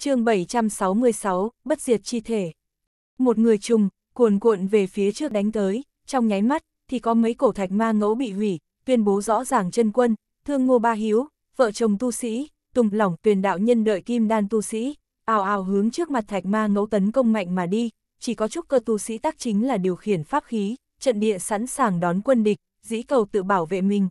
chương 766, bất diệt chi thể. Một người trùng, cuồn cuộn về phía trước đánh tới, trong nháy mắt, thì có mấy cổ thạch ma ngẫu bị hủy, tuyên bố rõ ràng chân quân, thương ngô ba hiếu, vợ chồng tu sĩ, tùng lỏng tuyền đạo nhân đợi kim đan tu sĩ, ào ào hướng trước mặt thạch ma ngẫu tấn công mạnh mà đi, chỉ có chút cơ tu sĩ tác chính là điều khiển pháp khí, trận địa sẵn sàng đón quân địch, dĩ cầu tự bảo vệ mình.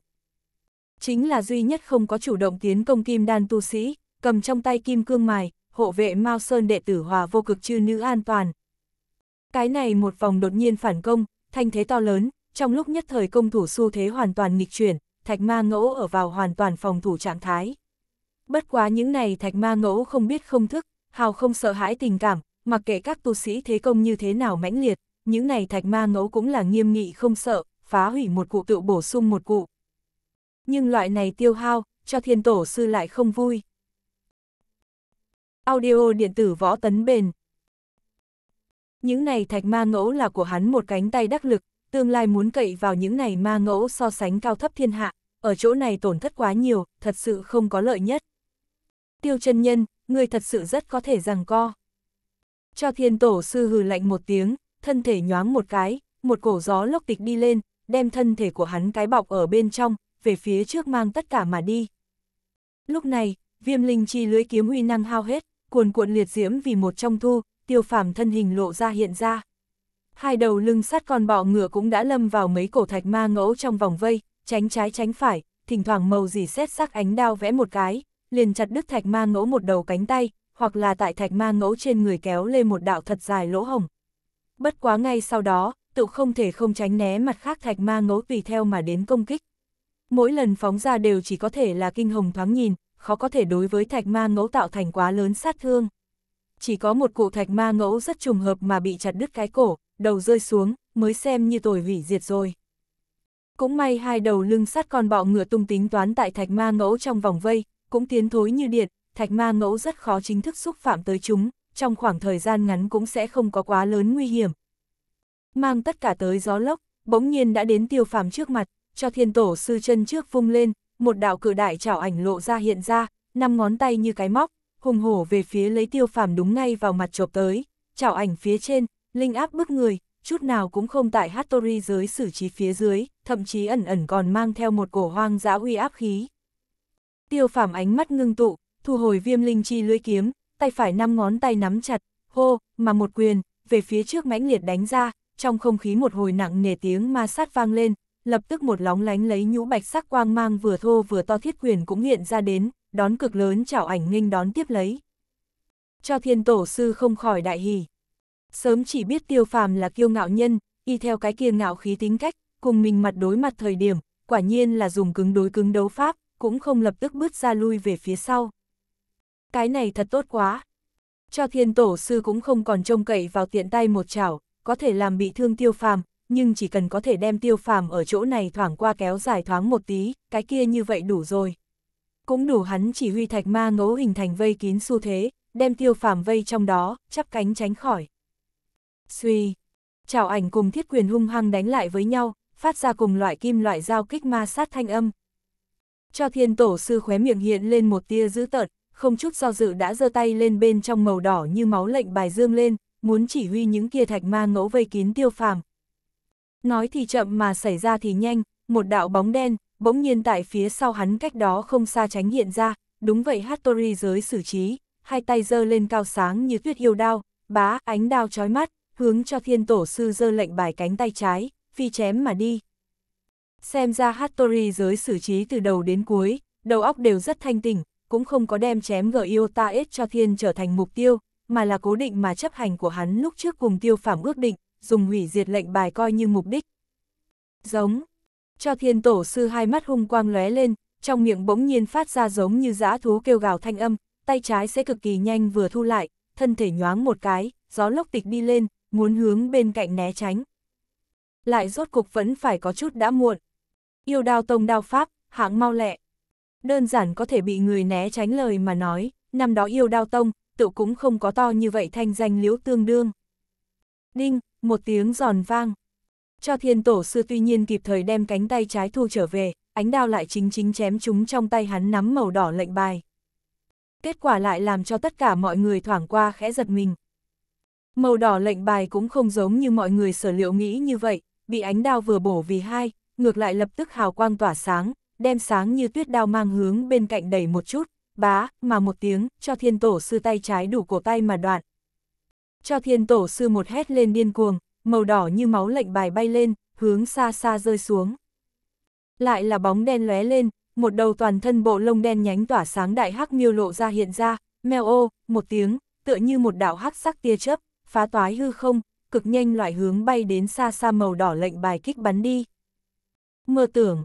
Chính là duy nhất không có chủ động tiến công kim đan tu sĩ, cầm trong tay kim cương mài, hộ vệ Mao Sơn đệ tử hòa vô cực chư nữ an toàn. Cái này một vòng đột nhiên phản công, thanh thế to lớn, trong lúc nhất thời công thủ xu thế hoàn toàn nghịch chuyển, thạch ma ngẫu ở vào hoàn toàn phòng thủ trạng thái. Bất quá những này thạch ma ngẫu không biết không thức, hào không sợ hãi tình cảm, mặc kệ các tu sĩ thế công như thế nào mãnh liệt, những này thạch ma ngẫu cũng là nghiêm nghị không sợ, phá hủy một cụ tự bổ sung một cụ. Nhưng loại này tiêu hao, cho thiên tổ sư lại không vui. Audio điện tử võ tấn bền. Những này thạch ma ngẫu là của hắn một cánh tay đắc lực, tương lai muốn cậy vào những này ma ngẫu so sánh cao thấp thiên hạ, ở chỗ này tổn thất quá nhiều, thật sự không có lợi nhất. Tiêu chân nhân, người thật sự rất có thể rằng co. Cho thiên tổ sư hừ lạnh một tiếng, thân thể nhoáng một cái, một cổ gió lốc tịch đi lên, đem thân thể của hắn cái bọc ở bên trong, về phía trước mang tất cả mà đi. Lúc này, viêm linh chi lưới kiếm huy năng hao hết, cuồn cuộn liệt diễm vì một trong thu, tiêu phàm thân hình lộ ra hiện ra. Hai đầu lưng sắt con bọ ngựa cũng đã lâm vào mấy cổ thạch ma ngẫu trong vòng vây, tránh trái tránh phải, thỉnh thoảng màu gì xét sắc ánh đao vẽ một cái, liền chặt đứt thạch ma ngẫu một đầu cánh tay, hoặc là tại thạch ma ngẫu trên người kéo lên một đạo thật dài lỗ hồng. Bất quá ngay sau đó, tự không thể không tránh né mặt khác thạch ma ngẫu tùy theo mà đến công kích. Mỗi lần phóng ra đều chỉ có thể là kinh hồng thoáng nhìn, khó có thể đối với thạch ma ngẫu tạo thành quá lớn sát thương. Chỉ có một cụ thạch ma ngẫu rất trùng hợp mà bị chặt đứt cái cổ, đầu rơi xuống, mới xem như tồi vỉ diệt rồi. Cũng may hai đầu lưng sắt còn bọ ngựa tung tính toán tại thạch ma ngẫu trong vòng vây, cũng tiến thối như điện, thạch ma ngẫu rất khó chính thức xúc phạm tới chúng, trong khoảng thời gian ngắn cũng sẽ không có quá lớn nguy hiểm. Mang tất cả tới gió lốc, bỗng nhiên đã đến tiêu phàm trước mặt, cho thiên tổ sư chân trước vung lên, một đạo cử đại chảo ảnh lộ ra hiện ra, năm ngón tay như cái móc, hùng hổ về phía lấy tiêu phàm đúng ngay vào mặt chộp tới, chảo ảnh phía trên, linh áp bức người, chút nào cũng không tại Hattori giới xử trí phía dưới, thậm chí ẩn ẩn còn mang theo một cổ hoang dã uy áp khí. Tiêu phàm ánh mắt ngưng tụ, thu hồi viêm linh chi lưỡi kiếm, tay phải năm ngón tay nắm chặt, hô, mà một quyền, về phía trước mãnh liệt đánh ra, trong không khí một hồi nặng nề tiếng ma sát vang lên, lập tức một lóng lánh lấy nhũ bạch sắc quang mang vừa thô vừa to thiết quyền cũng hiện ra đến, đón cực lớn chảo ảnh nghênh đón tiếp lấy. Cho thiên tổ sư không khỏi đại hỉ. Sớm chỉ biết tiêu phàm là kiêu ngạo nhân, y theo cái kia ngạo khí tính cách, cùng mình mặt đối mặt thời điểm, quả nhiên là dùng cứng đối cứng đấu pháp, cũng không lập tức bước ra lui về phía sau. Cái này thật tốt quá. Cho thiên tổ sư cũng không còn trông cậy vào tiện tay một chảo, có thể làm bị thương tiêu phàm, nhưng chỉ cần có thể đem tiêu phàm ở chỗ này thoảng qua kéo dài thoáng một tí, cái kia như vậy đủ rồi. Cũng đủ hắn chỉ huy thạch ma ngẫu hình thành vây kín xu thế, đem tiêu phàm vây trong đó, chắp cánh tránh khỏi. Suy, chảo ảnh cùng thiết quyền hung hăng đánh lại với nhau, phát ra cùng loại kim loại dao kích ma sát thanh âm. Cho thiên tổ sư khóe miệng hiện lên một tia dữ tợn, không chút do dự đã giơ tay lên bên trong màu đỏ như máu lệnh bài dương lên, muốn chỉ huy những kia thạch ma ngẫu vây kín tiêu phàm, Nói thì chậm mà xảy ra thì nhanh, một đạo bóng đen, bỗng nhiên tại phía sau hắn cách đó không xa tránh hiện ra, đúng vậy Hattori giới xử trí, hai tay giơ lên cao sáng như tuyết yêu đao, bá ánh đao chói mắt, hướng cho thiên tổ sư giơ lệnh bài cánh tay trái, phi chém mà đi. Xem ra Hattori giới xử trí từ đầu đến cuối, đầu óc đều rất thanh tỉnh, cũng không có đem chém gờ Iota cho thiên trở thành mục tiêu, mà là cố định mà chấp hành của hắn lúc trước cùng tiêu phạm ước định, dùng hủy diệt lệnh bài coi như mục đích. Giống, cho thiên tổ sư hai mắt hung quang lóe lên, trong miệng bỗng nhiên phát ra giống như dã thú kêu gào thanh âm, tay trái sẽ cực kỳ nhanh vừa thu lại, thân thể nhoáng một cái, gió lốc tịch đi lên, muốn hướng bên cạnh né tránh. Lại rốt cục vẫn phải có chút đã muộn. Yêu đao tông đao pháp, hạng mau lẹ. Đơn giản có thể bị người né tránh lời mà nói, năm đó yêu đao tông, tự cũng không có to như vậy thanh danh liếu tương đương. Đinh, một tiếng giòn vang. Cho thiên tổ sư tuy nhiên kịp thời đem cánh tay trái thu trở về, ánh đao lại chính chính chém chúng trong tay hắn nắm màu đỏ lệnh bài. Kết quả lại làm cho tất cả mọi người thoảng qua khẽ giật mình. Màu đỏ lệnh bài cũng không giống như mọi người sở liệu nghĩ như vậy, bị ánh đao vừa bổ vì hai, ngược lại lập tức hào quang tỏa sáng, đem sáng như tuyết đao mang hướng bên cạnh đẩy một chút, bá, mà một tiếng, cho thiên tổ sư tay trái đủ cổ tay mà đoạn, cho thiên tổ sư một hét lên điên cuồng, màu đỏ như máu lệnh bài bay lên, hướng xa xa rơi xuống. Lại là bóng đen lóe lên, một đầu toàn thân bộ lông đen nhánh tỏa sáng đại hắc miêu lộ ra hiện ra, meo ô, một tiếng, tựa như một đạo hắc sắc tia chớp, phá toái hư không, cực nhanh loại hướng bay đến xa xa màu đỏ lệnh bài kích bắn đi. Mơ tưởng,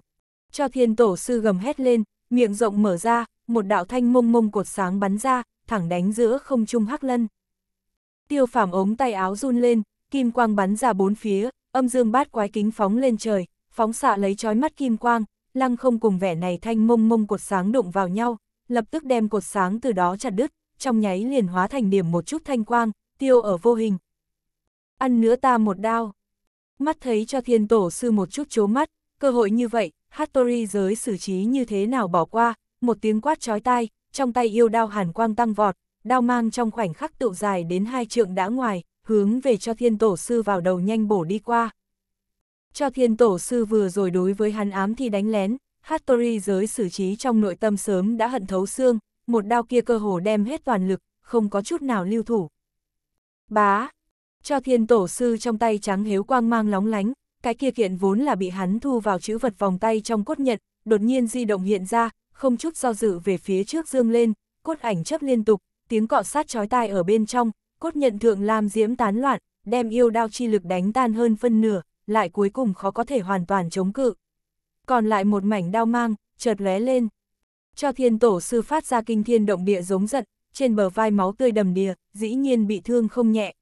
cho thiên tổ sư gầm hét lên, miệng rộng mở ra, một đạo thanh mông mông cột sáng bắn ra, thẳng đánh giữa không trung hắc lân. Tiêu phàm ống tay áo run lên, kim quang bắn ra bốn phía, âm dương bát quái kính phóng lên trời, phóng xạ lấy trói mắt kim quang, lăng không cùng vẻ này thanh mông mông cột sáng đụng vào nhau, lập tức đem cột sáng từ đó chặt đứt, trong nháy liền hóa thành điểm một chút thanh quang, tiêu ở vô hình. Ăn nữa ta một đao. Mắt thấy cho thiên tổ sư một chút chố mắt, cơ hội như vậy, Hattori giới xử trí như thế nào bỏ qua, một tiếng quát trói tai, trong tay yêu đao hàn quang tăng vọt, đao mang trong khoảnh khắc tựu dài đến hai trượng đã ngoài, hướng về cho thiên tổ sư vào đầu nhanh bổ đi qua. Cho thiên tổ sư vừa rồi đối với hắn ám thì đánh lén, Hattori giới xử trí trong nội tâm sớm đã hận thấu xương, một đao kia cơ hồ đem hết toàn lực, không có chút nào lưu thủ. Bá! Cho thiên tổ sư trong tay trắng hếu quang mang lóng lánh, cái kia kiện vốn là bị hắn thu vào chữ vật vòng tay trong cốt nhận, đột nhiên di động hiện ra, không chút do dự về phía trước dương lên, cốt ảnh chấp liên tục, tiếng cọ sát chói tai ở bên trong, cốt nhận thượng lam diễm tán loạn, đem yêu đao chi lực đánh tan hơn phân nửa, lại cuối cùng khó có thể hoàn toàn chống cự. Còn lại một mảnh đao mang, chợt lóe lên. Cho thiên tổ sư phát ra kinh thiên động địa giống giận, trên bờ vai máu tươi đầm đìa, dĩ nhiên bị thương không nhẹ.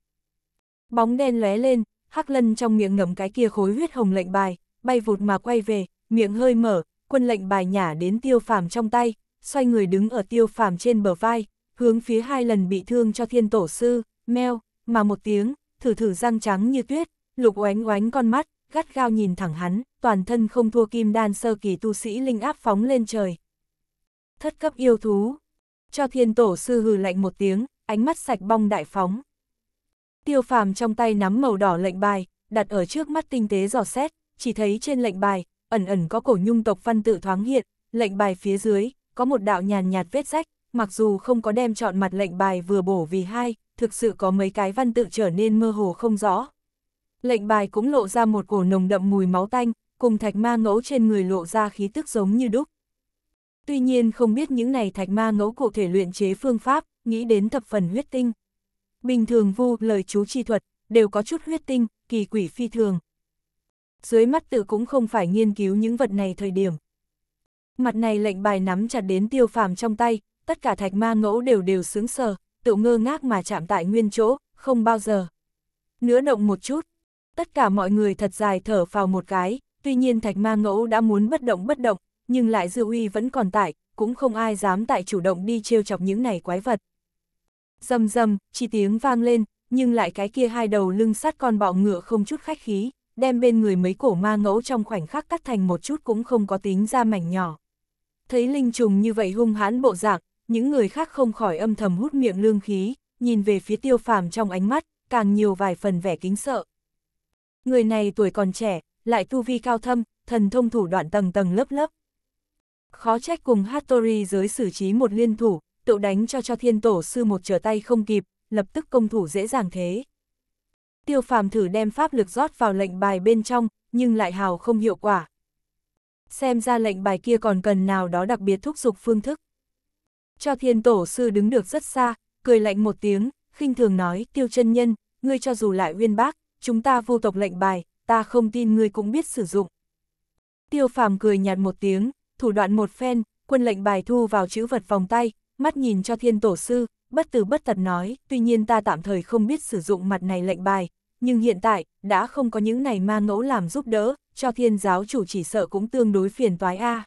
Bóng đen lóe lên, Hắc Lân trong miệng ngậm cái kia khối huyết hồng lệnh bài, bay vụt mà quay về, miệng hơi mở, quân lệnh bài nhả đến tiêu phàm trong tay, xoay người đứng ở tiêu phàm trên bờ vai, hướng phía hai lần bị thương cho thiên tổ sư, meo, mà một tiếng, thử thử răng trắng như tuyết, lục oánh oánh con mắt, gắt gao nhìn thẳng hắn, toàn thân không thua kim đan sơ kỳ tu sĩ linh áp phóng lên trời. Thất cấp yêu thú, cho thiên tổ sư hừ lạnh một tiếng, ánh mắt sạch bong đại phóng. Tiêu phàm trong tay nắm màu đỏ lệnh bài, đặt ở trước mắt tinh tế dò xét, chỉ thấy trên lệnh bài, ẩn ẩn có cổ nhung tộc văn tự thoáng hiện, lệnh bài phía dưới, có một đạo nhàn nhạt vết rách, mặc dù không có đem chọn mặt lệnh bài vừa bổ vì hai, thực sự có mấy cái văn tự trở nên mơ hồ không rõ. Lệnh bài cũng lộ ra một cổ nồng đậm mùi máu tanh, cùng thạch ma ngẫu trên người lộ ra khí tức giống như đúc. Tuy nhiên không biết những này thạch ma ngẫu cụ thể luyện chế phương pháp, nghĩ đến thập phần huyết tinh. Bình thường vu lời chú chi thuật, đều có chút huyết tinh, kỳ quỷ phi thường. Dưới mắt tự cũng không phải nghiên cứu những vật này thời điểm. Mặt này lệnh bài nắm chặt đến tiêu phàm trong tay, tất cả thạch ma ngẫu đều đều sướng sờ, tự ngơ ngác mà chạm tại nguyên chỗ, không bao giờ. nửa động một chút, tất cả mọi người thật dài thở vào một cái, tuy nhiên thạch ma ngẫu đã muốn bất động bất động, nhưng lại dư uy vẫn còn tại, cũng không ai dám tại chủ động đi trêu chọc những này quái vật. Dầm dầm, chi tiếng vang lên, nhưng lại cái kia hai đầu lưng sắt con bọ ngựa không chút khách khí, đem bên người mấy cổ ma ngẫu trong khoảnh khắc cắt thành một chút cũng không có tính ra mảnh nhỏ. Thấy linh trùng như vậy hung hãn bộ dạng, những người khác không khỏi âm thầm hút miệng lương khí, nhìn về phía tiêu phàm trong ánh mắt, càng nhiều vài phần vẻ kính sợ. Người này tuổi còn trẻ, lại tu vi cao thâm, thần thông thủ đoạn tầng tầng lớp lớp. Khó trách cùng Hattori giới xử trí một liên thủ, tự đánh cho cho thiên tổ sư một trở tay không kịp, lập tức công thủ dễ dàng thế. Tiêu phàm thử đem pháp lực rót vào lệnh bài bên trong, nhưng lại hào không hiệu quả. Xem ra lệnh bài kia còn cần nào đó đặc biệt thúc giục phương thức. Cho thiên tổ sư đứng được rất xa, cười lạnh một tiếng, khinh thường nói, tiêu chân nhân, ngươi cho dù lại uyên bác, chúng ta vô tộc lệnh bài, ta không tin ngươi cũng biết sử dụng. Tiêu phàm cười nhạt một tiếng, thủ đoạn một phen, quân lệnh bài thu vào chữ vật vòng tay, mắt nhìn cho thiên tổ sư, bất từ bất tật nói, tuy nhiên ta tạm thời không biết sử dụng mặt này lệnh bài, nhưng hiện tại, đã không có những này ma ngẫu làm giúp đỡ, cho thiên giáo chủ chỉ sợ cũng tương đối phiền toái a.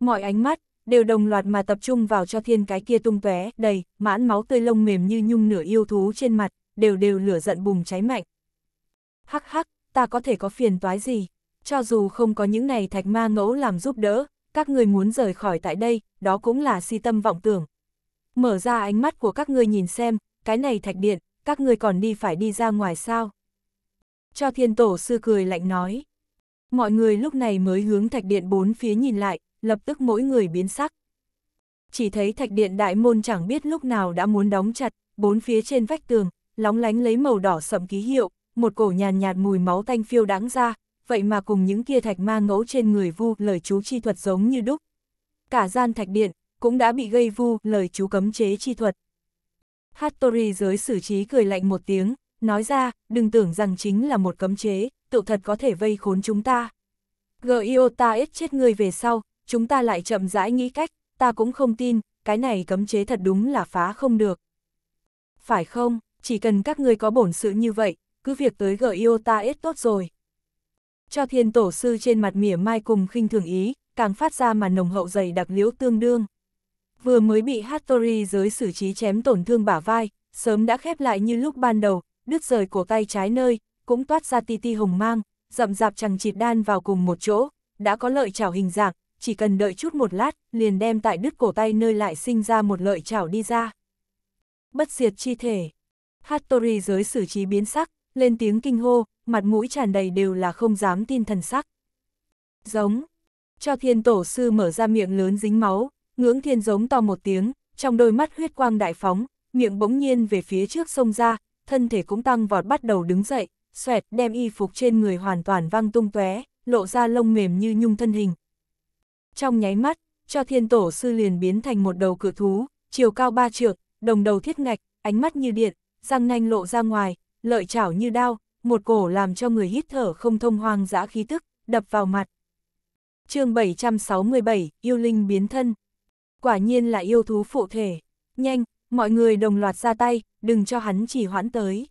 Mọi ánh mắt, đều đồng loạt mà tập trung vào cho thiên cái kia tung tóe đầy, mãn máu tươi lông mềm như nhung nửa yêu thú trên mặt, đều đều lửa giận bùng cháy mạnh. Hắc hắc, ta có thể có phiền toái gì? Cho dù không có những này thạch ma ngẫu làm giúp đỡ, các người muốn rời khỏi tại đây, đó cũng là si tâm vọng tưởng. Mở ra ánh mắt của các ngươi nhìn xem, cái này thạch điện, các ngươi còn đi phải đi ra ngoài sao? Cho thiên tổ sư cười lạnh nói. Mọi người lúc này mới hướng thạch điện bốn phía nhìn lại, lập tức mỗi người biến sắc. Chỉ thấy thạch điện đại môn chẳng biết lúc nào đã muốn đóng chặt, bốn phía trên vách tường, lóng lánh lấy màu đỏ sậm ký hiệu, một cổ nhàn nhạt, mùi máu tanh phiêu đáng ra, vậy mà cùng những kia thạch ma ngẫu trên người vu lời chú chi thuật giống như đúc. Cả gian thạch điện, cũng đã bị gây vu lời chú cấm chế chi thuật. Hattori giới xử trí cười lạnh một tiếng, nói ra, đừng tưởng rằng chính là một cấm chế, tự thật có thể vây khốn chúng ta. Giota ết chết người về sau, chúng ta lại chậm rãi nghĩ cách, ta cũng không tin, cái này cấm chế thật đúng là phá không được. Phải không, chỉ cần các ngươi có bổn sự như vậy, cứ việc tới gợi yêu ta ít tốt rồi. Cho thiên tổ sư trên mặt mỉa mai cùng khinh thường ý, càng phát ra mà nồng hậu dày đặc liễu tương đương. Vừa mới bị Hattori giới xử trí chém tổn thương bả vai, sớm đã khép lại như lúc ban đầu, đứt rời cổ tay trái nơi, cũng toát ra ti ti hồng mang, rậm rạp chẳng chịt đan vào cùng một chỗ, đã có lợi chảo hình dạng, chỉ cần đợi chút một lát, liền đem tại đứt cổ tay nơi lại sinh ra một lợi chảo đi ra. Bất diệt chi thể. Hattori giới xử trí biến sắc, lên tiếng kinh hô, mặt mũi tràn đầy đều là không dám tin thần sắc. Giống. Cho thiên tổ sư mở ra miệng lớn dính máu, ngưỡng thiên giống to một tiếng, trong đôi mắt huyết quang đại phóng, miệng bỗng nhiên về phía trước sông ra, thân thể cũng tăng vọt bắt đầu đứng dậy, xoẹt đem y phục trên người hoàn toàn văng tung tóe lộ ra lông mềm như nhung thân hình, trong nháy mắt, cho thiên tổ sư liền biến thành một đầu cửa thú, chiều cao ba trượng, đồng đầu thiết ngạch, ánh mắt như điện, răng nanh lộ ra ngoài, lợi chảo như đao, một cổ làm cho người hít thở không thông hoang dã khí tức, đập vào mặt. chương 767, yêu linh biến thân. Quả nhiên là yêu thú phụ thể. Nhanh, mọi người đồng loạt ra tay, đừng cho hắn chỉ hoãn tới.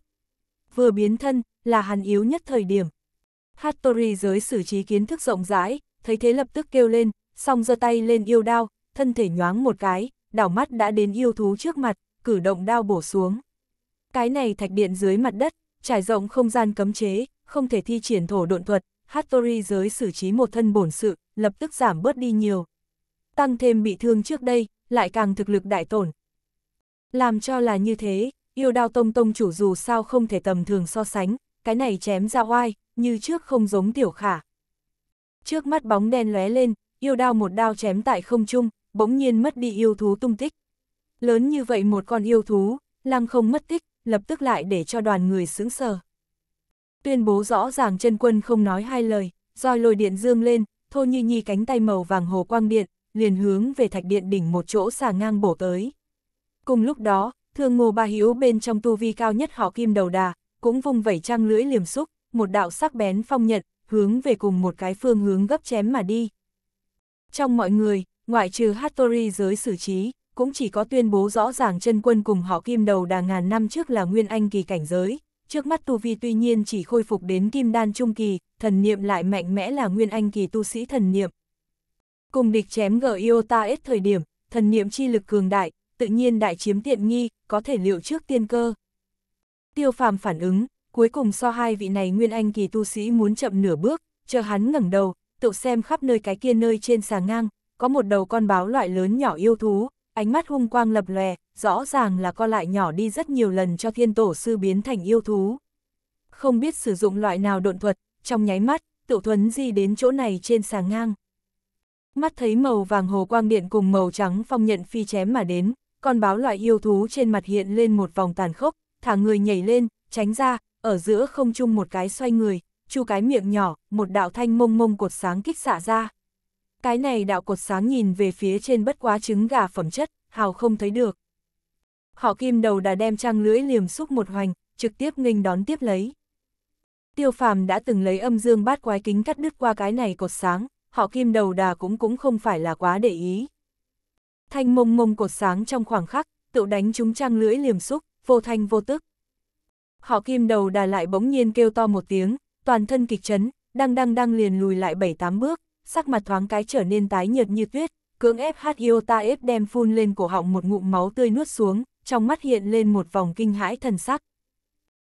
Vừa biến thân, là hắn yếu nhất thời điểm. Hattori giới xử trí kiến thức rộng rãi, thấy thế lập tức kêu lên, song giơ tay lên yêu đao, thân thể nhoáng một cái, đảo mắt đã đến yêu thú trước mặt, cử động đao bổ xuống. Cái này thạch điện dưới mặt đất, trải rộng không gian cấm chế, không thể thi triển thổ độn thuật, Hattori giới xử trí một thân bổn sự, lập tức giảm bớt đi nhiều. Tăng thêm bị thương trước đây, lại càng thực lực đại tổn. Làm cho là như thế, yêu đao tông tông chủ dù sao không thể tầm thường so sánh, cái này chém ra oai, như trước không giống tiểu khả. Trước mắt bóng đen lóe lên, yêu đao một đao chém tại không trung, bỗng nhiên mất đi yêu thú tung tích. Lớn như vậy một con yêu thú, lăng không mất tích, lập tức lại để cho đoàn người sững sờ. Tuyên bố rõ ràng chân quân không nói hai lời, roi lôi điện dương lên, thô như nhi cánh tay màu vàng hồ quang điện, liền hướng về thạch điện đỉnh một chỗ xà ngang bổ tới. Cùng lúc đó, thương ngô ba hiếu bên trong tu vi cao nhất họ kim đầu đà, cũng vùng vẩy trang lưỡi liềm xúc, một đạo sắc bén phong nhận, hướng về cùng một cái phương hướng gấp chém mà đi. Trong mọi người, ngoại trừ Hattori giới xử trí, cũng chỉ có tuyên bố rõ ràng chân quân cùng họ kim đầu đà ngàn năm trước là nguyên anh kỳ cảnh giới, trước mắt tu vi tuy nhiên chỉ khôi phục đến kim đan trung kỳ, thần niệm lại mạnh mẽ là nguyên anh kỳ tu sĩ thần niệm. Cùng địch chém yêu ta ít thời điểm, thần niệm chi lực cường đại, tự nhiên đại chiếm tiện nghi, có thể liệu trước tiên cơ. Tiêu phàm phản ứng, cuối cùng so hai vị này nguyên anh kỳ tu sĩ muốn chậm nửa bước, chờ hắn ngẩng đầu, tự xem khắp nơi cái kia nơi trên xà ngang, có một đầu con báo loại lớn nhỏ yêu thú, ánh mắt hung quang lập lòe, rõ ràng là con lại nhỏ đi rất nhiều lần cho thiên tổ sư biến thành yêu thú. Không biết sử dụng loại nào độn thuật, trong nháy mắt, tự thuấn di đến chỗ này trên xà ngang. Mắt thấy màu vàng hồ quang điện cùng màu trắng phong nhận phi chém mà đến, con báo loại yêu thú trên mặt hiện lên một vòng tàn khốc, thả người nhảy lên, tránh ra, ở giữa không chung một cái xoay người, chu cái miệng nhỏ, một đạo thanh mông mông cột sáng kích xả ra. Cái này đạo cột sáng nhìn về phía trên bất quá trứng gà phẩm chất, hào không thấy được. Họ kim đầu đã đem trang lưỡi liềm xúc một hoành, trực tiếp nghênh đón tiếp lấy. Tiêu phàm đã từng lấy âm dương bát quái kính cắt đứt qua cái này cột sáng, họ kim đầu đà cũng cũng không phải là quá để ý. Thanh mông mông cột sáng trong khoảng khắc, tự đánh chúng trang lưỡi liềm xúc, vô thanh vô tức. Họ kim đầu đà lại bỗng nhiên kêu to một tiếng, toàn thân kịch chấn, đang đang đang liền lùi lại 7-8 bước, sắc mặt thoáng cái trở nên tái nhợt như tuyết, cưỡng ép hát yêu ta ép đem phun lên cổ họng một ngụm máu tươi nuốt xuống, trong mắt hiện lên một vòng kinh hãi thần sắc.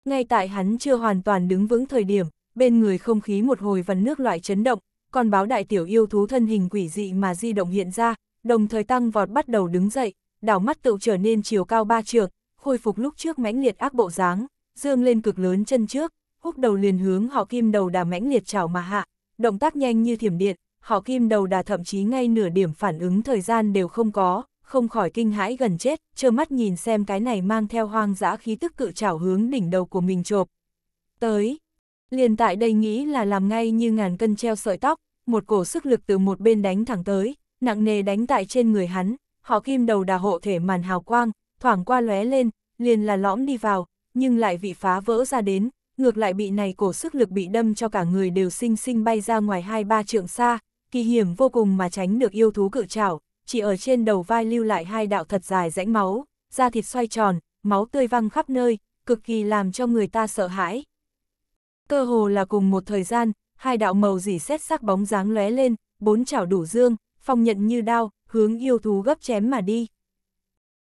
Ngay tại hắn chưa hoàn toàn đứng vững thời điểm, bên người không khí một hồi vần nước loại chấn động, còn báo đại tiểu yêu thú thân hình quỷ dị mà di động hiện ra, đồng thời tăng vọt bắt đầu đứng dậy, đảo mắt tự trở nên chiều cao ba trượng, khôi phục lúc trước mãnh liệt ác bộ dáng, dương lên cực lớn chân trước, húc đầu liền hướng họ kim đầu đà mãnh liệt chảo mà hạ, động tác nhanh như thiểm điện, họ kim đầu đà thậm chí ngay nửa điểm phản ứng thời gian đều không có, không khỏi kinh hãi gần chết, trơ mắt nhìn xem cái này mang theo hoang dã khí tức cự chảo hướng đỉnh đầu của mình chộp. Tới, liền tại đây nghĩ là làm ngay như ngàn cân treo sợi tóc, một cổ sức lực từ một bên đánh thẳng tới, nặng nề đánh tại trên người hắn, họ kim đầu đà hộ thể màn hào quang, thoảng qua lóe lên, liền là lõm đi vào, nhưng lại bị phá vỡ ra đến, ngược lại bị này cổ sức lực bị đâm cho cả người đều sinh sinh bay ra ngoài hai ba trượng xa, kỳ hiểm vô cùng mà tránh được yêu thú cự trảo, chỉ ở trên đầu vai lưu lại hai đạo thật dài rãnh máu, da thịt xoay tròn, máu tươi văng khắp nơi, cực kỳ làm cho người ta sợ hãi. Cơ hồ là cùng một thời gian, hai đạo màu dỉ xét sắc bóng dáng lóe lên, bốn chảo đủ dương, phong nhận như đao, hướng yêu thú gấp chém mà đi.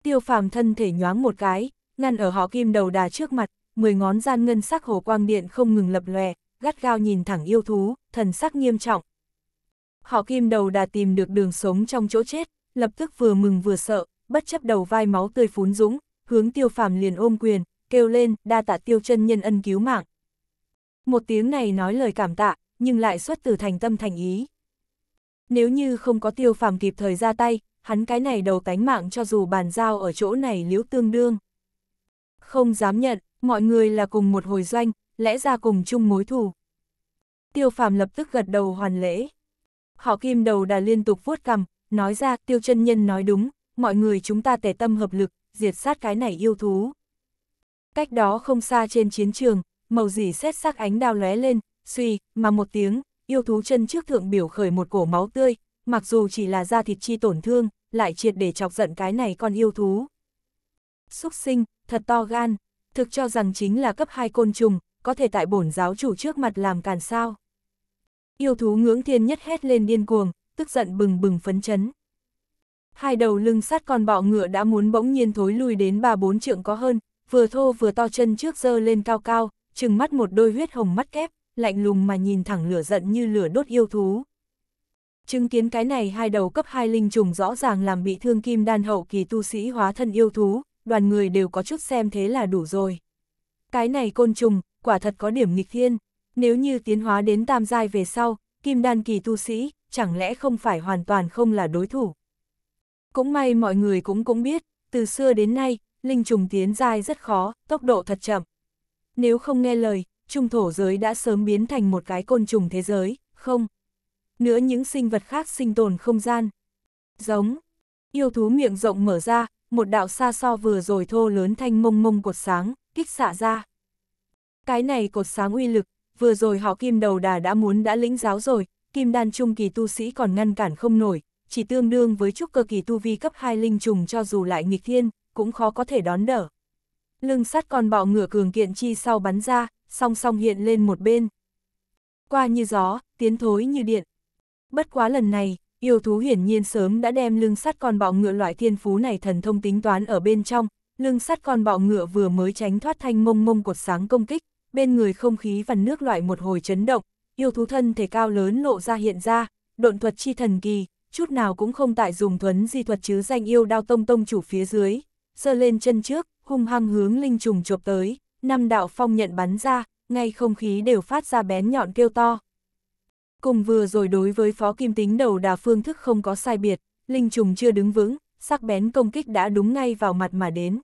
Tiêu phàm thân thể nhoáng một cái, ngăn ở họ kim đầu đà trước mặt, mười ngón gian ngân sắc hồ quang điện không ngừng lập lòe, gắt gao nhìn thẳng yêu thú, thần sắc nghiêm trọng. Họ kim đầu đà tìm được đường sống trong chỗ chết, lập tức vừa mừng vừa sợ, bất chấp đầu vai máu tươi phún dũng, hướng tiêu phàm liền ôm quyền, kêu lên, đa tạ tiêu chân nhân ân cứu mạng. Một tiếng này nói lời cảm tạ, nhưng lại xuất từ thành tâm thành ý. Nếu như không có tiêu phàm kịp thời ra tay, hắn cái này đầu tánh mạng cho dù bàn giao ở chỗ này liễu tương đương. Không dám nhận, mọi người là cùng một hồi doanh, lẽ ra cùng chung mối thù. Tiêu phàm lập tức gật đầu hoàn lễ. Họ kim đầu đà liên tục vuốt cằm, nói ra tiêu chân nhân nói đúng, mọi người chúng ta tề tâm hợp lực, diệt sát cái này yêu thú. Cách đó không xa trên chiến trường, màu dỉ xét sắc ánh đao lóe lên, suy, mà một tiếng, yêu thú chân trước thượng biểu khởi một cổ máu tươi, mặc dù chỉ là da thịt chi tổn thương, lại triệt để chọc giận cái này con yêu thú. Xúc sinh, thật to gan thực cho rằng chính là cấp 2 côn trùng, có thể tại bổn giáo chủ trước mặt làm càn sao. Yêu thú ngưỡng thiên nhất hét lên điên cuồng, tức giận bừng bừng phấn chấn. Hai đầu lưng sát con bọ ngựa đã muốn bỗng nhiên thối lui đến ba bốn trượng có hơn, vừa thô vừa to chân trước dơ lên cao cao, trừng mắt một đôi huyết hồng mắt kép, lạnh lùng mà nhìn thẳng lửa giận như lửa đốt yêu thú. Chứng kiến cái này hai đầu cấp hai linh trùng rõ ràng làm bị thương kim đan hậu kỳ tu sĩ hóa thân yêu thú, đoàn người đều có chút xem thế là đủ rồi. Cái này côn trùng, quả thật có điểm nghịch thiên, nếu như tiến hóa đến tam giai về sau, kim đan kỳ tu sĩ, chẳng lẽ không phải hoàn toàn không là đối thủ. Cũng may mọi người cũng cũng biết, từ xưa đến nay, linh trùng tiến giai rất khó, tốc độ thật chậm. Nếu không nghe lời, trung thổ giới đã sớm biến thành một cái côn trùng thế giới, không. Nữa những sinh vật khác sinh tồn không gian. Giống, yêu thú miệng rộng mở ra, một đạo xa so vừa rồi thô lớn thanh mông mông cột sáng, kích xạ ra. Cái này cột sáng uy lực, vừa rồi họ kim đầu đà đã muốn đã lĩnh giáo rồi, kim đan trung kỳ tu sĩ còn ngăn cản không nổi, chỉ tương đương với chút cơ kỳ tu vi cấp 2 linh trùng cho dù lại nghịch thiên, cũng khó có thể đón đỡ. Lưng sắt còn bọ ngửa cường kiện chi sau bắn ra, song song hiện lên một bên. Qua như gió, tiến thối như điện. Bất quá lần này, yêu thú hiển nhiên sớm đã đem lưng sắt con bọ ngựa loại thiên phú này thần thông tính toán ở bên trong, lưng sắt con bọ ngựa vừa mới tránh thoát thanh mông mông cột sáng công kích, bên người không khí và nước loại một hồi chấn động, yêu thú thân thể cao lớn lộ ra hiện ra, độn thuật chi thần kỳ, chút nào cũng không tại dùng thuấn di thuật chứ danh yêu đao tông tông chủ phía dưới, giơ lên chân trước, hung hăng hướng linh trùng chộp tới, năm đạo phong nhận bắn ra, ngay không khí đều phát ra bén nhọn kêu to. Cùng vừa rồi đối với phó kim tính đầu đà phương thức không có sai biệt, linh trùng chưa đứng vững, sắc bén công kích đã đúng ngay vào mặt mà đến.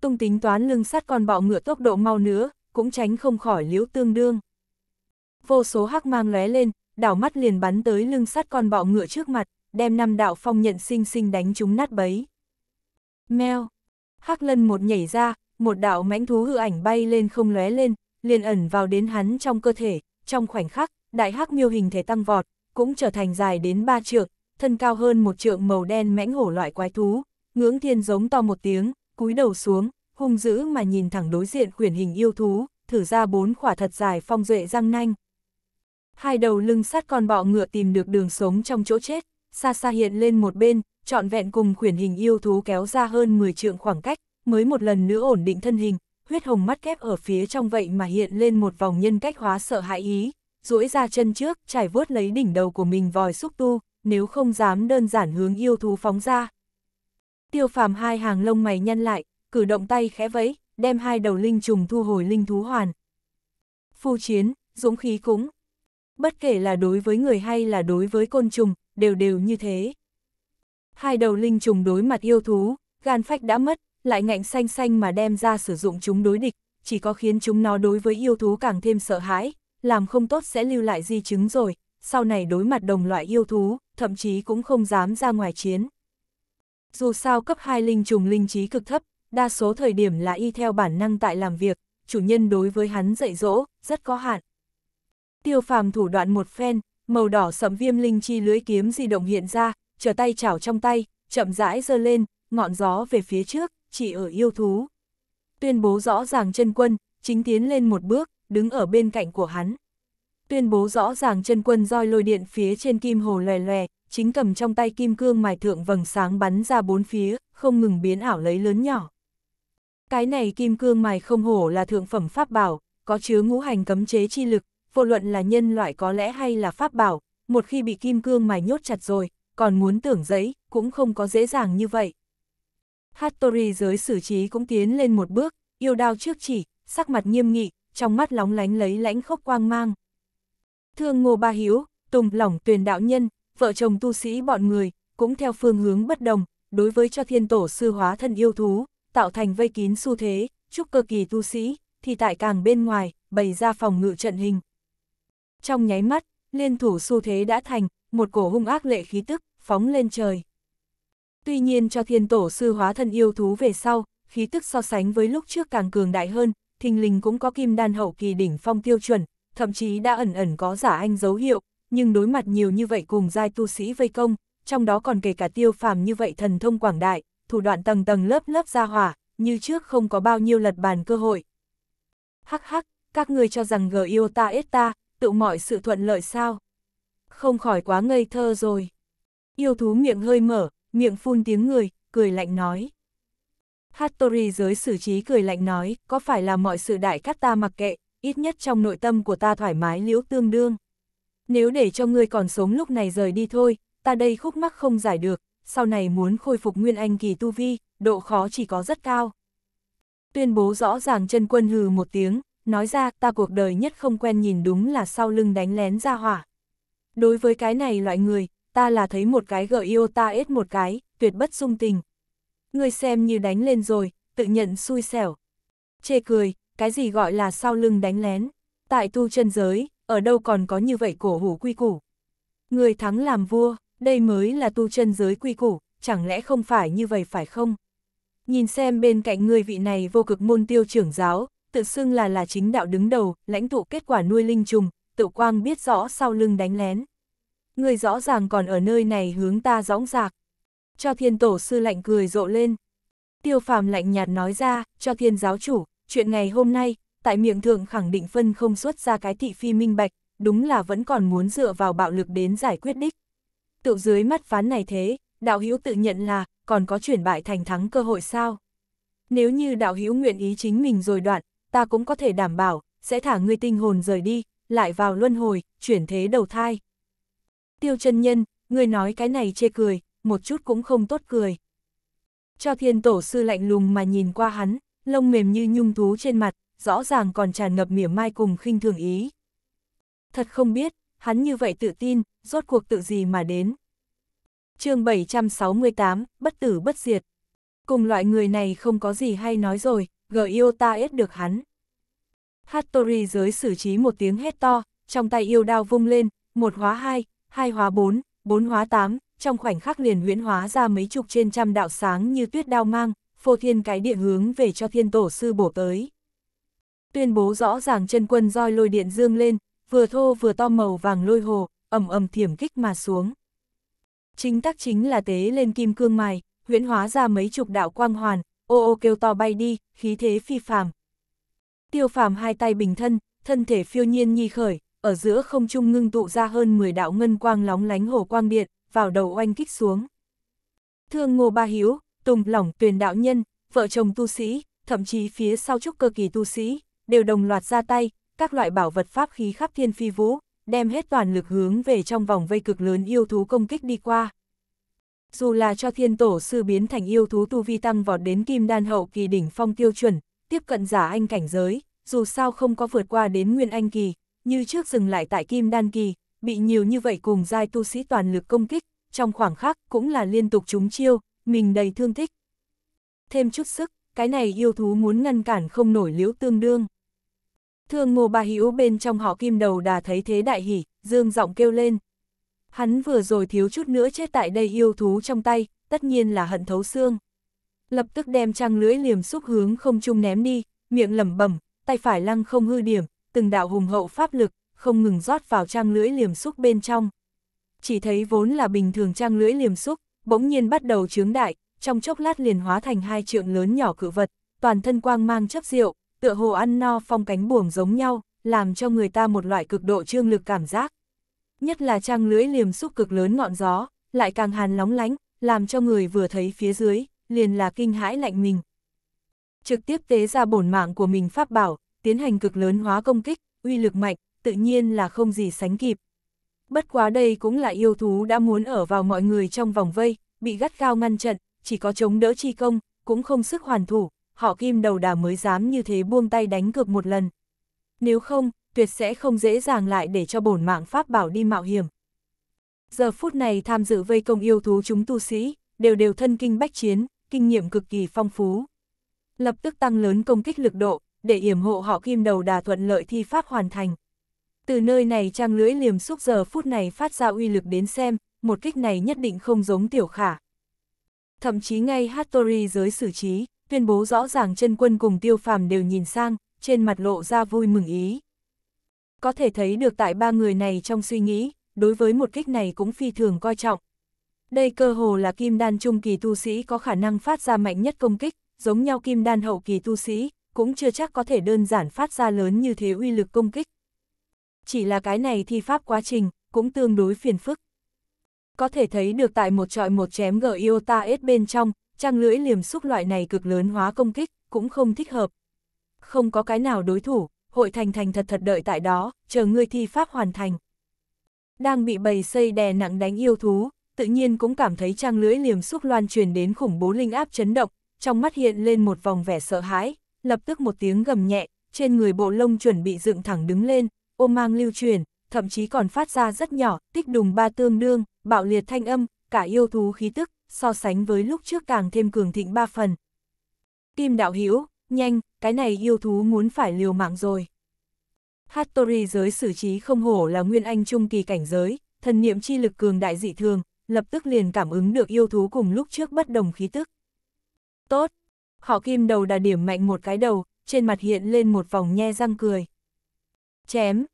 Tung tính toán lưng sát con bọ ngựa tốc độ mau nữa, cũng tránh không khỏi liễu tương đương. Vô số hắc mang lóe lên, đảo mắt liền bắn tới lưng sắt con bọ ngựa trước mặt, đem năm đạo phong nhận sinh sinh đánh chúng nát bấy. Meo. Hắc Lân một nhảy ra, một đạo mãnh thú hư ảnh bay lên không lóe lên, liền ẩn vào đến hắn trong cơ thể, trong khoảnh khắc, đại hắc miêu hình thể tăng vọt, cũng trở thành dài đến 3 trượng, thân cao hơn một trượng màu đen mãnh hổ loại quái thú, ngưỡng thiên giống to một tiếng, cúi đầu xuống, hung dữ mà nhìn thẳng đối diện quyển hình yêu thú, thử ra bốn quả thật dài phong duệ răng nanh. Hai đầu lưng sát con bọ ngựa tìm được đường sống trong chỗ chết, xa xa hiện lên một bên, trọn vẹn cùng quyển hình yêu thú kéo ra hơn 10 trượng khoảng cách, mới một lần nữa ổn định thân hình, huyết hồng mắt kép ở phía trong vậy mà hiện lên một vòng nhân cách hóa sợ hãi ý duỗi ra chân trước, trải vuốt lấy đỉnh đầu của mình vòi xúc tu, nếu không dám đơn giản hướng yêu thú phóng ra. Tiêu phàm hai hàng lông mày nhăn lại, cử động tay khẽ vẫy, đem hai đầu linh trùng thu hồi linh thú hoàn. Phu chiến, dũng khí cúng. Bất kể là đối với người hay là đối với côn trùng, đều đều như thế. Hai đầu linh trùng đối mặt yêu thú, gan phách đã mất, lại ngạnh xanh xanh mà đem ra sử dụng chúng đối địch, chỉ có khiến chúng nó đối với yêu thú càng thêm sợ hãi, làm không tốt sẽ lưu lại di chứng rồi, sau này đối mặt đồng loại yêu thú, thậm chí cũng không dám ra ngoài chiến. Dù sao cấp 2 linh trùng linh trí cực thấp, đa số thời điểm là y theo bản năng tại làm việc, chủ nhân đối với hắn dạy dỗ, rất có hạn. Tiêu phàm thủ đoạn một phen, màu đỏ sẫm viêm linh chi lưới kiếm di động hiện ra, trở tay chảo trong tay, chậm rãi giơ lên, ngọn gió về phía trước, chỉ ở yêu thú. Tuyên bố rõ ràng chân quân, chính tiến lên một bước, đứng ở bên cạnh của hắn. Tuyên bố rõ ràng chân quân roi lôi điện phía trên kim hồ lòe lòe, chính cầm trong tay kim cương mài thượng vầng sáng bắn ra bốn phía, không ngừng biến ảo lấy lớn nhỏ. Cái này kim cương mài không hổ là thượng phẩm pháp bảo, có chứa ngũ hành cấm chế chi lực, vô luận là nhân loại có lẽ hay là pháp bảo, một khi bị kim cương mài nhốt chặt rồi, còn muốn tưởng giấy, cũng không có dễ dàng như vậy. Hattori giới xử trí cũng tiến lên một bước, yêu đao trước chỉ, sắc mặt nghiêm nghị, trong mắt lóng lánh lấy lãnh khốc quang mang. Thương Ngô Ba Hiếu, Tùng Lỏng Tuyền Đạo Nhân, vợ chồng tu sĩ bọn người, cũng theo phương hướng bất đồng, đối với cho thiên tổ sư hóa thân yêu thú, tạo thành vây kín xu thế, chúc cơ kỳ tu sĩ, thì tại càng bên ngoài, bày ra phòng ngự trận hình. Trong nháy mắt, liên thủ xu thế đã thành, một cổ hung ác lệ khí tức, phóng lên trời. Tuy nhiên cho thiên tổ sư hóa thân yêu thú về sau, khí tức so sánh với lúc trước càng cường đại hơn, thình lình cũng có kim đan hậu kỳ đỉnh phong tiêu chuẩn, thậm chí đã ẩn ẩn có giả anh dấu hiệu, nhưng đối mặt nhiều như vậy cùng giai tu sĩ vây công, trong đó còn kể cả tiêu phàm như vậy thần thông quảng đại, thủ đoạn tầng tầng lớp lớp ra hỏa, như trước không có bao nhiêu lật bàn cơ hội. Hắc hắc, các người cho rằng gờ yêu ta ít ta, tự mọi sự thuận lợi sao? Không khỏi quá ngây thơ rồi. Yêu thú miệng hơi mở, miệng phun tiếng người, cười lạnh nói. Hattori giới xử trí cười lạnh nói, có phải là mọi sự đại cắt ta mặc kệ, ít nhất trong nội tâm của ta thoải mái liễu tương đương. Nếu để cho ngươi còn sống lúc này rời đi thôi, ta đây khúc mắc không giải được, sau này muốn khôi phục nguyên anh kỳ tu vi, độ khó chỉ có rất cao. Tuyên bố rõ ràng chân quân hừ một tiếng, nói ra ta cuộc đời nhất không quen nhìn đúng là sau lưng đánh lén ra hỏa. Đối với cái này loại người, ta là thấy một cái gợi yêu ta ết một cái, tuyệt bất dung tình ngươi xem như đánh lên rồi, tự nhận xui xẻo. Chê cười, cái gì gọi là sau lưng đánh lén, tại tu chân giới, ở đâu còn có như vậy cổ hủ quy củ. Người thắng làm vua, đây mới là tu chân giới quy củ, chẳng lẽ không phải như vậy phải không? Nhìn xem bên cạnh người vị này vô cực môn tiêu trưởng giáo, tự xưng là là chính đạo đứng đầu, lãnh tụ kết quả nuôi linh trùng, tự quang biết rõ sau lưng đánh lén. Người rõ ràng còn ở nơi này hướng ta rõng rạc, cho thiên tổ sư lạnh cười rộ lên. Tiêu phàm lạnh nhạt nói ra, cho thiên giáo chủ, chuyện ngày hôm nay, tại miệng thượng khẳng định phân không xuất ra cái thị phi minh bạch, đúng là vẫn còn muốn dựa vào bạo lực đến giải quyết đích. Tự dưới mắt phán này thế, đạo hữu tự nhận là, còn có chuyển bại thành thắng cơ hội sao? Nếu như đạo hữu nguyện ý chính mình rồi đoạn, ta cũng có thể đảm bảo, sẽ thả ngươi tinh hồn rời đi, lại vào luân hồi, chuyển thế đầu thai. Tiêu chân nhân, người nói cái này chê cười, một chút cũng không tốt cười. Cho thiên tổ sư lạnh lùng mà nhìn qua hắn, lông mềm như nhung thú trên mặt, rõ ràng còn tràn ngập mỉa mai cùng khinh thường ý. Thật không biết, hắn như vậy tự tin, rốt cuộc tự gì mà đến. chương 768, bất tử bất diệt. Cùng loại người này không có gì hay nói rồi, gờ yêu ta ép được hắn. Hattori giới xử trí một tiếng hét to, trong tay yêu đao vung lên, một hóa hai, hai hóa bốn, bốn hóa tám, trong khoảnh khắc liền huyễn hóa ra mấy chục trên trăm đạo sáng như tuyết đao mang, phô thiên cái địa hướng về cho thiên tổ sư bổ tới. Tuyên bố rõ ràng chân quân roi lôi điện dương lên, vừa thô vừa to màu vàng lôi hồ, ầm ầm thiểm kích mà xuống. Chính tắc chính là tế lên kim cương mài, huyễn hóa ra mấy chục đạo quang hoàn, ô ô kêu to bay đi, khí thế phi phàm. Tiêu phàm hai tay bình thân, thân thể phiêu nhiên nhi khởi, ở giữa không trung ngưng tụ ra hơn 10 đạo ngân quang lóng lánh hồ quang điện, vào đầu oanh kích xuống. Thương Ngô Ba Hiếu, Tùng Lỏng Tuyền Đạo Nhân, vợ chồng tu sĩ, thậm chí phía sau trúc cơ kỳ tu sĩ, đều đồng loạt ra tay, các loại bảo vật pháp khí khắp thiên phi vũ, đem hết toàn lực hướng về trong vòng vây cực lớn yêu thú công kích đi qua. Dù là cho thiên tổ sư biến thành yêu thú tu vi tăng vọt đến kim đan hậu kỳ đỉnh phong tiêu chuẩn, tiếp cận giả anh cảnh giới, dù sao không có vượt qua đến nguyên anh kỳ, như trước dừng lại tại kim đan kỳ, bị nhiều như vậy cùng giai tu sĩ toàn lực công kích, trong khoảng khắc cũng là liên tục trúng chiêu, mình đầy thương thích Thêm chút sức, cái này yêu thú muốn ngăn cản không nổi liễu tương đương. Thương ngô bà hữu bên trong họ kim đầu đà thấy thế đại hỉ, dương giọng kêu lên. Hắn vừa rồi thiếu chút nữa chết tại đây yêu thú trong tay, tất nhiên là hận thấu xương. Lập tức đem trăng lưỡi liềm xúc hướng không trung ném đi, miệng lẩm bẩm, tay phải lăng không hư điểm, từng đạo hùng hậu pháp lực, không ngừng rót vào trang lưỡi liềm xúc bên trong. Chỉ thấy vốn là bình thường trang lưỡi liềm xúc, bỗng nhiên bắt đầu chướng đại, trong chốc lát liền hóa thành hai trượng lớn nhỏ cự vật, toàn thân quang mang chấp rượu, tựa hồ ăn no phong cánh buồm giống nhau, làm cho người ta một loại cực độ trương lực cảm giác. Nhất là trang lưỡi liềm xúc cực lớn ngọn gió, lại càng hàn lóng lánh, làm cho người vừa thấy phía dưới, liền là kinh hãi lạnh mình. Trực tiếp tế ra bổn mạng của mình pháp bảo, tiến hành cực lớn hóa công kích, uy lực mạnh, tự nhiên là không gì sánh kịp. Bất quá đây cũng là yêu thú đã muốn ở vào mọi người trong vòng vây, bị gắt gao ngăn trận, chỉ có chống đỡ chi công, cũng không sức hoàn thủ, họ kim đầu đà mới dám như thế buông tay đánh cược một lần. Nếu không, tuyệt sẽ không dễ dàng lại để cho bổn mạng pháp bảo đi mạo hiểm. Giờ phút này tham dự vây công yêu thú chúng tu sĩ, đều đều thân kinh bách chiến, kinh nghiệm cực kỳ phong phú. Lập tức tăng lớn công kích lực độ, để yểm hộ họ kim đầu đà thuận lợi thi pháp hoàn thành. Từ nơi này trang lưỡi liềm xúc giờ phút này phát ra uy lực đến xem, một kích này nhất định không giống tiểu khả. Thậm chí ngay Hattori giới xử trí, tuyên bố rõ ràng chân quân cùng tiêu phàm đều nhìn sang, trên mặt lộ ra vui mừng ý. Có thể thấy được tại ba người này trong suy nghĩ, đối với một kích này cũng phi thường coi trọng. Đây cơ hồ là kim đan trung kỳ tu sĩ có khả năng phát ra mạnh nhất công kích, giống nhau kim đan hậu kỳ tu sĩ, cũng chưa chắc có thể đơn giản phát ra lớn như thế uy lực công kích, chỉ là cái này thi pháp quá trình, cũng tương đối phiền phức. Có thể thấy được tại một trọi một chém gở Iota S bên trong, trang lưỡi liềm xúc loại này cực lớn hóa công kích, cũng không thích hợp. Không có cái nào đối thủ, hội thành thành thật thật đợi tại đó, chờ ngươi thi pháp hoàn thành. Đang bị bầy xây đè nặng đánh yêu thú, tự nhiên cũng cảm thấy trang lưỡi liềm xúc loan truyền đến khủng bố linh áp chấn động, trong mắt hiện lên một vòng vẻ sợ hãi, lập tức một tiếng gầm nhẹ, trên người bộ lông chuẩn bị dựng thẳng đứng lên, ôm mang lưu truyền, thậm chí còn phát ra rất nhỏ, tích đùng ba tương đương, bạo liệt thanh âm, cả yêu thú khí tức, so sánh với lúc trước càng thêm cường thịnh ba phần. Kim đạo hữu nhanh, cái này yêu thú muốn phải liều mạng rồi. Hattori giới xử trí không hổ là nguyên anh trung kỳ cảnh giới, thần niệm chi lực cường đại dị thường, lập tức liền cảm ứng được yêu thú cùng lúc trước bất đồng khí tức. Tốt! Họ kim đầu đà điểm mạnh một cái đầu, trên mặt hiện lên một vòng nhe răng cười. Chém!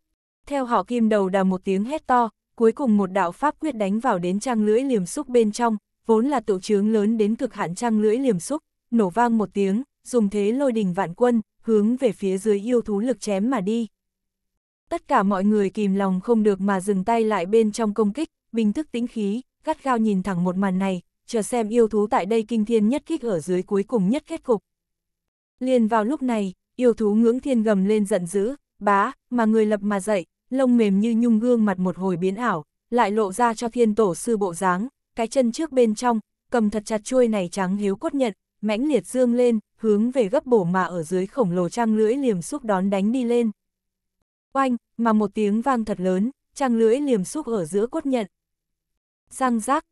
Theo họ kim đầu đà một tiếng hét to, cuối cùng một đạo pháp quyết đánh vào đến trang lưỡi liềm xúc bên trong, vốn là tựu trướng lớn đến cực hạn trang lưỡi liềm xúc, nổ vang một tiếng, dùng thế lôi đình vạn quân, hướng về phía dưới yêu thú lực chém mà đi. Tất cả mọi người kìm lòng không được mà dừng tay lại bên trong công kích, bình thức tĩnh khí, gắt gao nhìn thẳng một màn này, chờ xem yêu thú tại đây kinh thiên nhất kích ở dưới cuối cùng nhất kết cục. Liền vào lúc này, yêu thú ngưỡng thiên gầm lên giận dữ, bá, mà người lập mà dậy, lông mềm như nhung gương mặt một hồi biến ảo, lại lộ ra cho thiên tổ sư bộ dáng, cái chân trước bên trong, cầm thật chặt chuôi này trắng hiếu cốt nhận, mãnh liệt dương lên, hướng về gấp bổ mà ở dưới khổng lồ trang lưỡi liềm xúc đón đánh đi lên. Oanh, mà một tiếng vang thật lớn, trang lưỡi liềm xúc ở giữa cốt nhận. giang rác,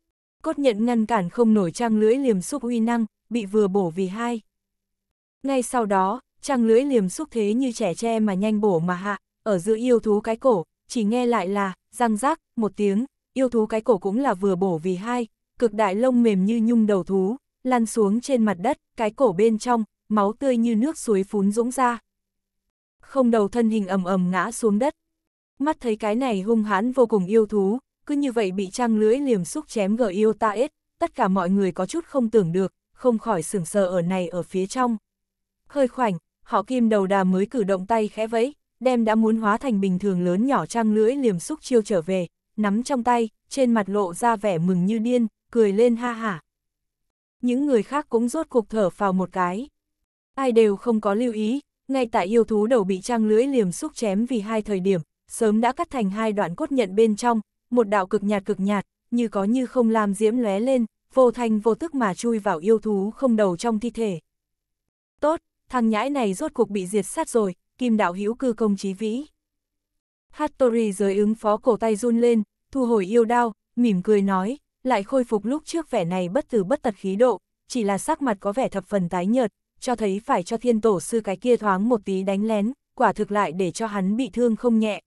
cốt nhận ngăn cản không nổi trang lưỡi liềm xúc uy năng, bị vừa bổ vì hai. Ngay sau đó, trang lưỡi liềm xúc thế như trẻ tre mà nhanh bổ mà hạ, ở giữa yêu thú cái cổ, chỉ nghe lại là, răng rác, một tiếng, yêu thú cái cổ cũng là vừa bổ vì hai, cực đại lông mềm như nhung đầu thú, lăn xuống trên mặt đất, cái cổ bên trong, máu tươi như nước suối phún dũng ra. Không đầu thân hình ầm ầm ngã xuống đất. Mắt thấy cái này hung hãn vô cùng yêu thú, cứ như vậy bị trăng lưỡi liềm xúc chém gờ yêu ta ết, tất cả mọi người có chút không tưởng được, không khỏi sửng sờ ở này ở phía trong. Hơi khoảnh, họ kim đầu đà mới cử động tay khẽ vẫy, đem đã muốn hóa thành bình thường lớn nhỏ trang lưỡi liềm xúc chiêu trở về, nắm trong tay, trên mặt lộ ra vẻ mừng như điên, cười lên ha hả. Những người khác cũng rốt cuộc thở vào một cái. Ai đều không có lưu ý, ngay tại yêu thú đầu bị trang lưỡi liềm xúc chém vì hai thời điểm, sớm đã cắt thành hai đoạn cốt nhận bên trong, một đạo cực nhạt cực nhạt, như có như không làm diễm lóe lên, vô thanh vô tức mà chui vào yêu thú không đầu trong thi thể. Tốt, thằng nhãi này rốt cuộc bị diệt sát rồi, kim đạo hữu cư công chí vĩ. Hattori giới ứng phó cổ tay run lên, thu hồi yêu đao, mỉm cười nói, lại khôi phục lúc trước vẻ này bất tử bất tật khí độ, chỉ là sắc mặt có vẻ thập phần tái nhợt, cho thấy phải cho thiên tổ sư cái kia thoáng một tí đánh lén, quả thực lại để cho hắn bị thương không nhẹ.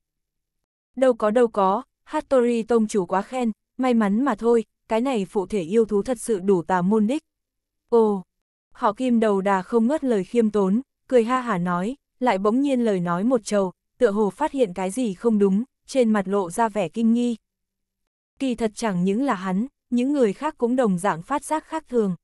Đâu có đâu có, Hattori tông chủ quá khen, may mắn mà thôi, cái này phụ thể yêu thú thật sự đủ tà môn đích. Ồ, họ kim đầu đà không ngớt lời khiêm tốn, cười ha hả nói, lại bỗng nhiên lời nói một trầu, tựa hồ phát hiện cái gì không đúng, trên mặt lộ ra vẻ kinh nghi. Kỳ thật chẳng những là hắn, những người khác cũng đồng dạng phát giác khác thường.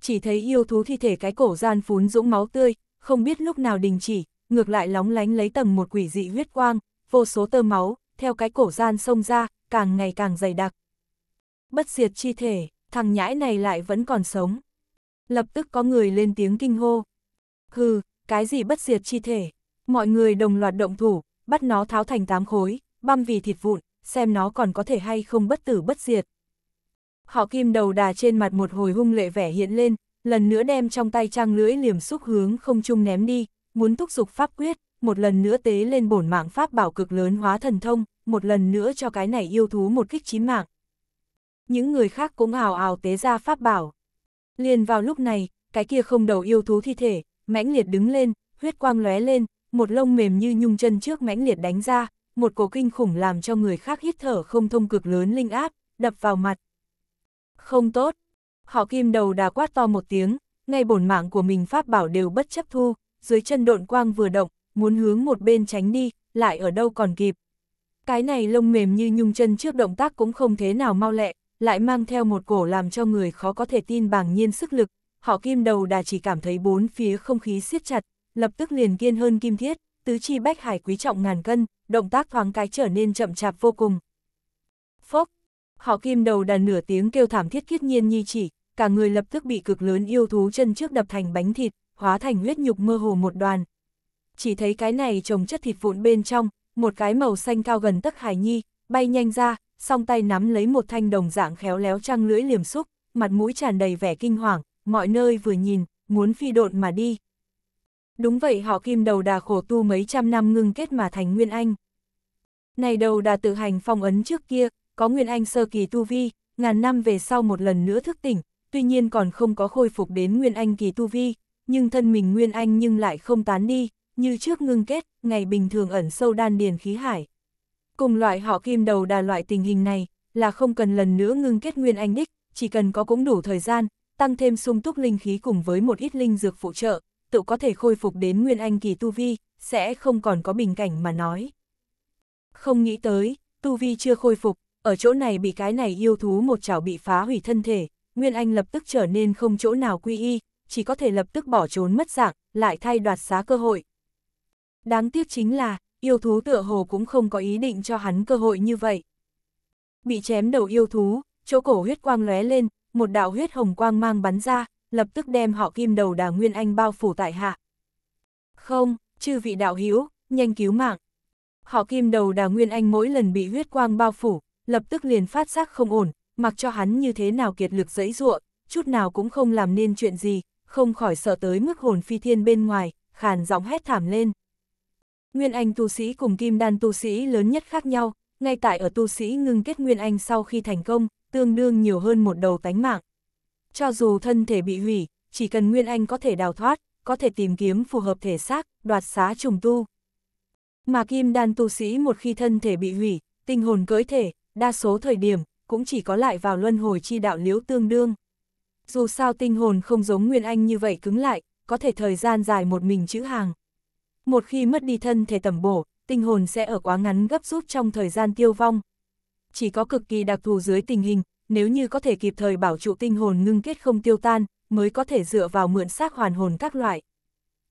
Chỉ thấy yêu thú thi thể cái cổ gian phún dũng máu tươi, không biết lúc nào đình chỉ, ngược lại lóng lánh lấy tầng một quỷ dị huyết quang, vô số tơ máu, theo cái cổ gian sông ra, càng ngày càng dày đặc. Bất diệt chi thể, thằng nhãi này lại vẫn còn sống. Lập tức có người lên tiếng kinh hô. Hừ, cái gì bất diệt chi thể. Mọi người đồng loạt động thủ, bắt nó tháo thành tám khối, băm vì thịt vụn, xem nó còn có thể hay không bất tử bất diệt. Họ kim đầu đà trên mặt một hồi hung lệ vẻ hiện lên, lần nữa đem trong tay trang lưỡi liềm xúc hướng không trung ném đi, muốn thúc dục pháp quyết, một lần nữa tế lên bổn mạng pháp bảo cực lớn hóa thần thông, một lần nữa cho cái này yêu thú một kích chí mạng. Những người khác cũng hào hào tế ra pháp bảo. Liền vào lúc này, cái kia không đầu yêu thú thi thể, mãnh liệt đứng lên, huyết quang lóe lên, một lông mềm như nhung chân trước mãnh liệt đánh ra, một cổ kinh khủng làm cho người khác hít thở không thông cực lớn linh áp, đập vào mặt. Không tốt. Họ kim đầu đà quát to một tiếng, ngay bổn mạng của mình pháp bảo đều bất chấp thu, dưới chân độn quang vừa động, muốn hướng một bên tránh đi, lại ở đâu còn kịp. Cái này lông mềm như nhung chân trước động tác cũng không thế nào mau lẹ, lại mang theo một cổ làm cho người khó có thể tin bằng nhiên sức lực, họ kim đầu đà chỉ cảm thấy bốn phía không khí siết chặt, lập tức liền kiên hơn kim thiết, tứ chi bách hải quý trọng ngàn cân, động tác thoáng cái trở nên chậm chạp vô cùng. Phốc, họ kim đầu đà nửa tiếng kêu thảm thiết kiết nhiên nhi chỉ, cả người lập tức bị cực lớn yêu thú chân trước đập thành bánh thịt, hóa thành huyết nhục mơ hồ một đoàn. Chỉ thấy cái này trồng chất thịt vụn bên trong, một cái màu xanh cao gần tấc hải nhi, bay nhanh ra, song tay nắm lấy một thanh đồng dạng khéo léo trăng lưỡi liềm xúc, mặt mũi tràn đầy vẻ kinh hoàng, mọi nơi vừa nhìn, muốn phi độn mà đi. Đúng vậy họ kim đầu đà khổ tu mấy trăm năm ngưng kết mà thành Nguyên Anh. Này đầu đà tự hành phong ấn trước kia, có Nguyên Anh sơ kỳ tu vi, ngàn năm về sau một lần nữa thức tỉnh, tuy nhiên còn không có khôi phục đến Nguyên Anh kỳ tu vi, nhưng thân mình Nguyên Anh nhưng lại không tán đi, như trước ngưng kết, ngày bình thường ẩn sâu đan điền khí hải. Cùng loại họ kim đầu đà loại tình hình này, là không cần lần nữa ngưng kết Nguyên Anh đích, chỉ cần có cũng đủ thời gian, tăng thêm sung túc linh khí cùng với một ít linh dược phụ trợ, tự có thể khôi phục đến nguyên anh kỳ tu vi, sẽ không còn có bình cảnh mà nói. Không nghĩ tới, tu vi chưa khôi phục, ở chỗ này bị cái này yêu thú một chảo bị phá hủy thân thể, nguyên anh lập tức trở nên không chỗ nào quy y, chỉ có thể lập tức bỏ trốn mất dạng, lại thay đoạt xá cơ hội. Đáng tiếc chính là, yêu thú tựa hồ cũng không có ý định cho hắn cơ hội như vậy. Bị chém đầu yêu thú, chỗ cổ huyết quang lóe lên, một đạo huyết hồng quang mang bắn ra, lập tức đem họ kim đầu đà Nguyên Anh bao phủ tại hạ. Không, chư vị đạo hữu nhanh cứu mạng. Họ kim đầu đà Nguyên Anh mỗi lần bị huyết quang bao phủ, lập tức liền phát sắc không ổn, mặc cho hắn như thế nào kiệt lực dẫy dụa, chút nào cũng không làm nên chuyện gì, không khỏi sợ tới mức hồn phi thiên bên ngoài, khàn giọng hét thảm lên. Nguyên Anh tu sĩ cùng Kim Đan tu sĩ lớn nhất khác nhau, ngay tại ở tu sĩ ngưng kết Nguyên Anh sau khi thành công, tương đương nhiều hơn một đầu tánh mạng. Cho dù thân thể bị hủy, chỉ cần Nguyên Anh có thể đào thoát, có thể tìm kiếm phù hợp thể xác, đoạt xá trùng tu. Mà kim đan tu sĩ một khi thân thể bị hủy, tinh hồn cưỡi thể, đa số thời điểm, cũng chỉ có lại vào luân hồi chi đạo liễu tương đương. Dù sao tinh hồn không giống Nguyên Anh như vậy cứng lại, có thể thời gian dài một mình chữ hàng. Một khi mất đi thân thể tầm bổ, tinh hồn sẽ ở quá ngắn gấp rút trong thời gian tiêu vong, chỉ có cực kỳ đặc thù dưới tình hình, nếu như có thể kịp thời bảo trụ tinh hồn ngưng kết không tiêu tan, mới có thể dựa vào mượn xác hoàn hồn các loại.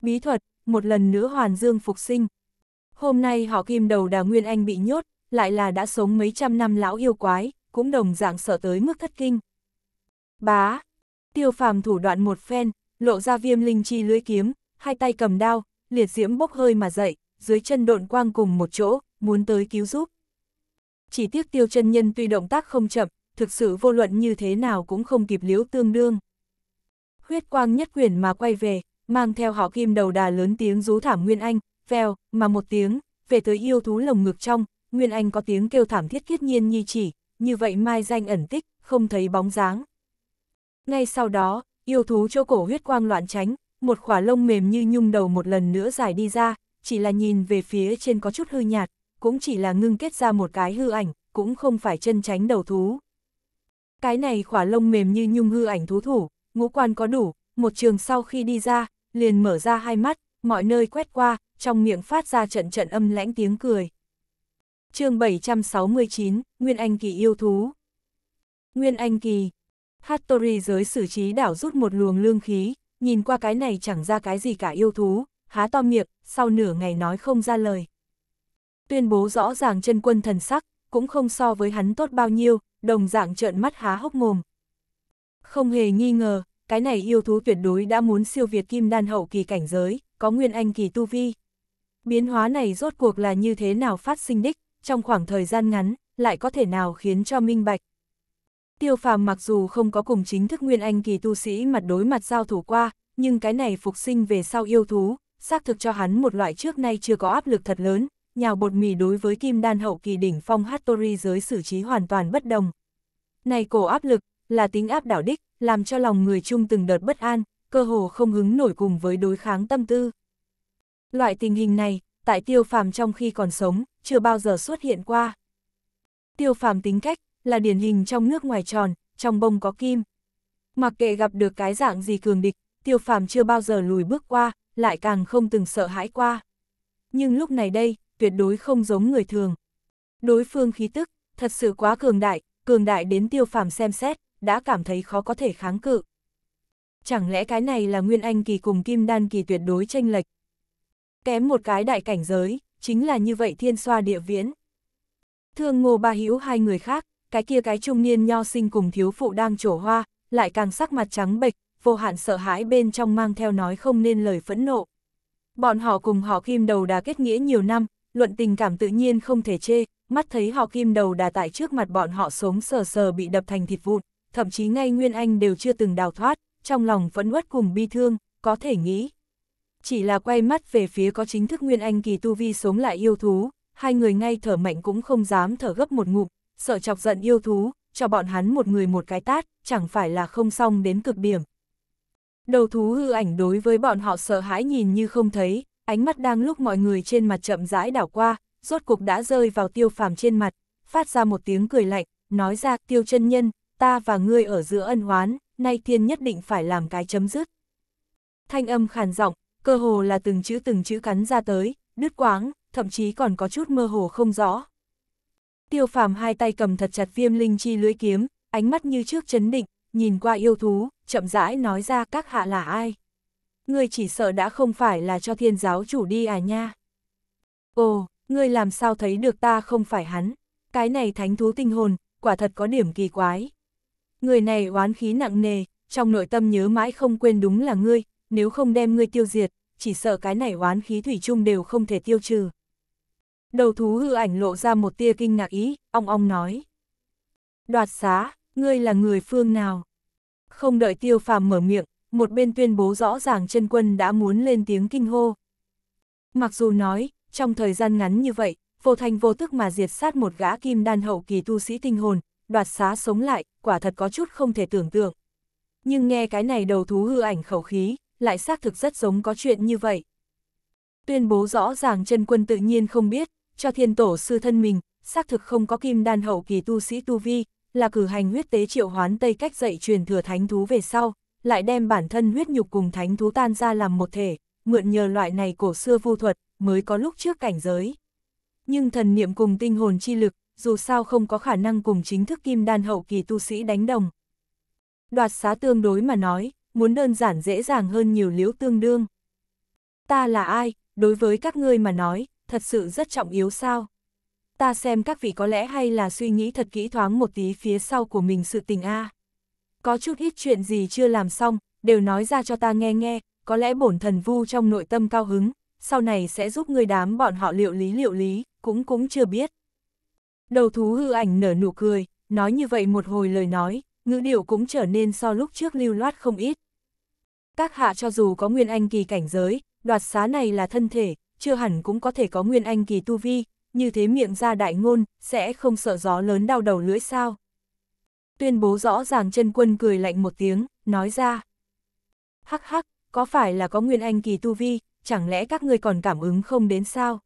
Bí thuật, một lần nữa hoàn dương phục sinh. Hôm nay họ kim đầu đà Nguyên Anh bị nhốt, lại là đã sống mấy trăm năm lão yêu quái, cũng đồng dạng sợ tới mức thất kinh. Bá, tiêu phàm thủ đoạn một phen, lộ ra viêm linh chi lưới kiếm, hai tay cầm đao, liệt diễm bốc hơi mà dậy, dưới chân độn quang cùng một chỗ, muốn tới cứu giúp chỉ tiếc tiêu chân nhân tuy động tác không chậm, thực sự vô luận như thế nào cũng không kịp liếu tương đương. Huyết quang nhất quyển mà quay về, mang theo họ kim đầu đà lớn tiếng rú thảm Nguyên Anh, veo, mà một tiếng, về tới yêu thú lồng ngực trong, Nguyên Anh có tiếng kêu thảm thiết kiết nhiên nhi chỉ, như vậy mai danh ẩn tích, không thấy bóng dáng. Ngay sau đó, yêu thú chỗ cổ huyết quang loạn tránh, một khỏa lông mềm như nhung đầu một lần nữa dài đi ra, chỉ là nhìn về phía trên có chút hư nhạt, cũng chỉ là ngưng kết ra một cái hư ảnh, cũng không phải chân tránh đầu thú. Cái này khỏa lông mềm như nhung hư ảnh thú thủ, ngũ quan có đủ, một trường sau khi đi ra, liền mở ra hai mắt, mọi nơi quét qua, trong miệng phát ra trận trận âm lãnh tiếng cười. chương 769, Nguyên Anh Kỳ yêu thú. Nguyên Anh Kỳ. Hattori giới xử trí đảo rút một luồng lương khí, nhìn qua cái này chẳng ra cái gì cả yêu thú, há to miệng, sau nửa ngày nói không ra lời tuyên bố rõ ràng chân quân thần sắc, cũng không so với hắn tốt bao nhiêu, đồng dạng trợn mắt há hốc mồm. Không hề nghi ngờ, cái này yêu thú tuyệt đối đã muốn siêu việt kim đan hậu kỳ cảnh giới, có nguyên anh kỳ tu vi. Biến hóa này rốt cuộc là như thế nào phát sinh đích, trong khoảng thời gian ngắn, lại có thể nào khiến cho minh bạch. Tiêu phàm mặc dù không có cùng chính thức nguyên anh kỳ tu sĩ mặt đối mặt giao thủ qua, nhưng cái này phục sinh về sau yêu thú, xác thực cho hắn một loại trước nay chưa có áp lực thật lớn, nhào bột mì đối với kim đan hậu kỳ đỉnh phong Hattori giới xử trí hoàn toàn bất đồng. Này cổ áp lực, là tính áp đảo đích, làm cho lòng người chung từng đợt bất an, cơ hồ không hứng nổi cùng với đối kháng tâm tư. Loại tình hình này, tại tiêu phàm trong khi còn sống, chưa bao giờ xuất hiện qua. Tiêu phàm tính cách, là điển hình trong nước ngoài tròn, trong bông có kim. Mặc kệ gặp được cái dạng gì cường địch, tiêu phàm chưa bao giờ lùi bước qua, lại càng không từng sợ hãi qua. Nhưng lúc này đây, tuyệt đối không giống người thường. Đối phương khí tức, thật sự quá cường đại, cường đại đến tiêu phàm xem xét, đã cảm thấy khó có thể kháng cự. Chẳng lẽ cái này là Nguyên Anh kỳ cùng Kim Đan kỳ tuyệt đối tranh lệch? Kém một cái đại cảnh giới, chính là như vậy thiên xoa địa viễn. Thương ngô ba hữu hai người khác, cái kia cái trung niên nho sinh cùng thiếu phụ đang trổ hoa, lại càng sắc mặt trắng bệch, vô hạn sợ hãi bên trong mang theo nói không nên lời phẫn nộ. Bọn họ cùng họ kim đầu đà kết nghĩa nhiều năm, luận tình cảm tự nhiên không thể chê, mắt thấy họ kim đầu đà tại trước mặt bọn họ sống sờ sờ bị đập thành thịt vụn, thậm chí ngay Nguyên Anh đều chưa từng đào thoát, trong lòng vẫn uất cùng bi thương, có thể nghĩ. Chỉ là quay mắt về phía có chính thức Nguyên Anh kỳ tu vi sống lại yêu thú, hai người ngay thở mạnh cũng không dám thở gấp một ngụm, sợ chọc giận yêu thú, cho bọn hắn một người một cái tát, chẳng phải là không xong đến cực điểm. Đầu thú hư ảnh đối với bọn họ sợ hãi nhìn như không thấy, ánh mắt đang lúc mọi người trên mặt chậm rãi đảo qua, rốt cục đã rơi vào tiêu phàm trên mặt, phát ra một tiếng cười lạnh, nói ra tiêu chân nhân, ta và ngươi ở giữa ân hoán, nay thiên nhất định phải làm cái chấm dứt. Thanh âm khàn giọng, cơ hồ là từng chữ từng chữ cắn ra tới, đứt quáng, thậm chí còn có chút mơ hồ không rõ. Tiêu phàm hai tay cầm thật chặt viêm linh chi lưỡi kiếm, ánh mắt như trước chấn định, nhìn qua yêu thú, chậm rãi nói ra các hạ là ai ngươi chỉ sợ đã không phải là cho thiên giáo chủ đi à nha. Ồ, ngươi làm sao thấy được ta không phải hắn, cái này thánh thú tinh hồn, quả thật có điểm kỳ quái. Người này oán khí nặng nề, trong nội tâm nhớ mãi không quên đúng là ngươi, nếu không đem ngươi tiêu diệt, chỉ sợ cái này oán khí thủy chung đều không thể tiêu trừ. Đầu thú hư ảnh lộ ra một tia kinh ngạc ý, ong ong nói. Đoạt xá, ngươi là người phương nào? Không đợi tiêu phàm mở miệng, một bên tuyên bố rõ ràng chân quân đã muốn lên tiếng kinh hô. Mặc dù nói, trong thời gian ngắn như vậy, vô thành vô tức mà diệt sát một gã kim đan hậu kỳ tu sĩ tinh hồn, đoạt xá sống lại, quả thật có chút không thể tưởng tượng. Nhưng nghe cái này đầu thú hư ảnh khẩu khí, lại xác thực rất giống có chuyện như vậy. Tuyên bố rõ ràng chân quân tự nhiên không biết, cho thiên tổ sư thân mình, xác thực không có kim đan hậu kỳ tu sĩ tu vi, là cử hành huyết tế triệu hoán Tây cách dạy truyền thừa thánh thú về sau, lại đem bản thân huyết nhục cùng thánh thú tan ra làm một thể, mượn nhờ loại này cổ xưa vu thuật, mới có lúc trước cảnh giới. Nhưng thần niệm cùng tinh hồn chi lực, dù sao không có khả năng cùng chính thức kim đan hậu kỳ tu sĩ đánh đồng. Đoạt xá tương đối mà nói, muốn đơn giản dễ dàng hơn nhiều liễu tương đương. Ta là ai, đối với các ngươi mà nói, thật sự rất trọng yếu sao? Ta xem các vị có lẽ hay là suy nghĩ thật kỹ thoáng một tí phía sau của mình sự tình a. À có chút ít chuyện gì chưa làm xong, đều nói ra cho ta nghe nghe, có lẽ bổn thần vu trong nội tâm cao hứng, sau này sẽ giúp người đám bọn họ liệu lý liệu lý, cũng cũng chưa biết. Đầu thú hư ảnh nở nụ cười, nói như vậy một hồi lời nói, ngữ điệu cũng trở nên so lúc trước lưu loát không ít. Các hạ cho dù có nguyên anh kỳ cảnh giới, đoạt xá này là thân thể, chưa hẳn cũng có thể có nguyên anh kỳ tu vi, như thế miệng ra đại ngôn, sẽ không sợ gió lớn đau đầu lưỡi sao tuyên bố rõ ràng chân quân cười lạnh một tiếng, nói ra. Hắc hắc, có phải là có nguyên anh kỳ tu vi, chẳng lẽ các ngươi còn cảm ứng không đến sao?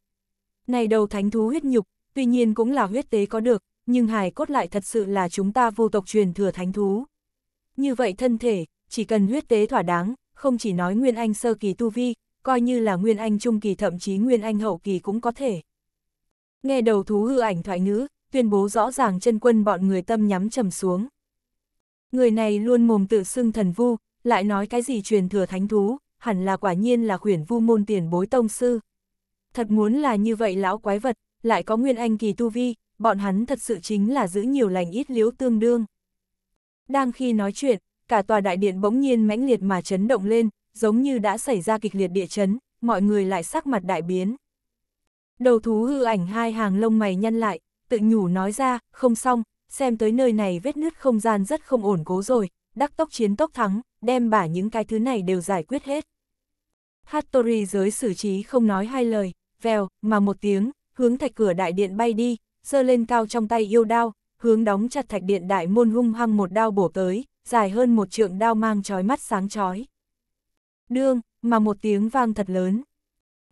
Này đầu thánh thú huyết nhục, tuy nhiên cũng là huyết tế có được, nhưng hài cốt lại thật sự là chúng ta vô tộc truyền thừa thánh thú. Như vậy thân thể, chỉ cần huyết tế thỏa đáng, không chỉ nói nguyên anh sơ kỳ tu vi, coi như là nguyên anh trung kỳ thậm chí nguyên anh hậu kỳ cũng có thể. Nghe đầu thú hư ảnh thoại ngữ, tuyên bố rõ ràng chân quân bọn người tâm nhắm trầm xuống. Người này luôn mồm tự xưng thần vu, lại nói cái gì truyền thừa thánh thú, hẳn là quả nhiên là khuyển vu môn tiền bối tông sư. Thật muốn là như vậy lão quái vật, lại có nguyên anh kỳ tu vi, bọn hắn thật sự chính là giữ nhiều lành ít liếu tương đương. Đang khi nói chuyện, cả tòa đại điện bỗng nhiên mãnh liệt mà chấn động lên, giống như đã xảy ra kịch liệt địa chấn, mọi người lại sắc mặt đại biến. Đầu thú hư ảnh hai hàng lông mày nhăn lại, tự nhủ nói ra, không xong, xem tới nơi này vết nứt không gian rất không ổn cố rồi, đắc tốc chiến tốc thắng, đem bả những cái thứ này đều giải quyết hết. Hattori giới xử trí không nói hai lời, vèo, mà một tiếng, hướng thạch cửa đại điện bay đi, giơ lên cao trong tay yêu đao, hướng đóng chặt thạch điện đại môn hung hăng một đao bổ tới, dài hơn một trượng đao mang chói mắt sáng chói. Đương, mà một tiếng vang thật lớn.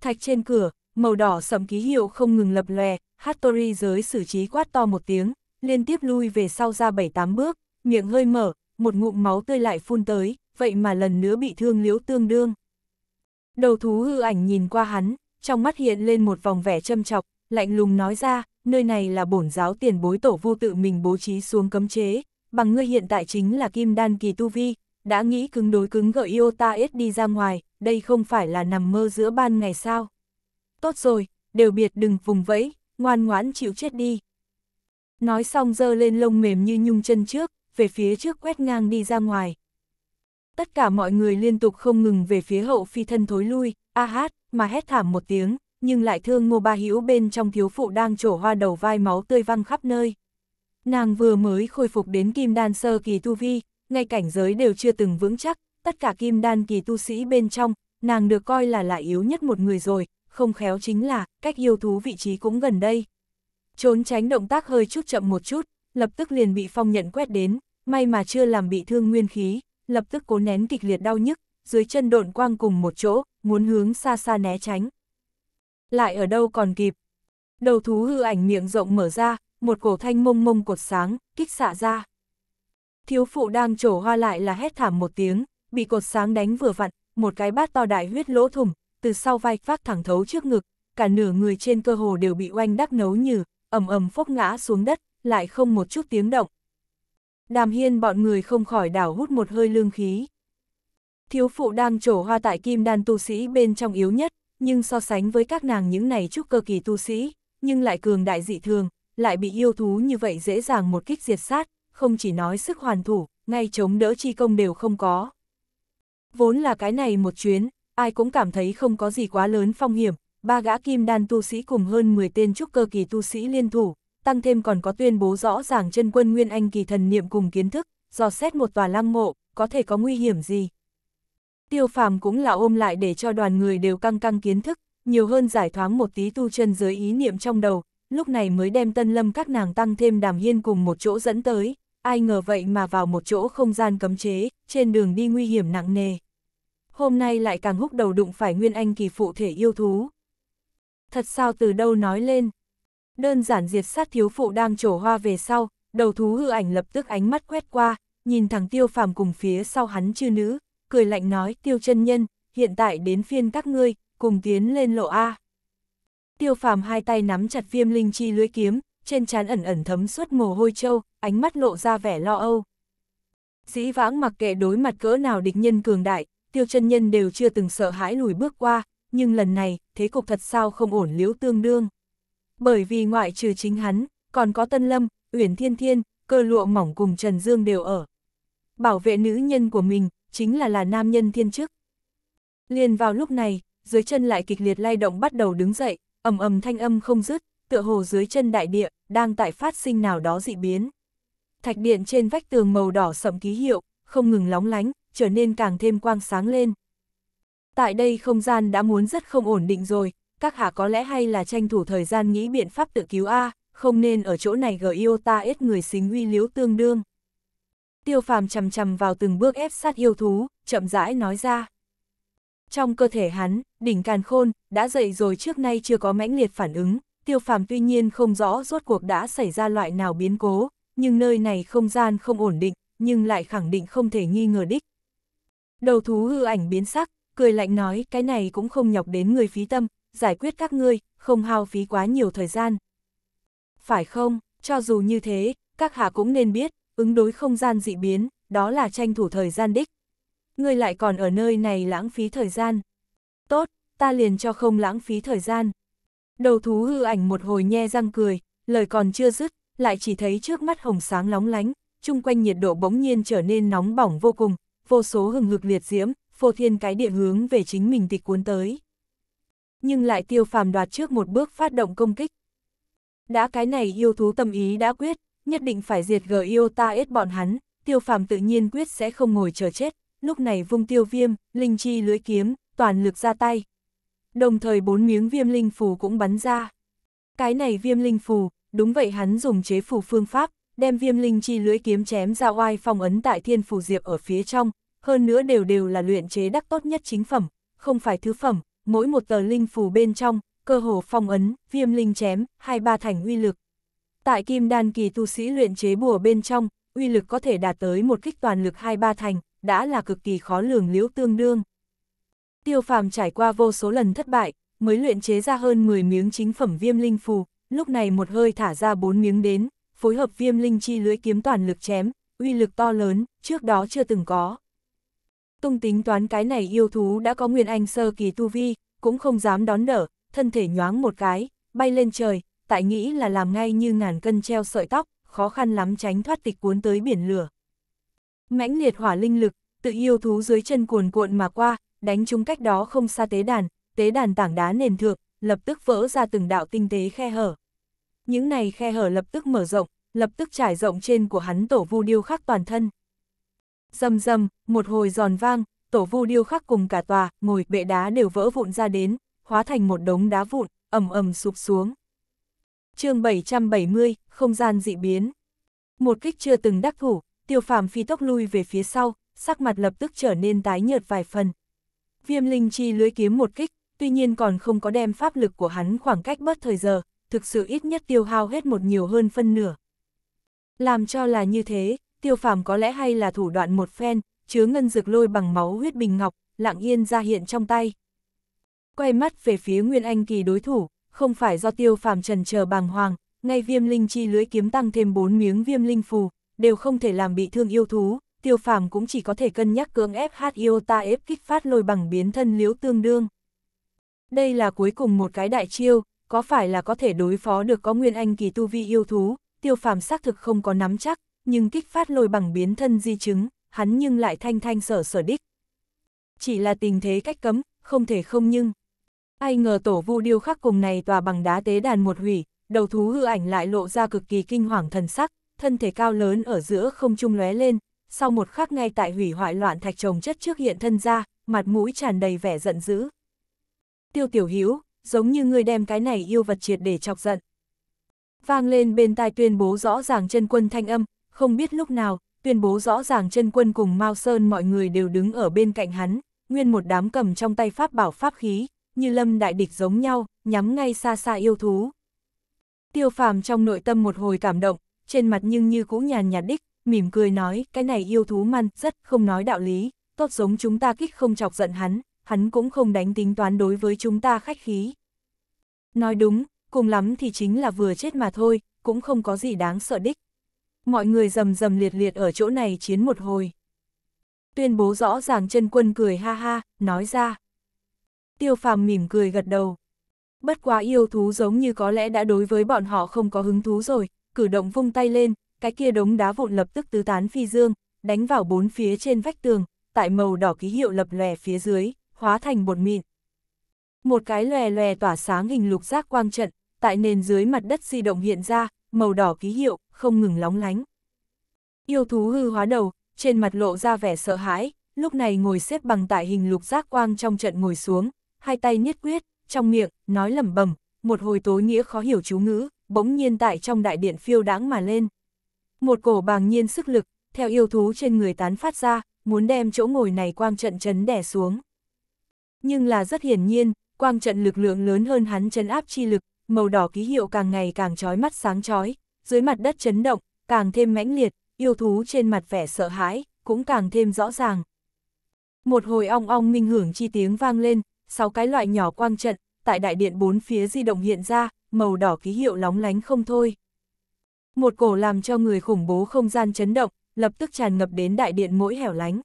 Thạch trên cửa, màu đỏ sầm ký hiệu không ngừng lập lòe, Hattori giới xử trí quát to một tiếng, liên tiếp lui về sau ra 7-8 bước, miệng hơi mở, một ngụm máu tươi lại phun tới, vậy mà lần nữa bị thương liễu tương đương. Đầu thú hư ảnh nhìn qua hắn, trong mắt hiện lên một vòng vẻ châm chọc, lạnh lùng nói ra, nơi này là bổn giáo tiền bối tổ vô tự mình bố trí xuống cấm chế, bằng ngươi hiện tại chính là kim đan kỳ tu vi, đã nghĩ cứng đối cứng gợi yêu ta ít đi ra ngoài, đây không phải là nằm mơ giữa ban ngày sao tốt rồi, đều biệt đừng vùng vẫy, ngoan ngoãn chịu chết đi. Nói xong dơ lên lông mềm như nhung chân trước, về phía trước quét ngang đi ra ngoài. Tất cả mọi người liên tục không ngừng về phía hậu phi thân thối lui, a hát, mà hét thảm một tiếng, nhưng lại thương ngô ba hữu bên trong thiếu phụ đang trổ hoa đầu vai máu tươi văng khắp nơi. Nàng vừa mới khôi phục đến kim đan sơ kỳ tu vi, ngay cảnh giới đều chưa từng vững chắc, tất cả kim đan kỳ tu sĩ bên trong, nàng được coi là lại yếu nhất một người rồi, không khéo chính là, cách yêu thú vị trí cũng gần đây. Trốn tránh động tác hơi chút chậm một chút, lập tức liền bị phong nhận quét đến, may mà chưa làm bị thương nguyên khí, lập tức cố nén kịch liệt đau nhức, dưới chân độn quang cùng một chỗ, muốn hướng xa xa né tránh. Lại ở đâu còn kịp. Đầu thú hư ảnh miệng rộng mở ra, một cổ thanh mông mông cột sáng, kích xạ ra. Thiếu phụ đang trổ hoa lại là hét thảm một tiếng, bị cột sáng đánh vừa vặn, một cái bát to đại huyết lỗ thủng, từ sau vai vác thẳng thấu trước ngực, cả nửa người trên cơ hồ đều bị oanh đắc nấu nhừ, ầm ầm phốc ngã xuống đất, lại không một chút tiếng động. Đàm hiên bọn người không khỏi đảo hút một hơi lương khí. Thiếu phụ đang trổ hoa tại kim đan tu sĩ bên trong yếu nhất, nhưng so sánh với các nàng những này trúc cơ kỳ tu sĩ, nhưng lại cường đại dị thường, lại bị yêu thú như vậy dễ dàng một kích diệt sát, không chỉ nói sức hoàn thủ, ngay chống đỡ chi công đều không có. Vốn là cái này một chuyến, ai cũng cảm thấy không có gì quá lớn phong hiểm, ba gã kim đan tu sĩ cùng hơn 10 tên trúc cơ kỳ tu sĩ liên thủ, tăng thêm còn có tuyên bố rõ ràng chân quân Nguyên Anh kỳ thần niệm cùng kiến thức, dò xét một tòa lăng mộ, có thể có nguy hiểm gì. Tiêu phàm cũng là ôm lại để cho đoàn người đều căng căng kiến thức, nhiều hơn giải thoáng một tí tu chân giới ý niệm trong đầu, lúc này mới đem tân lâm các nàng tăng thêm đàm hiên cùng một chỗ dẫn tới, ai ngờ vậy mà vào một chỗ không gian cấm chế, trên đường đi nguy hiểm nặng nề hôm nay lại càng húc đầu đụng phải Nguyên Anh kỳ phụ thể yêu thú. Thật sao từ đâu nói lên? Đơn giản diệt sát thiếu phụ đang trổ hoa về sau, đầu thú hư ảnh lập tức ánh mắt quét qua, nhìn thằng tiêu phàm cùng phía sau hắn chư nữ, cười lạnh nói tiêu chân nhân, hiện tại đến phiên các ngươi, cùng tiến lên lộ A. Tiêu phàm hai tay nắm chặt viêm linh chi lưới kiếm, trên trán ẩn ẩn thấm suốt mồ hôi trâu, ánh mắt lộ ra vẻ lo âu. Dĩ vãng mặc kệ đối mặt cỡ nào địch nhân cường đại, tiêu chân nhân đều chưa từng sợ hãi lùi bước qua, nhưng lần này, thế cục thật sao không ổn liễu tương đương. Bởi vì ngoại trừ chính hắn, còn có Tân Lâm, Uyển Thiên Thiên, cơ lụa mỏng cùng Trần Dương đều ở. Bảo vệ nữ nhân của mình, chính là là nam nhân thiên chức. Liền vào lúc này, dưới chân lại kịch liệt lay động bắt đầu đứng dậy, ầm ầm thanh âm không dứt, tựa hồ dưới chân đại địa, đang tại phát sinh nào đó dị biến. Thạch điện trên vách tường màu đỏ sậm ký hiệu, không ngừng lóng lánh, trở nên càng thêm quang sáng lên. Tại đây không gian đã muốn rất không ổn định rồi, các hạ có lẽ hay là tranh thủ thời gian nghĩ biện pháp tự cứu A, không nên ở chỗ này gờ yêu ta ít người xính uy liếu tương đương. Tiêu phàm chầm chầm vào từng bước ép sát yêu thú, chậm rãi nói ra. Trong cơ thể hắn, đỉnh càn khôn, đã dậy rồi trước nay chưa có mãnh liệt phản ứng, tiêu phàm tuy nhiên không rõ rốt cuộc đã xảy ra loại nào biến cố, nhưng nơi này không gian không ổn định, nhưng lại khẳng định không thể nghi ngờ đích, Đầu thú hư ảnh biến sắc, cười lạnh nói cái này cũng không nhọc đến người phí tâm, giải quyết các ngươi, không hao phí quá nhiều thời gian. Phải không, cho dù như thế, các hạ cũng nên biết, ứng đối không gian dị biến, đó là tranh thủ thời gian đích. Ngươi lại còn ở nơi này lãng phí thời gian. Tốt, ta liền cho không lãng phí thời gian. Đầu thú hư ảnh một hồi nhe răng cười, lời còn chưa dứt, lại chỉ thấy trước mắt hồng sáng lóng lánh, chung quanh nhiệt độ bỗng nhiên trở nên nóng bỏng vô cùng, vô số hừng hực liệt diễm, phô thiên cái địa hướng về chính mình tịch cuốn tới. Nhưng lại tiêu phàm đoạt trước một bước phát động công kích. Đã cái này yêu thú tâm ý đã quyết, nhất định phải diệt gờ yêu ta ết bọn hắn, tiêu phàm tự nhiên quyết sẽ không ngồi chờ chết, lúc này vung tiêu viêm, linh chi lưỡi kiếm, toàn lực ra tay. Đồng thời bốn miếng viêm linh phù cũng bắn ra. Cái này viêm linh phù, đúng vậy hắn dùng chế phù phương pháp, đem viêm linh chi lưới kiếm chém ra oai phong ấn tại thiên phù diệp ở phía trong, hơn nữa đều đều là luyện chế đắc tốt nhất chính phẩm, không phải thứ phẩm, mỗi một tờ linh phù bên trong, cơ hồ phong ấn, viêm linh chém, hai ba thành uy lực. Tại kim đan kỳ tu sĩ luyện chế bùa bên trong, uy lực có thể đạt tới một kích toàn lực hai ba thành, đã là cực kỳ khó lường liễu tương đương. Tiêu phàm trải qua vô số lần thất bại, mới luyện chế ra hơn 10 miếng chính phẩm viêm linh phù, lúc này một hơi thả ra 4 miếng đến, phối hợp viêm linh chi lưỡi kiếm toàn lực chém, uy lực to lớn, trước đó chưa từng có. Tung tính toán cái này yêu thú đã có nguyên anh sơ kỳ tu vi, cũng không dám đón đỡ, thân thể nhoáng một cái, bay lên trời, tại nghĩ là làm ngay như ngàn cân treo sợi tóc, khó khăn lắm tránh thoát tịch cuốn tới biển lửa. Mãnh liệt hỏa linh lực, tự yêu thú dưới chân cuồn cuộn mà qua, đánh chúng cách đó không xa tế đàn, tế đàn tảng đá nền thượng, lập tức vỡ ra từng đạo tinh tế khe hở những này khe hở lập tức mở rộng, lập tức trải rộng trên của hắn tổ vu điêu khắc toàn thân. Dầm dầm, một hồi giòn vang, tổ vu điêu khắc cùng cả tòa, ngồi bệ đá đều vỡ vụn ra đến, hóa thành một đống đá vụn, ầm ầm sụp xuống. chương 770, không gian dị biến. Một kích chưa từng đắc thủ, tiêu phàm phi tốc lui về phía sau, sắc mặt lập tức trở nên tái nhợt vài phần. Viêm linh chi lưới kiếm một kích, tuy nhiên còn không có đem pháp lực của hắn khoảng cách bớt thời giờ, thực sự ít nhất tiêu hao hết một nhiều hơn phân nửa. Làm cho là như thế, tiêu phàm có lẽ hay là thủ đoạn một phen, chứa ngân dược lôi bằng máu huyết bình ngọc, lặng yên ra hiện trong tay. Quay mắt về phía Nguyên Anh kỳ đối thủ, không phải do tiêu phàm trần chờ bàng hoàng, ngay viêm linh chi lưới kiếm tăng thêm 4 miếng viêm linh phù, đều không thể làm bị thương yêu thú, tiêu phàm cũng chỉ có thể cân nhắc cưỡng ép hát yêu ta ép kích phát lôi bằng biến thân liếu tương đương. Đây là cuối cùng một cái đại chiêu, có phải là có thể đối phó được có nguyên anh kỳ tu vi yêu thú, tiêu phàm xác thực không có nắm chắc, nhưng kích phát lôi bằng biến thân di chứng, hắn nhưng lại thanh thanh sở sở đích. Chỉ là tình thế cách cấm, không thể không nhưng. Ai ngờ tổ vu điêu khắc cùng này tòa bằng đá tế đàn một hủy, đầu thú hư ảnh lại lộ ra cực kỳ kinh hoàng thần sắc, thân thể cao lớn ở giữa không trung lóe lên, sau một khắc ngay tại hủy hoại loạn thạch trồng chất trước hiện thân ra, mặt mũi tràn đầy vẻ giận dữ. Tiêu tiểu Hiếu giống như ngươi đem cái này yêu vật triệt để chọc giận. Vang lên bên tai tuyên bố rõ ràng chân quân thanh âm, không biết lúc nào, tuyên bố rõ ràng chân quân cùng Mao Sơn mọi người đều đứng ở bên cạnh hắn, nguyên một đám cầm trong tay pháp bảo pháp khí, như lâm đại địch giống nhau, nhắm ngay xa xa yêu thú. Tiêu phàm trong nội tâm một hồi cảm động, trên mặt nhưng như cũ nhàn nhạt đích, mỉm cười nói, cái này yêu thú man, rất không nói đạo lý, tốt giống chúng ta kích không chọc giận hắn, hắn cũng không đánh tính toán đối với chúng ta khách khí. Nói đúng, cùng lắm thì chính là vừa chết mà thôi, cũng không có gì đáng sợ đích. Mọi người rầm rầm liệt liệt ở chỗ này chiến một hồi. Tuyên bố rõ ràng chân quân cười ha ha, nói ra. Tiêu phàm mỉm cười gật đầu. Bất quá yêu thú giống như có lẽ đã đối với bọn họ không có hứng thú rồi, cử động vung tay lên, cái kia đống đá vụn lập tức tứ tán phi dương, đánh vào bốn phía trên vách tường, tại màu đỏ ký hiệu lập lòe phía dưới, hóa thành bột mịn. Một cái lòe lòe tỏa sáng hình lục giác quang trận, tại nền dưới mặt đất di động hiện ra, màu đỏ ký hiệu, không ngừng lóng lánh. Yêu thú hư hóa đầu, trên mặt lộ ra vẻ sợ hãi, lúc này ngồi xếp bằng tại hình lục giác quang trong trận ngồi xuống, hai tay niết quyết, trong miệng, nói lẩm bẩm một hồi tối nghĩa khó hiểu chú ngữ, bỗng nhiên tại trong đại điện phiêu đáng mà lên. Một cổ bàng nhiên sức lực, theo yêu thú trên người tán phát ra, muốn đem chỗ ngồi này quang trận chấn đè xuống nhưng là rất hiển nhiên, quang trận lực lượng lớn hơn hắn chấn áp chi lực, màu đỏ ký hiệu càng ngày càng chói mắt sáng chói, dưới mặt đất chấn động, càng thêm mãnh liệt, yêu thú trên mặt vẻ sợ hãi, cũng càng thêm rõ ràng. Một hồi ong ong minh hưởng chi tiếng vang lên, sáu cái loại nhỏ quang trận, tại đại điện bốn phía di động hiện ra, màu đỏ ký hiệu lóng lánh không thôi. Một cổ làm cho người khủng bố không gian chấn động, lập tức tràn ngập đến đại điện mỗi hẻo lánh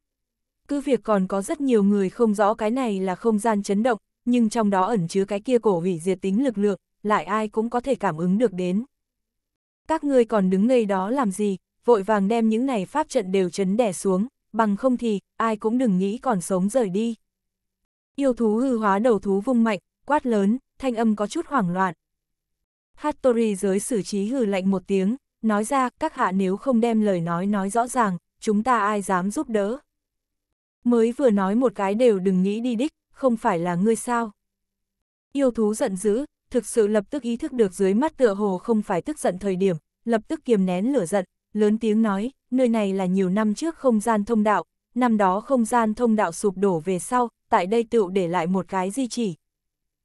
cứ việc còn có rất nhiều người không rõ cái này là không gian chấn động, nhưng trong đó ẩn chứa cái kia cổ hủy diệt tính lực lượng, lại ai cũng có thể cảm ứng được đến. Các ngươi còn đứng ngây đó làm gì, vội vàng đem những này pháp trận đều chấn đè xuống, bằng không thì, ai cũng đừng nghĩ còn sống rời đi. Yêu thú hư hóa đầu thú vung mạnh, quát lớn, thanh âm có chút hoảng loạn. Hattori giới xử trí hừ lạnh một tiếng, nói ra, các hạ nếu không đem lời nói nói rõ ràng, chúng ta ai dám giúp đỡ. Mới vừa nói một cái đều đừng nghĩ đi đích, không phải là ngươi sao. Yêu thú giận dữ, thực sự lập tức ý thức được dưới mắt tựa hồ không phải tức giận thời điểm, lập tức kiềm nén lửa giận, lớn tiếng nói, nơi này là nhiều năm trước không gian thông đạo, năm đó không gian thông đạo sụp đổ về sau, tại đây tựu để lại một cái di chỉ.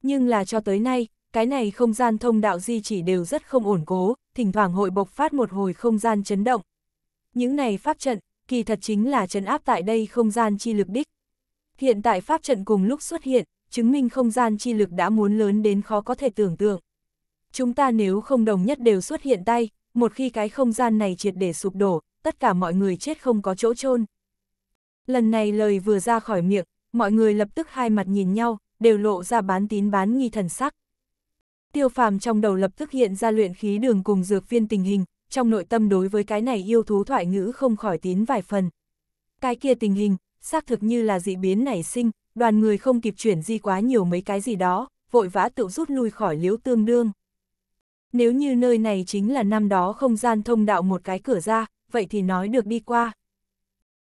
Nhưng là cho tới nay, cái này không gian thông đạo di chỉ đều rất không ổn cố, thỉnh thoảng hội bộc phát một hồi không gian chấn động. Những này pháp trận, kỳ thật chính là trấn áp tại đây không gian chi lực đích. Hiện tại pháp trận cùng lúc xuất hiện, chứng minh không gian chi lực đã muốn lớn đến khó có thể tưởng tượng. Chúng ta nếu không đồng nhất đều xuất hiện tay, một khi cái không gian này triệt để sụp đổ, tất cả mọi người chết không có chỗ chôn. Lần này lời vừa ra khỏi miệng, mọi người lập tức hai mặt nhìn nhau, đều lộ ra bán tín bán nghi thần sắc. Tiêu phàm trong đầu lập tức hiện ra luyện khí đường cùng dược viên tình hình, trong nội tâm đối với cái này yêu thú thoại ngữ không khỏi tín vài phần. Cái kia tình hình, xác thực như là dị biến nảy sinh, đoàn người không kịp chuyển di quá nhiều mấy cái gì đó, vội vã tự rút lui khỏi liếu tương đương. Nếu như nơi này chính là năm đó không gian thông đạo một cái cửa ra, vậy thì nói được đi qua.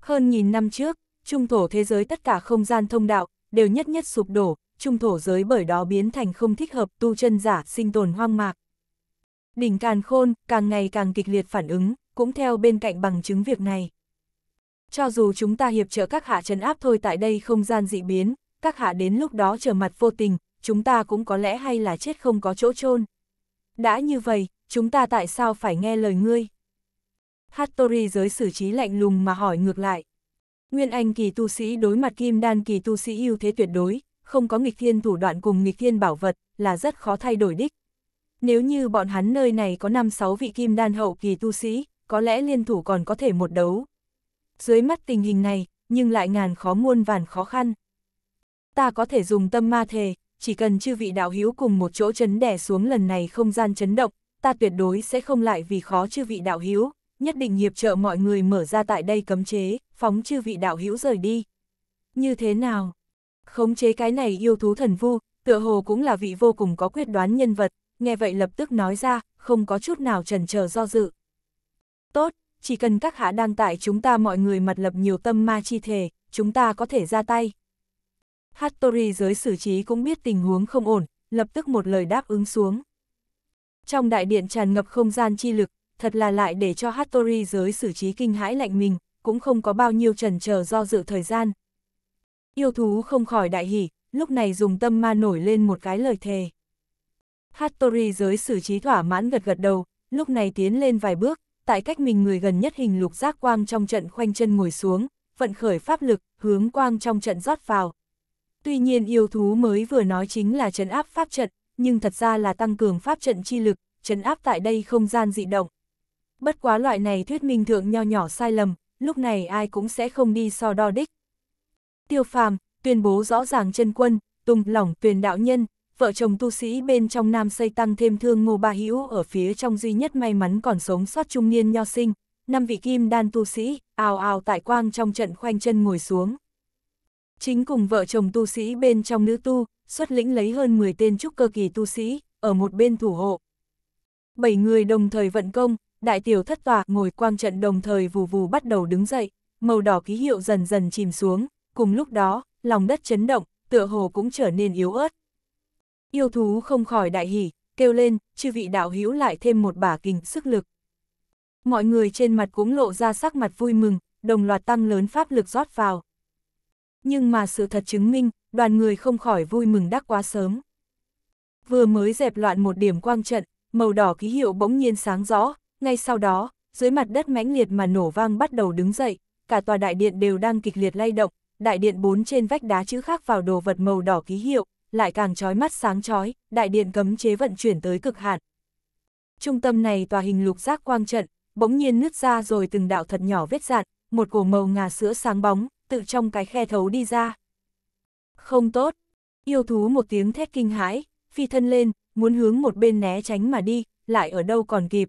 Hơn nghìn năm trước, trung thổ thế giới tất cả không gian thông đạo, đều nhất nhất sụp đổ, trung thổ giới bởi đó biến thành không thích hợp tu chân giả sinh tồn hoang mạc, Đỉnh càn khôn, càng ngày càng kịch liệt phản ứng, cũng theo bên cạnh bằng chứng việc này. Cho dù chúng ta hiệp trợ các hạ trấn áp thôi tại đây không gian dị biến, các hạ đến lúc đó trở mặt vô tình, chúng ta cũng có lẽ hay là chết không có chỗ chôn. Đã như vậy, chúng ta tại sao phải nghe lời ngươi? Hattori giới xử trí lạnh lùng mà hỏi ngược lại. Nguyên Anh kỳ tu sĩ đối mặt kim đan kỳ tu sĩ ưu thế tuyệt đối, không có nghịch thiên thủ đoạn cùng nghịch thiên bảo vật, là rất khó thay đổi đích. Nếu như bọn hắn nơi này có 5-6 vị kim đan hậu kỳ tu sĩ, có lẽ liên thủ còn có thể một đấu. Dưới mắt tình hình này, nhưng lại ngàn khó muôn vàn khó khăn. Ta có thể dùng tâm ma thề, chỉ cần chư vị đạo hữu cùng một chỗ chấn đẻ xuống lần này không gian chấn động, ta tuyệt đối sẽ không lại vì khó chư vị đạo hữu, nhất định nghiệp trợ mọi người mở ra tại đây cấm chế, phóng chư vị đạo hữu rời đi. Như thế nào? Khống chế cái này yêu thú thần vu, tựa hồ cũng là vị vô cùng có quyết đoán nhân vật, nghe vậy lập tức nói ra, không có chút nào trần chờ do dự. Tốt, chỉ cần các hạ đang tại chúng ta mọi người mặt lập nhiều tâm ma chi thể, chúng ta có thể ra tay. Hattori giới xử trí cũng biết tình huống không ổn, lập tức một lời đáp ứng xuống. Trong đại điện tràn ngập không gian chi lực, thật là lại để cho Hattori giới xử trí kinh hãi lạnh mình, cũng không có bao nhiêu trần chờ do dự thời gian. Yêu thú không khỏi đại hỉ, lúc này dùng tâm ma nổi lên một cái lời thề. Hattori giới xử trí thỏa mãn gật gật đầu, lúc này tiến lên vài bước, tại cách mình người gần nhất hình lục giác quang trong trận khoanh chân ngồi xuống, vận khởi pháp lực, hướng quang trong trận rót vào. Tuy nhiên yêu thú mới vừa nói chính là trấn áp pháp trận, nhưng thật ra là tăng cường pháp trận chi lực, trấn áp tại đây không gian dị động. Bất quá loại này thuyết minh thượng nho nhỏ sai lầm, lúc này ai cũng sẽ không đi so đo đích. Tiêu phàm, tuyên bố rõ ràng chân quân, tung lỏng tuyển đạo nhân, vợ chồng tu sĩ bên trong nam xây tăng thêm thương ngô ba hữu ở phía trong duy nhất may mắn còn sống sót trung niên nho sinh, năm vị kim đan tu sĩ, ào ào tại quang trong trận khoanh chân ngồi xuống. Chính cùng vợ chồng tu sĩ bên trong nữ tu, xuất lĩnh lấy hơn 10 tên trúc cơ kỳ tu sĩ, ở một bên thủ hộ. Bảy người đồng thời vận công, đại tiểu thất tòa ngồi quang trận đồng thời vù vù bắt đầu đứng dậy, màu đỏ ký hiệu dần dần chìm xuống, cùng lúc đó, lòng đất chấn động, tựa hồ cũng trở nên yếu ớt. Yêu thú không khỏi đại hỉ, kêu lên, chư vị đạo hữu lại thêm một bả kình sức lực. Mọi người trên mặt cũng lộ ra sắc mặt vui mừng, đồng loạt tăng lớn pháp lực rót vào. Nhưng mà sự thật chứng minh, đoàn người không khỏi vui mừng đắc quá sớm. Vừa mới dẹp loạn một điểm quang trận, màu đỏ ký hiệu bỗng nhiên sáng rõ, ngay sau đó, dưới mặt đất mãnh liệt mà nổ vang bắt đầu đứng dậy, cả tòa đại điện đều đang kịch liệt lay động, đại điện bốn trên vách đá chữ khác vào đồ vật màu đỏ ký hiệu, lại càng trói mắt sáng trói, đại điện cấm chế vận chuyển tới cực hạn. Trung tâm này tòa hình lục giác quang trận, bỗng nhiên nứt ra rồi từng đạo thật nhỏ vết dạn, một cổ màu ngà sữa sáng bóng, tự trong cái khe thấu đi ra. Không tốt, yêu thú một tiếng thét kinh hãi, phi thân lên, muốn hướng một bên né tránh mà đi, lại ở đâu còn kịp.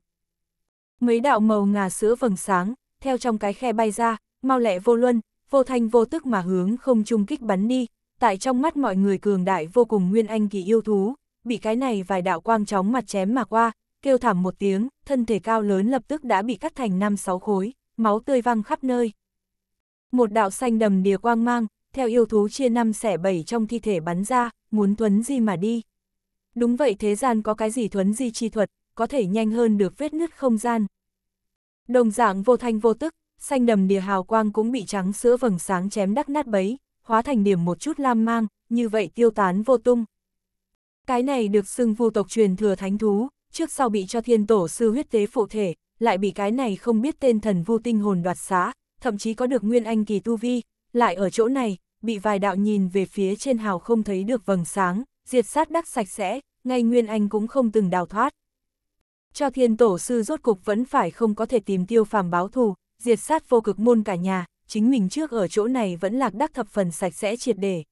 Mấy đạo màu ngà sữa vầng sáng, theo trong cái khe bay ra, mau lẹ vô luân, vô thanh vô tức mà hướng không trung kích bắn đi tại trong mắt mọi người cường đại vô cùng nguyên anh kỳ yêu thú, bị cái này vài đạo quang chóng mặt chém mà qua, kêu thảm một tiếng, thân thể cao lớn lập tức đã bị cắt thành năm sáu khối, máu tươi văng khắp nơi. Một đạo xanh đầm đìa quang mang, theo yêu thú chia năm xẻ bảy trong thi thể bắn ra, muốn thuấn di mà đi. Đúng vậy thế gian có cái gì thuấn di chi thuật, có thể nhanh hơn được vết nứt không gian. Đồng dạng vô thanh vô tức, xanh đầm đìa hào quang cũng bị trắng sữa vầng sáng chém đắc nát bấy, hóa thành điểm một chút lam mang, như vậy tiêu tán vô tung. Cái này được xưng vu tộc truyền thừa thánh thú, trước sau bị cho thiên tổ sư huyết tế phụ thể, lại bị cái này không biết tên thần vu tinh hồn đoạt xá, thậm chí có được nguyên anh kỳ tu vi, lại ở chỗ này, bị vài đạo nhìn về phía trên hào không thấy được vầng sáng, diệt sát đắc sạch sẽ, ngay nguyên anh cũng không từng đào thoát. Cho thiên tổ sư rốt cục vẫn phải không có thể tìm tiêu phàm báo thù, diệt sát vô cực môn cả nhà, chính mình trước ở chỗ này vẫn lạc đắc thập phần sạch sẽ triệt để.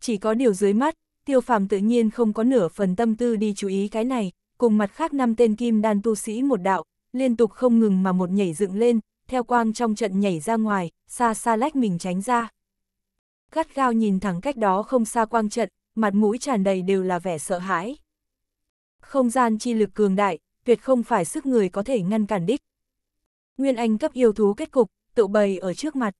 Chỉ có điều dưới mắt, tiêu phàm tự nhiên không có nửa phần tâm tư đi chú ý cái này, cùng mặt khác năm tên kim đan tu sĩ một đạo, liên tục không ngừng mà một nhảy dựng lên, theo quang trong trận nhảy ra ngoài, xa xa lách mình tránh ra. Gắt gao nhìn thẳng cách đó không xa quang trận, mặt mũi tràn đầy đều là vẻ sợ hãi. Không gian chi lực cường đại, tuyệt không phải sức người có thể ngăn cản đích. Nguyên Anh cấp yêu thú kết cục, tự bày ở trước mặt.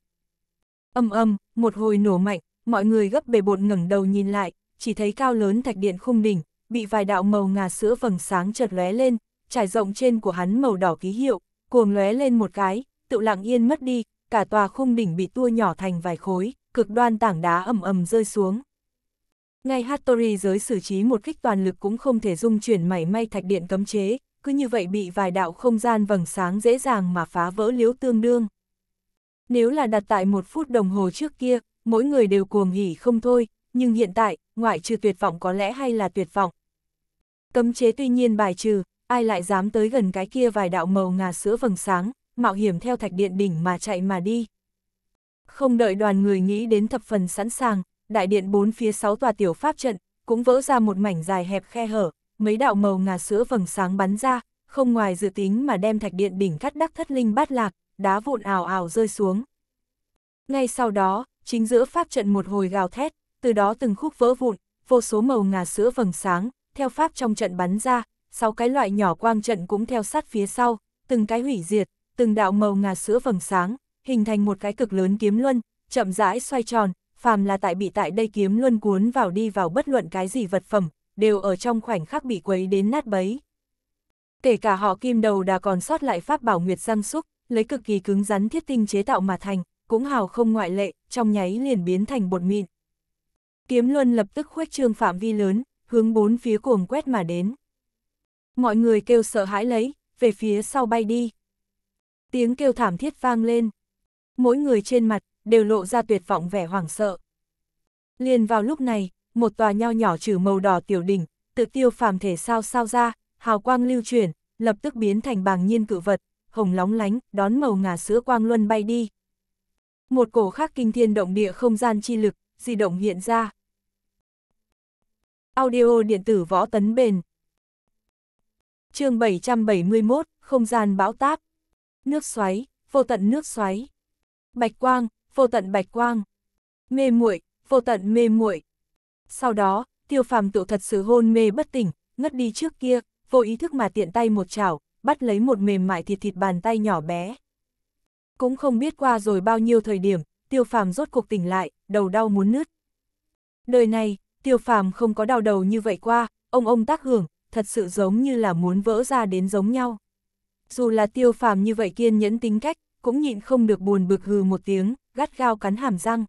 Âm âm, một hồi nổ mạnh, mọi người gấp bề bột ngẩng đầu nhìn lại, chỉ thấy cao lớn thạch điện khung đỉnh, bị vài đạo màu ngà sữa vầng sáng chợt lóe lên, trải rộng trên của hắn màu đỏ ký hiệu, cuồng lóe lên một cái, tự lặng yên mất đi, cả tòa khung đỉnh bị tua nhỏ thành vài khối, cực đoan tảng đá ầm ầm rơi xuống. Ngay Hattori giới xử trí một kích toàn lực cũng không thể dung chuyển mảy may thạch điện cấm chế, cứ như vậy bị vài đạo không gian vầng sáng dễ dàng mà phá vỡ liếu tương đương. Nếu là đặt tại một phút đồng hồ trước kia, mỗi người đều cuồng hỉ không thôi, nhưng hiện tại, ngoại trừ tuyệt vọng có lẽ hay là tuyệt vọng. Cấm chế tuy nhiên bài trừ, ai lại dám tới gần cái kia vài đạo màu ngà sữa vầng sáng, mạo hiểm theo thạch điện đỉnh mà chạy mà đi. Không đợi đoàn người nghĩ đến thập phần sẵn sàng, đại điện bốn phía sáu tòa tiểu pháp trận, cũng vỡ ra một mảnh dài hẹp khe hở, mấy đạo màu ngà sữa vầng sáng bắn ra, không ngoài dự tính mà đem thạch điện đỉnh cắt đắc thất linh bát lạc, đá vụn ào ào rơi xuống. Ngay sau đó, chính giữa pháp trận một hồi gào thét, từ đó từng khúc vỡ vụn, vô số màu ngà sữa vầng sáng, theo pháp trong trận bắn ra, sáu cái loại nhỏ quang trận cũng theo sát phía sau, từng cái hủy diệt, từng đạo màu ngà sữa vầng sáng, hình thành một cái cực lớn kiếm luân, chậm rãi xoay tròn, phàm là tại bị tại đây kiếm luân cuốn vào đi vào bất luận cái gì vật phẩm, đều ở trong khoảnh khắc bị quấy đến nát bấy. Kể cả họ kim đầu đã còn sót lại pháp bảo nguyệt răng xúc, lấy cực kỳ cứng rắn thiết tinh chế tạo mà thành, cũng hào không ngoại lệ, trong nháy liền biến thành bột mịn. Kiếm luân lập tức khuếch trương phạm vi lớn, hướng bốn phía cuồng quét mà đến. Mọi người kêu sợ hãi lấy, về phía sau bay đi. Tiếng kêu thảm thiết vang lên. Mỗi người trên mặt, đều lộ ra tuyệt vọng vẻ hoảng sợ. Liền vào lúc này, một tòa nho nhỏ trừ màu đỏ tiểu đỉnh, tự tiêu phàm thể sao sao ra, hào quang lưu chuyển, lập tức biến thành bàng nhiên cự vật, hồng lóng lánh, đón màu ngà sữa quang luân bay đi. Một cổ khác kinh thiên động địa không gian chi lực, di động hiện ra. Audio điện tử võ tấn bền. chương 771, không gian bão táp. Nước xoáy, vô tận nước xoáy. Bạch quang, vô tận bạch quang. Mê muội, vô tận mê muội. Sau đó, tiêu phàm tựu thật sự hôn mê bất tỉnh, ngất đi trước kia, vô ý thức mà tiện tay một chảo, bắt lấy một mềm mại thịt thịt bàn tay nhỏ bé. Cũng không biết qua rồi bao nhiêu thời điểm, tiêu phàm rốt cuộc tỉnh lại, đầu đau muốn nứt. Đời này, tiêu phàm không có đau đầu như vậy qua, ông ông tác hưởng, thật sự giống như là muốn vỡ ra đến giống nhau. Dù là tiêu phàm như vậy kiên nhẫn tính cách, cũng nhịn không được buồn bực hừ một tiếng, gắt gao cắn hàm răng.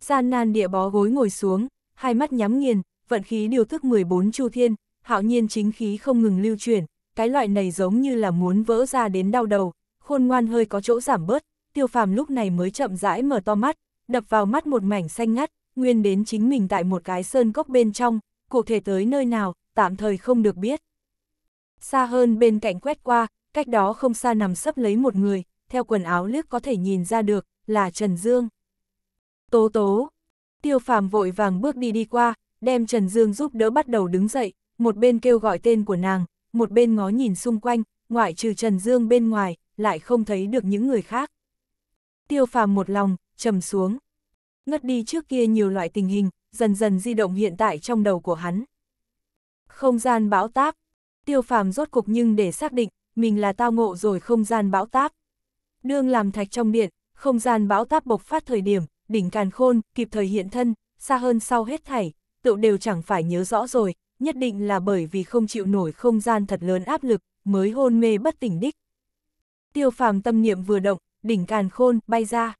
Gian nan địa bó gối ngồi xuống, hai mắt nhắm nghiền, vận khí điều thức 14 chu thiên, hạo nhiên chính khí không ngừng lưu chuyển, cái loại này giống như là muốn vỡ ra đến đau đầu, khôn ngoan hơi có chỗ giảm bớt, tiêu phàm lúc này mới chậm rãi mở to mắt, đập vào mắt một mảnh xanh ngắt, nguyên đến chính mình tại một cái sơn cốc bên trong, cụ thể tới nơi nào, tạm thời không được biết. Xa hơn bên cạnh quét qua, cách đó không xa nằm sấp lấy một người, theo quần áo lướt có thể nhìn ra được, là Trần Dương. Tố tố, tiêu phàm vội vàng bước đi đi qua, đem Trần Dương giúp đỡ bắt đầu đứng dậy, một bên kêu gọi tên của nàng, một bên ngó nhìn xung quanh, ngoại trừ Trần Dương bên ngoài, lại không thấy được những người khác. Tiêu phàm một lòng, trầm xuống. Ngất đi trước kia nhiều loại tình hình, dần dần di động hiện tại trong đầu của hắn. Không gian bão táp. Tiêu phàm rốt cục nhưng để xác định, mình là tao ngộ rồi không gian bão táp. Đương làm thạch trong điện, không gian bão táp bộc phát thời điểm, đỉnh càn khôn, kịp thời hiện thân, xa hơn sau hết thảy, tựu đều chẳng phải nhớ rõ rồi, nhất định là bởi vì không chịu nổi không gian thật lớn áp lực, mới hôn mê bất tỉnh đích. Tiêu phàm tâm niệm vừa động, đỉnh càn khôn, bay ra.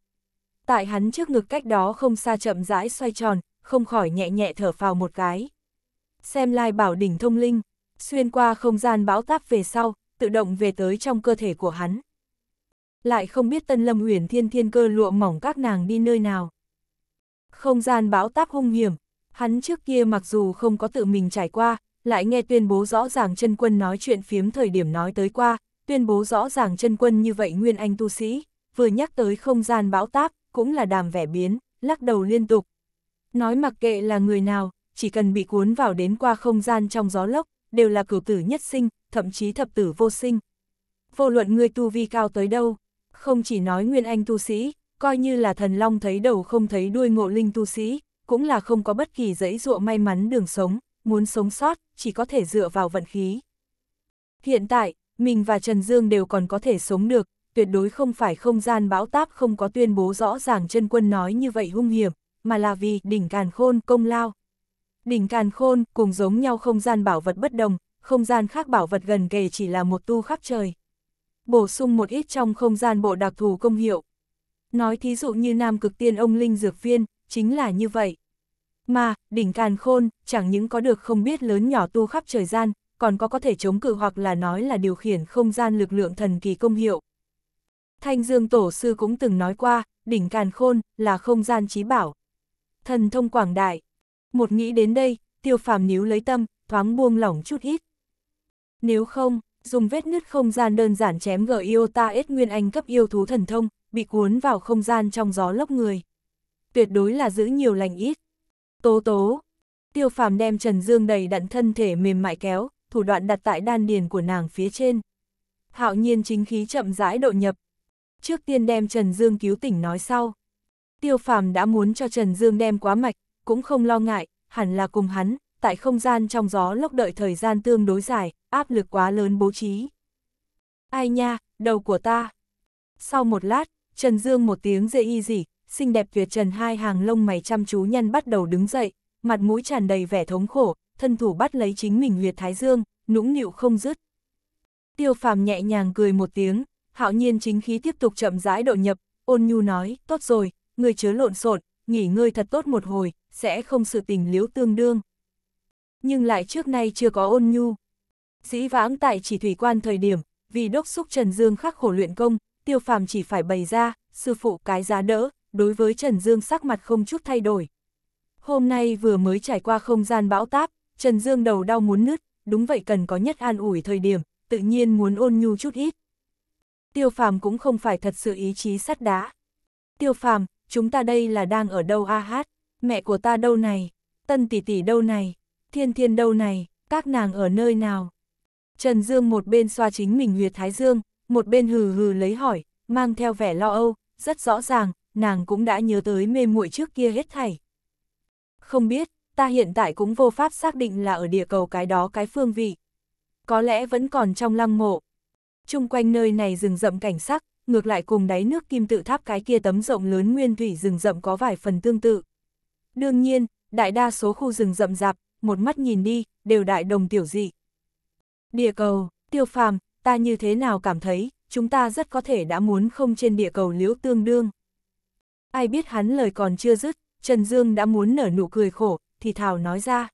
Tại hắn trước ngực cách đó không xa chậm rãi xoay tròn, không khỏi nhẹ nhẹ thở phào một cái. Xem lai bảo đỉnh thông linh, xuyên qua không gian bão táp về sau, tự động về tới trong cơ thể của hắn. Lại không biết tân lâm huyền thiên thiên cơ lụa mỏng các nàng đi nơi nào. Không gian bão táp hung hiểm, Hắn trước kia mặc dù không có tự mình trải qua, lại nghe tuyên bố rõ ràng chân quân nói chuyện phiếm thời điểm nói tới qua, tuyên bố rõ ràng chân quân như vậy nguyên anh tu sĩ, vừa nhắc tới không gian bão táp, cũng là đàm vẻ biến, lắc đầu liên tục. Nói mặc kệ là người nào, chỉ cần bị cuốn vào đến qua không gian trong gió lốc, đều là cửu tử nhất sinh, thậm chí thập tử vô sinh. Vô luận người tu vi cao tới đâu, không chỉ nói nguyên anh tu sĩ, coi như là thần long thấy đầu không thấy đuôi ngộ linh tu sĩ, cũng là không có bất kỳ dãy dụa may mắn đường sống, muốn sống sót, chỉ có thể dựa vào vận khí. Hiện tại, mình và Trần Dương đều còn có thể sống được, tuyệt đối không phải không gian bão táp không có tuyên bố rõ ràng chân quân nói như vậy hung hiểm, mà là vì đỉnh càn khôn công lao. Đỉnh càn khôn cùng giống nhau không gian bảo vật bất đồng, không gian khác bảo vật gần kề chỉ là một tu khắp trời. Bổ sung một ít trong không gian bộ đặc thù công hiệu. Nói thí dụ như nam cực tiên ông Linh Dược Viên, chính là như vậy. Mà, đỉnh càn khôn, chẳng những có được không biết lớn nhỏ tu khắp trời gian, còn có có thể chống cự hoặc là nói là điều khiển không gian lực lượng thần kỳ công hiệu. Thanh Dương Tổ Sư cũng từng nói qua, đỉnh càn khôn là không gian trí bảo. Thần thông quảng đại. Một nghĩ đến đây, tiêu phàm níu lấy tâm, thoáng buông lỏng chút ít. Nếu không, dùng vết nứt không gian đơn giản chém gở Iota S Nguyên Anh cấp yêu thú thần thông, bị cuốn vào không gian trong gió lốc người tuyệt đối là giữ nhiều lành ít. Tố tố, tiêu phàm đem Trần Dương đầy đặn thân thể mềm mại kéo, thủ đoạn đặt tại đan điền của nàng phía trên. Hạo nhiên chính khí chậm rãi độ nhập. Trước tiên đem Trần Dương cứu tỉnh nói sau. Tiêu phàm đã muốn cho Trần Dương đem quá mạch, cũng không lo ngại, hẳn là cùng hắn, tại không gian trong gió lốc đợi thời gian tương đối dài, áp lực quá lớn bố trí. Ai nha, đầu của ta. Sau một lát, Trần Dương một tiếng dễ y dỉ, xinh đẹp việt trần hai hàng lông mày chăm chú nhân bắt đầu đứng dậy, mặt mũi tràn đầy vẻ thống khổ, thân thủ bắt lấy chính mình Liệt Thái Dương, nũng nịu không dứt. Tiêu phàm nhẹ nhàng cười một tiếng, hạo nhiên chính khí tiếp tục chậm rãi độ nhập, ôn nhu nói, tốt rồi, người chớ lộn xộn, nghỉ ngơi thật tốt một hồi, sẽ không sự tình liếu tương đương. Nhưng lại trước nay chưa có ôn nhu. Dĩ vãng tại chỉ thủy quan thời điểm, vì đốc xúc Trần Dương khắc khổ luyện công, tiêu phàm chỉ phải bày ra, sư phụ cái giá đỡ, đối với Trần Dương sắc mặt không chút thay đổi. Hôm nay vừa mới trải qua không gian bão táp, Trần Dương đầu đau muốn nứt, đúng vậy cần có nhất an ủi thời điểm, tự nhiên muốn ôn nhu chút ít. Tiêu phàm cũng không phải thật sự ý chí sắt đá. Tiêu phàm, chúng ta đây là đang ở đâu a hát, mẹ của ta đâu này, tân tỷ tỷ đâu này, thiên thiên đâu này, các nàng ở nơi nào. Trần Dương một bên xoa chính mình huyệt thái dương, một bên hừ hừ lấy hỏi, mang theo vẻ lo âu, rất rõ ràng, nàng cũng đã nhớ tới mê muội trước kia hết thảy. Không biết, ta hiện tại cũng vô pháp xác định là ở địa cầu cái đó cái phương vị. Có lẽ vẫn còn trong lăng mộ. Trung quanh nơi này rừng rậm cảnh sắc, ngược lại cùng đáy nước kim tự tháp cái kia tấm rộng lớn nguyên thủy rừng rậm có vài phần tương tự. Đương nhiên, đại đa số khu rừng rậm rạp, một mắt nhìn đi, đều đại đồng tiểu dị. Địa cầu, tiêu phàm, ta như thế nào cảm thấy, chúng ta rất có thể đã muốn không trên địa cầu liễu tương đương. Ai biết hắn lời còn chưa dứt, Trần Dương đã muốn nở nụ cười khổ, thì Thảo nói ra.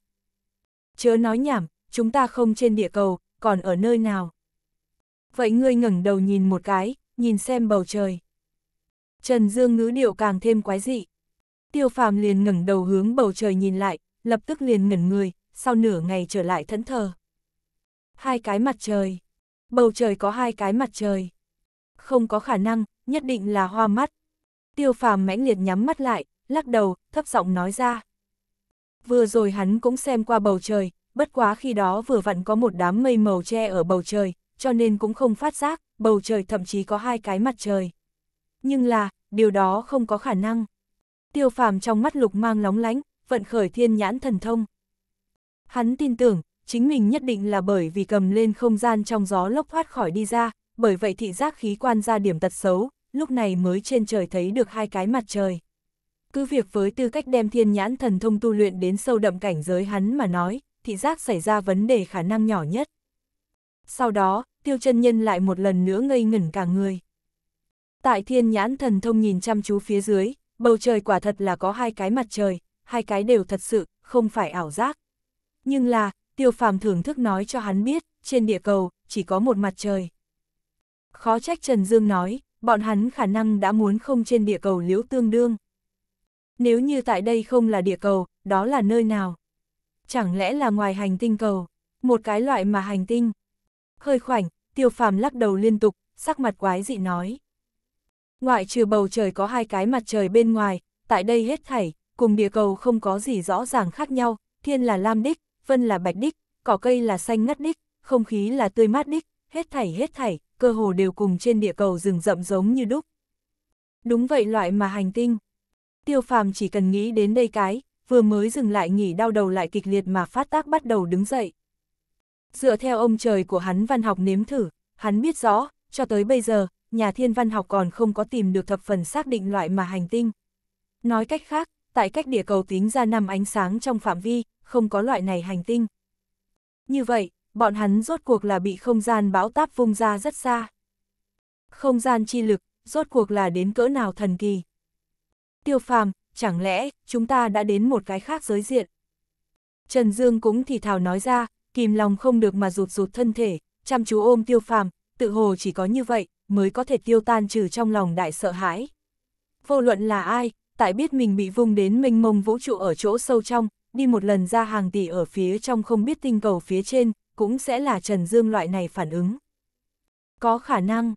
Chớ nói nhảm, chúng ta không trên địa cầu, còn ở nơi nào. Vậy ngươi ngẩng đầu nhìn một cái, nhìn xem bầu trời. Trần Dương ngữ điệu càng thêm quái dị. Tiêu phàm liền ngẩng đầu hướng bầu trời nhìn lại, lập tức liền ngẩn người, sau nửa ngày trở lại thẫn thờ. Hai cái mặt trời. Bầu trời có hai cái mặt trời. Không có khả năng, nhất định là hoa mắt, tiêu phàm mãnh liệt nhắm mắt lại, lắc đầu, thấp giọng nói ra. Vừa rồi hắn cũng xem qua bầu trời, bất quá khi đó vừa vặn có một đám mây màu che ở bầu trời, cho nên cũng không phát giác, bầu trời thậm chí có hai cái mặt trời. Nhưng là, điều đó không có khả năng. Tiêu phàm trong mắt lục mang lóng lánh, vận khởi thiên nhãn thần thông. Hắn tin tưởng, chính mình nhất định là bởi vì cầm lên không gian trong gió lốc thoát khỏi đi ra, bởi vậy thị giác khí quan ra điểm tật xấu, lúc này mới trên trời thấy được hai cái mặt trời. Cứ việc với tư cách đem thiên nhãn thần thông tu luyện đến sâu đậm cảnh giới hắn mà nói, thị giác xảy ra vấn đề khả năng nhỏ nhất. Sau đó, tiêu chân nhân lại một lần nữa ngây ngẩn cả người. Tại thiên nhãn thần thông nhìn chăm chú phía dưới, bầu trời quả thật là có hai cái mặt trời, hai cái đều thật sự, không phải ảo giác. Nhưng là, tiêu phàm thưởng thức nói cho hắn biết, trên địa cầu, chỉ có một mặt trời. Khó trách Trần Dương nói, bọn hắn khả năng đã muốn không trên địa cầu liễu tương đương. Nếu như tại đây không là địa cầu, đó là nơi nào? Chẳng lẽ là ngoài hành tinh cầu, một cái loại mà hành tinh? Hơi khoảnh, tiêu phàm lắc đầu liên tục, sắc mặt quái dị nói. Ngoại trừ bầu trời có hai cái mặt trời bên ngoài, tại đây hết thảy, cùng địa cầu không có gì rõ ràng khác nhau, thiên là lam đích, vân là bạch đích, cỏ cây là xanh ngắt đích, không khí là tươi mát đích, hết thảy hết thảy, cơ hồ đều cùng trên địa cầu rừng rậm giống như đúc. Đúng vậy loại mà hành tinh. Tiêu phàm chỉ cần nghĩ đến đây cái, vừa mới dừng lại nghỉ đau đầu lại kịch liệt mà phát tác bắt đầu đứng dậy. Dựa theo ông trời của hắn văn học nếm thử, hắn biết rõ, cho tới bây giờ, nhà thiên văn học còn không có tìm được thập phần xác định loại mà hành tinh. Nói cách khác, tại cách địa cầu tính ra năm ánh sáng trong phạm vi, không có loại này hành tinh. Như vậy, bọn hắn rốt cuộc là bị không gian bão táp vung ra rất xa. Không gian chi lực, rốt cuộc là đến cỡ nào thần kỳ. Tiêu phàm, chẳng lẽ, chúng ta đã đến một cái khác giới diện. Trần Dương cũng thì thào nói ra, kìm lòng không được mà rụt rụt thân thể, chăm chú ôm tiêu phàm, tự hồ chỉ có như vậy, mới có thể tiêu tan trừ trong lòng đại sợ hãi. Vô luận là ai, tại biết mình bị vung đến mênh mông vũ trụ ở chỗ sâu trong, đi một lần ra hàng tỷ ở phía trong không biết tinh cầu phía trên, cũng sẽ là Trần Dương loại này phản ứng. Có khả năng,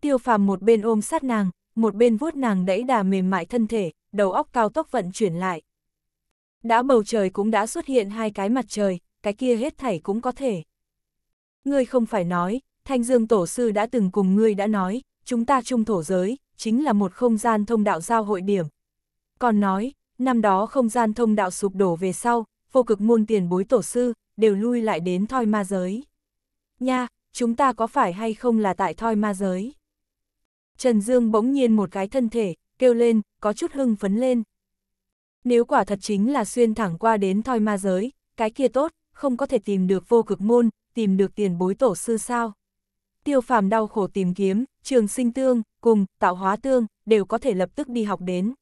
tiêu phàm một bên ôm sát nàng, một bên vuốt nàng đẫy đà mềm mại thân thể, đầu óc cao tốc vận chuyển lại. Đã bầu trời cũng đã xuất hiện hai cái mặt trời, cái kia hết thảy cũng có thể. Ngươi không phải nói, Thanh Dương Tổ Sư đã từng cùng ngươi đã nói, chúng ta trung thổ giới, chính là một không gian thông đạo giao hội điểm. Còn nói, năm đó không gian thông đạo sụp đổ về sau, vô cực môn tiền bối Tổ Sư, đều lui lại đến thoi ma giới. Nha, chúng ta có phải hay không là tại thoi ma giới? Trần Dương bỗng nhiên một cái thân thể, kêu lên, có chút hưng phấn lên. Nếu quả thật chính là xuyên thẳng qua đến thoi ma giới, cái kia tốt, không có thể tìm được vô cực môn, tìm được tiền bối tổ sư sao. Tiêu phàm đau khổ tìm kiếm, trường sinh tương, cùng, tạo hóa tương, đều có thể lập tức đi học đến.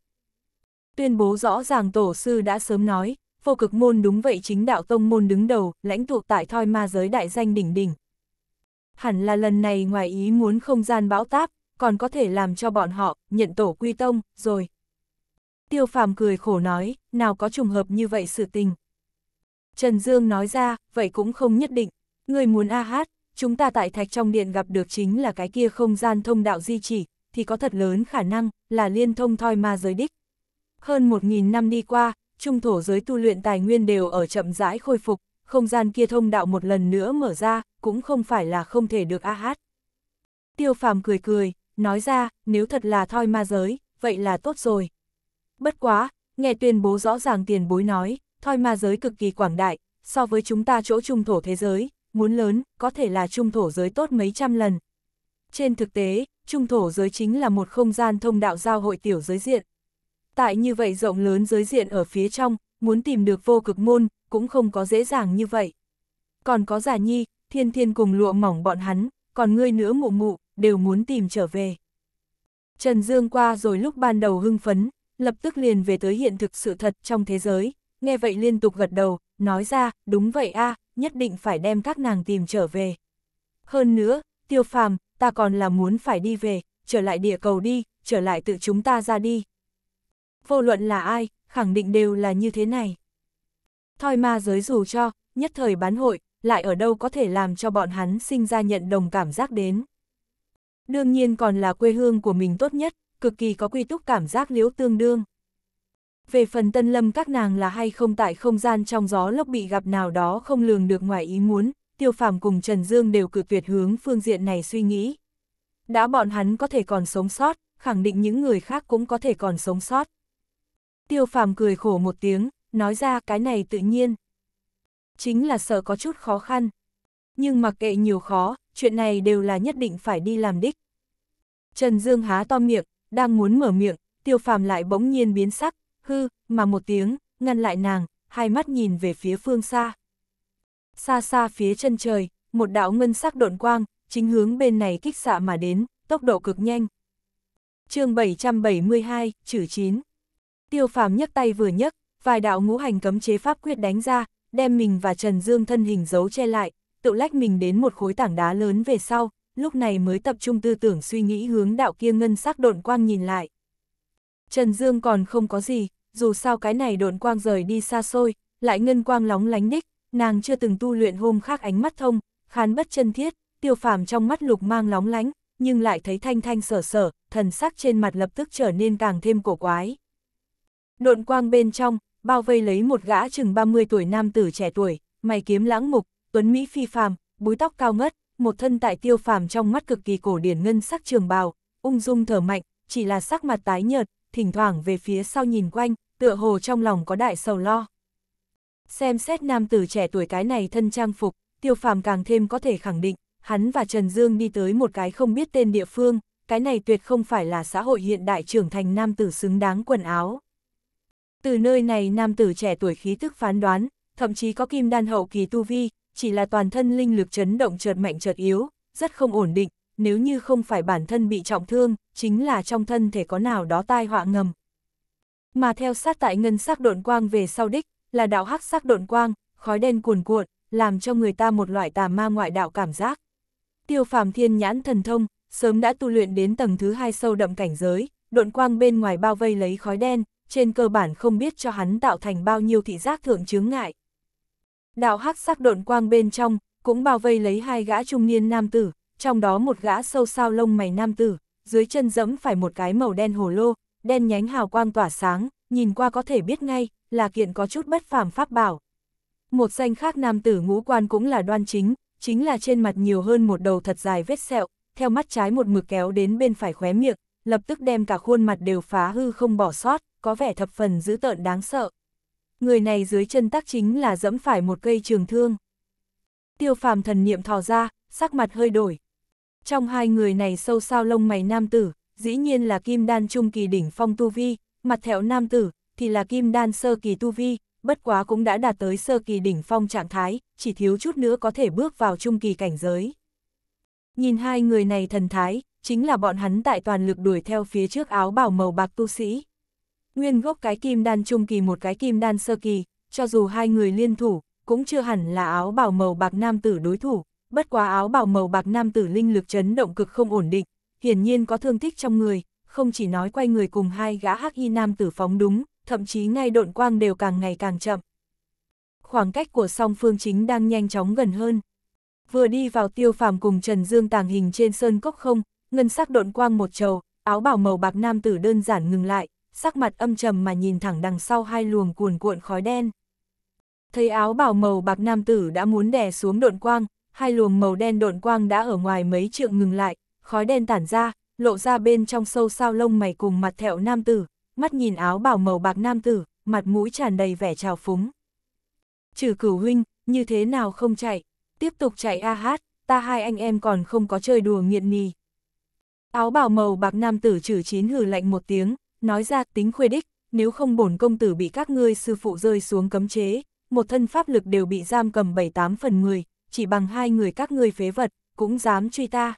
Tuyên bố rõ ràng tổ sư đã sớm nói, vô cực môn đúng vậy chính đạo tông môn đứng đầu, lãnh tụ tại thoi ma giới đại danh đỉnh đỉnh. Hẳn là lần này ngoài ý muốn không gian bão táp, còn có thể làm cho bọn họ nhận tổ quy tông, rồi. Tiêu phàm cười khổ nói, nào có trùng hợp như vậy sự tình. Trần Dương nói ra, vậy cũng không nhất định, người muốn a hát, chúng ta tại thạch trong điện gặp được chính là cái kia không gian thông đạo di chỉ, thì có thật lớn khả năng là liên thông thoi ma giới đích. Hơn một nghìn năm đi qua, trung thổ giới tu luyện tài nguyên đều ở chậm rãi khôi phục, không gian kia thông đạo một lần nữa mở ra, cũng không phải là không thể được a hát. Tiêu phàm cười cười, nói ra, nếu thật là thoi ma giới, vậy là tốt rồi. Bất quá, nghe tuyên bố rõ ràng tiền bối nói, thoi ma giới cực kỳ quảng đại, so với chúng ta chỗ trung thổ thế giới, muốn lớn, có thể là trung thổ giới tốt mấy trăm lần. Trên thực tế, trung thổ giới chính là một không gian thông đạo giao hội tiểu giới diện, Tại như vậy rộng lớn giới diện ở phía trong, muốn tìm được vô cực môn, cũng không có dễ dàng như vậy. Còn có giả nhi, thiên thiên cùng lụa mỏng bọn hắn, còn ngươi nữa mụ mụ, đều muốn tìm trở về. Trần Dương qua rồi lúc ban đầu hưng phấn, lập tức liền về tới hiện thực sự thật trong thế giới, nghe vậy liên tục gật đầu, nói ra, đúng vậy a nhất định phải đem các nàng tìm trở về. Hơn nữa, tiêu phàm, ta còn là muốn phải đi về, trở lại địa cầu đi, trở lại tự chúng ta ra đi, vô luận là ai, khẳng định đều là như thế này. Thoi ma giới dù cho, nhất thời bán hội, lại ở đâu có thể làm cho bọn hắn sinh ra nhận đồng cảm giác đến. Đương nhiên còn là quê hương của mình tốt nhất, cực kỳ có quy túc cảm giác liễu tương đương. Về phần tân lâm các nàng là hay không tại không gian trong gió lốc bị gặp nào đó không lường được ngoài ý muốn, tiêu phàm cùng Trần Dương đều cực tuyệt hướng phương diện này suy nghĩ. Đã bọn hắn có thể còn sống sót, khẳng định những người khác cũng có thể còn sống sót. Tiêu phàm cười khổ một tiếng, nói ra cái này tự nhiên. Chính là sợ có chút khó khăn. Nhưng mặc kệ nhiều khó, chuyện này đều là nhất định phải đi làm đích. Trần Dương há to miệng, đang muốn mở miệng, tiêu phàm lại bỗng nhiên biến sắc, hư, mà một tiếng, ngăn lại nàng, hai mắt nhìn về phía phương xa. Xa xa phía chân trời, một đạo ngân sắc độn quang, chính hướng bên này kích xạ mà đến, tốc độ cực nhanh. chương 772, chữ 9 Tiêu phàm nhấc tay vừa nhấc, vài đạo ngũ hành cấm chế pháp quyết đánh ra, đem mình và Trần Dương thân hình giấu che lại, tự lách mình đến một khối tảng đá lớn về sau, lúc này mới tập trung tư tưởng suy nghĩ hướng đạo kia ngân sắc độn quang nhìn lại. Trần Dương còn không có gì, dù sao cái này độn quang rời đi xa xôi, lại ngân quang lóng lánh đích, nàng chưa từng tu luyện hôm khác ánh mắt thông, khán bất chân thiết, tiêu phàm trong mắt lục mang lóng lánh, nhưng lại thấy thanh thanh sở sở, thần sắc trên mặt lập tức trở nên càng thêm cổ quái. Độn quang bên trong, bao vây lấy một gã chừng 30 tuổi nam tử trẻ tuổi, mày kiếm lãng mục, tuấn Mỹ phi phàm, búi tóc cao ngất, một thân tại tiêu phàm trong mắt cực kỳ cổ điển ngân sắc trường bào, ung dung thở mạnh, chỉ là sắc mặt tái nhợt, thỉnh thoảng về phía sau nhìn quanh, tựa hồ trong lòng có đại sầu lo. Xem xét nam tử trẻ tuổi cái này thân trang phục, tiêu phàm càng thêm có thể khẳng định, hắn và Trần Dương đi tới một cái không biết tên địa phương, cái này tuyệt không phải là xã hội hiện đại trưởng thành nam tử xứng đáng quần áo. Từ nơi này nam tử trẻ tuổi khí tức phán đoán, thậm chí có kim đan hậu kỳ tu vi, chỉ là toàn thân linh lực chấn động chợt mạnh chợt yếu, rất không ổn định, nếu như không phải bản thân bị trọng thương, chính là trong thân thể có nào đó tai họa ngầm. Mà theo sát tại ngân sắc độn quang về sau đích, là đạo hắc sắc độn quang, khói đen cuồn cuộn, làm cho người ta một loại tà ma ngoại đạo cảm giác. Tiêu phàm thiên nhãn thần thông, sớm đã tu luyện đến tầng thứ hai sâu đậm cảnh giới, độn quang bên ngoài bao vây lấy khói đen, trên cơ bản không biết cho hắn tạo thành bao nhiêu thị giác thượng chướng ngại. Đạo hắc sắc độn quang bên trong, cũng bao vây lấy hai gã trung niên nam tử, trong đó một gã sâu sao lông mày nam tử, dưới chân dẫm phải một cái màu đen hồ lô, đen nhánh hào quang tỏa sáng, nhìn qua có thể biết ngay, là kiện có chút bất phàm pháp bảo. Một danh khác nam tử ngũ quan cũng là đoan chính, chính là trên mặt nhiều hơn một đầu thật dài vết sẹo, theo mắt trái một mực kéo đến bên phải khóe miệng, lập tức đem cả khuôn mặt đều phá hư không bỏ sót, có vẻ thập phần dữ tợn đáng sợ. Người này dưới chân tác chính là dẫm phải một cây trường thương. Tiêu phàm thần niệm thò ra, sắc mặt hơi đổi. Trong hai người này sâu sao lông mày nam tử, dĩ nhiên là kim đan trung kỳ đỉnh phong tu vi, mặt thẹo nam tử, thì là kim đan sơ kỳ tu vi, bất quá cũng đã đạt tới sơ kỳ đỉnh phong trạng thái, chỉ thiếu chút nữa có thể bước vào trung kỳ cảnh giới. Nhìn hai người này thần thái, chính là bọn hắn tại toàn lực đuổi theo phía trước áo bảo màu bạc tu sĩ. Nguyên gốc cái kim đan trung kỳ một cái kim đan sơ kỳ, cho dù hai người liên thủ, cũng chưa hẳn là áo bảo màu bạc nam tử đối thủ, bất quá áo bảo màu bạc nam tử linh lực chấn động cực không ổn định, hiển nhiên có thương tích trong người, không chỉ nói quay người cùng hai gã hắc y nam tử phóng đúng, thậm chí ngay độn quang đều càng ngày càng chậm. Khoảng cách của song phương chính đang nhanh chóng gần hơn. Vừa đi vào tiêu phàm cùng Trần Dương tàng hình trên sơn cốc không, ngân sắc độn quang một trầu, áo bảo màu bạc nam tử đơn giản ngừng lại, sắc mặt âm trầm mà nhìn thẳng đằng sau hai luồng cuồn cuộn khói đen. Thấy áo bảo màu bạc nam tử đã muốn đè xuống độn quang, hai luồng màu đen độn quang đã ở ngoài mấy trượng ngừng lại, khói đen tản ra, lộ ra bên trong sâu sao lông mày cùng mặt thẹo nam tử, mắt nhìn áo bảo màu bạc nam tử, mặt mũi tràn đầy vẻ trào phúng. Trừ cửu huynh, như thế nào không chạy, tiếp tục chạy a hát, ta hai anh em còn không có chơi đùa nghiện nì, Áo bào màu bạc nam tử trừ chín hừ lạnh một tiếng, nói ra tính khuê đích, nếu không bổn công tử bị các ngươi sư phụ rơi xuống cấm chế, một thân pháp lực đều bị giam cầm bảy tám phần người, chỉ bằng hai người các ngươi phế vật, cũng dám truy ta.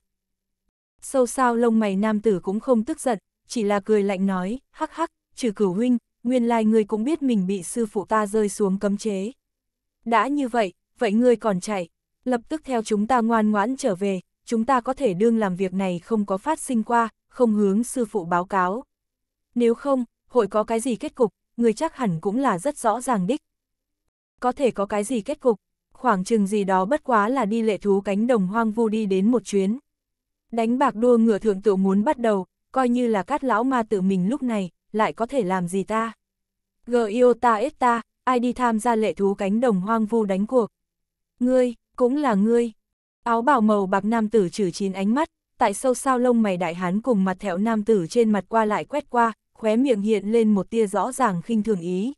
Sâu sao lông mày nam tử cũng không tức giận, chỉ là cười lạnh nói, hắc hắc, trừ cửu huynh, nguyên lai ngươi cũng biết mình bị sư phụ ta rơi xuống cấm chế. Đã như vậy, vậy ngươi còn chạy, lập tức theo chúng ta ngoan ngoãn trở về, chúng ta có thể đương làm việc này không có phát sinh qua, không hướng sư phụ báo cáo. Nếu không, hội có cái gì kết cục, người chắc hẳn cũng là rất rõ ràng đích. Có thể có cái gì kết cục, khoảng chừng gì đó bất quá là đi lệ thú cánh đồng hoang vu đi đến một chuyến. Đánh bạc đua ngựa thượng tự muốn bắt đầu, coi như là cát lão ma tự mình lúc này, lại có thể làm gì ta. G yêu ta, ai đi tham gia lệ thú cánh đồng hoang vu đánh cuộc. Ngươi, cũng là ngươi. Áo bào màu bạc nam tử trừ chín ánh mắt, tại sâu sao lông mày đại hán cùng mặt thẹo nam tử trên mặt qua lại quét qua, khóe miệng hiện lên một tia rõ ràng khinh thường ý.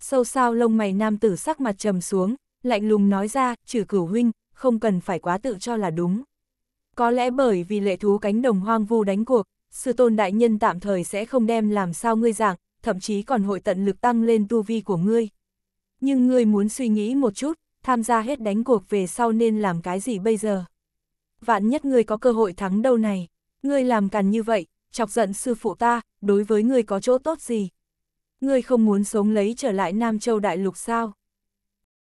Sâu sao lông mày nam tử sắc mặt trầm xuống, lạnh lùng nói ra, trừ cửu huynh, không cần phải quá tự cho là đúng. Có lẽ bởi vì lệ thú cánh đồng hoang vu đánh cuộc, sư tôn đại nhân tạm thời sẽ không đem làm sao ngươi dạng, thậm chí còn hội tận lực tăng lên tu vi của ngươi. Nhưng ngươi muốn suy nghĩ một chút, tham gia hết đánh cuộc về sau nên làm cái gì bây giờ? Vạn nhất ngươi có cơ hội thắng đâu này, ngươi làm càn như vậy, chọc giận sư phụ ta, đối với ngươi có chỗ tốt gì? Ngươi không muốn sống lấy trở lại Nam Châu Đại Lục sao?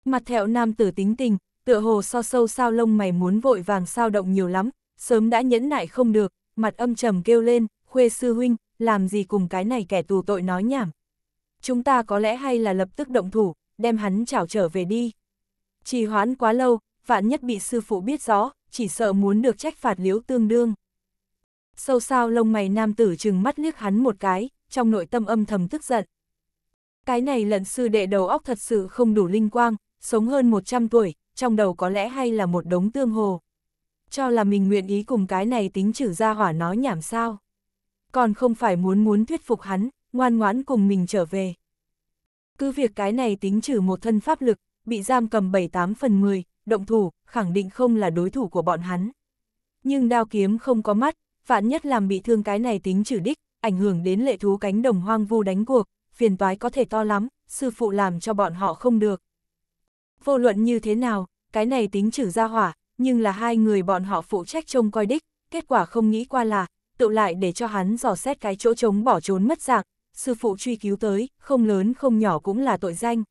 Mặt thẹo nam tử tính tình, tựa hồ so sâu sao lông mày muốn vội vàng sao động nhiều lắm, sớm đã nhẫn nại không được, mặt âm trầm kêu lên, khuê sư huynh, làm gì cùng cái này kẻ tù tội nói nhảm. Chúng ta có lẽ hay là lập tức động thủ, đem hắn chảo trở về đi trì hoãn quá lâu, vạn nhất bị sư phụ biết rõ, chỉ sợ muốn được trách phạt liếu tương đương. Sâu sao lông mày nam tử trừng mắt liếc hắn một cái, trong nội tâm âm thầm tức giận. Cái này lận sư đệ đầu óc thật sự không đủ linh quang, sống hơn 100 tuổi, trong đầu có lẽ hay là một đống tương hồ. Cho là mình nguyện ý cùng cái này tính trừ ra hỏa nói nhảm sao. Còn không phải muốn muốn thuyết phục hắn, ngoan ngoãn cùng mình trở về. Cứ việc cái này tính trừ một thân pháp lực, bị giam cầm 7-8 phần 10, động thủ, khẳng định không là đối thủ của bọn hắn. Nhưng đao kiếm không có mắt, vạn nhất làm bị thương cái này tính trừ đích, ảnh hưởng đến lệ thú cánh đồng hoang vu đánh cuộc, phiền toái có thể to lắm, sư phụ làm cho bọn họ không được. Vô luận như thế nào, cái này tính trừ ra hỏa, nhưng là hai người bọn họ phụ trách trông coi đích, kết quả không nghĩ qua là, tự lại để cho hắn dò xét cái chỗ trống bỏ trốn mất dạng, sư phụ truy cứu tới, không lớn không nhỏ cũng là tội danh.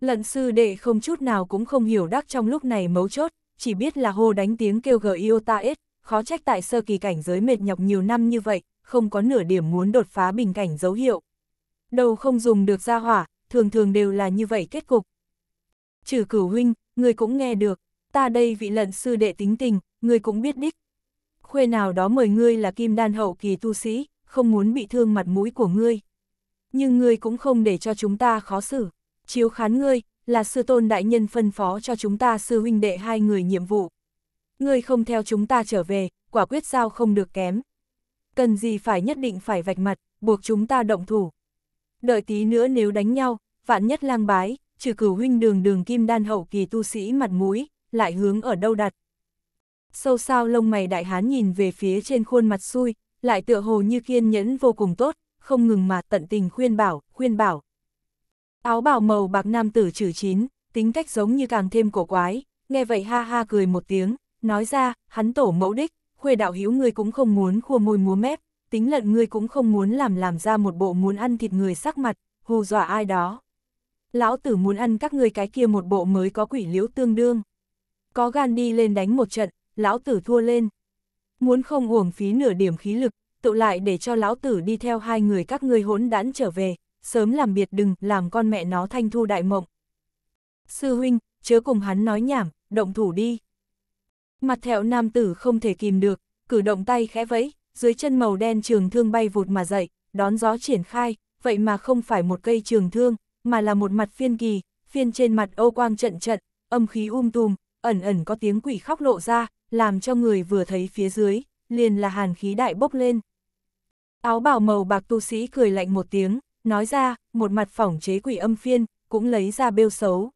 Lận sư đệ không chút nào cũng không hiểu đắc trong lúc này mấu chốt, chỉ biết là hô đánh tiếng kêu gờ iota ít, khó trách tại sơ kỳ cảnh giới mệt nhọc nhiều năm như vậy, không có nửa điểm muốn đột phá bình cảnh dấu hiệu. Đầu không dùng được ra hỏa, thường thường đều là như vậy kết cục. Trừ cửu huynh, người cũng nghe được, ta đây vị lận sư đệ tính tình, người cũng biết đích. Khuê nào đó mời ngươi là kim đan hậu kỳ tu sĩ, không muốn bị thương mặt mũi của ngươi. Nhưng ngươi cũng không để cho chúng ta khó xử chiếu khán ngươi, là sư tôn đại nhân phân phó cho chúng ta sư huynh đệ hai người nhiệm vụ. Ngươi không theo chúng ta trở về, quả quyết sao không được kém. Cần gì phải nhất định phải vạch mặt, buộc chúng ta động thủ. Đợi tí nữa nếu đánh nhau, vạn nhất lang bái, trừ cửu huynh đường đường kim đan hậu kỳ tu sĩ mặt mũi, lại hướng ở đâu đặt. Sâu sao lông mày đại hán nhìn về phía trên khuôn mặt xui, lại tựa hồ như kiên nhẫn vô cùng tốt, không ngừng mà tận tình khuyên bảo, khuyên bảo, Áo bào màu bạc nam tử trừ chín, tính cách giống như càng thêm cổ quái, nghe vậy ha ha cười một tiếng, nói ra, hắn tổ mẫu đích, khuê đạo hữu ngươi cũng không muốn khua môi múa mép, tính lận ngươi cũng không muốn làm làm ra một bộ muốn ăn thịt người sắc mặt, hù dọa ai đó. Lão tử muốn ăn các ngươi cái kia một bộ mới có quỷ liễu tương đương. Có gan đi lên đánh một trận, lão tử thua lên. Muốn không uổng phí nửa điểm khí lực, tự lại để cho lão tử đi theo hai người các ngươi hỗn đãn trở về, sớm làm biệt đừng, làm con mẹ nó thanh thu đại mộng. Sư huynh, chớ cùng hắn nói nhảm, động thủ đi. Mặt thẹo nam tử không thể kìm được, cử động tay khẽ vẫy, dưới chân màu đen trường thương bay vụt mà dậy, đón gió triển khai, vậy mà không phải một cây trường thương, mà là một mặt phiên kỳ, phiên trên mặt ô quang trận trận, âm khí um tùm, ẩn ẩn có tiếng quỷ khóc lộ ra, làm cho người vừa thấy phía dưới, liền là hàn khí đại bốc lên. Áo bảo màu bạc tu sĩ cười lạnh một tiếng, nói ra, một mặt phỏng chế quỷ âm phiên, cũng lấy ra bêu xấu.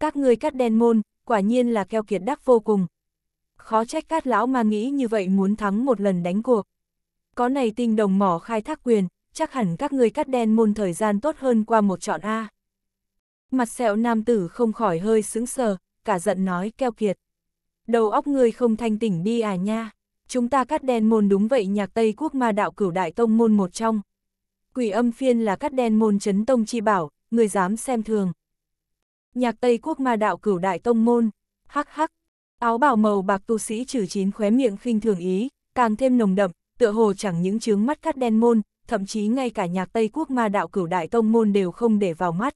Các người cắt đen môn, quả nhiên là keo kiệt đắc vô cùng. Khó trách cát lão mà nghĩ như vậy muốn thắng một lần đánh cuộc. Có này tinh đồng mỏ khai thác quyền, chắc hẳn các người cắt đen môn thời gian tốt hơn qua một chọn A. Mặt sẹo nam tử không khỏi hơi sững sờ, cả giận nói keo kiệt. Đầu óc ngươi không thanh tỉnh đi à nha, chúng ta cắt đen môn đúng vậy nhạc Tây Quốc ma đạo cửu đại tông môn một trong, quỷ âm phiên là cắt đen môn chấn tông chi bảo, người dám xem thường. Nhạc Tây Quốc ma đạo cửu đại tông môn, hắc hắc, áo bảo màu bạc tu sĩ trừ chín khóe miệng khinh thường ý, càng thêm nồng đậm, tựa hồ chẳng những chướng mắt cắt đen môn, thậm chí ngay cả nhạc Tây Quốc ma đạo cửu đại tông môn đều không để vào mắt.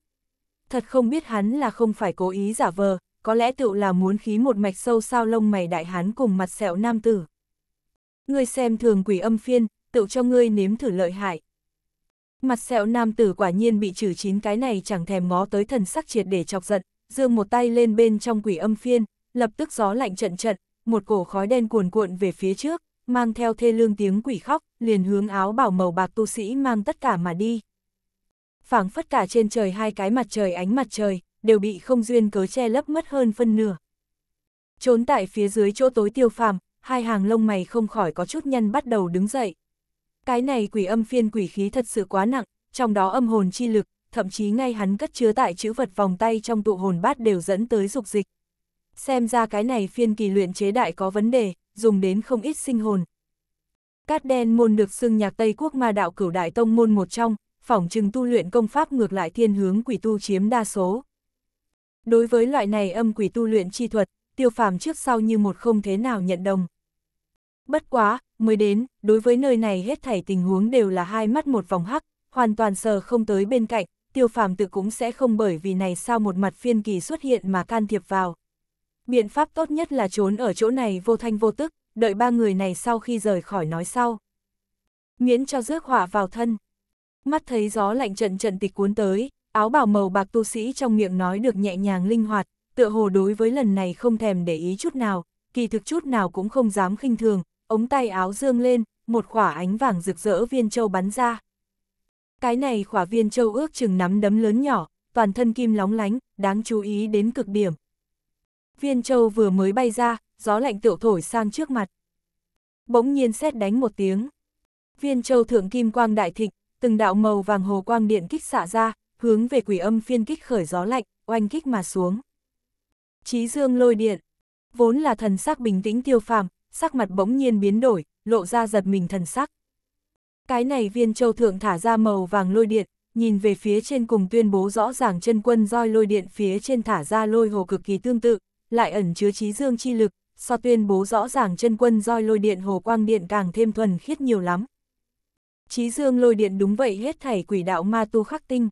Thật không biết hắn là không phải cố ý giả vờ, có lẽ tựu là muốn khí một mạch sâu sao lông mày đại hán cùng mặt sẹo nam tử. Ngươi xem thường quỷ âm phiên, tựu cho ngươi nếm thử lợi hại, Mặt sẹo nam tử quả nhiên bị trừ chín cái này chẳng thèm ngó tới thần sắc triệt để chọc giận, dương một tay lên bên trong quỷ âm phiên, lập tức gió lạnh trận trận, một cổ khói đen cuồn cuộn về phía trước, mang theo thê lương tiếng quỷ khóc, liền hướng áo bảo màu bạc tu sĩ mang tất cả mà đi. phảng phất cả trên trời hai cái mặt trời ánh mặt trời, đều bị không duyên cớ che lấp mất hơn phân nửa. Trốn tại phía dưới chỗ tối tiêu phàm, hai hàng lông mày không khỏi có chút nhăn bắt đầu đứng dậy. Cái này quỷ âm phiên quỷ khí thật sự quá nặng, trong đó âm hồn chi lực, thậm chí ngay hắn cất chứa tại chữ vật vòng tay trong tụ hồn bát đều dẫn tới dục dịch. Xem ra cái này phiên kỳ luyện chế đại có vấn đề, dùng đến không ít sinh hồn. Cát đen môn được xưng nhạc Tây Quốc ma đạo cửu đại tông môn một trong, phỏng chừng tu luyện công pháp ngược lại thiên hướng quỷ tu chiếm đa số. Đối với loại này âm quỷ tu luyện chi thuật, tiêu phàm trước sau như một không thế nào nhận đồng. Bất quá, mới đến, đối với nơi này hết thảy tình huống đều là hai mắt một vòng hắc, hoàn toàn sờ không tới bên cạnh, tiêu phàm tự cũng sẽ không bởi vì này sao một mặt phiên kỳ xuất hiện mà can thiệp vào. Biện pháp tốt nhất là trốn ở chỗ này vô thanh vô tức, đợi ba người này sau khi rời khỏi nói sau. nguyễn cho rước họa vào thân. Mắt thấy gió lạnh trận trận tịch cuốn tới, áo bảo màu bạc tu sĩ trong miệng nói được nhẹ nhàng linh hoạt, tựa hồ đối với lần này không thèm để ý chút nào, kỳ thực chút nào cũng không dám khinh thường, ống tay áo dương lên, một khỏa ánh vàng rực rỡ viên châu bắn ra. Cái này khỏa viên châu ước chừng nắm đấm lớn nhỏ, toàn thân kim lóng lánh, đáng chú ý đến cực điểm. Viên châu vừa mới bay ra, gió lạnh tiểu thổi sang trước mặt. Bỗng nhiên xét đánh một tiếng. Viên châu thượng kim quang đại thịnh, từng đạo màu vàng hồ quang điện kích xạ ra, hướng về quỷ âm phiên kích khởi gió lạnh, oanh kích mà xuống. Chí dương lôi điện, vốn là thần sắc bình tĩnh tiêu phàm, sắc mặt bỗng nhiên biến đổi, lộ ra giật mình thần sắc. Cái này viên châu thượng thả ra màu vàng lôi điện, nhìn về phía trên cùng tuyên bố rõ ràng chân quân roi lôi điện phía trên thả ra lôi hồ cực kỳ tương tự, lại ẩn chứa trí dương chi lực, so tuyên bố rõ ràng chân quân roi lôi điện hồ quang điện càng thêm thuần khiết nhiều lắm. Trí dương lôi điện đúng vậy hết thảy quỷ đạo ma tu khắc tinh.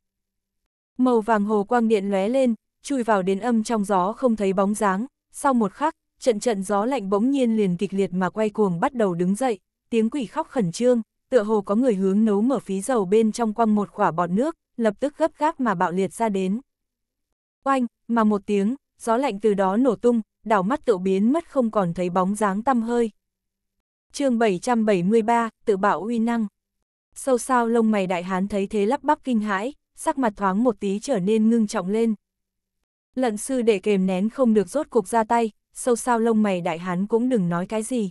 Màu vàng hồ quang điện lóe lên, chui vào đến âm trong gió không thấy bóng dáng, sau một khắc, trận trận gió lạnh bỗng nhiên liền kịch liệt mà quay cuồng bắt đầu đứng dậy, tiếng quỷ khóc khẩn trương, tựa hồ có người hướng nấu mở phí dầu bên trong quăng một quả bọt nước, lập tức gấp gáp mà bạo liệt ra đến. Oanh, mà một tiếng, gió lạnh từ đó nổ tung, đảo mắt tự biến mất không còn thấy bóng dáng tăm hơi. chương 773, tự bạo uy năng. Sâu sao lông mày đại hán thấy thế lắp bắp kinh hãi, sắc mặt thoáng một tí trở nên ngưng trọng lên. Lận sư để kềm nén không được rốt cục ra tay, sâu sao lông mày đại hán cũng đừng nói cái gì.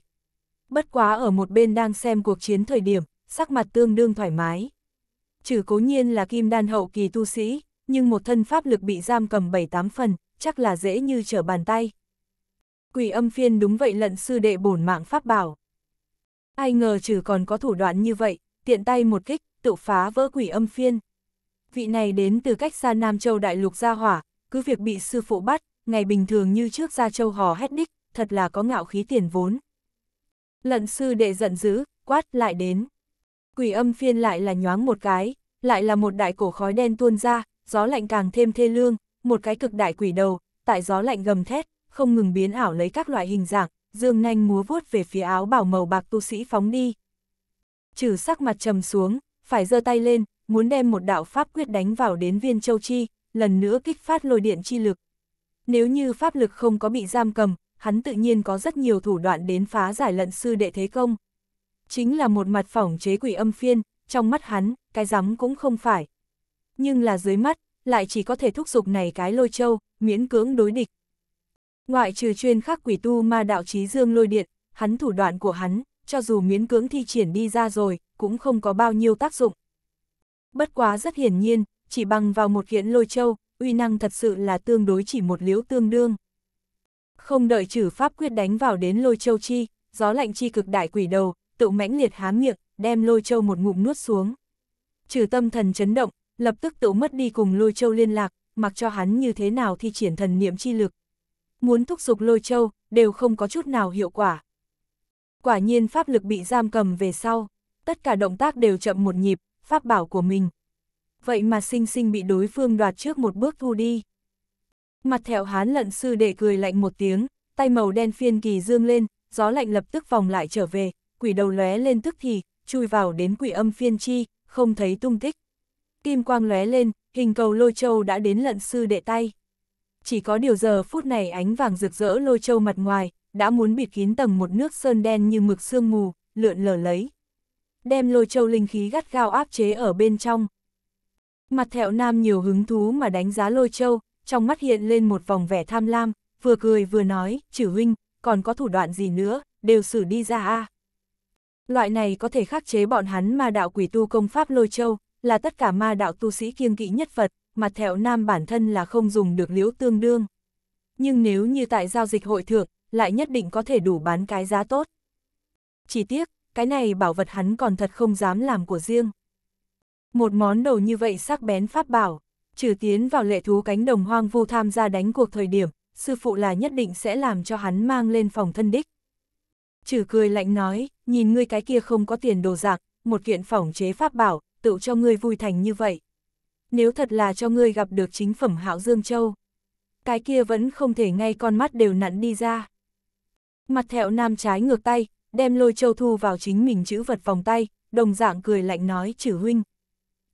Bất quá ở một bên đang xem cuộc chiến thời điểm, sắc mặt tương đương thoải mái. Trừ cố nhiên là kim đan hậu kỳ tu sĩ, nhưng một thân pháp lực bị giam cầm 7-8 phần, chắc là dễ như trở bàn tay. Quỷ âm phiên đúng vậy lận sư đệ bổn mạng pháp bảo. Ai ngờ trừ còn có thủ đoạn như vậy, tiện tay một kích, tự phá vỡ quỷ âm phiên. Vị này đến từ cách xa Nam Châu Đại Lục Gia Hỏa, cứ việc bị sư phụ bắt, ngày bình thường như trước ra châu hò hét đích, thật là có ngạo khí tiền vốn. Lận sư đệ giận dữ, quát lại đến. Quỷ âm phiên lại là nhoáng một cái, lại là một đại cổ khói đen tuôn ra, gió lạnh càng thêm thê lương, một cái cực đại quỷ đầu, tại gió lạnh gầm thét, không ngừng biến ảo lấy các loại hình dạng, dương nanh múa vuốt về phía áo bảo màu bạc tu sĩ phóng đi. Trừ sắc mặt trầm xuống, phải giơ tay lên, muốn đem một đạo pháp quyết đánh vào đến viên châu chi, lần nữa kích phát lôi điện chi lực, nếu như pháp lực không có bị giam cầm, hắn tự nhiên có rất nhiều thủ đoạn đến phá giải lận sư đệ thế công. Chính là một mặt phỏng chế quỷ âm phiên, trong mắt hắn, cái rắm cũng không phải. Nhưng là dưới mắt, lại chỉ có thể thúc giục này cái lôi châu, miễn cưỡng đối địch. Ngoại trừ chuyên khắc quỷ tu ma đạo chí dương lôi điện, hắn thủ đoạn của hắn, cho dù miễn cưỡng thi triển đi ra rồi, cũng không có bao nhiêu tác dụng. Bất quá rất hiển nhiên, chỉ bằng vào một kiện lôi châu, uy năng thật sự là tương đối chỉ một liễu tương đương. Không đợi trừ pháp quyết đánh vào đến lôi châu chi, gió lạnh chi cực đại quỷ đầu, tự mãnh liệt há miệng, đem lôi châu một ngụm nuốt xuống. Trừ tâm thần chấn động, lập tức tự mất đi cùng lôi châu liên lạc, mặc cho hắn như thế nào thi triển thần niệm chi lực. Muốn thúc giục lôi châu, đều không có chút nào hiệu quả. Quả nhiên pháp lực bị giam cầm về sau, tất cả động tác đều chậm một nhịp, pháp bảo của mình, vậy mà sinh sinh bị đối phương đoạt trước một bước thu đi. Mặt thẹo hán lận sư đệ cười lạnh một tiếng, tay màu đen phiên kỳ dương lên, gió lạnh lập tức vòng lại trở về, quỷ đầu lóe lên tức thì, chui vào đến quỷ âm phiên chi, không thấy tung tích. Kim quang lóe lên, hình cầu lôi châu đã đến lận sư đệ tay. Chỉ có điều giờ phút này ánh vàng rực rỡ lôi châu mặt ngoài, đã muốn bịt kín tầng một nước sơn đen như mực sương mù, lượn lờ lấy. Đem lôi châu linh khí gắt gao áp chế ở bên trong. Mặt thẹo nam nhiều hứng thú mà đánh giá lôi châu, trong mắt hiện lên một vòng vẻ tham lam, vừa cười vừa nói, chử huynh, còn có thủ đoạn gì nữa, đều xử đi ra a Loại này có thể khắc chế bọn hắn ma đạo quỷ tu công pháp lôi châu, là tất cả ma đạo tu sĩ kiêng kỵ nhất phật mặt thẹo nam bản thân là không dùng được liễu tương đương. Nhưng nếu như tại giao dịch hội thượng, lại nhất định có thể đủ bán cái giá tốt. Chỉ tiếc, cái này bảo vật hắn còn thật không dám làm của riêng một món đồ như vậy sắc bén pháp bảo, trừ tiến vào lệ thú cánh đồng hoang vu tham gia đánh cuộc thời điểm, sư phụ là nhất định sẽ làm cho hắn mang lên phòng thân đích. Trừ cười lạnh nói, nhìn ngươi cái kia không có tiền đồ giặc, một kiện phỏng chế pháp bảo, tự cho ngươi vui thành như vậy. Nếu thật là cho ngươi gặp được chính phẩm hảo Dương Châu, cái kia vẫn không thể ngay con mắt đều nặn đi ra. Mặt thẹo nam trái ngược tay, đem lôi châu thu vào chính mình chữ vật vòng tay, đồng dạng cười lạnh nói trừ huynh,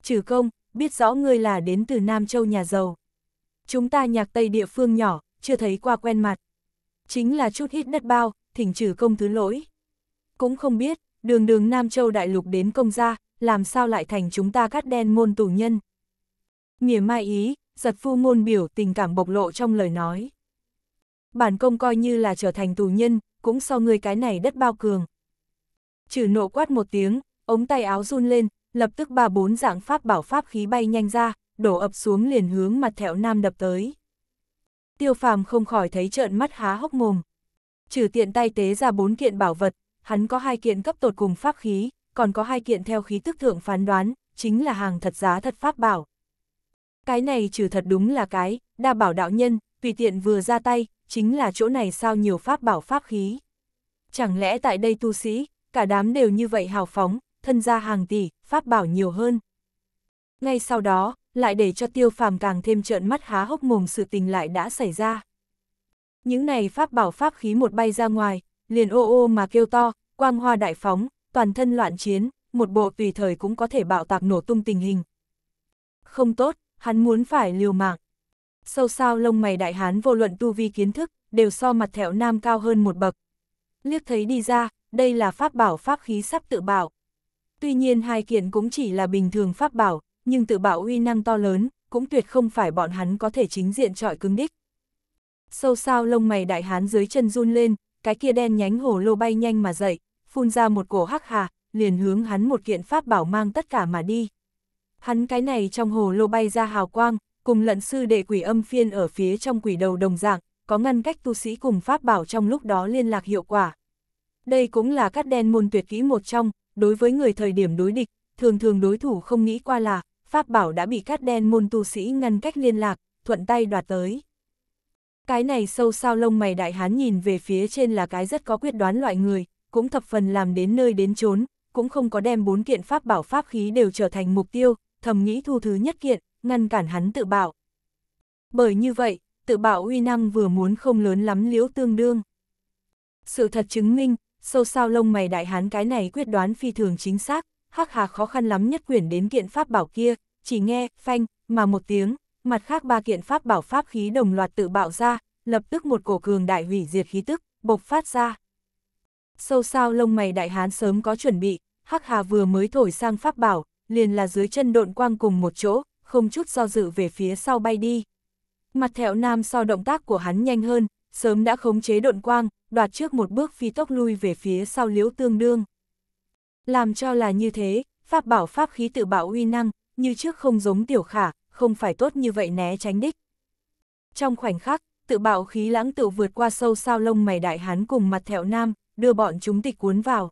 trừ công, biết rõ ngươi là đến từ Nam Châu nhà giàu. Chúng ta nhạc Tây địa phương nhỏ, chưa thấy qua quen mặt. Chính là chút hít đất bao, thỉnh trừ công thứ lỗi. Cũng không biết, đường đường Nam Châu đại lục đến công gia, làm sao lại thành chúng ta cắt đen môn tù nhân. Mỉa mai ý, giật phu ngôn biểu tình cảm bộc lộ trong lời nói. Bản công coi như là trở thành tù nhân, cũng so người cái này đất bao cường. Trừ nộ quát một tiếng, ống tay áo run lên, lập tức ba bốn dạng pháp bảo pháp khí bay nhanh ra, đổ ập xuống liền hướng mặt thẹo nam đập tới. Tiêu phàm không khỏi thấy trợn mắt há hốc mồm. Trừ tiện tay tế ra bốn kiện bảo vật, hắn có hai kiện cấp tột cùng pháp khí, còn có hai kiện theo khí tức thượng phán đoán, chính là hàng thật giá thật pháp bảo. Cái này trừ thật đúng là cái, đa bảo đạo nhân, tùy tiện vừa ra tay, chính là chỗ này sao nhiều pháp bảo pháp khí. Chẳng lẽ tại đây tu sĩ, cả đám đều như vậy hào phóng, thân gia hàng tỷ, pháp bảo nhiều hơn. Ngay sau đó, lại để cho tiêu phàm càng thêm trợn mắt há hốc mồm sự tình lại đã xảy ra. Những này pháp bảo pháp khí một bay ra ngoài, liền ô ô mà kêu to, quang hoa đại phóng, toàn thân loạn chiến, một bộ tùy thời cũng có thể bạo tạc nổ tung tình hình. Không tốt, hắn muốn phải liều mạng. Sâu sao lông mày đại hán vô luận tu vi kiến thức, đều so mặt thẹo nam cao hơn một bậc. Liếc thấy đi ra, đây là pháp bảo pháp khí sắp tự bảo. Tuy nhiên hai kiện cũng chỉ là bình thường pháp bảo, nhưng tự bảo uy năng to lớn, cũng tuyệt không phải bọn hắn có thể chính diện trọi cứng đích. Sâu sao lông mày đại hán dưới chân run lên, cái kia đen nhánh hồ lô bay nhanh mà dậy, phun ra một cổ hắc hà, liền hướng hắn một kiện pháp bảo mang tất cả mà đi. Hắn cái này trong hồ lô bay ra hào quang, cùng lận sư đệ quỷ âm phiên ở phía trong quỷ đầu đồng dạng, có ngăn cách tu sĩ cùng pháp bảo trong lúc đó liên lạc hiệu quả. Đây cũng là các đen môn tuyệt kỹ một trong, đối với người thời điểm đối địch, thường thường đối thủ không nghĩ qua là, pháp bảo đã bị cát đen môn tu sĩ ngăn cách liên lạc, thuận tay đoạt tới. Cái này sâu sao lông mày đại hán nhìn về phía trên là cái rất có quyết đoán loại người, cũng thập phần làm đến nơi đến chốn, cũng không có đem bốn kiện pháp bảo pháp khí đều trở thành mục tiêu, thầm nghĩ thu thứ nhất kiện, ngăn cản hắn tự bảo Bởi như vậy, tự bảo uy năng vừa muốn không lớn lắm liễu tương đương. Sự thật chứng minh, sâu sao lông mày đại hán cái này quyết đoán phi thường chính xác, hắc hà khó khăn lắm nhất quyển đến kiện pháp bảo kia, chỉ nghe, phanh, mà một tiếng, mặt khác ba kiện pháp bảo pháp khí đồng loạt tự bạo ra, lập tức một cổ cường đại hủy diệt khí tức, bộc phát ra. Sâu sao lông mày đại hán sớm có chuẩn bị, hắc hà vừa mới thổi sang pháp bảo, liền là dưới chân độn quang cùng một chỗ, không chút do dự về phía sau bay đi. Mặt thẹo nam so động tác của hắn nhanh hơn, sớm đã khống chế độn quang, đoạt trước một bước phi tốc lui về phía sau liễu tương đương. Làm cho là như thế, pháp bảo pháp khí tự bảo uy năng, như trước không giống tiểu khả, không phải tốt như vậy né tránh đích. Trong khoảnh khắc, tự bảo khí lãng tự vượt qua sâu sao lông mày đại hán cùng mặt thẹo nam, đưa bọn chúng tịch cuốn vào.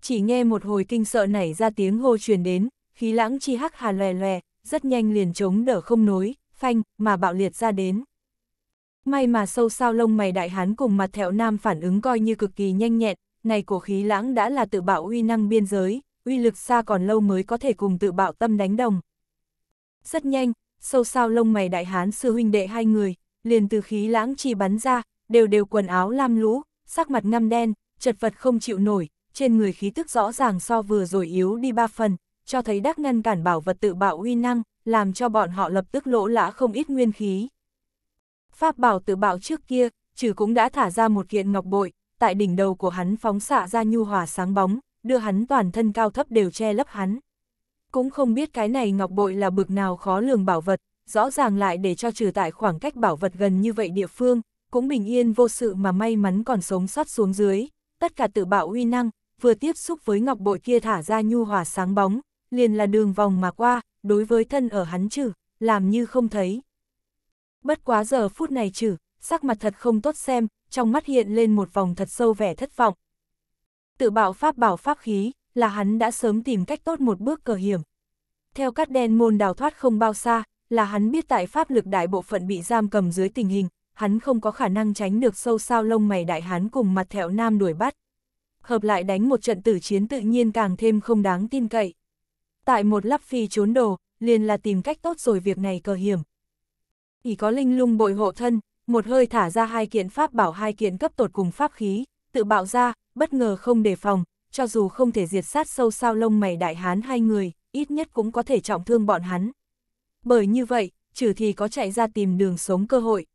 Chỉ nghe một hồi kinh sợ nảy ra tiếng hô truyền đến, khí lãng chi hắc hà lòe lòe, rất nhanh liền chống đỡ không nối, phanh, mà bạo liệt ra đến. May mà sâu sao lông mày đại hán cùng mặt thẹo nam phản ứng coi như cực kỳ nhanh nhẹn, này cổ khí lãng đã là tự bạo uy năng biên giới, uy lực xa còn lâu mới có thể cùng tự bạo tâm đánh đồng. Rất nhanh, sâu sao lông mày đại hán sư huynh đệ hai người, liền từ khí lãng chi bắn ra, đều đều quần áo lam lũ, sắc mặt ngăm đen, chật vật không chịu nổi, trên người khí tức rõ ràng so vừa rồi yếu đi ba phần, cho thấy đắc ngăn cản bảo vật tự bạo uy năng, làm cho bọn họ lập tức lỗ lã không ít nguyên khí. Pháp bảo tự bạo trước kia, trừ cũng đã thả ra một kiện ngọc bội, tại đỉnh đầu của hắn phóng xạ ra nhu hòa sáng bóng, đưa hắn toàn thân cao thấp đều che lấp hắn. Cũng không biết cái này ngọc bội là bực nào khó lường bảo vật, rõ ràng lại để cho trừ tại khoảng cách bảo vật gần như vậy địa phương, cũng bình yên vô sự mà may mắn còn sống sót xuống dưới, tất cả tự bạo uy năng, vừa tiếp xúc với ngọc bội kia thả ra nhu hòa sáng bóng, liền là đường vòng mà qua, đối với thân ở hắn trừ, làm như không thấy bất quá giờ phút này trừ, sắc mặt thật không tốt xem, trong mắt hiện lên một vòng thật sâu vẻ thất vọng. Tự bạo pháp bảo pháp khí, là hắn đã sớm tìm cách tốt một bước cờ hiểm. Theo các đen môn đào thoát không bao xa, là hắn biết tại pháp lực đại bộ phận bị giam cầm dưới tình hình, hắn không có khả năng tránh được sâu sao lông mày đại hán cùng mặt thẹo nam đuổi bắt. Hợp lại đánh một trận tử chiến tự nhiên càng thêm không đáng tin cậy. Tại một lắp phi trốn đồ, liền là tìm cách tốt rồi việc này cờ hiểm, ỷ có linh lung bội hộ thân, một hơi thả ra hai kiện pháp bảo hai kiện cấp tột cùng pháp khí, tự bạo ra, bất ngờ không đề phòng, cho dù không thể diệt sát sâu sao lông mày đại hán hai người, ít nhất cũng có thể trọng thương bọn hắn. Bởi như vậy, trừ thì có chạy ra tìm đường sống cơ hội.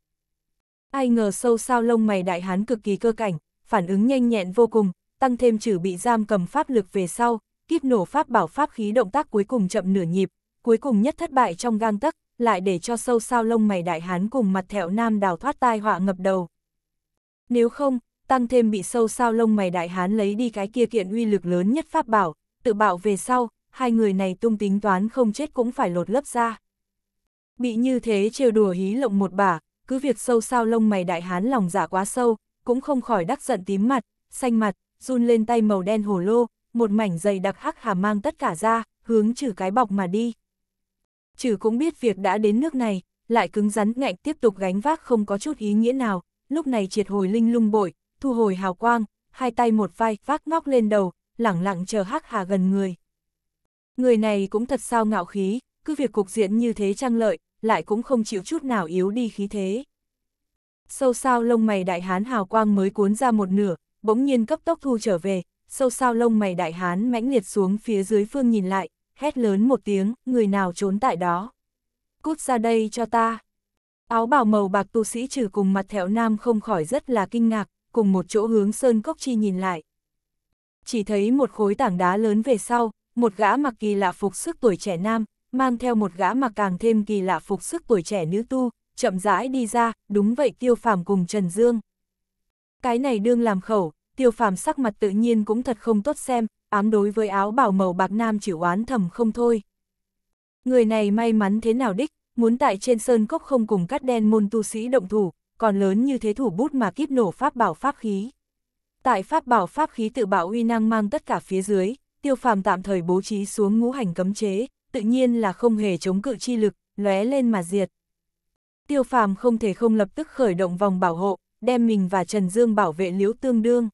Ai ngờ sâu sao lông mày đại hán cực kỳ cơ cảnh, phản ứng nhanh nhẹn vô cùng, tăng thêm trừ bị giam cầm pháp lực về sau, kíp nổ pháp bảo pháp khí động tác cuối cùng chậm nửa nhịp, cuối cùng nhất thất bại trong gang tấc, lại để cho sâu sao lông mày đại hán cùng mặt thẹo nam đào thoát tai họa ngập đầu. Nếu không, tăng thêm bị sâu sao lông mày đại hán lấy đi cái kia kiện uy lực lớn nhất pháp bảo, tự bạo về sau, hai người này tung tính toán không chết cũng phải lột lấp ra. Bị như thế trêu đùa hí lộng một bả, cứ việc sâu sao lông mày đại hán lòng giả dạ quá sâu, cũng không khỏi đắc giận tím mặt, xanh mặt, run lên tay màu đen hổ lô, một mảnh dày đặc hắc hà mang tất cả ra, hướng trừ cái bọc mà đi. Trừ cũng biết việc đã đến nước này, lại cứng rắn ngạnh tiếp tục gánh vác không có chút ý nghĩa nào, lúc này triệt hồi linh lung bội, thu hồi hào quang, hai tay một vai vác ngóc lên đầu, lẳng lặng chờ hắc hà gần người. Người này cũng thật sao ngạo khí, cứ việc cục diện như thế trang lợi, lại cũng không chịu chút nào yếu đi khí thế. Sâu sao lông mày đại hán hào quang mới cuốn ra một nửa, bỗng nhiên cấp tốc thu trở về, sâu sao lông mày đại hán mãnh liệt xuống phía dưới phương nhìn lại, hét lớn một tiếng, người nào trốn tại đó. Cút ra đây cho ta. Áo bào màu bạc tu sĩ trừ cùng mặt thẹo nam không khỏi rất là kinh ngạc, cùng một chỗ hướng sơn cốc chi nhìn lại. Chỉ thấy một khối tảng đá lớn về sau, một gã mặc kỳ lạ phục sức tuổi trẻ nam, mang theo một gã mặc càng thêm kỳ lạ phục sức tuổi trẻ nữ tu, chậm rãi đi ra, đúng vậy tiêu phàm cùng Trần Dương. Cái này đương làm khẩu, tiêu phàm sắc mặt tự nhiên cũng thật không tốt xem, ám đối với áo bảo màu bạc nam chịu oán thầm không thôi. Người này may mắn thế nào đích, muốn tại trên sơn cốc không cùng cắt đen môn tu sĩ động thủ, còn lớn như thế thủ bút mà kíp nổ pháp bảo pháp khí. Tại pháp bảo pháp khí tự bảo uy năng mang tất cả phía dưới, tiêu phàm tạm thời bố trí xuống ngũ hành cấm chế, tự nhiên là không hề chống cự chi lực, lóe lên mà diệt. Tiêu phàm không thể không lập tức khởi động vòng bảo hộ, đem mình và Trần Dương bảo vệ liễu tương đương.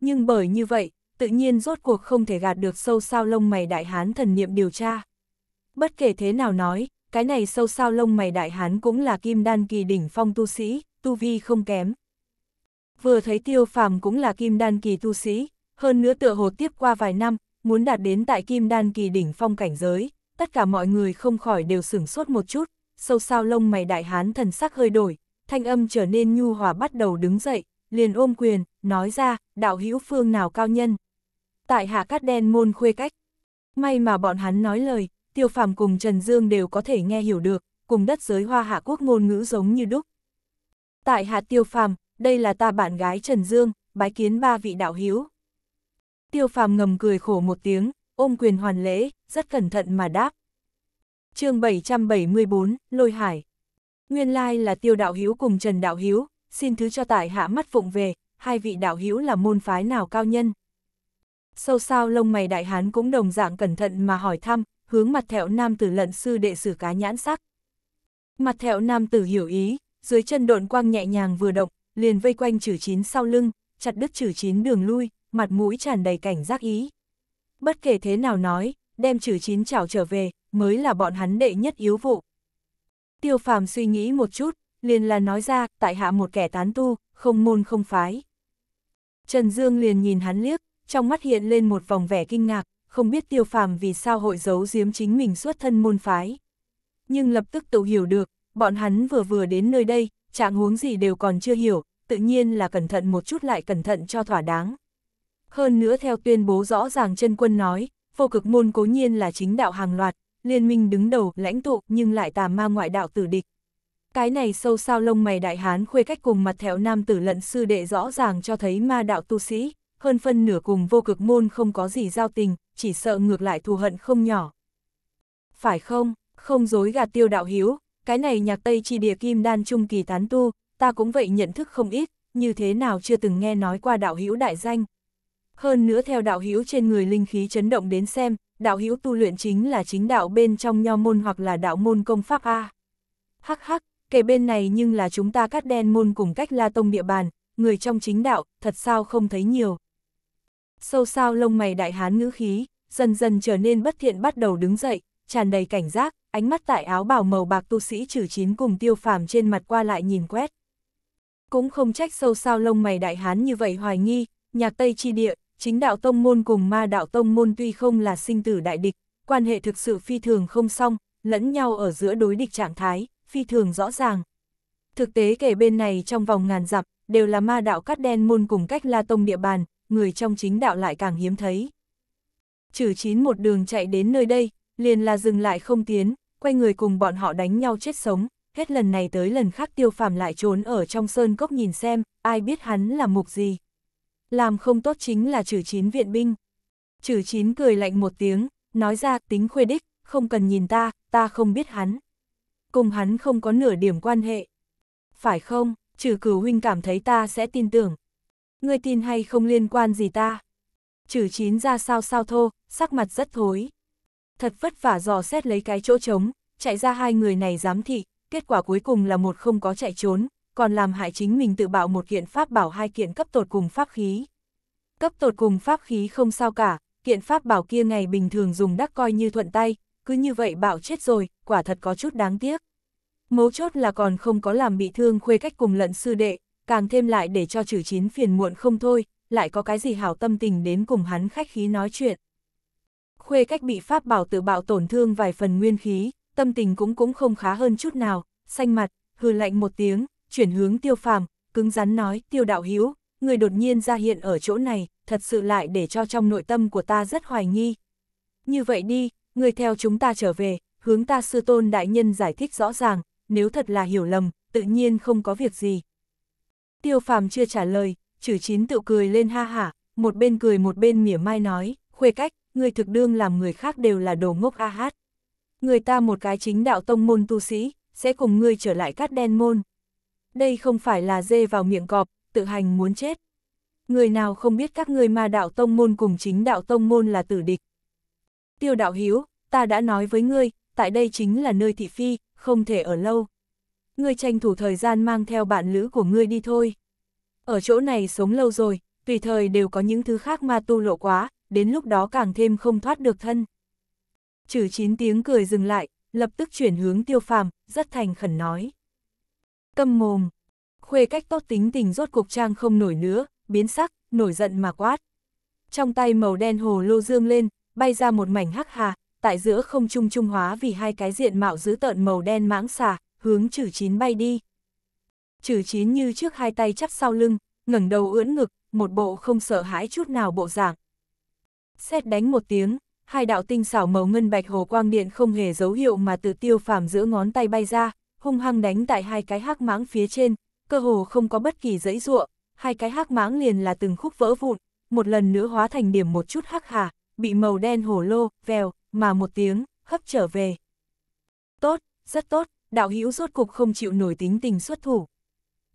Nhưng bởi như vậy, tự nhiên rốt cuộc không thể gạt được sâu sao lông mày đại hán thần niệm điều tra. Bất kể thế nào nói, cái này sâu sao lông mày đại hán cũng là kim đan kỳ đỉnh phong tu sĩ, tu vi không kém. Vừa thấy tiêu phàm cũng là kim đan kỳ tu sĩ, hơn nữa tựa hồ tiếp qua vài năm, muốn đạt đến tại kim đan kỳ đỉnh phong cảnh giới, tất cả mọi người không khỏi đều sửng sốt một chút, sâu sao lông mày đại hán thần sắc hơi đổi, thanh âm trở nên nhu hòa bắt đầu đứng dậy, liền ôm quyền, nói ra, đạo hữu phương nào cao nhân tại hạ cát đen môn khuê cách. May mà bọn hắn nói lời, tiêu phàm cùng Trần Dương đều có thể nghe hiểu được, cùng đất giới hoa hạ quốc ngôn ngữ giống như đúc. Tại hạ tiêu phàm, đây là ta bạn gái Trần Dương, bái kiến ba vị đạo hiếu. Tiêu phàm ngầm cười khổ một tiếng, ôm quyền hoàn lễ, rất cẩn thận mà đáp. chương 774, Lôi Hải. Nguyên lai là tiêu đạo hiếu cùng Trần đạo hiếu, xin thứ cho tại hạ mắt phụng về, hai vị đạo hiếu là môn phái nào cao nhân. Sâu sao lông mày đại hán cũng đồng dạng cẩn thận mà hỏi thăm, hướng mặt thẹo nam tử lận sư đệ sử cá nhãn sắc. Mặt thẹo nam tử hiểu ý, dưới chân độn quang nhẹ nhàng vừa động, liền vây quanh chữ chín sau lưng, chặt đứt chữ chín đường lui, mặt mũi tràn đầy cảnh giác ý. Bất kể thế nào nói, đem chữ chín chảo trở về, mới là bọn hắn đệ nhất yếu vụ. Tiêu phàm suy nghĩ một chút, liền là nói ra, tại hạ một kẻ tán tu, không môn không phái. Trần Dương liền nhìn hắn liếc, trong mắt hiện lên một vòng vẻ kinh ngạc, không biết tiêu phàm vì sao hội giấu giếm chính mình xuất thân môn phái. Nhưng lập tức tự hiểu được, bọn hắn vừa vừa đến nơi đây, trạng huống gì đều còn chưa hiểu, tự nhiên là cẩn thận một chút lại cẩn thận cho thỏa đáng. Hơn nữa theo tuyên bố rõ ràng chân quân nói, vô cực môn cố nhiên là chính đạo hàng loạt, liên minh đứng đầu, lãnh tụ nhưng lại tà ma ngoại đạo tử địch. Cái này sâu sao lông mày đại hán khuê cách cùng mặt thẹo nam tử lận sư đệ rõ ràng cho thấy ma đạo tu sĩ, hơn phân nửa cùng vô cực môn không có gì giao tình, chỉ sợ ngược lại thù hận không nhỏ. Phải không, không dối gạt tiêu đạo hiếu, cái này nhạc Tây chi địa kim đan trung kỳ tán tu, ta cũng vậy nhận thức không ít, như thế nào chưa từng nghe nói qua đạo hiếu đại danh. Hơn nữa theo đạo hiếu trên người linh khí chấn động đến xem, đạo hiếu tu luyện chính là chính đạo bên trong nho môn hoặc là đạo môn công pháp A. Hắc hắc, kể bên này nhưng là chúng ta cắt đen môn cùng cách la tông địa bàn, người trong chính đạo, thật sao không thấy nhiều, sâu sao lông mày đại hán ngữ khí, dần dần trở nên bất thiện bắt đầu đứng dậy, tràn đầy cảnh giác, ánh mắt tại áo bào màu bạc tu sĩ trừ chín cùng tiêu phàm trên mặt qua lại nhìn quét. Cũng không trách sâu sao lông mày đại hán như vậy hoài nghi, nhạc Tây Chi Địa, chính đạo tông môn cùng ma đạo tông môn tuy không là sinh tử đại địch, quan hệ thực sự phi thường không song, lẫn nhau ở giữa đối địch trạng thái, phi thường rõ ràng. Thực tế kể bên này trong vòng ngàn dặm, đều là ma đạo cắt đen môn cùng cách la tông địa bàn, người trong chính đạo lại càng hiếm thấy. Trừ chín một đường chạy đến nơi đây, liền là dừng lại không tiến, quay người cùng bọn họ đánh nhau chết sống, hết lần này tới lần khác tiêu phàm lại trốn ở trong sơn cốc nhìn xem, ai biết hắn là mục gì. Làm không tốt chính là trừ chín viện binh. Trừ chín cười lạnh một tiếng, nói ra tính khuê đích, không cần nhìn ta, ta không biết hắn. Cùng hắn không có nửa điểm quan hệ. Phải không, trừ cửu huynh cảm thấy ta sẽ tin tưởng ngươi tin hay không liên quan gì ta. Chử chín ra sao sao thô, sắc mặt rất thối. Thật vất vả dò xét lấy cái chỗ trống, chạy ra hai người này giám thị, kết quả cuối cùng là một không có chạy trốn, còn làm hại chính mình tự bạo một kiện pháp bảo hai kiện cấp tột cùng pháp khí. Cấp tột cùng pháp khí không sao cả, kiện pháp bảo kia ngày bình thường dùng đắc coi như thuận tay, cứ như vậy bạo chết rồi, quả thật có chút đáng tiếc. Mấu chốt là còn không có làm bị thương khuê cách cùng lận sư đệ, càng thêm lại để cho trừ chín phiền muộn không thôi, lại có cái gì hảo tâm tình đến cùng hắn khách khí nói chuyện. Khuê cách bị pháp bảo tự bạo tổn thương vài phần nguyên khí, tâm tình cũng cũng không khá hơn chút nào, xanh mặt, hừ lạnh một tiếng, chuyển hướng tiêu phàm, cứng rắn nói tiêu đạo hữu người đột nhiên ra hiện ở chỗ này, thật sự lại để cho trong nội tâm của ta rất hoài nghi. Như vậy đi, người theo chúng ta trở về, hướng ta sư tôn đại nhân giải thích rõ ràng, nếu thật là hiểu lầm, tự nhiên không có việc gì, Tiêu phàm chưa trả lời, chử chín tự cười lên ha hả, một bên cười một bên mỉa mai nói, khuê cách, người thực đương làm người khác đều là đồ ngốc a hát. Người ta một cái chính đạo tông môn tu sĩ, sẽ cùng ngươi trở lại cát đen môn. Đây không phải là dê vào miệng cọp, tự hành muốn chết. Người nào không biết các ngươi ma đạo tông môn cùng chính đạo tông môn là tử địch. Tiêu đạo hiếu, ta đã nói với ngươi, tại đây chính là nơi thị phi, không thể ở lâu ngươi tranh thủ thời gian mang theo bạn lữ của ngươi đi thôi. Ở chỗ này sống lâu rồi, tùy thời đều có những thứ khác ma tu lộ quá, đến lúc đó càng thêm không thoát được thân. Chử chín tiếng cười dừng lại, lập tức chuyển hướng tiêu phàm, rất thành khẩn nói. Câm mồm, khuê cách tốt tính tình rốt cục trang không nổi nữa, biến sắc, nổi giận mà quát. Trong tay màu đen hồ lô dương lên, bay ra một mảnh hắc hà, tại giữa không trung trung hóa vì hai cái diện mạo dữ tợn màu đen mãng xà, hướng chử chín bay đi. Chử chín như trước hai tay chắp sau lưng, ngẩng đầu ưỡn ngực, một bộ không sợ hãi chút nào bộ dạng. Xét đánh một tiếng, hai đạo tinh xảo màu ngân bạch hồ quang điện không hề dấu hiệu mà từ tiêu phàm giữa ngón tay bay ra, hung hăng đánh tại hai cái hắc mãng phía trên, cơ hồ không có bất kỳ dãy ruộng, hai cái hắc mãng liền là từng khúc vỡ vụn, một lần nữa hóa thành điểm một chút hắc hà, bị màu đen hổ lô, vèo, mà một tiếng, hấp trở về. Tốt, rất tốt, đạo hữu rốt cục không chịu nổi tính tình xuất thủ.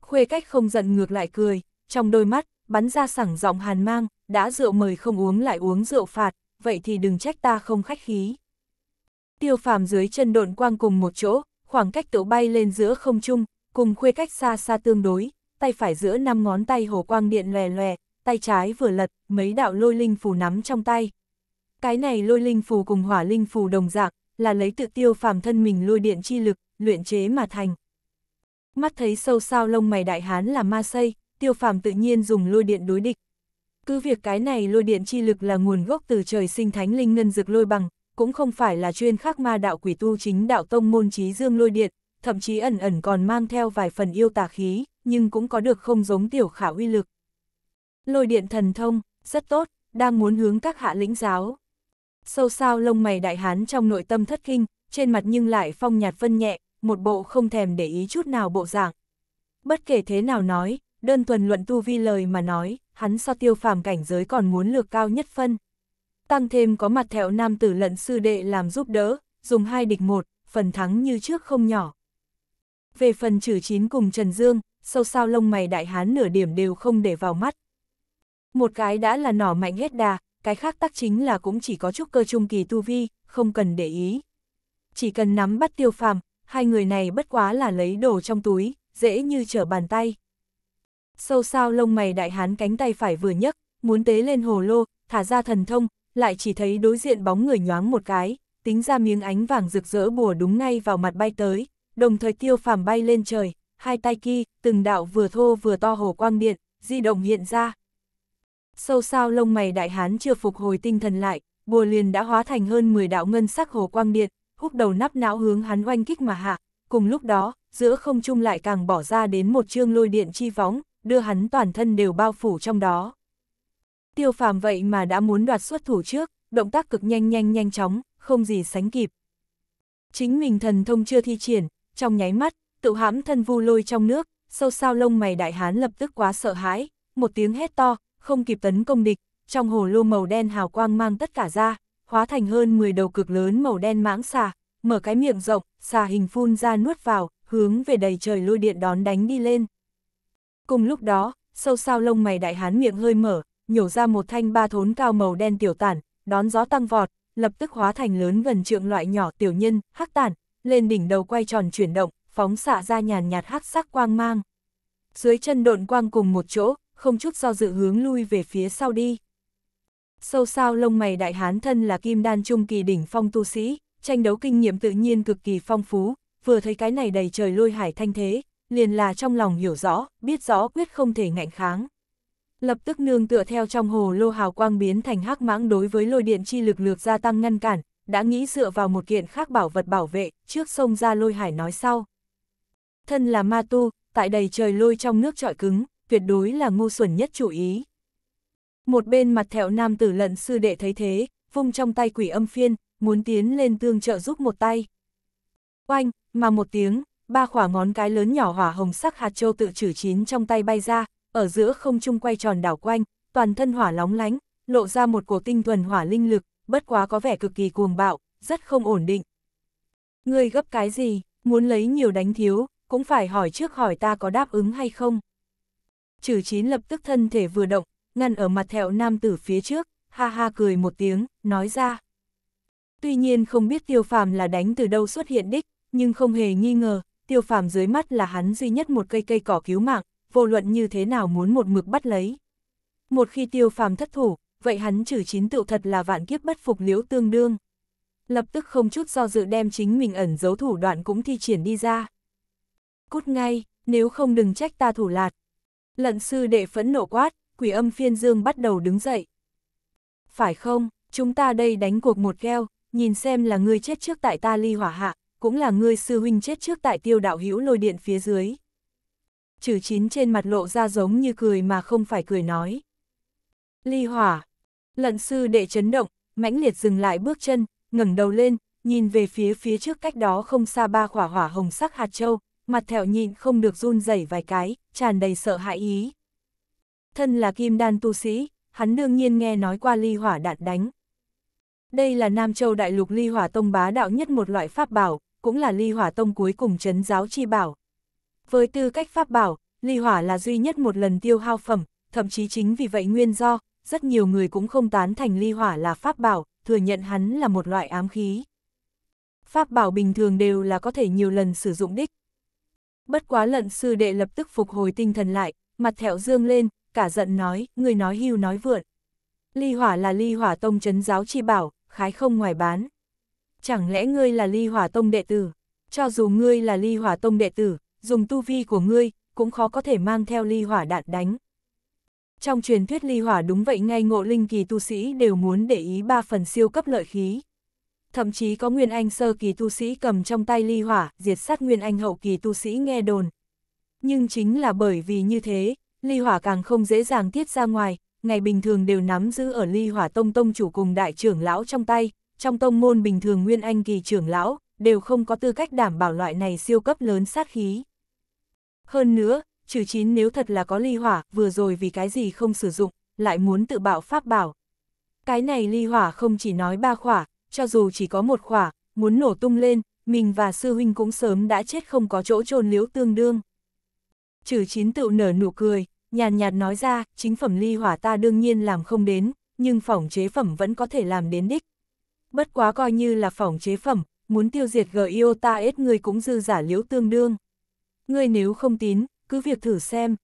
Khuê cách không giận ngược lại cười, trong đôi mắt, bắn ra sẳng giọng hàn mang, đã rượu mời không uống lại uống rượu phạt, vậy thì đừng trách ta không khách khí. Tiêu phàm dưới chân độn quang cùng một chỗ, khoảng cách tự bay lên giữa không trung, cùng khuê cách xa xa tương đối, tay phải giữa năm ngón tay hồ quang điện lè lè, tay trái vừa lật, mấy đạo lôi linh phù nắm trong tay. Cái này lôi linh phù cùng hỏa linh phù đồng dạng, là lấy tự tiêu phàm thân mình lôi điện chi lực, luyện chế mà thành. Mắt thấy sâu sao lông mày đại hán là ma xây, tiêu phàm tự nhiên dùng lôi điện đối địch. Cứ việc cái này lôi điện chi lực là nguồn gốc từ trời sinh thánh linh ngân dược lôi bằng, cũng không phải là chuyên khắc ma đạo quỷ tu chính đạo tông môn trí dương lôi điện, thậm chí ẩn ẩn còn mang theo vài phần yêu tà khí, nhưng cũng có được không giống tiểu khả uy lực. Lôi điện thần thông, rất tốt, đang muốn hướng các hạ lĩnh giáo. Sâu sao lông mày đại hán trong nội tâm thất kinh, trên mặt nhưng lại phong nhạt vân nhẹ, một bộ không thèm để ý chút nào bộ dạng. Bất kể thế nào nói, đơn thuần luận tu vi lời mà nói, hắn so tiêu phàm cảnh giới còn muốn lược cao nhất phân. Tăng thêm có mặt thẹo nam tử lận sư đệ làm giúp đỡ, dùng hai địch một, phần thắng như trước không nhỏ. Về phần trừ chín cùng Trần Dương, sâu sao lông mày đại hán nửa điểm đều không để vào mắt. Một cái đã là nỏ mạnh hết đà, cái khác tác chính là cũng chỉ có chút cơ trung kỳ tu vi, không cần để ý. Chỉ cần nắm bắt tiêu phàm, hai người này bất quá là lấy đồ trong túi, dễ như trở bàn tay. Sâu sao lông mày đại hán cánh tay phải vừa nhấc, muốn tế lên hồ lô, thả ra thần thông, lại chỉ thấy đối diện bóng người nhoáng một cái, tính ra miếng ánh vàng rực rỡ bùa đúng ngay vào mặt bay tới, đồng thời tiêu phàm bay lên trời, hai tay kia, từng đạo vừa thô vừa to hồ quang điện, di động hiện ra. Sâu sao lông mày đại hán chưa phục hồi tinh thần lại, bùa liền đã hóa thành hơn 10 đạo ngân sắc hồ quang điện, húc đầu nắp não hướng hắn oanh kích mà hạ, cùng lúc đó, giữa không trung lại càng bỏ ra đến một chương lôi điện chi võng, đưa hắn toàn thân đều bao phủ trong đó. Tiêu phàm vậy mà đã muốn đoạt xuất thủ trước, động tác cực nhanh nhanh nhanh chóng, không gì sánh kịp. Chính mình thần thông chưa thi triển, trong nháy mắt, tự hãm thân vu lôi trong nước, sâu sao lông mày đại hán lập tức quá sợ hãi, một tiếng hét to, không kịp tấn công địch, trong hồ lô màu đen hào quang mang tất cả ra, hóa thành hơn 10 đầu cực lớn màu đen mãng xà, mở cái miệng rộng, xà hình phun ra nuốt vào, hướng về đầy trời lôi điện đón đánh đi lên. Cùng lúc đó, sâu sao lông mày đại hán miệng hơi mở, nhổ ra một thanh ba thốn cao màu đen tiểu tản, đón gió tăng vọt, lập tức hóa thành lớn gần trượng loại nhỏ tiểu nhân, hắc tản, lên đỉnh đầu quay tròn chuyển động, phóng xạ ra nhàn nhạt hắc sắc quang mang. Dưới chân độn quang cùng một chỗ, không chút do dự hướng lui về phía sau đi. Sâu sao lông mày đại hán thân là kim đan trung kỳ đỉnh phong tu sĩ, tranh đấu kinh nghiệm tự nhiên cực kỳ phong phú, vừa thấy cái này đầy trời lôi hải thanh thế, liền là trong lòng hiểu rõ, biết rõ quyết không thể ngạnh kháng. Lập tức nương tựa theo trong hồ lô hào quang biến thành hắc mãng đối với lôi điện chi lực lược gia tăng ngăn cản, đã nghĩ dựa vào một kiện khác bảo vật bảo vệ, trước sông ra lôi hải nói sau. Thân là ma tu, tại đầy trời lôi trong nước trọi cứng, tuyệt đối là ngu xuẩn nhất chủ ý. Một bên mặt thẹo nam tử lận sư đệ thấy thế, vung trong tay quỷ âm phiên, muốn tiến lên tương trợ giúp một tay. Oanh, mà một tiếng, ba khỏa ngón cái lớn nhỏ hỏa hồng sắc hạt châu tự chử chín trong tay bay ra, ở giữa không trung quay tròn đảo quanh, toàn thân hỏa lóng lánh, lộ ra một cổ tinh thuần hỏa linh lực, bất quá có vẻ cực kỳ cuồng bạo, rất không ổn định. Ngươi gấp cái gì, muốn lấy nhiều đánh thiếu, cũng phải hỏi trước hỏi ta có đáp ứng hay không. Chử chín lập tức thân thể vừa động, ngăn ở mặt thẹo nam tử phía trước, ha ha cười một tiếng, nói ra. Tuy nhiên không biết tiêu phàm là đánh từ đâu xuất hiện đích, nhưng không hề nghi ngờ, tiêu phàm dưới mắt là hắn duy nhất một cây cây cỏ cứu mạng, vô luận như thế nào muốn một mực bắt lấy. Một khi tiêu phàm thất thủ, vậy hắn trừ chín tựu thật là vạn kiếp bất phục liễu tương đương. Lập tức không chút do dự đem chính mình ẩn giấu thủ đoạn cũng thi triển đi ra. Cút ngay, nếu không đừng trách ta thủ lạt. Lận sư đệ phẫn nộ quát, quỷ âm phiên dương bắt đầu đứng dậy. Phải không, chúng ta đây đánh cuộc một keo, nhìn xem là ngươi chết trước tại ta ly hỏa hạ, cũng là ngươi sư huynh chết trước tại tiêu đạo hữu lôi điện phía dưới. Chử chín trên mặt lộ ra giống như cười mà không phải cười nói. Ly hỏa, lận sư đệ chấn động, mãnh liệt dừng lại bước chân, ngẩng đầu lên, nhìn về phía phía trước cách đó không xa ba khỏa hỏa hồng sắc hạt châu, mặt thẹo nhịn không được run rẩy vài cái, tràn đầy sợ hãi ý. Thân là kim đan tu sĩ, hắn đương nhiên nghe nói qua ly hỏa đạn đánh. Đây là Nam Châu Đại Lục ly hỏa tông bá đạo nhất một loại pháp bảo, cũng là ly hỏa tông cuối cùng chấn giáo chi bảo. Với tư cách pháp bảo, ly hỏa là duy nhất một lần tiêu hao phẩm, thậm chí chính vì vậy nguyên do, rất nhiều người cũng không tán thành ly hỏa là pháp bảo, thừa nhận hắn là một loại ám khí. Pháp bảo bình thường đều là có thể nhiều lần sử dụng đích. Bất quá lận sư đệ lập tức phục hồi tinh thần lại, mặt thẹo dương lên, cả giận nói, người nói hưu nói vượn. Ly hỏa là ly hỏa tông chấn giáo chi bảo, khái không ngoài bán. Chẳng lẽ ngươi là ly hỏa tông đệ tử? Cho dù ngươi là ly hỏa tông đệ tử, dùng tu vi của ngươi, cũng khó có thể mang theo ly hỏa đạn đánh. Trong truyền thuyết ly hỏa đúng vậy ngay ngộ linh kỳ tu sĩ đều muốn để ý ba phần siêu cấp lợi khí. Thậm chí có nguyên anh sơ kỳ tu sĩ cầm trong tay ly hỏa, diệt sát nguyên anh hậu kỳ tu sĩ nghe đồn. Nhưng chính là bởi vì như thế, ly hỏa càng không dễ dàng tiết ra ngoài, ngày bình thường đều nắm giữ ở ly hỏa tông tông chủ cùng đại trưởng lão trong tay, trong tông môn bình thường nguyên anh kỳ trưởng lão, đều không có tư cách đảm bảo loại này siêu cấp lớn sát khí. Hơn nữa, trừ chín nếu thật là có ly hỏa, vừa rồi vì cái gì không sử dụng, lại muốn tự bạo pháp bảo. Cái này ly hỏa không chỉ nói ba khỏa, cho dù chỉ có một khỏa, muốn nổ tung lên, mình và sư huynh cũng sớm đã chết không có chỗ trôn liếu tương đương trừ chín tựu nở nụ cười, nhàn nhạt nói ra, chính phẩm ly hỏa ta đương nhiên làm không đến, nhưng phỏng chế phẩm vẫn có thể làm đến đích. Bất quá coi như là phỏng chế phẩm, muốn tiêu diệt G.I.O. ta ết người cũng dư giả liễu tương đương. Ngươi nếu không tín, cứ việc thử xem.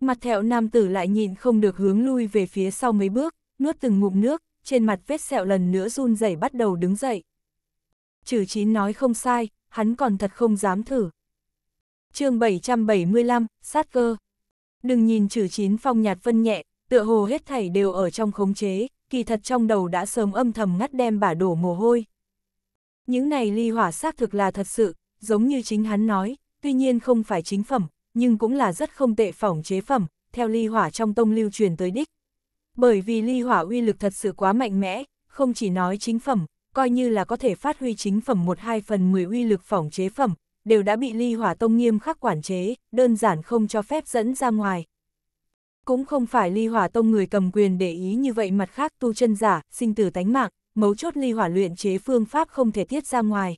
Mặt thẹo nam tử lại nhịn không được hướng lui về phía sau mấy bước, nuốt từng ngụm nước, trên mặt vết sẹo lần nữa run rẩy bắt đầu đứng dậy. Trừ chín nói không sai, hắn còn thật không dám thử, chương 775, sát cơ. Đừng nhìn trừ chín phong nhạt vân nhẹ, tựa hồ hết thảy đều ở trong khống chế, kỳ thật trong đầu đã sớm âm thầm ngắt đem bả đổ mồ hôi. Những này ly hỏa xác thực là thật sự, giống như chính hắn nói, tuy nhiên không phải chính phẩm, nhưng cũng là rất không tệ phỏng chế phẩm, theo ly hỏa trong tông lưu truyền tới đích. Bởi vì ly hỏa uy lực thật sự quá mạnh mẽ, không chỉ nói chính phẩm, coi như là có thể phát huy chính phẩm một hai phần mười uy lực phỏng chế phẩm, đều đã bị ly hỏa tông nghiêm khắc quản chế, đơn giản không cho phép dẫn ra ngoài. Cũng không phải ly hỏa tông người cầm quyền để ý như vậy mặt khác tu chân giả, sinh tử tánh mạng, mấu chốt ly hỏa luyện chế phương pháp không thể tiết ra ngoài.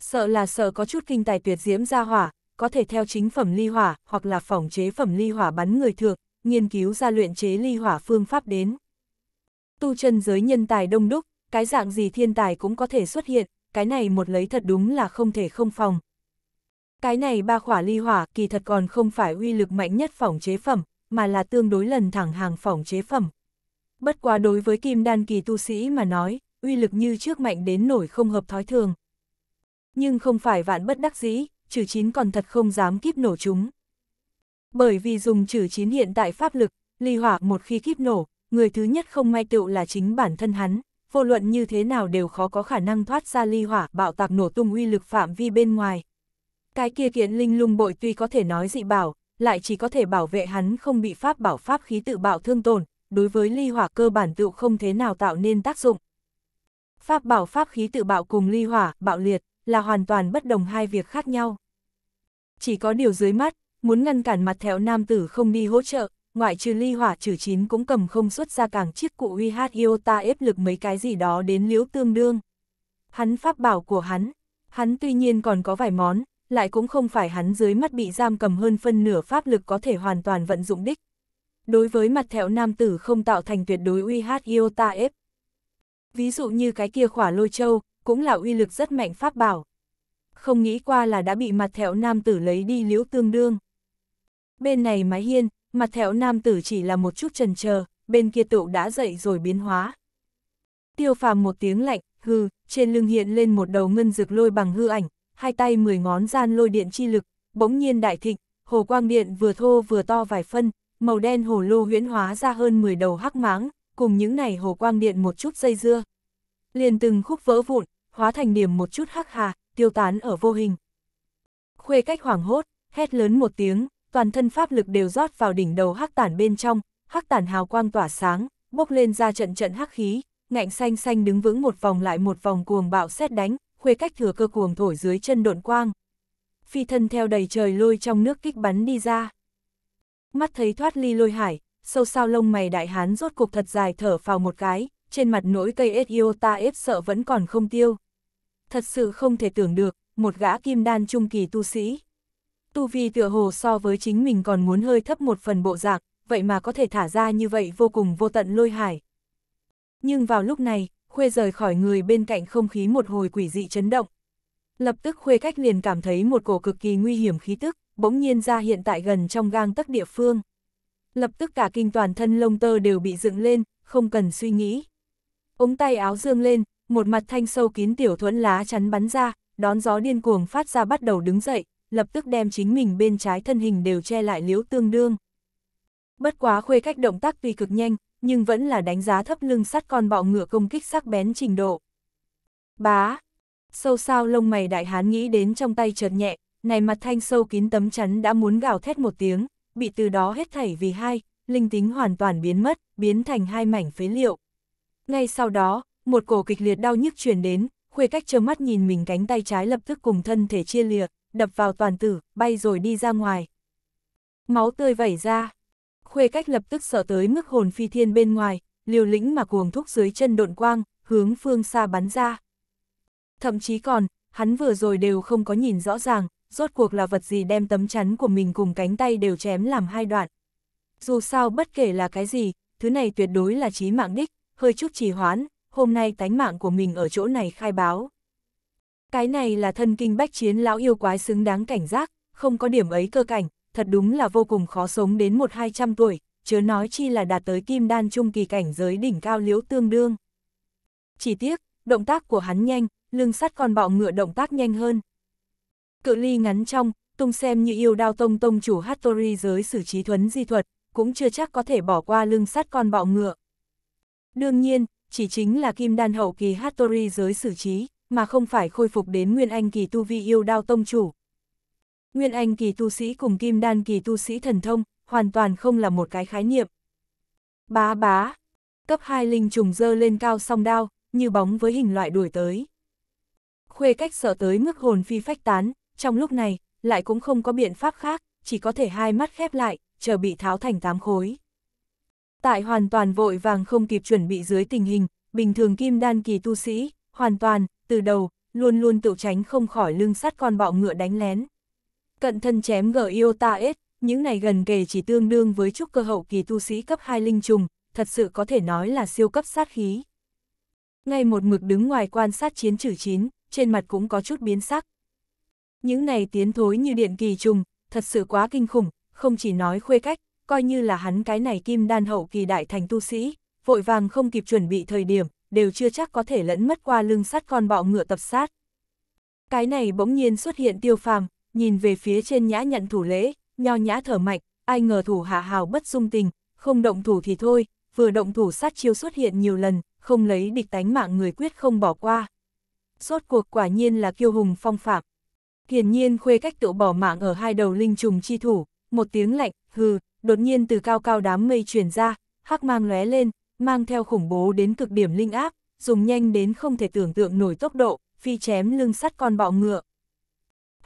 Sợ là sợ có chút kinh tài tuyệt diễm ra hỏa, có thể theo chính phẩm ly hỏa hoặc là phòng chế phẩm ly hỏa bắn người thượng, nghiên cứu ra luyện chế ly hỏa phương pháp đến. Tu chân giới nhân tài đông đúc, cái dạng gì thiên tài cũng có thể xuất hiện, cái này một lấy thật đúng là không thể không phòng. Cái này ba khỏa ly hỏa kỳ thật còn không phải uy lực mạnh nhất phòng chế phẩm, mà là tương đối lần thẳng hàng phòng chế phẩm. Bất quá đối với kim đan kỳ tu sĩ mà nói, uy lực như trước mạnh đến nổi không hợp thói thường. Nhưng không phải vạn bất đắc dĩ, trừ chín còn thật không dám kíp nổ chúng. Bởi vì dùng trừ chín hiện tại pháp lực, ly hỏa một khi kíp nổ, người thứ nhất không may tựu là chính bản thân hắn, vô luận như thế nào đều khó có khả năng thoát ra ly hỏa bạo tạc nổ tung uy lực phạm vi bên ngoài. Cái kia kiện linh lung bội tuy có thể nói dị bảo, lại chỉ có thể bảo vệ hắn không bị pháp bảo pháp khí tự bạo thương tổn, đối với ly hỏa cơ bản tựu không thế nào tạo nên tác dụng. Pháp bảo pháp khí tự bạo cùng ly hỏa, bạo liệt, là hoàn toàn bất đồng hai việc khác nhau. Chỉ có điều dưới mắt, muốn ngăn cản mặt thẹo nam tử không đi hỗ trợ, ngoại trừ ly hỏa trừ chín cũng cầm không xuất ra càng chiếc cụ uy hát yêu ta ép lực mấy cái gì đó đến liễu tương đương. Hắn pháp bảo của hắn, hắn tuy nhiên còn có vài món, lại cũng không phải hắn dưới mắt bị giam cầm hơn phân nửa pháp lực có thể hoàn toàn vận dụng đích. Đối với mặt thẹo nam tử không tạo thành tuyệt đối uy hát Iota ép. Ví dụ như cái kia khỏa lôi châu, cũng là uy lực rất mạnh pháp bảo. Không nghĩ qua là đã bị mặt thẹo nam tử lấy đi liễu tương đương. Bên này mái hiên, mặt thẹo nam tử chỉ là một chút trần chờ bên kia tụ đã dậy rồi biến hóa. Tiêu phàm một tiếng lạnh, hư, trên lưng hiện lên một đầu ngân rực lôi bằng hư ảnh, hai tay mười ngón gian lôi điện chi lực, bỗng nhiên đại thịnh, hồ quang điện vừa thô vừa to vài phân, màu đen hồ lô huyễn hóa ra hơn 10 đầu hắc máng, cùng những này hồ quang điện một chút dây dưa. Liền từng khúc vỡ vụn, hóa thành điểm một chút hắc hà, tiêu tán ở vô hình. Khuê cách hoảng hốt, hét lớn một tiếng, toàn thân pháp lực đều rót vào đỉnh đầu hắc tản bên trong, hắc tản hào quang tỏa sáng, bốc lên ra trận trận hắc khí, ngạnh xanh xanh đứng vững một vòng lại một vòng cuồng bạo xét đánh, khuê cách thừa cơ cuồng thổi dưới chân độn quang. Phi thân theo đầy trời lôi trong nước kích bắn đi ra. Mắt thấy thoát ly lôi hải, sâu sao lông mày đại hán rốt cục thật dài thở vào một cái, trên mặt nỗi cây yêu ta ép sợ vẫn còn không tiêu. Thật sự không thể tưởng được, một gã kim đan trung kỳ tu sĩ. Tu vi tựa hồ so với chính mình còn muốn hơi thấp một phần bộ dạng, vậy mà có thể thả ra như vậy vô cùng vô tận lôi hải. Nhưng vào lúc này, khuê rời khỏi người bên cạnh không khí một hồi quỷ dị chấn động. Lập tức khuê cách liền cảm thấy một cổ cực kỳ nguy hiểm khí tức, bỗng nhiên ra hiện tại gần trong gang tắc địa phương. Lập tức cả kinh toàn thân lông tơ đều bị dựng lên, không cần suy nghĩ. Ống tay áo dương lên, một mặt thanh sâu kín tiểu thuẫn lá chắn bắn ra, đón gió điên cuồng phát ra bắt đầu đứng dậy, lập tức đem chính mình bên trái thân hình đều che lại liếu tương đương. Bất quá khuê cách động tác tuy cực nhanh, nhưng vẫn là đánh giá thấp lưng sắt con bọ ngựa công kích sắc bén trình độ. Bá! Sâu sao lông mày đại hán nghĩ đến trong tay chợt nhẹ, này mặt thanh sâu kín tấm chắn đã muốn gào thét một tiếng, bị từ đó hết thảy vì hai, linh tính hoàn toàn biến mất, biến thành hai mảnh phế liệu. Ngay sau đó, một cổ kịch liệt đau nhức truyền đến, khuê cách trơ mắt nhìn mình cánh tay trái lập tức cùng thân thể chia liệt, đập vào toàn tử, bay rồi đi ra ngoài. Máu tươi vẩy ra, khuê cách lập tức sợ tới mức hồn phi thiên bên ngoài, liều lĩnh mà cuồng thúc dưới chân độn quang, hướng phương xa bắn ra. Thậm chí còn, hắn vừa rồi đều không có nhìn rõ ràng, rốt cuộc là vật gì đem tấm chắn của mình cùng cánh tay đều chém làm hai đoạn. Dù sao bất kể là cái gì, thứ này tuyệt đối là chí mạng đích, hơi chút trì hoãn, hôm nay tánh mạng của mình ở chỗ này khai báo. Cái này là thân kinh bách chiến lão yêu quái xứng đáng cảnh giác, không có điểm ấy cơ cảnh, thật đúng là vô cùng khó sống đến một hai trăm tuổi, chớ nói chi là đạt tới kim đan trung kỳ cảnh giới đỉnh cao liễu tương đương. Chỉ tiếc, động tác của hắn nhanh, lưng sắt còn bọ ngựa động tác nhanh hơn. Cự ly ngắn trong, tung xem như yêu đao tông tông chủ Hattori giới xử trí thuấn di thuật, cũng chưa chắc có thể bỏ qua lưng sắt con bọ ngựa. Đương nhiên, chỉ chính là kim đan hậu kỳ Hattori giới xử trí, mà không phải khôi phục đến nguyên anh kỳ tu vi yêu đao tông chủ, Nguyên Anh kỳ tu sĩ cùng Kim Đan kỳ tu sĩ thần thông, hoàn toàn không là một cái khái niệm. Bá bá, cấp 2 linh trùng dơ lên cao song đao, như bóng với hình loại đuổi tới. Khuê cách sợ tới mức hồn phi phách tán, trong lúc này, lại cũng không có biện pháp khác, chỉ có thể hai mắt khép lại, chờ bị tháo thành tám khối. Tại hoàn toàn vội vàng không kịp chuẩn bị dưới tình hình, bình thường kim đan kỳ tu sĩ, hoàn toàn, từ đầu, luôn luôn tự tránh không khỏi lưng sắt con bọ ngựa đánh lén cận thân chém gở Iota S, những này gần kề chỉ tương đương với trúc cơ hậu kỳ tu sĩ cấp 2 linh trùng, thật sự có thể nói là siêu cấp sát khí. Ngay một mực đứng ngoài quan sát chiến trừ chín, trên mặt cũng có chút biến sắc. Những này tiến thối như điện kỳ trùng, thật sự quá kinh khủng, không chỉ nói khuê cách, coi như là hắn cái này kim đan hậu kỳ đại thành tu sĩ, vội vàng không kịp chuẩn bị thời điểm, đều chưa chắc có thể lẫn mất qua lưng sắt con bọ ngựa tập sát. Cái này bỗng nhiên xuất hiện tiêu phàm, nhìn về phía trên nhã nhận thủ lễ, nho nhã thở mạnh, ai ngờ thủ hạ hào bất dung tình, không động thủ thì thôi, vừa động thủ sát chiêu xuất hiện nhiều lần, không lấy địch tánh mạng người quyết không bỏ qua. Rốt cuộc quả nhiên là kiêu hùng phong phạm. Hiển nhiên khuê cách tự bỏ mạng ở hai đầu linh trùng chi thủ, một tiếng lạnh, hừ, đột nhiên từ cao cao đám mây truyền ra, hắc mang lóe lên, mang theo khủng bố đến cực điểm linh áp, dùng nhanh đến không thể tưởng tượng nổi tốc độ, phi chém lưng sắt con bọ ngựa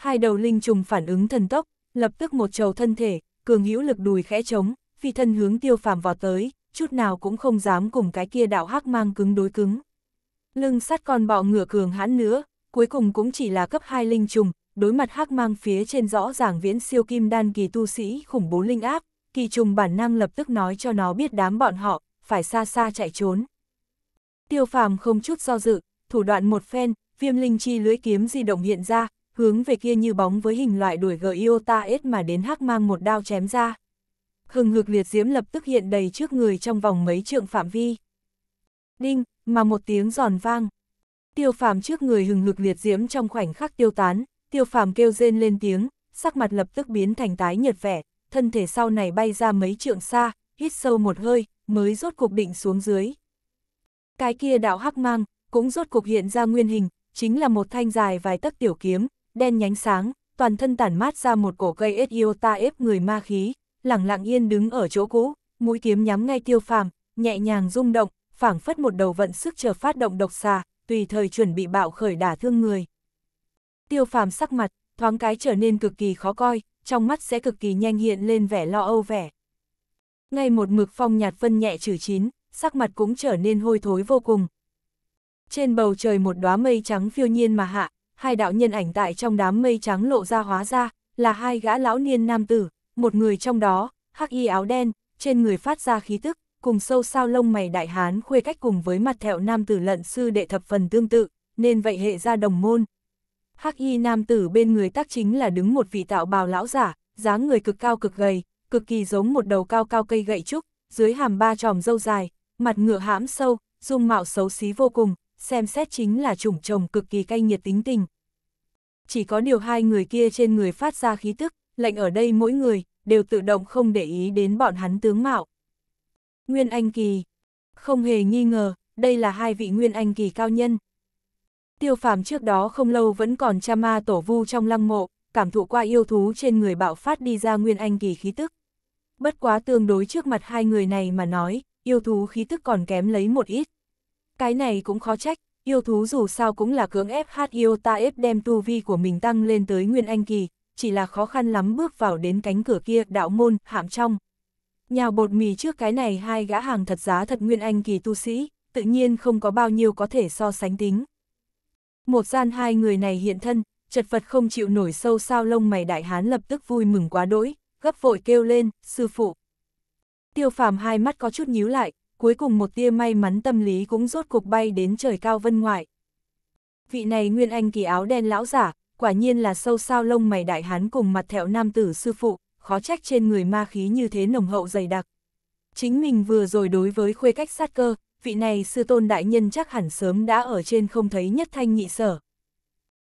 hai đầu linh trùng phản ứng thần tốc, lập tức một trầu thân thể, cường hữu lực đùi khẽ trống, phi thân hướng tiêu phàm vào tới, chút nào cũng không dám cùng cái kia đạo hắc mang cứng đối cứng. Lưng sắt con bọ ngựa cường hãn nữa, cuối cùng cũng chỉ là cấp 2 linh trùng, đối mặt hắc mang phía trên rõ ràng viễn siêu kim đan kỳ tu sĩ khủng bố linh áp, kỳ trùng bản năng lập tức nói cho nó biết đám bọn họ, phải xa xa chạy trốn. Tiêu phàm không chút do dự, thủ đoạn một phen, viêm linh chi lưới kiếm di động hiện ra, hướng về kia như bóng với hình loại đuổi gờ Iota S mà đến hắc mang một đao chém ra. Hừng hực liệt diễm lập tức hiện đầy trước người trong vòng mấy trượng phạm vi. Đinh, mà một tiếng giòn vang. Tiêu phàm trước người hừng hực liệt diễm trong khoảnh khắc tiêu tán, tiêu phàm kêu rên lên tiếng, sắc mặt lập tức biến thành tái nhợt vẻ, thân thể sau này bay ra mấy trượng xa, hít sâu một hơi, mới rốt cục định xuống dưới. Cái kia đạo hắc mang, cũng rốt cục hiện ra nguyên hình, chính là một thanh dài vài tấc tiểu kiếm, đen nhánh sáng, toàn thân tản mát ra một cổ cây ết yêu ta ép người ma khí, lẳng lặng yên đứng ở chỗ cũ, mũi kiếm nhắm ngay tiêu phàm, nhẹ nhàng rung động, phảng phất một đầu vận sức chờ phát động độc xà, tùy thời chuẩn bị bạo khởi đả thương người. Tiêu phàm sắc mặt, thoáng cái trở nên cực kỳ khó coi, trong mắt sẽ cực kỳ nhanh hiện lên vẻ lo âu vẻ. Ngay một mực phong nhạt phân nhẹ trừ chín, sắc mặt cũng trở nên hôi thối vô cùng. Trên bầu trời một đóa mây trắng phiêu nhiên mà hạ, hai đạo nhân ảnh tại trong đám mây trắng lộ ra hóa ra, là hai gã lão niên nam tử, một người trong đó, hắc y áo đen, trên người phát ra khí tức, cùng sâu sao lông mày đại hán khuê cách cùng với mặt thẹo nam tử lận sư đệ thập phần tương tự, nên vậy hệ ra đồng môn. Hắc y nam tử bên người tác chính là đứng một vị tạo bào lão giả, dáng người cực cao cực gầy, cực kỳ giống một đầu cao cao cây gậy trúc, dưới hàm ba tròm dâu dài, mặt ngựa hãm sâu, dung mạo xấu xí vô cùng, xem xét chính là chủng chồng cực kỳ cay nghiệt tính tình. Chỉ có điều hai người kia trên người phát ra khí tức, lệnh ở đây mỗi người, đều tự động không để ý đến bọn hắn tướng mạo. Nguyên Anh Kỳ Không hề nghi ngờ, đây là hai vị Nguyên Anh Kỳ cao nhân. Tiêu phàm trước đó không lâu vẫn còn cha ma tổ vu trong lăng mộ, cảm thụ qua yêu thú trên người bạo phát đi ra Nguyên Anh Kỳ khí tức. Bất quá tương đối trước mặt hai người này mà nói, yêu thú khí tức còn kém lấy một ít. Cái này cũng khó trách, yêu thú dù sao cũng là cưỡng ép hát yêu ta ép đem tu vi của mình tăng lên tới nguyên anh kỳ, chỉ là khó khăn lắm bước vào đến cánh cửa kia đạo môn, hạm trong. Nhào bột mì trước cái này hai gã hàng thật giá thật nguyên anh kỳ tu sĩ, tự nhiên không có bao nhiêu có thể so sánh tính. Một gian hai người này hiện thân, chật vật không chịu nổi sâu sao lông mày đại hán lập tức vui mừng quá đỗi, gấp vội kêu lên, sư phụ. Tiêu phàm hai mắt có chút nhíu lại, cuối cùng một tia may mắn tâm lý cũng rốt cục bay đến trời cao vân ngoại. Vị này nguyên anh kỳ áo đen lão giả, quả nhiên là sâu sao lông mày đại hán cùng mặt thẹo nam tử sư phụ, khó trách trên người ma khí như thế nồng hậu dày đặc. Chính mình vừa rồi đối với khuê cách sát cơ, vị này sư tôn đại nhân chắc hẳn sớm đã ở trên không thấy nhất thanh nhị sở.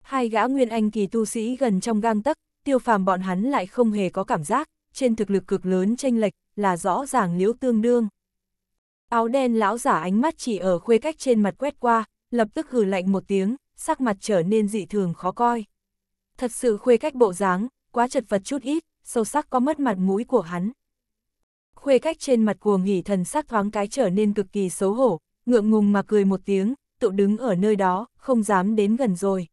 Hai gã nguyên anh kỳ tu sĩ gần trong gang tấc, tiêu phàm bọn hắn lại không hề có cảm giác, trên thực lực cực lớn tranh lệch, là rõ ràng liễu tương đương. Áo đen lão giả ánh mắt chỉ ở khuê cách trên mặt quét qua, lập tức hừ lạnh một tiếng, sắc mặt trở nên dị thường khó coi. Thật sự khuê cách bộ dáng, quá chật vật chút ít, sâu sắc có mất mặt mũi của hắn. Khuê cách trên mặt cuồng nghỉ thần sắc thoáng cái trở nên cực kỳ xấu hổ, ngượng ngùng mà cười một tiếng, tự đứng ở nơi đó, không dám đến gần rồi.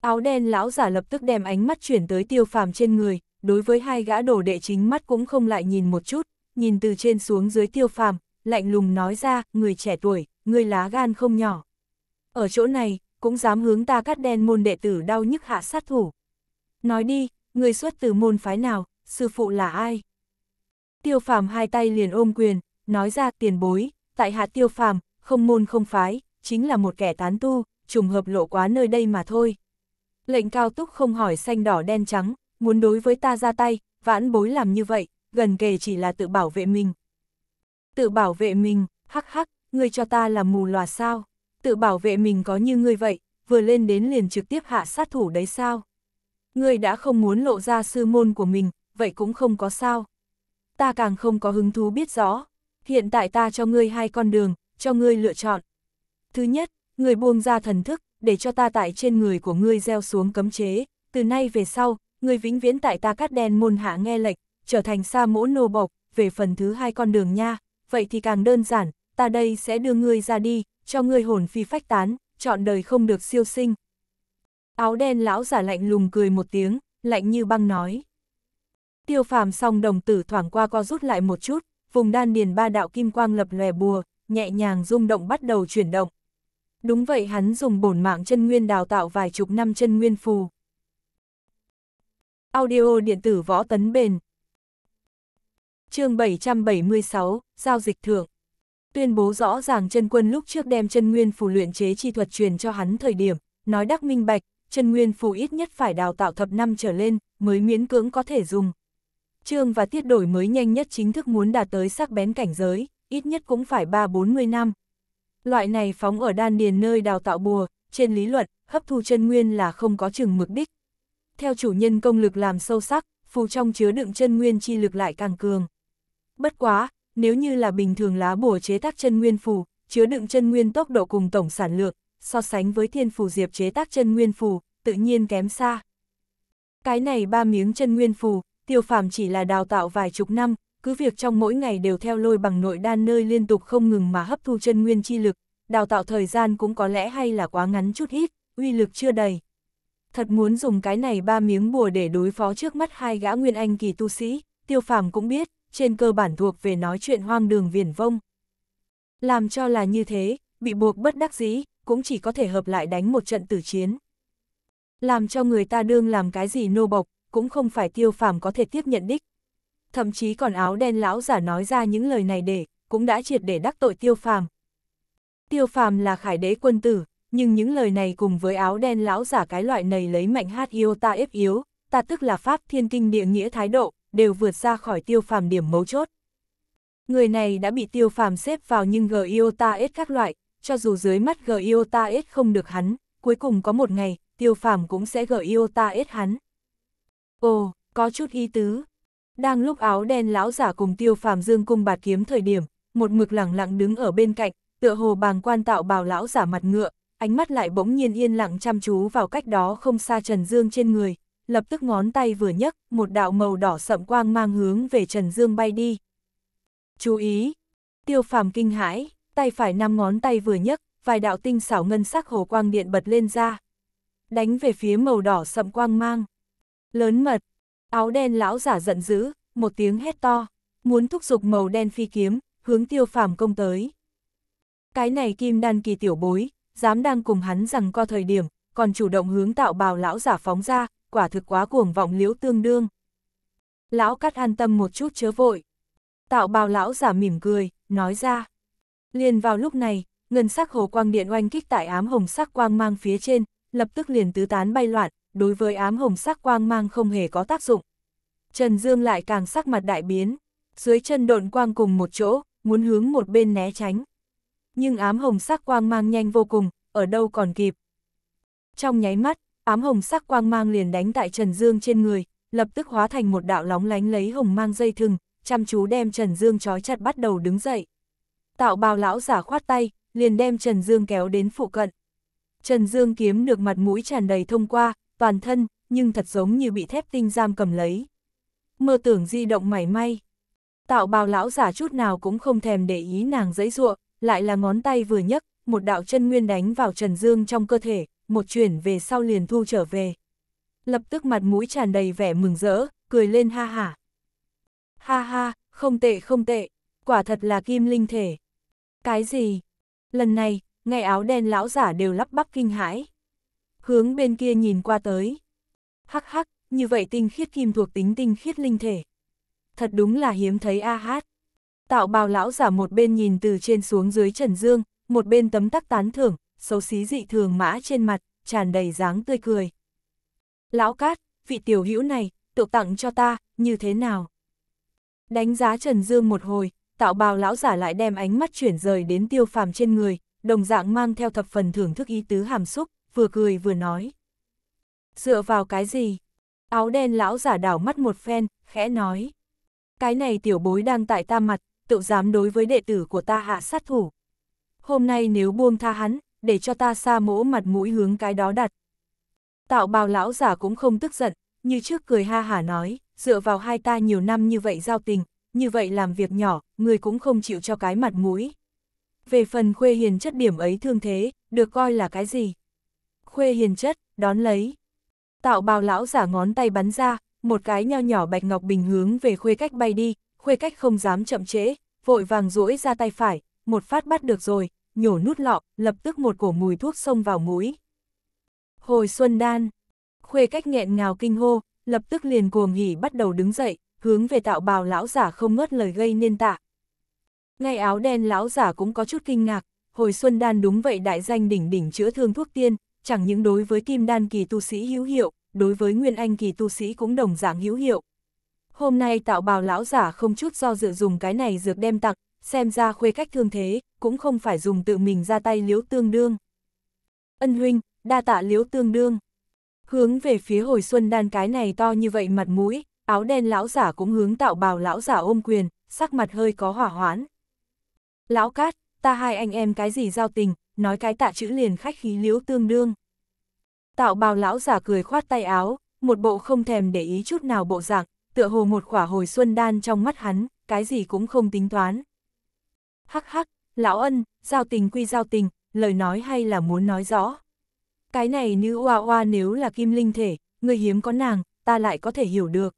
Áo đen lão giả lập tức đem ánh mắt chuyển tới tiêu phàm trên người, đối với hai gã đồ đệ chính mắt cũng không lại nhìn một chút, nhìn từ trên xuống dưới tiêu phàm, lạnh lùng nói ra, người trẻ tuổi, người lá gan không nhỏ. Ở chỗ này, cũng dám hướng ta cắt đen môn đệ tử đau nhức hạ sát thủ. Nói đi, người xuất từ môn phái nào, sư phụ là ai? Tiêu phàm hai tay liền ôm quyền, nói ra tiền bối, tại hạ tiêu phàm, không môn không phái, chính là một kẻ tán tu, trùng hợp lộ quá nơi đây mà thôi. Lệnh cao túc không hỏi xanh đỏ đen trắng, muốn đối với ta ra tay, vãn bối làm như vậy, gần kề chỉ là tự bảo vệ mình, tự bảo vệ mình, hắc hắc, ngươi cho ta là mù lòa sao, tự bảo vệ mình có như ngươi vậy, vừa lên đến liền trực tiếp hạ sát thủ đấy sao. Ngươi đã không muốn lộ ra sư môn của mình, vậy cũng không có sao. Ta càng không có hứng thú biết rõ, hiện tại ta cho ngươi hai con đường, cho ngươi lựa chọn. Thứ nhất, ngươi buông ra thần thức, để cho ta tại trên người của ngươi gieo xuống cấm chế, từ nay về sau, ngươi vĩnh viễn tại ta cắt đen môn hạ nghe lệch, trở thành sa mỗ nô bộc, về phần thứ hai con đường nha, vậy thì càng đơn giản, ta đây sẽ đưa ngươi ra đi, cho ngươi hồn phi phách tán, chọn đời không được siêu sinh. Áo đen lão giả lạnh lùng cười một tiếng, lạnh như băng nói. Tiêu phàm song đồng tử thoảng qua co rút lại một chút, vùng đan điền ba đạo kim quang lập lòe bùa, nhẹ nhàng rung động bắt đầu chuyển động. Đúng vậy hắn dùng bổn mạng chân nguyên đào tạo vài chục năm chân nguyên phù. Audio điện tử võ tấn bền chương 776, Giao dịch thượng. Tuyên bố rõ ràng chân quân lúc trước đem chân nguyên phù luyện chế chi thuật truyền cho hắn thời điểm, nói đắc minh bạch, chân nguyên phù ít nhất phải đào tạo thập năm trở lên, mới miễn cưỡng có thể dùng. Trương và tiết đổi mới nhanh nhất chính thức muốn đạt tới sắc bén cảnh giới, ít nhất cũng phải 3-40 năm. Loại này phóng ở đan điền nơi đào tạo bùa, trên lý luận, hấp thu chân nguyên là không có chừng mực đích. Theo chủ nhân công lực làm sâu sắc, phù trong chứa đựng chân nguyên chi lực lại càng cường. Bất quá, nếu như là bình thường lá bùa chế tác chân nguyên phù, chứa đựng chân nguyên tốc độ cùng tổng sản lượng, so sánh với thiên phù diệp chế tác chân nguyên phù, tự nhiên kém xa. Cái này ba miếng chân nguyên phù, tiêu phàm chỉ là đào tạo vài chục năm, cứ việc trong mỗi ngày đều theo lôi bằng nội đan nơi liên tục không ngừng mà hấp thu chân nguyên chi lực, đào tạo thời gian cũng có lẽ hay là quá ngắn chút ít, uy lực chưa đầy. Thật muốn dùng cái này ba miếng bùa để đối phó trước mắt hai gã nguyên anh kỳ tu sĩ, tiêu phàm cũng biết, trên cơ bản thuộc về nói chuyện hoang đường viển vông. Làm cho là như thế, bị buộc bất đắc dĩ, cũng chỉ có thể hợp lại đánh một trận tử chiến. Làm cho người ta đương làm cái gì nô bộc, cũng không phải tiêu phàm có thể tiếp nhận đích. Thậm chí còn áo đen lão giả nói ra những lời này để, cũng đã triệt để đắc tội tiêu phàm. Tiêu phàm là khải đế quân tử, nhưng những lời này cùng với áo đen lão giả cái loại này lấy mạnh hát yêu ta ép yếu, ta tức là pháp thiên kinh địa nghĩa thái độ, đều vượt ra khỏi tiêu phàm điểm mấu chốt. Người này đã bị tiêu phàm xếp vào nhưng GIOTA S các loại, cho dù dưới mắt GIOTA S không được hắn, cuối cùng có một ngày, tiêu phàm cũng sẽ GIOTA S hắn. Ồ, có chút ý tứ. Đang lúc áo đen lão giả cùng tiêu phàm dương cung bạt kiếm thời điểm, một mực lẳng lặng đứng ở bên cạnh, tựa hồ bàng quan tạo bào lão giả mặt ngựa, ánh mắt lại bỗng nhiên yên lặng chăm chú vào cách đó không xa Trần Dương trên người, lập tức ngón tay vừa nhấc, một đạo màu đỏ sậm quang mang hướng về Trần Dương bay đi. Chú ý! Tiêu phàm kinh hãi, tay phải năm ngón tay vừa nhấc, vài đạo tinh xảo ngân sắc hồ quang điện bật lên ra. Đánh về phía màu đỏ sậm quang mang. Lớn mật! Áo đen lão giả giận dữ, một tiếng hét to, muốn thúc giục màu đen phi kiếm, hướng tiêu phàm công tới. Cái này kim đan kỳ tiểu bối, dám đang cùng hắn rằng co thời điểm, còn chủ động hướng tạo bào lão giả phóng ra, quả thực quá cuồng vọng liếu tương đương. Lão cắt an tâm một chút chớ vội. Tạo bào lão giả mỉm cười, nói ra. Liền vào lúc này, ngân sắc hồ quang điện oanh kích tại ám hồng sắc quang mang phía trên, lập tức liền tứ tán bay loạn, đối với ám hồng sắc quang mang không hề có tác dụng. Trần Dương lại càng sắc mặt đại biến, dưới chân độn quang cùng một chỗ, muốn hướng một bên né tránh. Nhưng ám hồng sắc quang mang nhanh vô cùng, ở đâu còn kịp. Trong nháy mắt, ám hồng sắc quang mang liền đánh tại Trần Dương trên người, lập tức hóa thành một đạo lóng lánh lấy hồng mang dây thừng, chăm chú đem Trần Dương trói chặt bắt đầu đứng dậy. Tạo bào lão giả khoát tay, liền đem Trần Dương kéo đến phụ cận. Trần Dương kiếm được mặt mũi tràn đầy thông qua, toàn thân, nhưng thật giống như bị thép tinh giam cầm lấy. Mơ tưởng di động mảy may. Tạo bào lão giả chút nào cũng không thèm để ý nàng dãy ruộng, lại là ngón tay vừa nhấc, một đạo chân nguyên đánh vào Trần Dương trong cơ thể, một chuyển về sau liền thu trở về. Lập tức mặt mũi tràn đầy vẻ mừng rỡ, cười lên ha ha. Ha ha, không tệ không tệ, quả thật là kim linh thể. Cái gì? Lần này, ngay áo đen lão giả đều lắp bắp kinh hãi. Hướng bên kia nhìn qua tới. Hắc hắc, như vậy tinh khiết kim thuộc tính tinh khiết linh thể. Thật đúng là hiếm thấy a hát. Tạo bào lão giả một bên nhìn từ trên xuống dưới Trần Dương, một bên tấm tắc tán thưởng, xấu xí dị thường mã trên mặt, tràn đầy dáng tươi cười. Lão Cát, vị tiểu hữu này, tự tặng cho ta, như thế nào? Đánh giá Trần Dương một hồi, tạo bào lão giả lại đem ánh mắt chuyển rời đến tiêu phàm trên người, đồng dạng mang theo thập phần thưởng thức ý tứ hàm xúc, vừa cười vừa nói. Dựa vào cái gì? Áo đen lão giả đảo mắt một phen, khẽ nói. Cái này tiểu bối đang tại ta mặt, tự dám đối với đệ tử của ta hạ sát thủ. Hôm nay nếu buông tha hắn, để cho ta xa mỗ mặt mũi hướng cái đó đặt. Tạo bào lão giả cũng không tức giận, như trước cười ha hả nói, dựa vào hai ta nhiều năm như vậy giao tình, như vậy làm việc nhỏ, người cũng không chịu cho cái mặt mũi. Về phần khuê hiền chất điểm ấy thương thế, được coi là cái gì? Khuê hiền chất, đón lấy. Tạo bào lão giả ngón tay bắn ra, một cái nho nhỏ bạch ngọc bình hướng về khuê cách bay đi, khuê cách không dám chậm trễ, vội vàng duỗi ra tay phải, một phát bắt được rồi, nhổ nút lọ, lập tức một cổ mùi thuốc xông vào mũi. Hồi Xuân Đan, khuê cách nghẹn ngào kinh hô, lập tức liền cuồng hỉ bắt đầu đứng dậy, hướng về tạo bào lão giả không ngớt lời gây nên tạ. Ngay áo đen lão giả cũng có chút kinh ngạc, hồi Xuân Đan đúng vậy đại danh đỉnh đỉnh chữa thương thuốc tiên, chẳng những đối với kim đan kỳ tu sĩ hữu hiệu, đối với nguyên anh kỳ tu sĩ cũng đồng dạng hữu hiệu. Hôm nay tạo bào lão giả không chút do dự dùng cái này dược đem tặng xem ra khuê cách thương thế, cũng không phải dùng tự mình ra tay liếu tương đương. Ân huynh, đa tạ liếu tương đương. Hướng về phía hồi xuân đan cái này to như vậy mặt mũi, áo đen lão giả cũng hướng tạo bào lão giả ôm quyền, sắc mặt hơi có hỏa hoãn. Lão cát, ta hai anh em cái gì giao tình, nói cái tạ chữ liền khách khí liếu tương đương. Tạo bào lão giả cười khoát tay áo, một bộ không thèm để ý chút nào bộ dạng, tựa hồ một khỏa hồi xuân đan trong mắt hắn, cái gì cũng không tính toán. Hắc hắc, lão ân, giao tình quy giao tình, lời nói hay là muốn nói rõ. Cái này nữ oa oa nếu là kim linh thể, người hiếm có nàng, ta lại có thể hiểu được.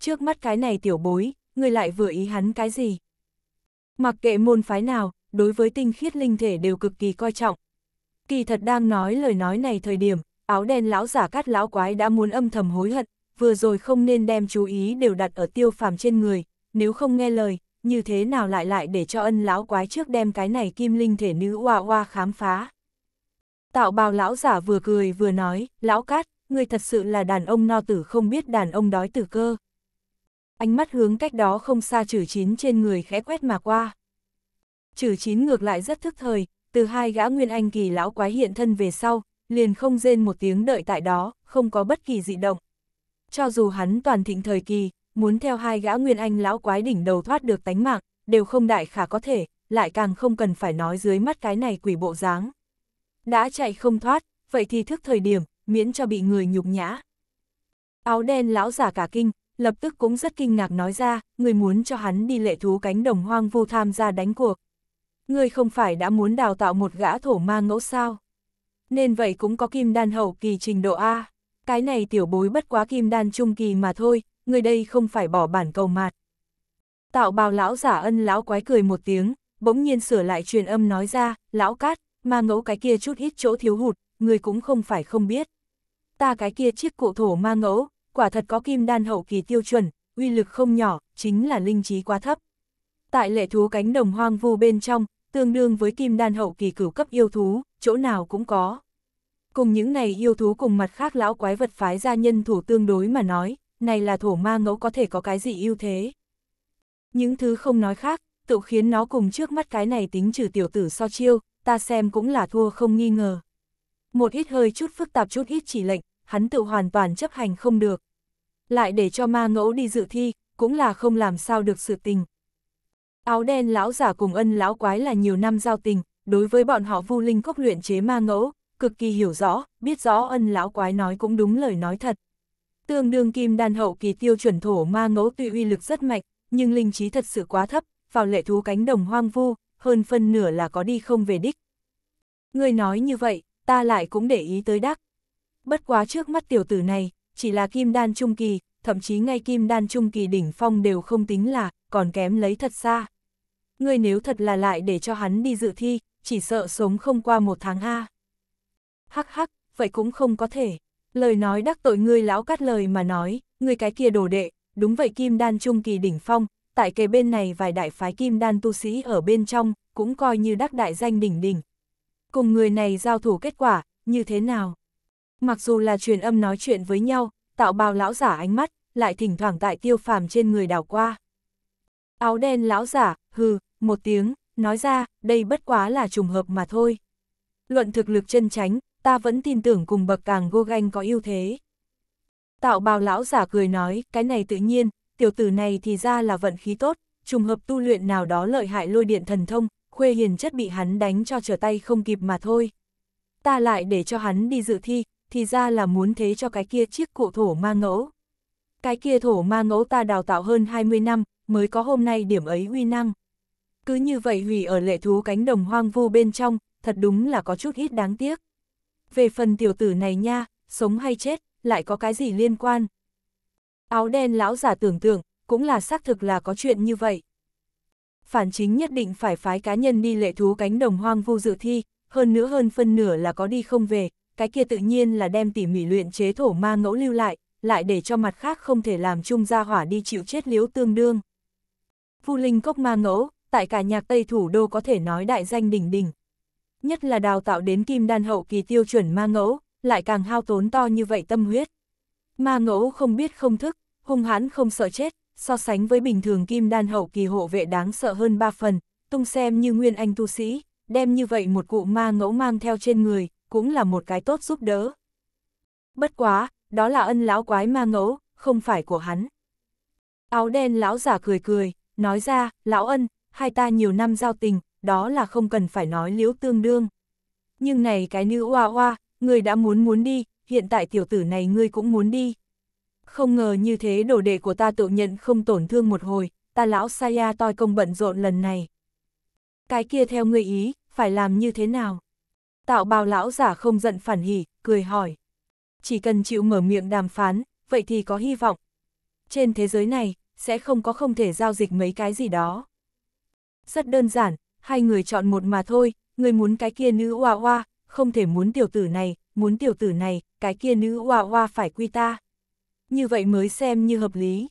Trước mắt cái này tiểu bối, người lại vừa ý hắn cái gì? Mặc kệ môn phái nào, đối với tinh khiết linh thể đều cực kỳ coi trọng. Kỳ thật đang nói lời nói này thời điểm, áo đen lão giả cát lão quái đã muốn âm thầm hối hận, vừa rồi không nên đem chú ý đều đặt ở tiêu phàm trên người, nếu không nghe lời, như thế nào lại lại để cho ân lão quái trước đem cái này kim linh thể nữ oa oa khám phá. Tạo bào lão giả vừa cười vừa nói, lão cát, ngươi thật sự là đàn ông no tử không biết đàn ông đói tử cơ. Ánh mắt hướng cách đó không xa chử chín trên người khẽ quét mà qua. Chử chín ngược lại rất thức thời, từ hai gã nguyên anh kỳ lão quái hiện thân về sau, liền không rên một tiếng đợi tại đó, không có bất kỳ dị động. Cho dù hắn toàn thịnh thời kỳ, muốn theo hai gã nguyên anh lão quái đỉnh đầu thoát được tánh mạng, đều không đại khả có thể, lại càng không cần phải nói dưới mắt cái này quỷ bộ dáng. Đã chạy không thoát, vậy thì thức thời điểm, miễn cho bị người nhục nhã. Áo đen lão giả cả kinh, lập tức cũng rất kinh ngạc nói ra, người muốn cho hắn đi lệ thú cánh đồng hoang vu tham gia đánh cuộc. Người không phải đã muốn đào tạo một gã thổ ma ngẫu sao. Nên vậy cũng có kim đan hậu kỳ trình độ A. Cái này tiểu bối bất quá kim đan trung kỳ mà thôi, người đây không phải bỏ bản cầu mạt. Tạo bào lão giả ân lão quái cười một tiếng, bỗng nhiên sửa lại truyền âm nói ra, lão cát, mà ngẫu cái kia chút ít chỗ thiếu hụt, người cũng không phải không biết. Ta cái kia chiếc cụ thổ ma ngẫu, quả thật có kim đan hậu kỳ tiêu chuẩn, uy lực không nhỏ, chính là linh trí quá thấp. Tại lệ thú cánh đồng hoang vu bên trong, tương đương với kim đan hậu kỳ cửu cấp yêu thú, chỗ nào cũng có. Cùng những này yêu thú cùng mặt khác lão quái vật phái gia nhân thủ tương đối mà nói, này là thổ ma ngẫu có thể có cái gì ưu thế. Những thứ không nói khác, tự khiến nó cùng trước mắt cái này tính trừ tiểu tử so chiêu, ta xem cũng là thua không nghi ngờ. Một ít hơi chút phức tạp chút ít chỉ lệnh, hắn tự hoàn toàn chấp hành không được. Lại để cho ma ngẫu đi dự thi, cũng là không làm sao được sự tình. Áo đen lão giả cùng ân lão quái là nhiều năm giao tình, đối với bọn họ vu linh cốc luyện chế ma ngẫu, cực kỳ hiểu rõ, biết rõ ân lão quái nói cũng đúng lời nói thật. Tương đương kim đan hậu kỳ tiêu chuẩn thổ ma ngẫu tuy uy lực rất mạnh, nhưng linh trí thật sự quá thấp, vào lệ thú cánh đồng hoang vu, hơn phân nửa là có đi không về đích. Người nói như vậy, ta lại cũng để ý tới đắc. Bất quá trước mắt tiểu tử này, chỉ là kim đan trung kỳ, thậm chí ngay kim đan trung kỳ đỉnh phong đều không tính là, còn kém lấy thật xa. người nếu thật là lại để cho hắn đi dự thi, chỉ sợ sống không qua một tháng A. Hắc hắc, vậy cũng không có thể. Lời nói đắc tội ngươi lão cắt lời mà nói, ngươi cái kia đồ đệ, đúng vậy kim đan trung kỳ đỉnh phong, tại kề bên này vài đại phái kim đan tu sĩ ở bên trong, cũng coi như đắc đại danh đỉnh đỉnh. Cùng người này giao thủ kết quả, như thế nào? Mặc dù là truyền âm nói chuyện với nhau, tạo bào lão giả ánh mắt, lại thỉnh thoảng tại tiêu phàm trên người đảo qua. Áo đen lão giả, hừ, một tiếng, nói ra, đây bất quá là trùng hợp mà thôi. Luận thực lực chân tránh, ta vẫn tin tưởng cùng bậc càng Gogan có ưu thế. Tạo bào lão giả cười nói, cái này tự nhiên, tiểu tử này thì ra là vận khí tốt, trùng hợp tu luyện nào đó lợi hại lôi điện thần thông, khuê hiền chất bị hắn đánh cho trở tay không kịp mà thôi. Ta lại để cho hắn đi dự thi, thì ra là muốn thế cho cái kia chiếc cụ thổ ma ngẫu. Cái kia thổ ma ngẫu ta đào tạo hơn 20 năm, mới có hôm nay điểm ấy uy năng. Cứ như vậy hủy ở lệ thú cánh đồng hoang vu bên trong, thật đúng là có chút ít đáng tiếc về phần tiểu tử này nha, sống hay chết, lại có cái gì liên quan. Áo đen lão giả tưởng tượng, cũng là xác thực là có chuyện như vậy. Phản chính nhất định phải phái cá nhân đi lệ thú cánh đồng hoang vu dự thi, hơn nữa hơn phân nửa là có đi không về, cái kia tự nhiên là đem tỉ mỉ luyện chế thổ ma ngẫu lưu lại, lại để cho mặt khác không thể làm chung ra hỏa đi chịu chết liếu tương đương. Vu Linh Cốc Ma Ngẫu, tại cả nhạc Tây thủ đô có thể nói đại danh đỉnh đỉnh nhất là đào tạo đến kim đan hậu kỳ tiêu chuẩn ma ngẫu, lại càng hao tốn to như vậy tâm huyết. Ma ngẫu không biết không thức, hung hãn không sợ chết, so sánh với bình thường kim đan hậu kỳ hộ vệ đáng sợ hơn ba phần, tung xem như nguyên anh tu sĩ, đem như vậy một cụ ma ngẫu mang theo trên người, cũng là một cái tốt giúp đỡ. Bất quá, đó là ân lão quái ma ngẫu, không phải của hắn. Áo đen lão giả cười cười, nói ra, lão ân, hai ta nhiều năm giao tình, đó là không cần phải nói liễu tương đương. Nhưng này cái nữ oa oa, người đã muốn muốn đi, hiện tại tiểu tử này ngươi cũng muốn đi. Không ngờ như thế đồ đệ của ta tự nhận không tổn thương một hồi, ta lão Saya toi công bận rộn lần này. Cái kia theo ngươi ý, phải làm như thế nào? Tạo bào lão giả không giận phản hỉ, cười hỏi. Chỉ cần chịu mở miệng đàm phán, vậy thì có hy vọng. Trên thế giới này, sẽ không có không thể giao dịch mấy cái gì đó. Rất đơn giản, hai người chọn một mà thôi, người muốn cái kia nữ oa oa, không thể muốn tiểu tử này, muốn tiểu tử này, cái kia nữ oa oa phải quy ta. Như vậy mới xem như hợp lý.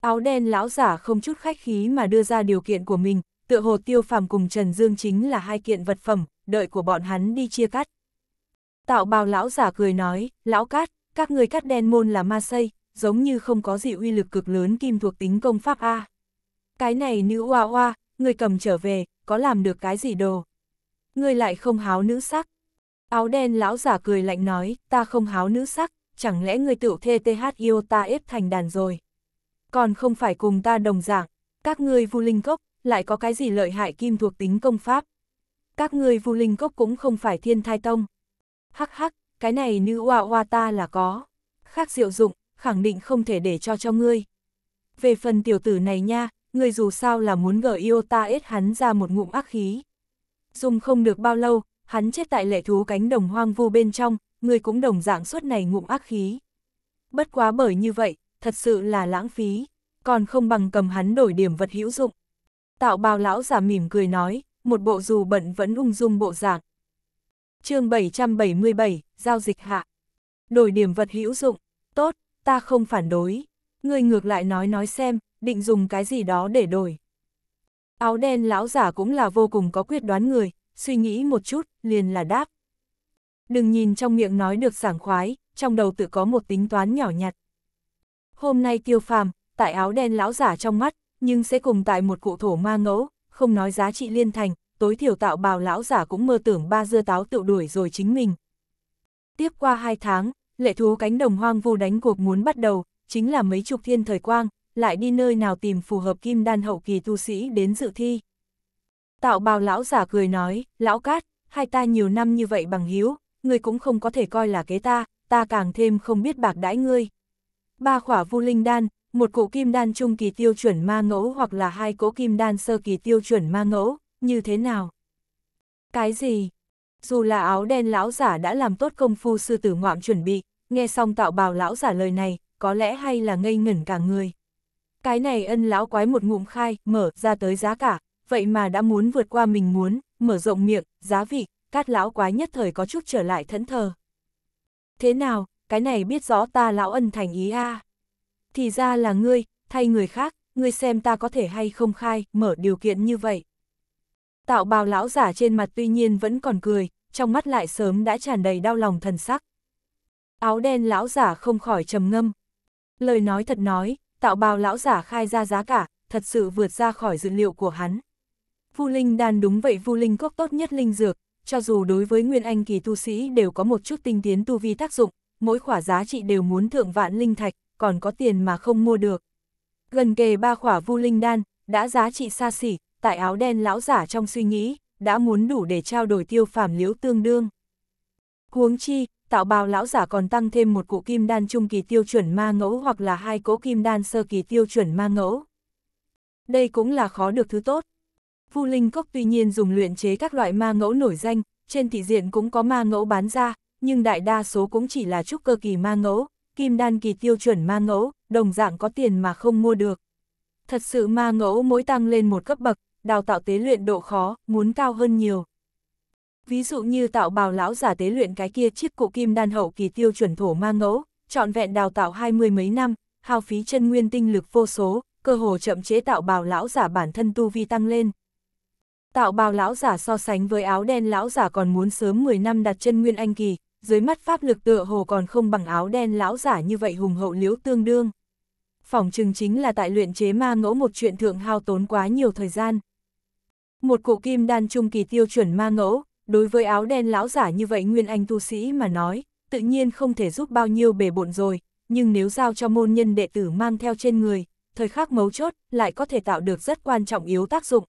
Áo đen lão giả không chút khách khí mà đưa ra điều kiện của mình, tựa hồ tiêu phàm cùng Trần Dương chính là hai kiện vật phẩm, đợi của bọn hắn đi chia cắt. Tạo bào lão giả cười nói, lão cát, các người cắt đen môn là ma xây, giống như không có gì uy lực cực lớn kim thuộc tính công pháp A. Cái này nữ oa oa, người cầm trở về, có làm được cái gì đồ. Ngươi lại không háo nữ sắc. Áo đen lão giả cười lạnh nói, ta không háo nữ sắc, chẳng lẽ ngươi tự thê TH yêu ta ép thành đàn rồi. Còn không phải cùng ta đồng dạng, các ngươi vu linh cốc, lại có cái gì lợi hại kim thuộc tính công pháp. Các ngươi vu linh cốc cũng không phải thiên thai tông. Hắc hắc, cái này nữ oa oa ta là có. Khác diệu dụng, khẳng định không thể để cho cho ngươi. Về phần tiểu tử này nha, người dù sao là muốn gờ yêu ta ết hắn ra một ngụm ác khí. Dùng không được bao lâu, hắn chết tại lệ thú cánh đồng hoang vu bên trong, người cũng đồng dạng suốt này ngụm ác khí. Bất quá bởi như vậy, thật sự là lãng phí, còn không bằng cầm hắn đổi điểm vật hữu dụng. Tạo bào lão giả mỉm cười nói, một bộ dù bận vẫn ung dung bộ dạng. chương 777, giao dịch hạ. Đổi điểm vật hữu dụng, tốt, ta không phản đối. Người ngược lại nói nói xem, định dùng cái gì đó để đổi. Áo đen lão giả cũng là vô cùng có quyết đoán người, suy nghĩ một chút, liền là đáp. Đừng nhìn trong miệng nói được sảng khoái, trong đầu tự có một tính toán nhỏ nhặt. Hôm nay tiêu phàm, tại áo đen lão giả trong mắt, nhưng sẽ cùng tại một cụ thổ ma ngẫu, không nói giá trị liên thành, tối thiểu tạo bào lão giả cũng mơ tưởng ba dưa táo tự đuổi rồi chính mình. Tiếp qua hai tháng, lệ thú cánh đồng hoang vô đánh cuộc muốn bắt đầu, chính là mấy chục thiên thời quang, lại đi nơi nào tìm phù hợp kim đan hậu kỳ tu sĩ đến dự thi. Tạo bào lão giả cười nói, lão cát, hai ta nhiều năm như vậy bằng hiếu, ngươi cũng không có thể coi là kế ta, ta càng thêm không biết bạc đãi ngươi. Ba khỏa vu linh đan, một cụ kim đan trung kỳ tiêu chuẩn ma ngẫu hoặc là hai cỗ kim đan sơ kỳ tiêu chuẩn ma ngẫu, như thế nào? Cái gì? Dù là áo đen lão giả đã làm tốt công phu sư tử ngoạm chuẩn bị, nghe xong tạo bào lão giả lời này, có lẽ hay là ngây ngẩn cả người. Cái này ân lão quái một ngụm khai, mở ra tới giá cả, vậy mà đã muốn vượt qua mình muốn, mở rộng miệng, giá vị, cát lão quái nhất thời có chút trở lại thẫn thờ. Thế nào, cái này biết rõ ta lão ân thành ý a Thì ra là ngươi, thay người khác, ngươi xem ta có thể hay không khai, mở điều kiện như vậy. Tạo bào lão giả trên mặt tuy nhiên vẫn còn cười, trong mắt lại sớm đã tràn đầy đau lòng thần sắc. Áo đen lão giả không khỏi trầm ngâm. Lời nói thật nói, tạo bào lão giả khai ra giá cả, thật sự vượt ra khỏi dự liệu của hắn. Vu Linh đan đúng vậy Vu Linh cốc tốt nhất linh dược, cho dù đối với nguyên anh kỳ tu sĩ đều có một chút tinh tiến tu vi tác dụng, mỗi khỏa giá trị đều muốn thượng vạn linh thạch, còn có tiền mà không mua được. Gần kề ba khỏa Vu Linh đan, đã giá trị xa xỉ, tại áo đen lão giả trong suy nghĩ, đã muốn đủ để trao đổi tiêu phàm liễu tương đương. Cuống chi, tạo bào lão giả còn tăng thêm một cụ kim đan trung kỳ tiêu chuẩn ma ngẫu hoặc là hai cỗ kim đan sơ kỳ tiêu chuẩn ma ngẫu. Đây cũng là khó được thứ tốt. Vu Linh Cốc tuy nhiên dùng luyện chế các loại ma ngẫu nổi danh, trên thị diện cũng có ma ngẫu bán ra, nhưng đại đa số cũng chỉ là trúc cơ kỳ ma ngẫu, kim đan kỳ tiêu chuẩn ma ngẫu, đồng dạng có tiền mà không mua được. Thật sự ma ngẫu mỗi tăng lên một cấp bậc, đào tạo tế luyện độ khó, muốn cao hơn nhiều ví dụ như tạo bào lão giả tế luyện cái kia chiếc cụ kim đan hậu kỳ tiêu chuẩn thổ ma ngẫu, trọn vẹn đào tạo hai mươi mấy năm, hao phí chân nguyên tinh lực vô số, cơ hồ chậm chế tạo bào lão giả bản thân tu vi tăng lên. Tạo bào lão giả so sánh với áo đen lão giả còn muốn sớm 10 năm đặt chân nguyên anh kỳ, dưới mắt pháp lực tựa hồ còn không bằng áo đen lão giả như vậy hùng hậu liễu tương đương. Phỏng chừng chính là tại luyện chế ma ngẫu một chuyện thượng hao tốn quá nhiều thời gian. Một cụ kim đan trung kỳ tiêu chuẩn ma ngẫu, đối với áo đen lão giả như vậy Nguyên Anh tu sĩ mà nói, tự nhiên không thể giúp bao nhiêu bề bộn rồi, nhưng nếu giao cho môn nhân đệ tử mang theo trên người, thời khắc mấu chốt lại có thể tạo được rất quan trọng yếu tác dụng.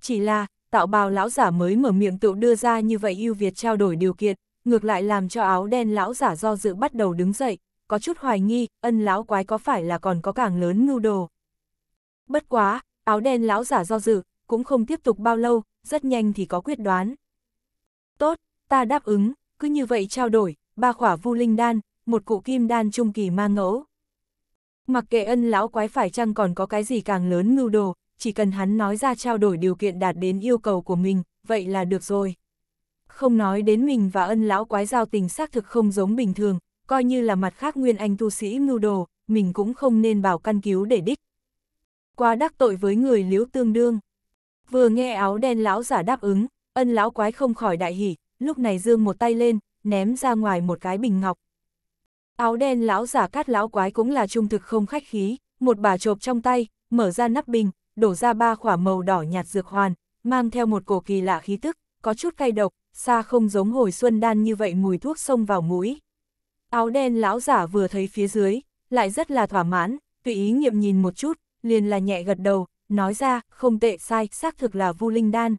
Chỉ là, tạo bào lão giả mới mở miệng tự đưa ra như vậy ưu việt trao đổi điều kiện, ngược lại làm cho áo đen lão giả do dự bắt đầu đứng dậy, có chút hoài nghi, ân lão quái có phải là còn có càng lớn ngưu đồ. Bất quá, áo đen lão giả do dự, cũng không tiếp tục bao lâu, rất nhanh thì có quyết đoán. Tốt, ta đáp ứng, cứ như vậy trao đổi, ba khỏa vu linh đan, một cụ kim đan trung kỳ ma ngẫu. Mặc kệ ân lão quái phải chăng còn có cái gì càng lớn mưu đồ, chỉ cần hắn nói ra trao đổi điều kiện đạt đến yêu cầu của mình, vậy là được rồi. Không nói đến mình và ân lão quái giao tình xác thực không giống bình thường, coi như là mặt khác nguyên anh tu sĩ mưu đồ, mình cũng không nên bảo căn cứu để đích. Quá đắc tội với người liếu tương đương. Vừa nghe áo đen lão giả đáp ứng, Ân lão quái không khỏi đại hỉ, lúc này dương một tay lên, ném ra ngoài một cái bình ngọc. Áo đen lão giả cát lão quái cũng là trung thực không khách khí, một bà chộp trong tay, mở ra nắp bình, đổ ra ba khỏa màu đỏ nhạt dược hoàn, mang theo một cổ kỳ lạ khí tức, có chút cay độc, xa không giống hồi xuân đan như vậy mùi thuốc xông vào mũi. Áo đen lão giả vừa thấy phía dưới, lại rất là thỏa mãn, tùy ý nghiệm nhìn một chút, liền là nhẹ gật đầu, nói ra, không tệ sai, xác thực là vu linh đan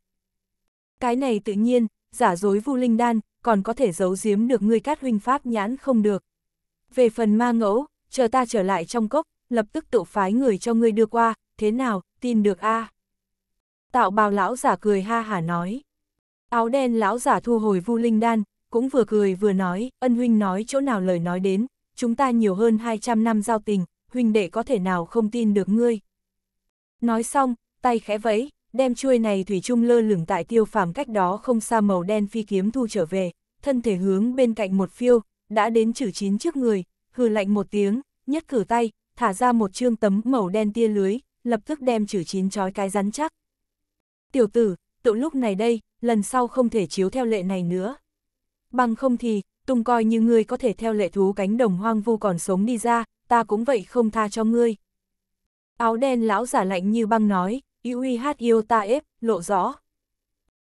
cái này tự nhiên, giả dối vu linh đan, còn có thể giấu giếm được ngươi cát huynh pháp nhãn không được. Về phần ma ngẫu, chờ ta trở lại trong cốc, lập tức tự phái người cho ngươi đưa qua, thế nào, tin được a à? Tạo bào lão giả cười ha hả nói. Áo đen lão giả thu hồi vu linh đan, cũng vừa cười vừa nói, ân huynh nói chỗ nào lời nói đến, chúng ta nhiều hơn 200 năm giao tình, huynh đệ có thể nào không tin được ngươi. Nói xong, tay khẽ vẫy, đem chuôi này thủy chung lơ lửng tại tiêu phàm cách đó không xa màu đen phi kiếm thu trở về, thân thể hướng bên cạnh một phiêu, đã đến chữ chín trước người, hừ lạnh một tiếng, nhất cử tay, thả ra một chương tấm màu đen tia lưới, lập tức đem chữ chín trói cái rắn chắc. Tiểu tử, tự lúc này đây, lần sau không thể chiếu theo lệ này nữa. Bằng không thì, tung coi như ngươi có thể theo lệ thú cánh đồng hoang vu còn sống đi ra, ta cũng vậy không tha cho ngươi. Áo đen lão giả lạnh như băng nói, UIHIOTAF, lộ rõ.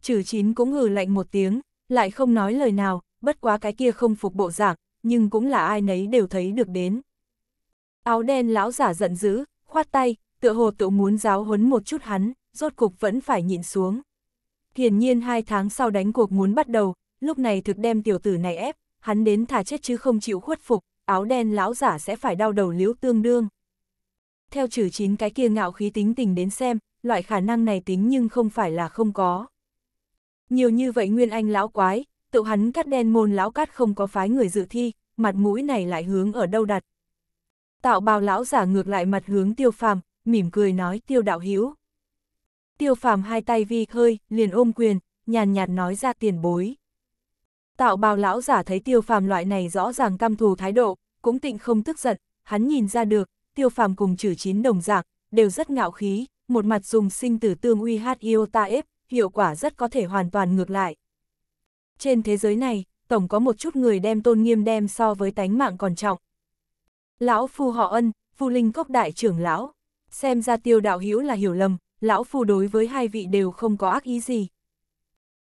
Trừ chín cũng hừ lạnh một tiếng, lại không nói lời nào, bất quá cái kia không phục bộ dạng, nhưng cũng là ai nấy đều thấy được đến. Áo đen lão giả giận dữ, khoát tay, tựa hồ tự muốn giáo huấn một chút hắn, rốt cục vẫn phải nhịn xuống. Hiển nhiên hai tháng sau đánh cuộc muốn bắt đầu, lúc này thực đem tiểu tử này ép, hắn đến thả chết chứ không chịu khuất phục, áo đen lão giả sẽ phải đau đầu liễu tương đương. Theo trừ chín cái kia ngạo khí tính tình đến xem, loại khả năng này tính nhưng không phải là không có. Nhiều như vậy Nguyên Anh lão quái, tự hắn cắt đen môn lão cắt không có phái người dự thi, mặt mũi này lại hướng ở đâu đặt. Tạo bào lão giả ngược lại mặt hướng tiêu phàm, mỉm cười nói tiêu đạo hiếu. Tiêu phàm hai tay vi khơi, liền ôm quyền, nhàn nhạt nói ra tiền bối. Tạo bào lão giả thấy tiêu phàm loại này rõ ràng căm thù thái độ, cũng tịnh không tức giận, hắn nhìn ra được, tiêu phàm cùng chử chín đồng giạc, đều rất ngạo khí, một mặt dùng sinh tử tương uy hát iota ép, hiệu quả rất có thể hoàn toàn ngược lại. Trên thế giới này, tổng có một chút người đem tôn nghiêm đem so với tánh mạng còn trọng. Lão Phu họ ân, Phu Linh Cốc Đại trưởng Lão, xem ra tiêu đạo hữu là hiểu lầm, Lão Phu đối với hai vị đều không có ác ý gì.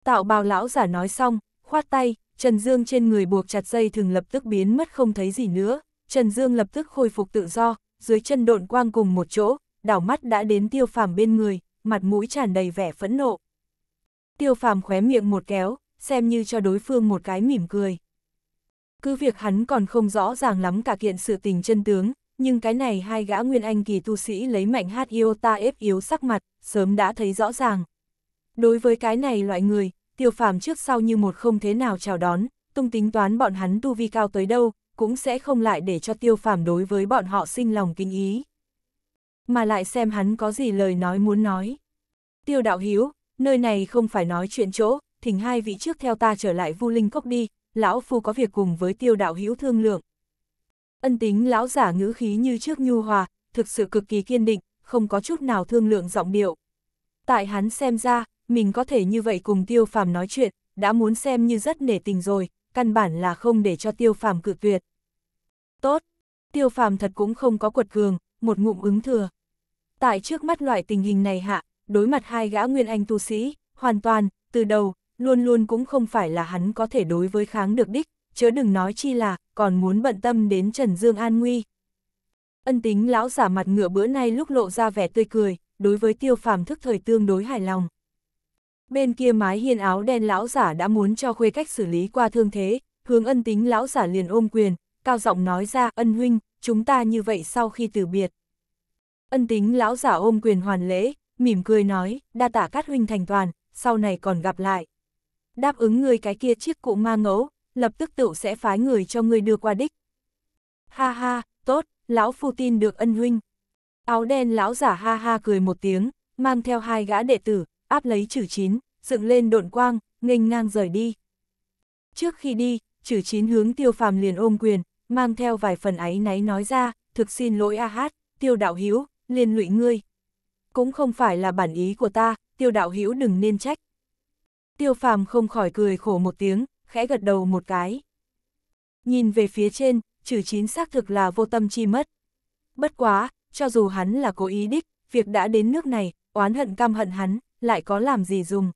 Tạo bào lão giả nói xong, khoát tay, Trần Dương trên người buộc chặt dây thường lập tức biến mất không thấy gì nữa, Trần Dương lập tức khôi phục tự do, dưới chân độn quang cùng một chỗ, đảo mắt đã đến tiêu phàm bên người, mặt mũi tràn đầy vẻ phẫn nộ. Tiêu phàm khóe miệng một kéo, xem như cho đối phương một cái mỉm cười. Cứ việc hắn còn không rõ ràng lắm cả kiện sự tình chân tướng, nhưng cái này hai gã nguyên anh kỳ tu sĩ lấy mạnh hát yêu ta ép yếu sắc mặt, sớm đã thấy rõ ràng. Đối với cái này loại người, tiêu phàm trước sau như một không thế nào chào đón, tung tính toán bọn hắn tu vi cao tới đâu, cũng sẽ không lại để cho tiêu phàm đối với bọn họ sinh lòng kinh ý mà lại xem hắn có gì lời nói muốn nói. Tiêu đạo hiếu, nơi này không phải nói chuyện chỗ, thỉnh hai vị trước theo ta trở lại vu linh cốc đi, lão phu có việc cùng với tiêu đạo hiếu thương lượng. Ân tính lão giả ngữ khí như trước nhu hòa, thực sự cực kỳ kiên định, không có chút nào thương lượng giọng điệu. Tại hắn xem ra, mình có thể như vậy cùng tiêu phàm nói chuyện, đã muốn xem như rất nể tình rồi, căn bản là không để cho tiêu phàm cự tuyệt. Tốt, tiêu phàm thật cũng không có quật cường, một ngụm ứng thừa tại trước mắt loại tình hình này hạ, đối mặt hai gã nguyên anh tu sĩ, hoàn toàn, từ đầu, luôn luôn cũng không phải là hắn có thể đối với kháng được đích, chớ đừng nói chi là, còn muốn bận tâm đến Trần Dương an nguy. Ân tính lão giả mặt ngựa bữa nay lúc lộ ra vẻ tươi cười, đối với tiêu phàm thức thời tương đối hài lòng. Bên kia mái hiên áo đen lão giả đã muốn cho khuê cách xử lý qua thương thế, hướng ân tính lão giả liền ôm quyền, cao giọng nói ra ân huynh, chúng ta như vậy sau khi từ biệt. Ân tính lão giả ôm quyền hoàn lễ, mỉm cười nói, đa tả cát huynh thành toàn, sau này còn gặp lại. Đáp ứng người cái kia chiếc cụ ma ngấu, lập tức tựu sẽ phái người cho người đưa qua đích. Ha ha, tốt, lão phu tin được ân huynh. Áo đen lão giả ha ha cười một tiếng, mang theo hai gã đệ tử, áp lấy chử chín, dựng lên độn quang, nghênh ngang rời đi. Trước khi đi, chử chín hướng tiêu phàm liền ôm quyền, mang theo vài phần ấy náy nói ra, thực xin lỗi a hát, tiêu đạo hiếu, liên lụy ngươi. Cũng không phải là bản ý của ta, tiêu đạo hữu đừng nên trách. Tiêu phàm không khỏi cười khổ một tiếng, khẽ gật đầu một cái. Nhìn về phía trên, trừ chín xác thực là vô tâm chi mất. Bất quá, cho dù hắn là cố ý đích, việc đã đến nước này, oán hận cam hận hắn, lại có làm gì dùng.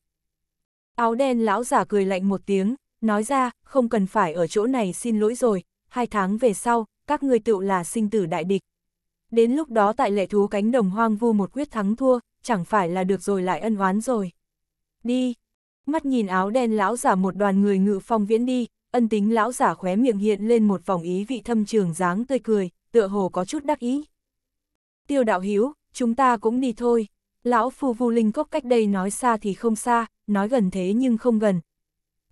Áo đen lão giả cười lạnh một tiếng, nói ra, không cần phải ở chỗ này xin lỗi rồi, hai tháng về sau, các ngươi tựu là sinh tử đại địch. Đến lúc đó tại lệ thú cánh đồng hoang vu một quyết thắng thua, chẳng phải là được rồi lại ân oán rồi. Đi! Mắt nhìn áo đen lão giả một đoàn người ngự phong viễn đi, ân tính lão giả khóe miệng hiện lên một vòng ý vị thâm trường dáng tươi cười, tựa hồ có chút đắc ý. Tiêu đạo hiếu, chúng ta cũng đi thôi. Lão phu vu linh cốc cách đây nói xa thì không xa, nói gần thế nhưng không gần.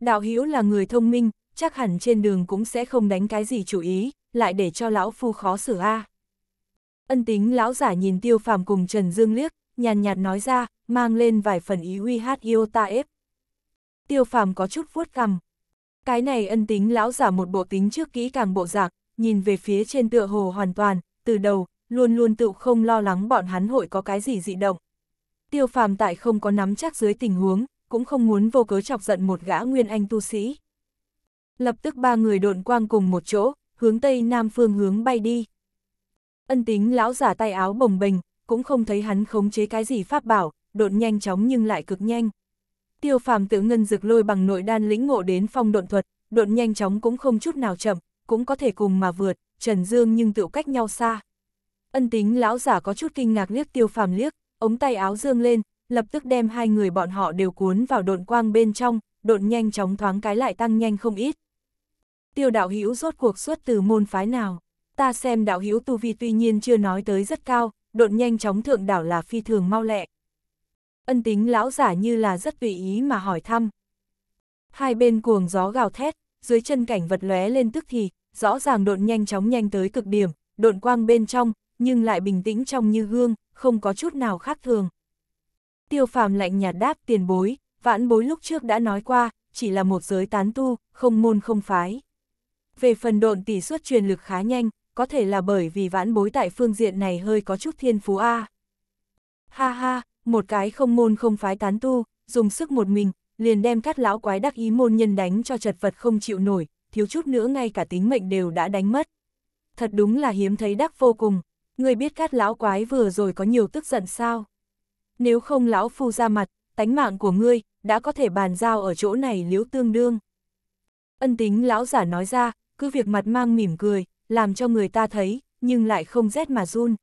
Đạo hiếu là người thông minh, chắc hẳn trên đường cũng sẽ không đánh cái gì chủ ý, lại để cho lão phu khó xử a. À. Ân tính lão giả nhìn tiêu phàm cùng Trần Dương liếc, nhàn nhạt nói ra, mang lên vài phần ý uy hát yêu ta ép. Tiêu phàm có chút vuốt cằm. Cái này ân tính lão giả một bộ tính trước kỹ càng bộ dạng, nhìn về phía trên tựa hồ hoàn toàn, từ đầu, luôn luôn tự không lo lắng bọn hắn hội có cái gì dị động. Tiêu phàm tại không có nắm chắc dưới tình huống, cũng không muốn vô cớ chọc giận một gã nguyên anh tu sĩ. Lập tức ba người độn quang cùng một chỗ, hướng tây nam phương hướng bay đi, Ân tính lão giả tay áo bồng bềnh, cũng không thấy hắn khống chế cái gì pháp bảo, độn nhanh chóng nhưng lại cực nhanh. Tiêu phàm tự ngân dược lôi bằng nội đan lĩnh ngộ đến phong độn thuật, độn nhanh chóng cũng không chút nào chậm, cũng có thể cùng mà vượt, Trần Dương nhưng tự cách nhau xa. Ân tính lão giả có chút kinh ngạc liếc tiêu phàm liếc, ống tay áo dương lên, lập tức đem hai người bọn họ đều cuốn vào độn quang bên trong, độn nhanh chóng thoáng cái lại tăng nhanh không ít. Tiêu đạo hữu rốt cuộc xuất từ môn phái nào? ta xem đạo hữu tu vi tuy nhiên chưa nói tới rất cao, độn nhanh chóng thượng đảo là phi thường mau lẹ. Ân tính lão giả như là rất tùy ý mà hỏi thăm. Hai bên cuồng gió gào thét, dưới chân cảnh vật lóe lên tức thì, rõ ràng độn nhanh chóng nhanh tới cực điểm, độn quang bên trong, nhưng lại bình tĩnh trong như gương, không có chút nào khác thường. Tiêu phàm lạnh nhạt đáp tiền bối, vãn bối lúc trước đã nói qua, chỉ là một giới tán tu, không môn không phái. Về phần độn tỷ suất truyền lực khá nhanh, có thể là bởi vì vãn bối tại phương diện này hơi có chút thiên phú A. Ha ha, một cái không môn không phái tán tu, dùng sức một mình, liền đem cắt lão quái đắc ý môn nhân đánh cho chật vật không chịu nổi, thiếu chút nữa ngay cả tính mệnh đều đã đánh mất. Thật đúng là hiếm thấy đắc vô cùng, người biết cắt lão quái vừa rồi có nhiều tức giận sao. Nếu không lão phu ra mặt, tánh mạng của ngươi, đã có thể bàn giao ở chỗ này liếu tương đương. Ân tính lão giả nói ra, cứ việc mặt mang mỉm cười, làm cho người ta thấy, nhưng lại không rét mà run.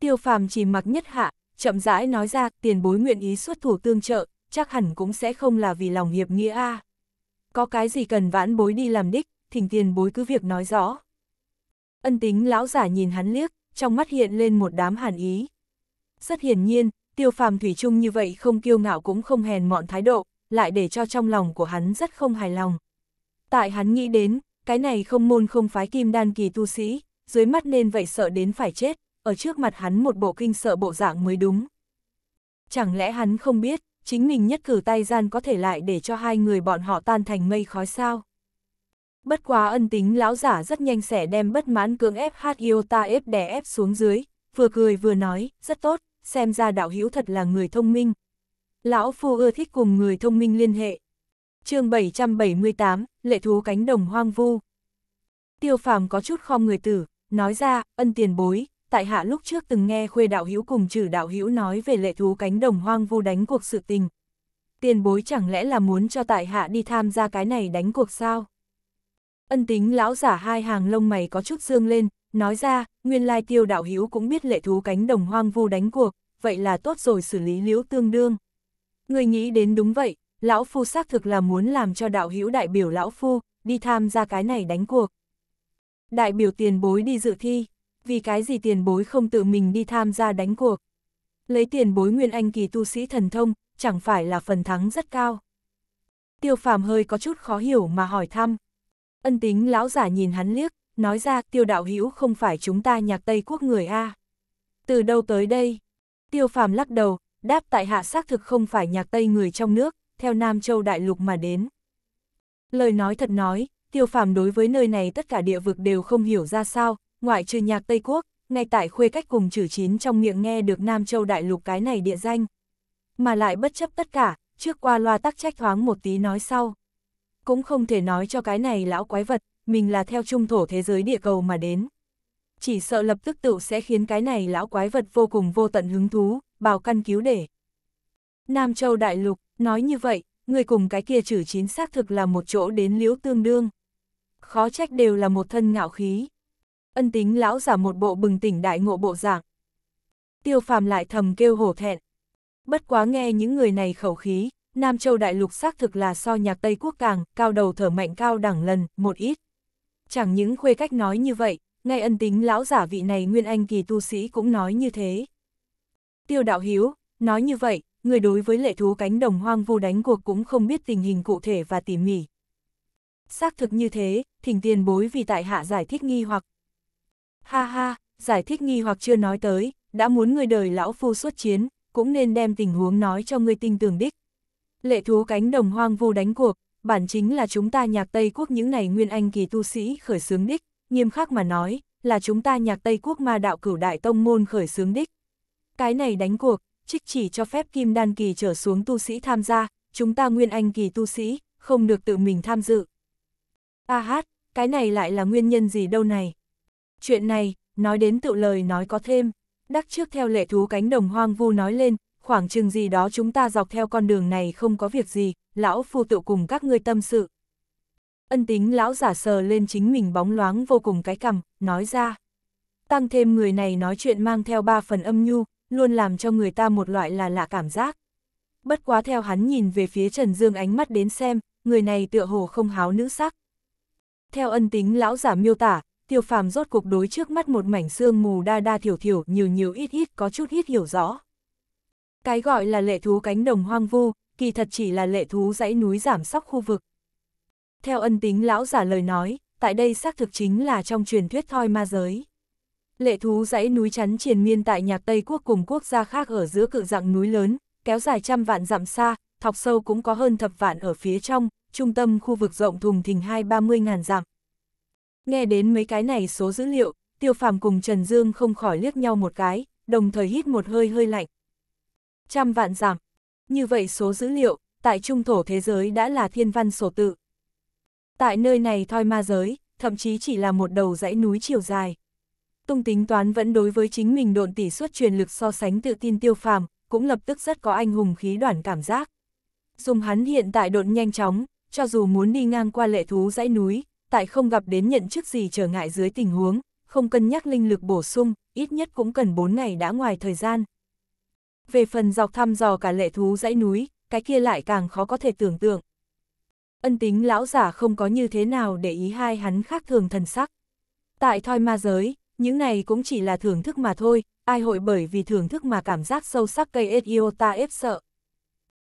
Tiêu phàm chỉ mặc nhất hạ, chậm rãi nói ra, tiền bối nguyện ý xuất thủ tương trợ, chắc hẳn cũng sẽ không là vì lòng hiệp nghĩa a. Có cái gì cần vãn bối đi làm đích, thỉnh tiền bối cứ việc nói rõ. Ân tính lão giả nhìn hắn liếc, trong mắt hiện lên một đám hàn ý. Rất hiển nhiên, tiêu phàm thủy chung như vậy không kiêu ngạo cũng không hèn mọn thái độ, lại để cho trong lòng của hắn rất không hài lòng. Tại hắn nghĩ đến, cái này không môn không phái kim đan kỳ tu sĩ, dưới mắt nên vậy sợ đến phải chết, ở trước mặt hắn một bộ kinh sợ bộ dạng mới đúng. Chẳng lẽ hắn không biết, chính mình nhất cử tay gian có thể lại để cho hai người bọn họ tan thành mây khói sao? Bất quá ân tính lão giả rất nhanh sẽ đem bất mãn cưỡng ép hát yêu ta ép đè ép xuống dưới, vừa cười vừa nói, rất tốt, xem ra đạo hữu thật là người thông minh. Lão phu ưa thích cùng người thông minh liên hệ, chương 778, lệ thú cánh đồng hoang vu. Tiêu phàm có chút khom người tử, nói ra, ân tiền bối, tại hạ lúc trước từng nghe khuê đạo hữu cùng trừ đạo hữu nói về lệ thú cánh đồng hoang vu đánh cuộc sự tình. Tiền bối chẳng lẽ là muốn cho tại hạ đi tham gia cái này đánh cuộc sao? Ân tính lão giả hai hàng lông mày có chút dương lên, nói ra, nguyên lai tiêu đạo hữu cũng biết lệ thú cánh đồng hoang vu đánh cuộc, vậy là tốt rồi xử lý liễu tương đương. Người nghĩ đến đúng vậy, Lão Phu xác thực là muốn làm cho đạo hữu đại biểu Lão Phu, đi tham gia cái này đánh cuộc. Đại biểu tiền bối đi dự thi, vì cái gì tiền bối không tự mình đi tham gia đánh cuộc. Lấy tiền bối nguyên anh kỳ tu sĩ thần thông, chẳng phải là phần thắng rất cao. Tiêu phàm hơi có chút khó hiểu mà hỏi thăm. Ân tính lão giả nhìn hắn liếc, nói ra tiêu đạo hữu không phải chúng ta nhạc Tây Quốc người A. Từ đâu tới đây? Tiêu phàm lắc đầu, đáp tại hạ xác thực không phải nhạc Tây người trong nước, theo Nam Châu Đại Lục mà đến. Lời nói thật nói, tiêu phàm đối với nơi này tất cả địa vực đều không hiểu ra sao, ngoại trừ nhạc Tây Quốc, ngay tại khuê cách cùng chử chín trong miệng nghe được Nam Châu Đại Lục cái này địa danh. Mà lại bất chấp tất cả, trước qua loa tắc trách thoáng một tí nói sau. Cũng không thể nói cho cái này lão quái vật, mình là theo trung thổ thế giới địa cầu mà đến. Chỉ sợ lập tức tự sẽ khiến cái này lão quái vật vô cùng vô tận hứng thú, bào căn cứu để. Nam Châu Đại Lục, nói như vậy, người cùng cái kia chử chín xác thực là một chỗ đến liễu tương đương. Khó trách đều là một thân ngạo khí. Ân tính lão giả một bộ bừng tỉnh đại ngộ bộ dạng. Tiêu phàm lại thầm kêu hổ thẹn. Bất quá nghe những người này khẩu khí, Nam Châu Đại Lục xác thực là so nhạc Tây Quốc càng, cao đầu thở mạnh cao đẳng lần, một ít. Chẳng những khuê cách nói như vậy, ngay ân tính lão giả vị này nguyên anh kỳ tu sĩ cũng nói như thế. Tiêu đạo hiếu, nói như vậy, người đối với lệ thú cánh đồng hoang vu đánh cuộc cũng không biết tình hình cụ thể và tỉ mỉ. Xác thực như thế, thỉnh tiền bối vì tại hạ giải thích nghi hoặc. Ha ha, giải thích nghi hoặc chưa nói tới, đã muốn người đời lão phu xuất chiến, cũng nên đem tình huống nói cho người tinh tường đích. Lệ thú cánh đồng hoang vu đánh cuộc, bản chính là chúng ta nhạc Tây Quốc những này nguyên anh kỳ tu sĩ khởi xướng đích, nghiêm khắc mà nói, là chúng ta nhạc Tây Quốc ma đạo cửu đại tông môn khởi xướng đích. Cái này đánh cuộc, trích chỉ cho phép kim đan kỳ trở xuống tu sĩ tham gia, chúng ta nguyên anh kỳ tu sĩ, không được tự mình tham dự. A hát, cái này lại là nguyên nhân gì đâu này? Chuyện này, nói đến tự lời nói có thêm, đắc trước theo lệ thú cánh đồng hoang vu nói lên, khoảng chừng gì đó chúng ta dọc theo con đường này không có việc gì, lão phu tự cùng các ngươi tâm sự. Ân tính lão giả sờ lên chính mình bóng loáng vô cùng cái cằm, nói ra. Tăng thêm người này nói chuyện mang theo ba phần âm nhu, luôn làm cho người ta một loại là lạ cảm giác. Bất quá theo hắn nhìn về phía Trần Dương ánh mắt đến xem, người này tựa hồ không háo nữ sắc. Theo ân tính lão giả miêu tả, tiêu phàm rốt cuộc đối trước mắt một mảnh xương mù đa đa thiểu thiểu nhiều nhiều ít ít có chút ít hiểu rõ. Cái gọi là lệ thú cánh đồng hoang vu, kỳ thật chỉ là lệ thú dãy núi giảm sóc khu vực. Theo ân tính lão giả lời nói, tại đây xác thực chính là trong truyền thuyết thoi ma giới. Lệ thú dãy núi chắn triền miên tại nhạc Tây Quốc cùng quốc gia khác ở giữa cự dạng núi lớn, kéo dài trăm vạn dặm xa, thọc sâu cũng có hơn thập vạn ở phía trong, trung tâm khu vực rộng thùng thình hai ba mươi ngàn dặm. Nghe đến mấy cái này số dữ liệu, tiêu phàm cùng Trần Dương không khỏi liếc nhau một cái, đồng thời hít một hơi hơi lạnh. Trăm vạn dặm Như vậy số dữ liệu, tại trung thổ thế giới đã là thiên văn sổ tự. Tại nơi này thoi ma giới, thậm chí chỉ là một đầu dãy núi chiều dài. Tung tính toán vẫn đối với chính mình độn tỷ suất truyền lực so sánh tự tin tiêu phàm, cũng lập tức rất có anh hùng khí đoàn cảm giác. Dùng hắn hiện tại độn nhanh chóng, cho dù muốn đi ngang qua lệ thú dãy núi, tại không gặp đến nhận chức gì trở ngại dưới tình huống, không cân nhắc linh lực bổ sung, ít nhất cũng cần 4 ngày đã ngoài thời gian. Về phần dọc thăm dò cả lệ thú dãy núi, cái kia lại càng khó có thể tưởng tượng. Ân tính lão giả không có như thế nào để ý hai hắn khác thường thần sắc. Tại thoi ma giới, những này cũng chỉ là thưởng thức mà thôi, ai hội bởi vì thưởng thức mà cảm giác sâu sắc cây Ediota ép sợ.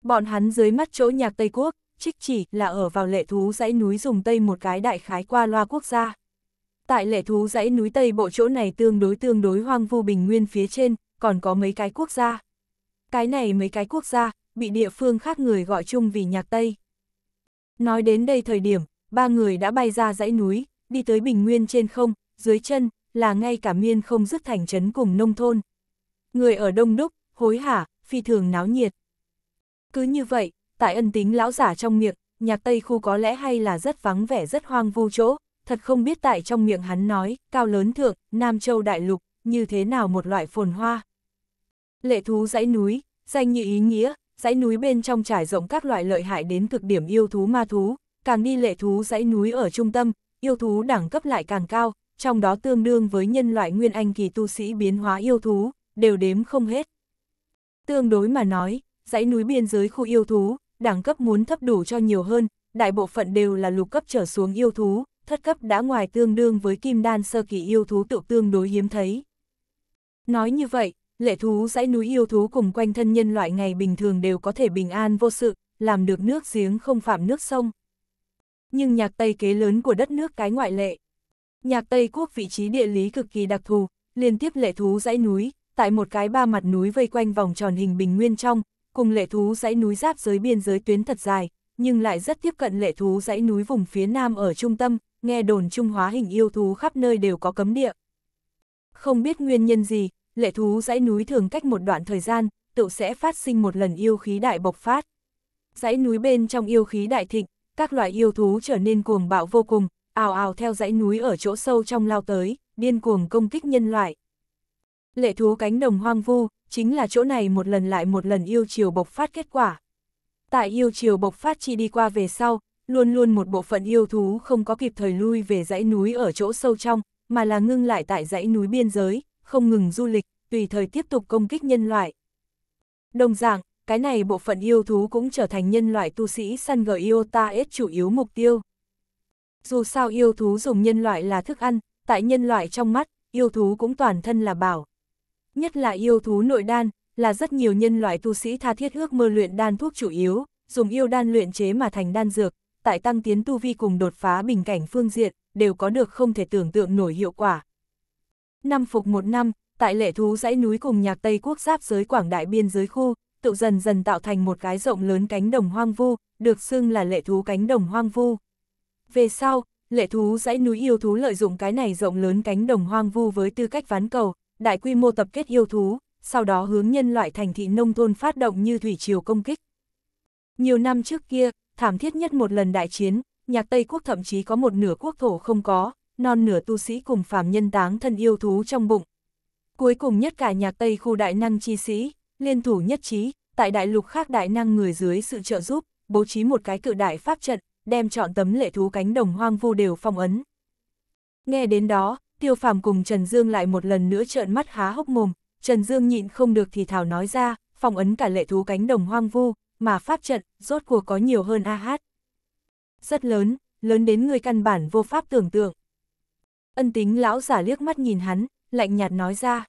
Bọn hắn dưới mắt chỗ nhạc Tây Quốc, trích chỉ là ở vào lệ thú dãy núi dùng Tây một cái đại khái qua loa quốc gia. Tại lệ thú dãy núi Tây bộ chỗ này tương đối tương đối hoang vu bình nguyên phía trên, còn có mấy cái quốc gia. Cái này mấy cái quốc gia, bị địa phương khác người gọi chung vì nhạc Tây. Nói đến đây thời điểm, ba người đã bay ra dãy núi, đi tới bình nguyên trên không, dưới chân, là ngay cả miên không dứt thành trấn cùng nông thôn. Người ở đông đúc, hối hả, phi thường náo nhiệt. Cứ như vậy, tại ân tính lão giả trong miệng, nhạc Tây khu có lẽ hay là rất vắng vẻ rất hoang vu chỗ, thật không biết tại trong miệng hắn nói, cao lớn thượng, Nam Châu Đại Lục, như thế nào một loại phồn hoa. Lệ thú dãy núi, danh như ý nghĩa, dãy núi bên trong trải rộng các loại lợi hại đến cực điểm yêu thú ma thú, càng đi lệ thú dãy núi ở trung tâm, yêu thú đẳng cấp lại càng cao, trong đó tương đương với nhân loại nguyên anh kỳ tu sĩ biến hóa yêu thú, đều đếm không hết. Tương đối mà nói, dãy núi biên giới khu yêu thú, đẳng cấp muốn thấp đủ cho nhiều hơn, đại bộ phận đều là lục cấp trở xuống yêu thú, thất cấp đã ngoài tương đương với kim đan sơ kỳ yêu thú tự tương đối hiếm thấy. Nói như vậy, lệ thú dãy núi yêu thú cùng quanh thân nhân loại ngày bình thường đều có thể bình an vô sự, làm được nước giếng không phạm nước sông. Nhưng nhạc Tây kế lớn của đất nước cái ngoại lệ. Nhạc Tây Quốc vị trí địa lý cực kỳ đặc thù, liên tiếp lệ thú dãy núi, tại một cái ba mặt núi vây quanh vòng tròn hình bình nguyên trong, cùng lệ thú dãy núi giáp giới biên giới tuyến thật dài, nhưng lại rất tiếp cận lệ thú dãy núi vùng phía nam ở trung tâm, nghe đồn trung hóa hình yêu thú khắp nơi đều có cấm địa. Không biết nguyên nhân gì, lệ thú dãy núi thường cách một đoạn thời gian, tự sẽ phát sinh một lần yêu khí đại bộc phát. Dãy núi bên trong yêu khí đại thịnh, các loại yêu thú trở nên cuồng bạo vô cùng, ào ào theo dãy núi ở chỗ sâu trong lao tới, điên cuồng công kích nhân loại. Lệ thú cánh đồng hoang vu, chính là chỗ này một lần lại một lần yêu chiều bộc phát kết quả. Tại yêu chiều bộc phát chi đi qua về sau, luôn luôn một bộ phận yêu thú không có kịp thời lui về dãy núi ở chỗ sâu trong, mà là ngưng lại tại dãy núi biên giới, không ngừng du lịch, tùy thời tiếp tục công kích nhân loại. Đồng dạng, cái này bộ phận yêu thú cũng trở thành nhân loại tu sĩ săn gờ Iota S chủ yếu mục tiêu dù sao yêu thú dùng nhân loại là thức ăn, tại nhân loại trong mắt, yêu thú cũng toàn thân là bảo. Nhất là yêu thú nội đan, là rất nhiều nhân loại tu sĩ tha thiết ước mơ luyện đan thuốc chủ yếu, dùng yêu đan luyện chế mà thành đan dược, tại tăng tiến tu vi cùng đột phá bình cảnh phương diện, đều có được không thể tưởng tượng nổi hiệu quả. Năm phục một năm, tại lệ thú dãy núi cùng nhạc Tây quốc giáp giới quảng đại biên giới khu, tự dần dần tạo thành một cái rộng lớn cánh đồng hoang vu, được xưng là lệ thú cánh đồng hoang vu. Về sau, lệ thú dãy núi yêu thú lợi dụng cái này rộng lớn cánh đồng hoang vu với tư cách ván cầu, đại quy mô tập kết yêu thú, sau đó hướng nhân loại thành thị nông thôn phát động như thủy triều công kích. Nhiều năm trước kia, thảm thiết nhất một lần đại chiến, nhạc Tây Quốc thậm chí có một nửa quốc thổ không có, non nửa tu sĩ cùng phàm nhân táng thân yêu thú trong bụng. Cuối cùng nhất cả nhạc Tây khu đại năng chi sĩ, liên thủ nhất trí, tại đại lục khác đại năng người dưới sự trợ giúp, bố trí một cái cự đại pháp trận, đem chọn tấm lệ thú cánh đồng hoang vu đều phong ấn. Nghe đến đó, tiêu phàm cùng Trần Dương lại một lần nữa trợn mắt há hốc mồm, Trần Dương nhịn không được thì thảo nói ra, phong ấn cả lệ thú cánh đồng hoang vu, mà pháp trận, rốt cuộc có nhiều hơn a hát. Rất lớn, lớn đến người căn bản vô pháp tưởng tượng. Ân tính lão giả liếc mắt nhìn hắn, lạnh nhạt nói ra.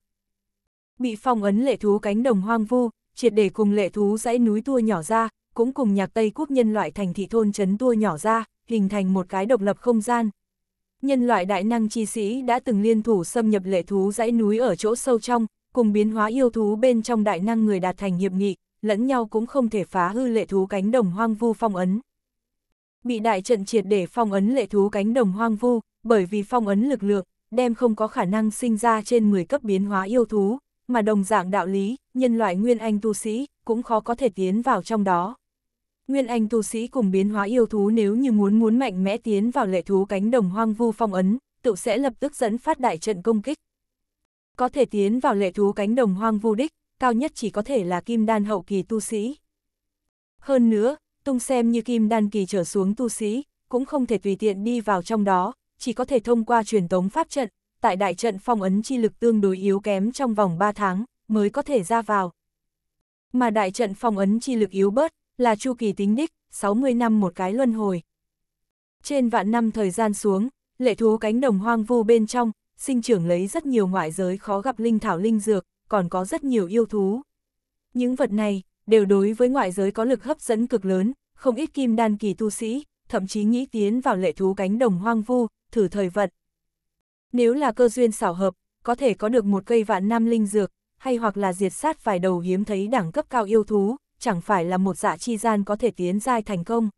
Bị phong ấn lệ thú cánh đồng hoang vu, triệt để cùng lệ thú dãy núi tua nhỏ ra, cũng cùng nhạc Tây quốc nhân loại thành thị thôn chấn tua nhỏ ra, hình thành một cái độc lập không gian. Nhân loại đại năng chi sĩ đã từng liên thủ xâm nhập lệ thú dãy núi ở chỗ sâu trong, cùng biến hóa yêu thú bên trong đại năng người đạt thành hiệp nghị, lẫn nhau cũng không thể phá hư lệ thú cánh đồng hoang vu phong ấn. Bị đại trận triệt để phong ấn lệ thú cánh đồng hoang vu, bởi vì phong ấn lực lượng, đem không có khả năng sinh ra trên 10 cấp biến hóa yêu thú, mà đồng dạng đạo lý, nhân loại nguyên anh tu sĩ cũng khó có thể tiến vào trong đó. Nguyên Anh tu sĩ cùng biến hóa yêu thú nếu như muốn muốn mạnh mẽ tiến vào lệ thú cánh đồng hoang vu phong ấn, tự sẽ lập tức dẫn phát đại trận công kích. Có thể tiến vào lệ thú cánh đồng hoang vu đích, cao nhất chỉ có thể là kim đan hậu kỳ tu sĩ. Hơn nữa, tung xem như kim đan kỳ trở xuống tu sĩ, cũng không thể tùy tiện đi vào trong đó, chỉ có thể thông qua truyền tống pháp trận, tại đại trận phong ấn chi lực tương đối yếu kém trong vòng 3 tháng, mới có thể ra vào. Mà đại trận phong ấn chi lực yếu bớt, là chu kỳ tính đích, 60 năm một cái luân hồi. Trên vạn năm thời gian xuống, lệ thú cánh đồng hoang vu bên trong, sinh trưởng lấy rất nhiều ngoại giới khó gặp linh thảo linh dược, còn có rất nhiều yêu thú. Những vật này, đều đối với ngoại giới có lực hấp dẫn cực lớn, không ít kim đan kỳ tu sĩ, thậm chí nghĩ tiến vào lệ thú cánh đồng hoang vu, thử thời vận. Nếu là cơ duyên xảo hợp, có thể có được một cây vạn năm linh dược, hay hoặc là diệt sát vài đầu hiếm thấy đẳng cấp cao yêu thú, chẳng phải là một dạ chi gian có thể tiến giai thành công.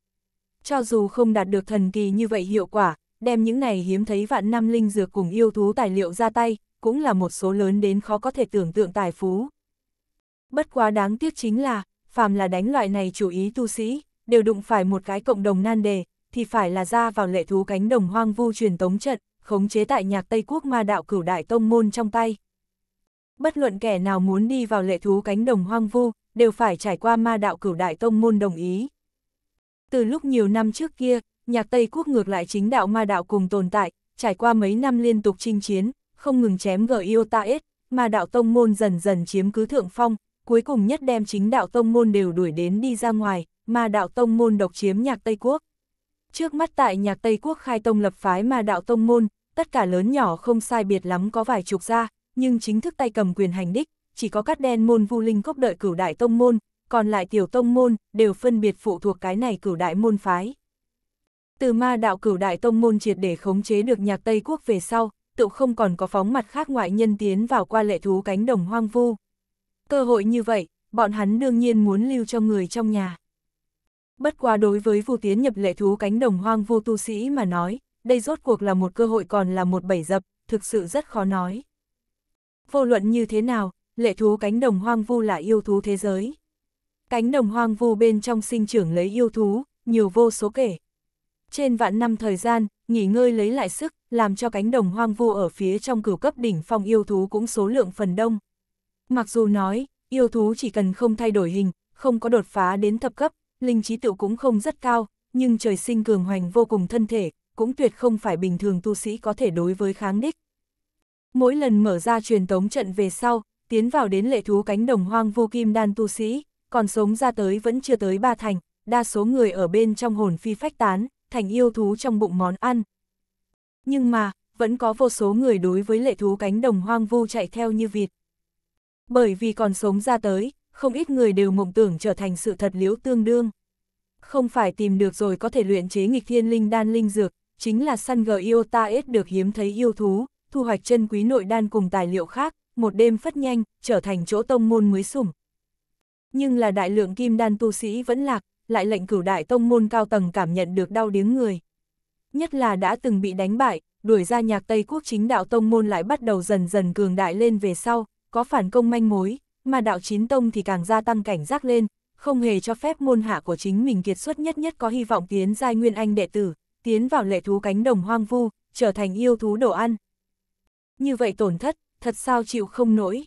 Cho dù không đạt được thần kỳ như vậy hiệu quả, đem những này hiếm thấy vạn năm linh dược cùng yêu thú tài liệu ra tay, cũng là một số lớn đến khó có thể tưởng tượng tài phú. Bất quá đáng tiếc chính là, phàm là đánh loại này chủ ý tu sĩ, đều đụng phải một cái cộng đồng nan đề, thì phải là ra vào lệ thú cánh đồng hoang vu truyền tống trận, khống chế tại nhạc Tây Quốc ma đạo cửu đại tông môn trong tay. Bất luận kẻ nào muốn đi vào lệ thú cánh đồng hoang vu, đều phải trải qua ma đạo cửu đại tông môn đồng ý. Từ lúc nhiều năm trước kia, nhạc Tây Quốc ngược lại chính đạo ma đạo cùng tồn tại, trải qua mấy năm liên tục chinh chiến, không ngừng chém gờ yêu ta ết, ma đạo tông môn dần dần chiếm cứ thượng phong, cuối cùng nhất đem chính đạo tông môn đều đuổi đến đi ra ngoài, ma đạo tông môn độc chiếm nhạc Tây Quốc. Trước mắt tại nhạc Tây Quốc khai tông lập phái ma đạo tông môn, tất cả lớn nhỏ không sai biệt lắm có vài chục gia, nhưng chính thức tay cầm quyền hành đích, chỉ có cát đen môn vu linh cốc đợi cửu đại tông môn, còn lại tiểu tông môn, đều phân biệt phụ thuộc cái này cửu đại môn phái. Từ ma đạo cửu đại tông môn triệt để khống chế được nhạc Tây Quốc về sau, tự không còn có phóng mặt khác ngoại nhân tiến vào qua lệ thú cánh đồng hoang vu. Cơ hội như vậy, bọn hắn đương nhiên muốn lưu cho người trong nhà. Bất quá đối với vu tiến nhập lệ thú cánh đồng hoang vu tu sĩ mà nói, đây rốt cuộc là một cơ hội còn là một bảy dập, thực sự rất khó nói. Vô luận như thế nào, lệ thú cánh đồng hoang vu là yêu thú thế giới. Cánh đồng hoang vu bên trong sinh trưởng lấy yêu thú, nhiều vô số kể. Trên vạn năm thời gian, nghỉ ngơi lấy lại sức, làm cho cánh đồng hoang vu ở phía trong cửu cấp đỉnh phong yêu thú cũng số lượng phần đông. Mặc dù nói, yêu thú chỉ cần không thay đổi hình, không có đột phá đến thập cấp, linh trí tự cũng không rất cao, nhưng trời sinh cường hoành vô cùng thân thể, cũng tuyệt không phải bình thường tu sĩ có thể đối với kháng đích. Mỗi lần mở ra truyền tống trận về sau, tiến vào đến lệ thú cánh đồng hoang vô kim đan tu sĩ, còn sống ra tới vẫn chưa tới ba thành, đa số người ở bên trong hồn phi phách tán, thành yêu thú trong bụng món ăn. Nhưng mà, vẫn có vô số người đối với lệ thú cánh đồng hoang vu chạy theo như vịt. Bởi vì còn sống ra tới, không ít người đều mộng tưởng trở thành sự thật liễu tương đương. Không phải tìm được rồi có thể luyện chế nghịch thiên linh đan linh dược, chính là săn gờ yêu ta ết được hiếm thấy yêu thú, thu hoạch chân quý nội đan cùng tài liệu khác, một đêm phất nhanh, trở thành chỗ tông môn mới sủng. Nhưng là đại lượng kim đan tu sĩ vẫn lạc, lại lệnh cửu đại tông môn cao tầng cảm nhận được đau điếng người. Nhất là đã từng bị đánh bại, đuổi ra nhạc Tây Quốc chính đạo tông môn lại bắt đầu dần dần cường đại lên về sau, có phản công manh mối, mà đạo chín tông thì càng gia tăng cảnh giác lên, không hề cho phép môn hạ của chính mình kiệt xuất nhất nhất có hy vọng tiến giai nguyên anh đệ tử, tiến vào lệ thú cánh đồng hoang vu, trở thành yêu thú đồ ăn. Như vậy tổn thất, thật sao chịu không nổi.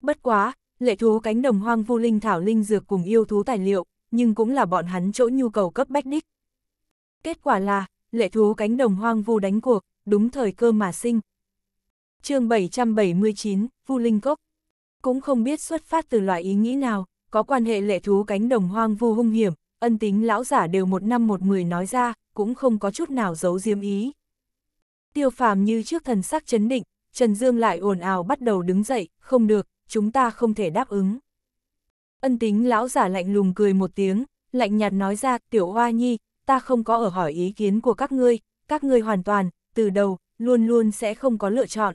Bất quá, lệ thú cánh đồng hoang vu linh thảo linh dược cùng yêu thú tài liệu, nhưng cũng là bọn hắn chỗ nhu cầu cấp bách đích. Kết quả là, lệ thú cánh đồng hoang vu đánh cuộc, đúng thời cơ mà sinh. chương 779, Vu Linh Cốc. Cũng không biết xuất phát từ loại ý nghĩ nào, có quan hệ lệ thú cánh đồng hoang vu hung hiểm, ân tính lão giả đều một năm một mười nói ra, cũng không có chút nào giấu diêm ý. Tiêu phàm như trước thần sắc chấn định, Trần Dương lại ồn ào bắt đầu đứng dậy, không được, chúng ta không thể đáp ứng. Ân tính lão giả lạnh lùng cười một tiếng, lạnh nhạt nói ra, tiểu hoa nhi, ta không có ở hỏi ý kiến của các ngươi, các ngươi hoàn toàn, từ đầu, luôn luôn sẽ không có lựa chọn.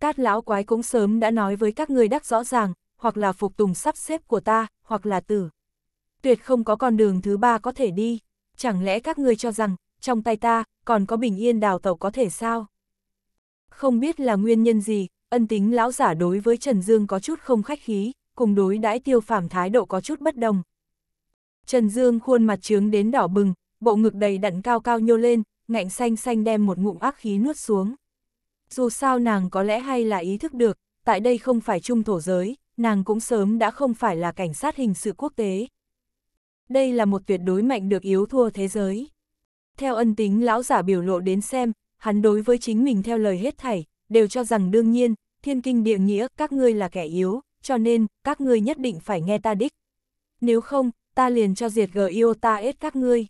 Các lão quái cũng sớm đã nói với các ngươi đắc rõ ràng, hoặc là phục tùng sắp xếp của ta, hoặc là tử. Tuyệt không có con đường thứ ba có thể đi, chẳng lẽ các ngươi cho rằng, trong tay ta, còn có bình yên đào tẩu có thể sao? Không biết là nguyên nhân gì, ân tính lão giả đối với Trần Dương có chút không khách khí, cùng đối đãi tiêu phàm thái độ có chút bất đồng. Trần Dương khuôn mặt trướng đến đỏ bừng, bộ ngực đầy đặn cao cao nhô lên, ngạnh xanh xanh đem một ngụm ác khí nuốt xuống. Dù sao nàng có lẽ hay là ý thức được, tại đây không phải trung thổ giới, nàng cũng sớm đã không phải là cảnh sát hình sự quốc tế. Đây là một tuyệt đối mạnh được yếu thua thế giới. Theo ân tính lão giả biểu lộ đến xem, hắn đối với chính mình theo lời hết thảy, đều cho rằng đương nhiên, thiên kinh địa nghĩa, các ngươi là kẻ yếu, cho nên, các ngươi nhất định phải nghe ta đích. Nếu không, ta liền cho diệt gờ yêu ta ết các ngươi.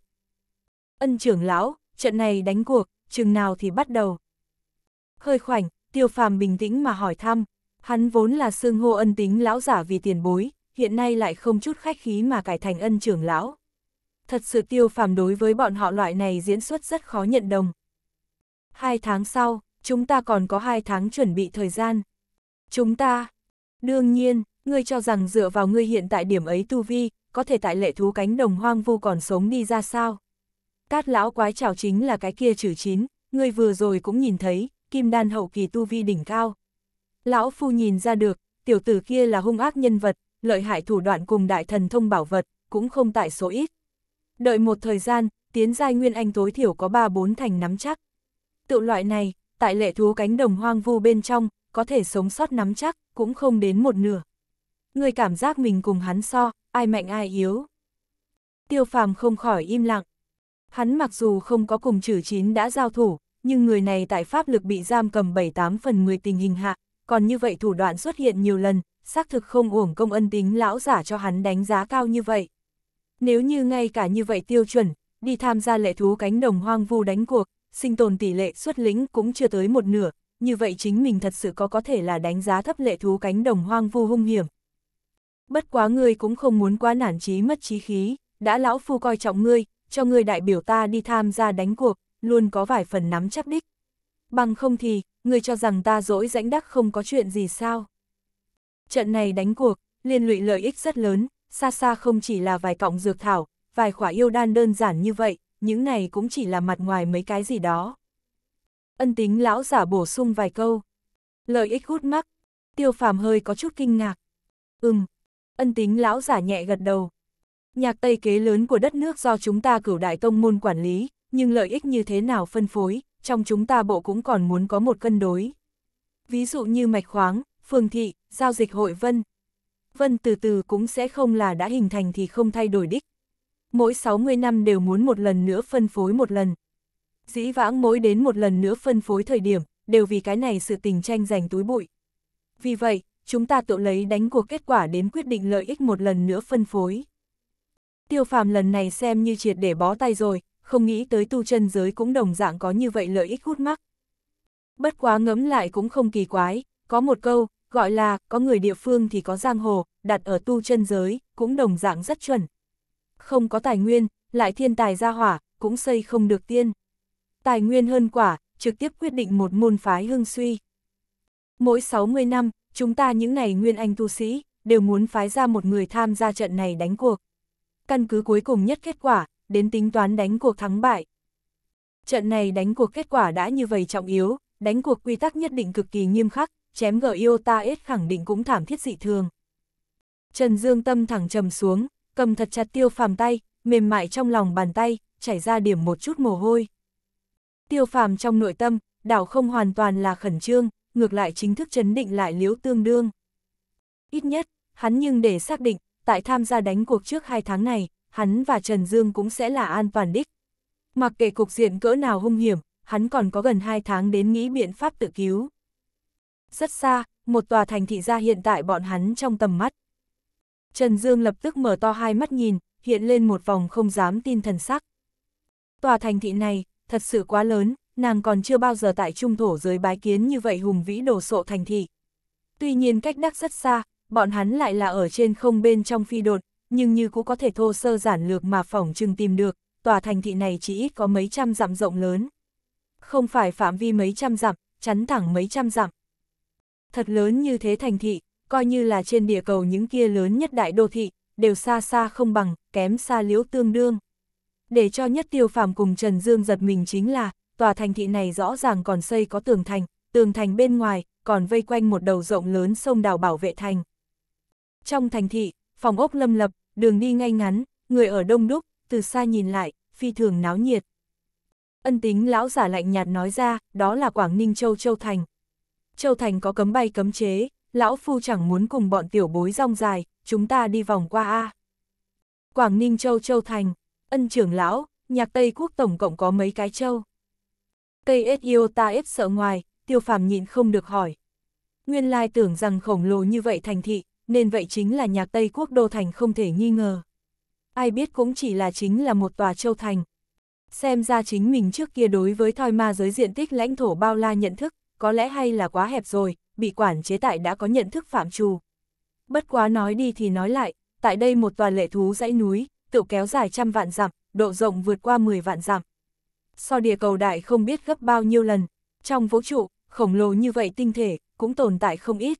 Ân trưởng lão, trận này đánh cuộc, chừng nào thì bắt đầu. Hơi khoảnh, tiêu phàm bình tĩnh mà hỏi thăm, hắn vốn là xương hô ân tính lão giả vì tiền bối, hiện nay lại không chút khách khí mà cải thành ân trưởng lão. Thật sự tiêu phàm đối với bọn họ loại này diễn xuất rất khó nhận đồng. Hai tháng sau, chúng ta còn có hai tháng chuẩn bị thời gian. Chúng ta, đương nhiên, ngươi cho rằng dựa vào ngươi hiện tại điểm ấy tu vi, có thể tại lệ thú cánh đồng hoang vu còn sống đi ra sao. Cát lão quái trào chính là cái kia trừ chín, ngươi vừa rồi cũng nhìn thấy, kim đan hậu kỳ tu vi đỉnh cao. Lão phu nhìn ra được, tiểu tử kia là hung ác nhân vật, lợi hại thủ đoạn cùng đại thần thông bảo vật, cũng không tại số ít. Đợi một thời gian, tiến giai nguyên anh tối thiểu có 3-4 thành nắm chắc. Tự loại này, tại lệ thú cánh đồng hoang vu bên trong, có thể sống sót nắm chắc, cũng không đến một nửa. Người cảm giác mình cùng hắn so, ai mạnh ai yếu. Tiêu phàm không khỏi im lặng. Hắn mặc dù không có cùng chử chín đã giao thủ, nhưng người này tại pháp lực bị giam cầm 78 phần 10 tình hình hạ, còn như vậy thủ đoạn xuất hiện nhiều lần, xác thực không uổng công ân tính lão giả cho hắn đánh giá cao như vậy. Nếu như ngay cả như vậy tiêu chuẩn, đi tham gia lệ thú cánh đồng hoang vu đánh cuộc, sinh tồn tỷ lệ xuất lĩnh cũng chưa tới một nửa, như vậy chính mình thật sự có có thể là đánh giá thấp lệ thú cánh đồng hoang vu hung hiểm. Bất quá ngươi cũng không muốn quá nản trí mất trí khí, đã lão phu coi trọng ngươi, cho ngươi đại biểu ta đi tham gia đánh cuộc, luôn có vài phần nắm chắc đích. Bằng không thì, ngươi cho rằng ta dỗi rãnh đắc không có chuyện gì sao. Trận này đánh cuộc, liên lụy lợi ích rất lớn, xa xa không chỉ là vài cọng dược thảo, vài khỏa yêu đan đơn giản như vậy, những này cũng chỉ là mặt ngoài mấy cái gì đó. Ân tính lão giả bổ sung vài câu. Lợi ích hút mắc, tiêu phàm hơi có chút kinh ngạc. Ừm, ân tính lão giả nhẹ gật đầu. Nhạc Tây kế lớn của đất nước do chúng ta cửu đại tông môn quản lý, nhưng lợi ích như thế nào phân phối, trong chúng ta bộ cũng còn muốn có một cân đối. Ví dụ như mạch khoáng, phường thị, giao dịch hội vân. Vân từ từ cũng sẽ không là đã hình thành thì không thay đổi đích mỗi 60 năm đều muốn một lần nữa phân phối một lần. Dĩ vãng mỗi đến một lần nữa phân phối thời điểm, đều vì cái này sự tình tranh giành túi bụi. Vì vậy, chúng ta tự lấy đánh cuộc kết quả đến quyết định lợi ích một lần nữa phân phối. Tiêu phàm lần này xem như triệt để bó tay rồi, không nghĩ tới tu chân giới cũng đồng dạng có như vậy lợi ích hút mắc. Bất quá ngấm lại cũng không kỳ quái, có một câu, gọi là, có người địa phương thì có giang hồ, đặt ở tu chân giới, cũng đồng dạng rất chuẩn không có tài nguyên, lại thiên tài ra hỏa, cũng xây không được tiên. Tài nguyên hơn quả, trực tiếp quyết định một môn phái hưng suy. Mỗi 60 năm, chúng ta những này nguyên anh tu sĩ, đều muốn phái ra một người tham gia trận này đánh cuộc. Căn cứ cuối cùng nhất kết quả, đến tính toán đánh cuộc thắng bại. Trận này đánh cuộc kết quả đã như vậy trọng yếu, đánh cuộc quy tắc nhất định cực kỳ nghiêm khắc, chém gở Iota S khẳng định cũng thảm thiết dị thường. Trần Dương tâm thẳng trầm xuống, cầm thật chặt tiêu phàm tay, mềm mại trong lòng bàn tay, chảy ra điểm một chút mồ hôi. Tiêu phàm trong nội tâm, đảo không hoàn toàn là khẩn trương, ngược lại chính thức chấn định lại liếu tương đương. Ít nhất, hắn nhưng để xác định, tại tham gia đánh cuộc trước hai tháng này, hắn và Trần Dương cũng sẽ là an toàn đích. Mặc kệ cục diện cỡ nào hung hiểm, hắn còn có gần hai tháng đến nghĩ biện pháp tự cứu. Rất xa, một tòa thành thị ra hiện tại bọn hắn trong tầm mắt. Trần Dương lập tức mở to hai mắt nhìn, hiện lên một vòng không dám tin thần sắc. Tòa thành thị này, thật sự quá lớn, nàng còn chưa bao giờ tại trung thổ giới bái kiến như vậy hùng vĩ đồ sộ thành thị. Tuy nhiên cách đắc rất xa, bọn hắn lại là ở trên không bên trong phi đột, nhưng như cũng có thể thô sơ giản lược mà phỏng chừng tìm được, tòa thành thị này chỉ ít có mấy trăm dặm rộng lớn. Không phải phạm vi mấy trăm dặm, chắn thẳng mấy trăm dặm. Thật lớn như thế thành thị, coi như là trên địa cầu những kia lớn nhất đại đô thị, đều xa xa không bằng, kém xa liễu tương đương. Để cho nhất tiêu phàm cùng Trần Dương giật mình chính là, tòa thành thị này rõ ràng còn xây có tường thành, tường thành bên ngoài, còn vây quanh một đầu rộng lớn sông đào bảo vệ thành. Trong thành thị, phòng ốc lâm lập, đường đi ngay ngắn, người ở đông đúc, từ xa nhìn lại, phi thường náo nhiệt. Ân tính lão giả lạnh nhạt nói ra, đó là Quảng Ninh Châu Châu Thành. Châu Thành có cấm bay cấm chế, lão phu chẳng muốn cùng bọn tiểu bối rong dài, chúng ta đi vòng qua A. Quảng Ninh Châu Châu Thành, ân trưởng lão, nhạc Tây Quốc tổng cộng có mấy cái châu. Cây yêu ta ép sợ ngoài, tiêu phàm nhịn không được hỏi. Nguyên lai tưởng rằng khổng lồ như vậy thành thị, nên vậy chính là nhạc Tây Quốc đô thành không thể nghi ngờ. Ai biết cũng chỉ là chính là một tòa châu thành. Xem ra chính mình trước kia đối với thoi ma giới diện tích lãnh thổ bao la nhận thức, có lẽ hay là quá hẹp rồi, bị quản chế tại đã có nhận thức phạm trù. Bất quá nói đi thì nói lại, tại đây một tòa lệ thú dãy núi, tự kéo dài trăm vạn dặm, độ rộng vượt qua 10 vạn dặm. So địa cầu đại không biết gấp bao nhiêu lần, trong vũ trụ, khổng lồ như vậy tinh thể, cũng tồn tại không ít.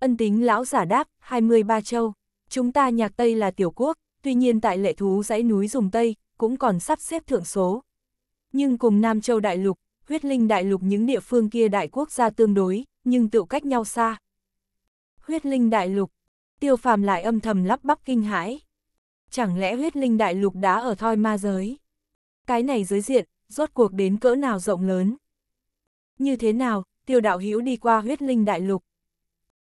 Ân tính lão giả đáp, 23 châu, chúng ta nhạc Tây là tiểu quốc, tuy nhiên tại lệ thú dãy núi dùng Tây, cũng còn sắp xếp thượng số. Nhưng cùng Nam Châu đại lục, huyết linh đại lục những địa phương kia đại quốc gia tương đối, nhưng tự cách nhau xa. Huyết linh đại lục, tiêu phàm lại âm thầm lắp bắp kinh hãi. Chẳng lẽ huyết linh đại lục đã ở thoi ma giới? Cái này giới diện, rốt cuộc đến cỡ nào rộng lớn? Như thế nào, tiêu đạo hữu đi qua huyết linh đại lục?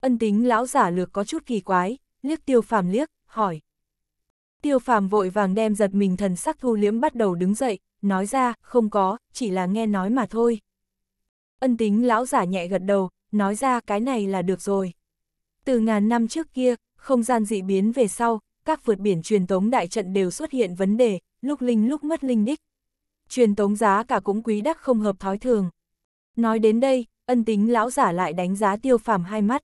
Ân tính lão giả lược có chút kỳ quái, liếc tiêu phàm liếc, hỏi. Tiêu phàm vội vàng đem giật mình thần sắc thu liếm bắt đầu đứng dậy, nói ra, không có, chỉ là nghe nói mà thôi. Ân tính lão giả nhẹ gật đầu, nói ra cái này là được rồi. Từ ngàn năm trước kia, không gian dị biến về sau, các vượt biển truyền tống đại trận đều xuất hiện vấn đề, lúc linh lúc mất linh đích. Truyền tống giá cả cũng quý đắc không hợp thói thường. Nói đến đây, ân tính lão giả lại đánh giá tiêu phàm hai mắt.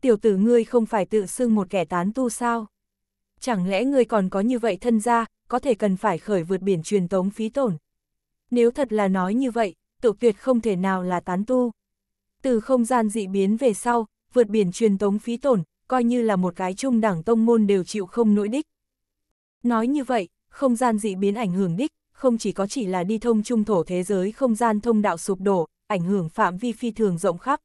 Tiểu tử ngươi không phải tự xưng một kẻ tán tu sao? Chẳng lẽ ngươi còn có như vậy thân gia, có thể cần phải khởi vượt biển truyền tống phí tổn? Nếu thật là nói như vậy, tự tuyệt không thể nào là tán tu từ không gian dị biến về sau, vượt biển truyền tống phí tổn, coi như là một cái trung đẳng tông môn đều chịu không nỗi đích. Nói như vậy, không gian dị biến ảnh hưởng đích, không chỉ có chỉ là đi thông trung thổ thế giới không gian thông đạo sụp đổ, ảnh hưởng phạm vi phi thường rộng khắp.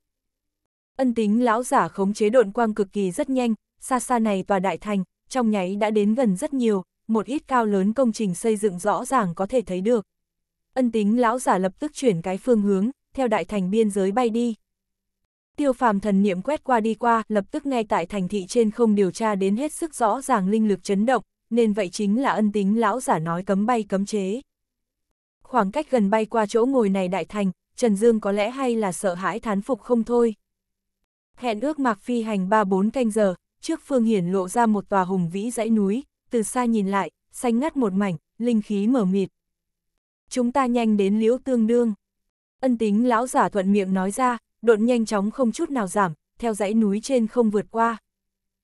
Ân tính lão giả khống chế độn quang cực kỳ rất nhanh, xa xa này tòa đại thành, trong nháy đã đến gần rất nhiều, một ít cao lớn công trình xây dựng rõ ràng có thể thấy được. Ân tính lão giả lập tức chuyển cái phương hướng, theo đại thành biên giới bay đi tiêu phàm thần niệm quét qua đi qua, lập tức ngay tại thành thị trên không điều tra đến hết sức rõ ràng linh lực chấn động, nên vậy chính là ân tính lão giả nói cấm bay cấm chế. Khoảng cách gần bay qua chỗ ngồi này đại thành, Trần Dương có lẽ hay là sợ hãi thán phục không thôi. Hẹn ước mạc phi hành 3-4 canh giờ, trước phương hiển lộ ra một tòa hùng vĩ dãy núi, từ xa nhìn lại, xanh ngắt một mảnh, linh khí mở mịt. Chúng ta nhanh đến liễu tương đương. Ân tính lão giả thuận miệng nói ra, độn nhanh chóng không chút nào giảm, theo dãy núi trên không vượt qua.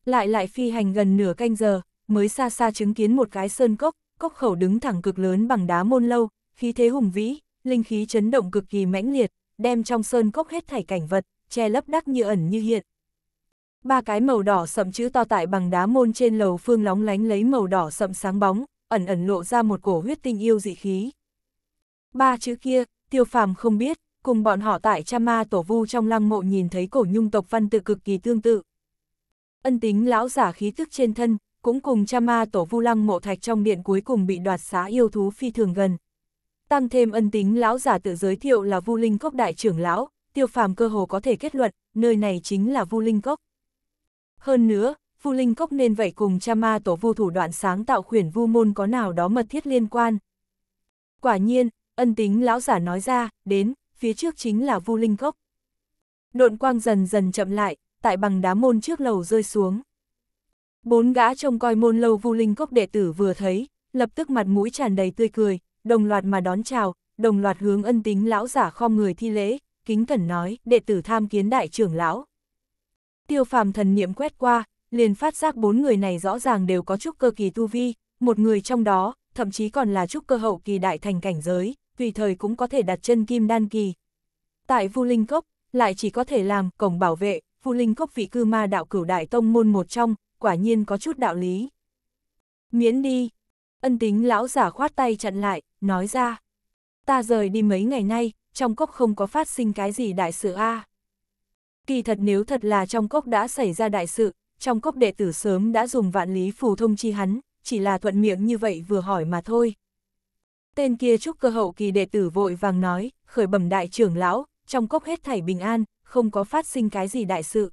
Lại lại phi hành gần nửa canh giờ, mới xa xa chứng kiến một cái sơn cốc, cốc khẩu đứng thẳng cực lớn bằng đá môn lâu, khí thế hùng vĩ, linh khí chấn động cực kỳ mãnh liệt, đem trong sơn cốc hết thảy cảnh vật, che lấp đắc như ẩn như hiện. Ba cái màu đỏ sậm chữ to tại bằng đá môn trên lầu phương lóng lánh lấy màu đỏ sậm sáng bóng, ẩn ẩn lộ ra một cổ huyết tinh yêu dị khí. Ba chữ kia, tiêu phàm không biết, cùng bọn họ tại cha ma tổ vu trong lăng mộ nhìn thấy cổ nhung tộc văn tự cực kỳ tương tự. Ân tính lão giả khí tức trên thân, cũng cùng cha ma tổ vu lăng mộ thạch trong điện cuối cùng bị đoạt xá yêu thú phi thường gần. Tăng thêm ân tính lão giả tự giới thiệu là vu linh cốc đại trưởng lão, tiêu phàm cơ hồ có thể kết luận, nơi này chính là vu linh cốc. Hơn nữa, vu linh cốc nên vậy cùng cha ma tổ vu thủ đoạn sáng tạo khuyển vu môn có nào đó mật thiết liên quan. Quả nhiên, ân tính lão giả nói ra, đến, phía trước chính là Vu Linh Cốc. Độn quang dần dần chậm lại, tại bằng đá môn trước lầu rơi xuống. Bốn gã trông coi môn lâu Vu Linh Cốc đệ tử vừa thấy, lập tức mặt mũi tràn đầy tươi cười, đồng loạt mà đón chào, đồng loạt hướng ân tính lão giả khom người thi lễ, kính cẩn nói, đệ tử tham kiến đại trưởng lão. Tiêu phàm thần niệm quét qua, liền phát giác bốn người này rõ ràng đều có chút cơ kỳ tu vi, một người trong đó, thậm chí còn là chút cơ hậu kỳ đại thành cảnh giới, tùy thời cũng có thể đặt chân kim đan kỳ. Tại Vu Linh Cốc, lại chỉ có thể làm cổng bảo vệ, Vu Linh Cốc vị cư ma đạo cửu đại tông môn một trong, quả nhiên có chút đạo lý. Miễn đi, ân tính lão giả khoát tay chặn lại, nói ra. Ta rời đi mấy ngày nay, trong cốc không có phát sinh cái gì đại sự a. Kỳ thật nếu thật là trong cốc đã xảy ra đại sự, trong cốc đệ tử sớm đã dùng vạn lý phù thông chi hắn, chỉ là thuận miệng như vậy vừa hỏi mà thôi, Tên kia trúc cơ hậu kỳ đệ tử vội vàng nói, khởi bẩm đại trưởng lão, trong cốc hết thảy bình an, không có phát sinh cái gì đại sự.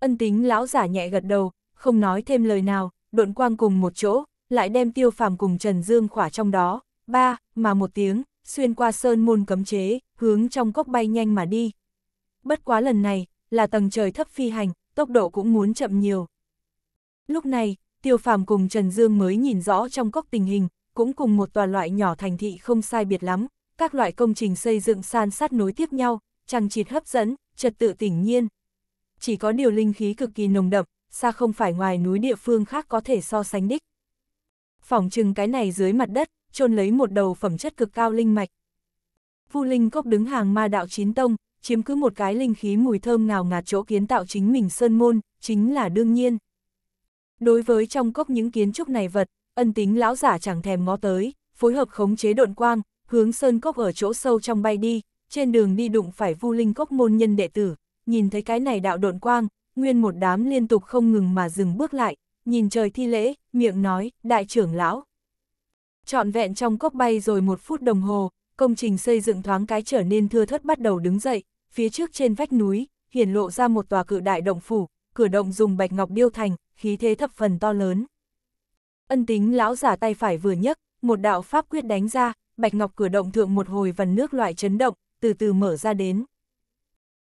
Ân tính lão giả nhẹ gật đầu, không nói thêm lời nào, độn quang cùng một chỗ, lại đem tiêu phàm cùng Trần Dương khỏa trong đó, ba, mà một tiếng, xuyên qua sơn môn cấm chế, hướng trong cốc bay nhanh mà đi. Bất quá lần này, là tầng trời thấp phi hành, tốc độ cũng muốn chậm nhiều. Lúc này, tiêu phàm cùng Trần Dương mới nhìn rõ trong cốc tình hình, cũng cùng một tòa loại nhỏ thành thị không sai biệt lắm, các loại công trình xây dựng san sát nối tiếp nhau, chẳng chịt hấp dẫn, trật tự tỉnh nhiên. Chỉ có điều linh khí cực kỳ nồng đậm, xa không phải ngoài núi địa phương khác có thể so sánh đích. Phỏng chừng cái này dưới mặt đất, chôn lấy một đầu phẩm chất cực cao linh mạch. Vu Linh Cốc đứng hàng ma đạo chín tông, chiếm cứ một cái linh khí mùi thơm ngào ngạt chỗ kiến tạo chính mình sơn môn, chính là đương nhiên. Đối với trong cốc những kiến trúc này vật, ân tính lão giả chẳng thèm ngó tới, phối hợp khống chế độn quang, hướng sơn cốc ở chỗ sâu trong bay đi, trên đường đi đụng phải vu linh cốc môn nhân đệ tử, nhìn thấy cái này đạo độn quang, nguyên một đám liên tục không ngừng mà dừng bước lại, nhìn trời thi lễ, miệng nói, đại trưởng lão. Trọn vẹn trong cốc bay rồi một phút đồng hồ, công trình xây dựng thoáng cái trở nên thưa thớt bắt đầu đứng dậy, phía trước trên vách núi, hiển lộ ra một tòa cự đại động phủ, cửa động dùng bạch ngọc điêu thành, khí thế thập phần to lớn. Ân tính lão giả tay phải vừa nhấc, một đạo pháp quyết đánh ra, bạch ngọc cửa động thượng một hồi vần nước loại chấn động, từ từ mở ra đến.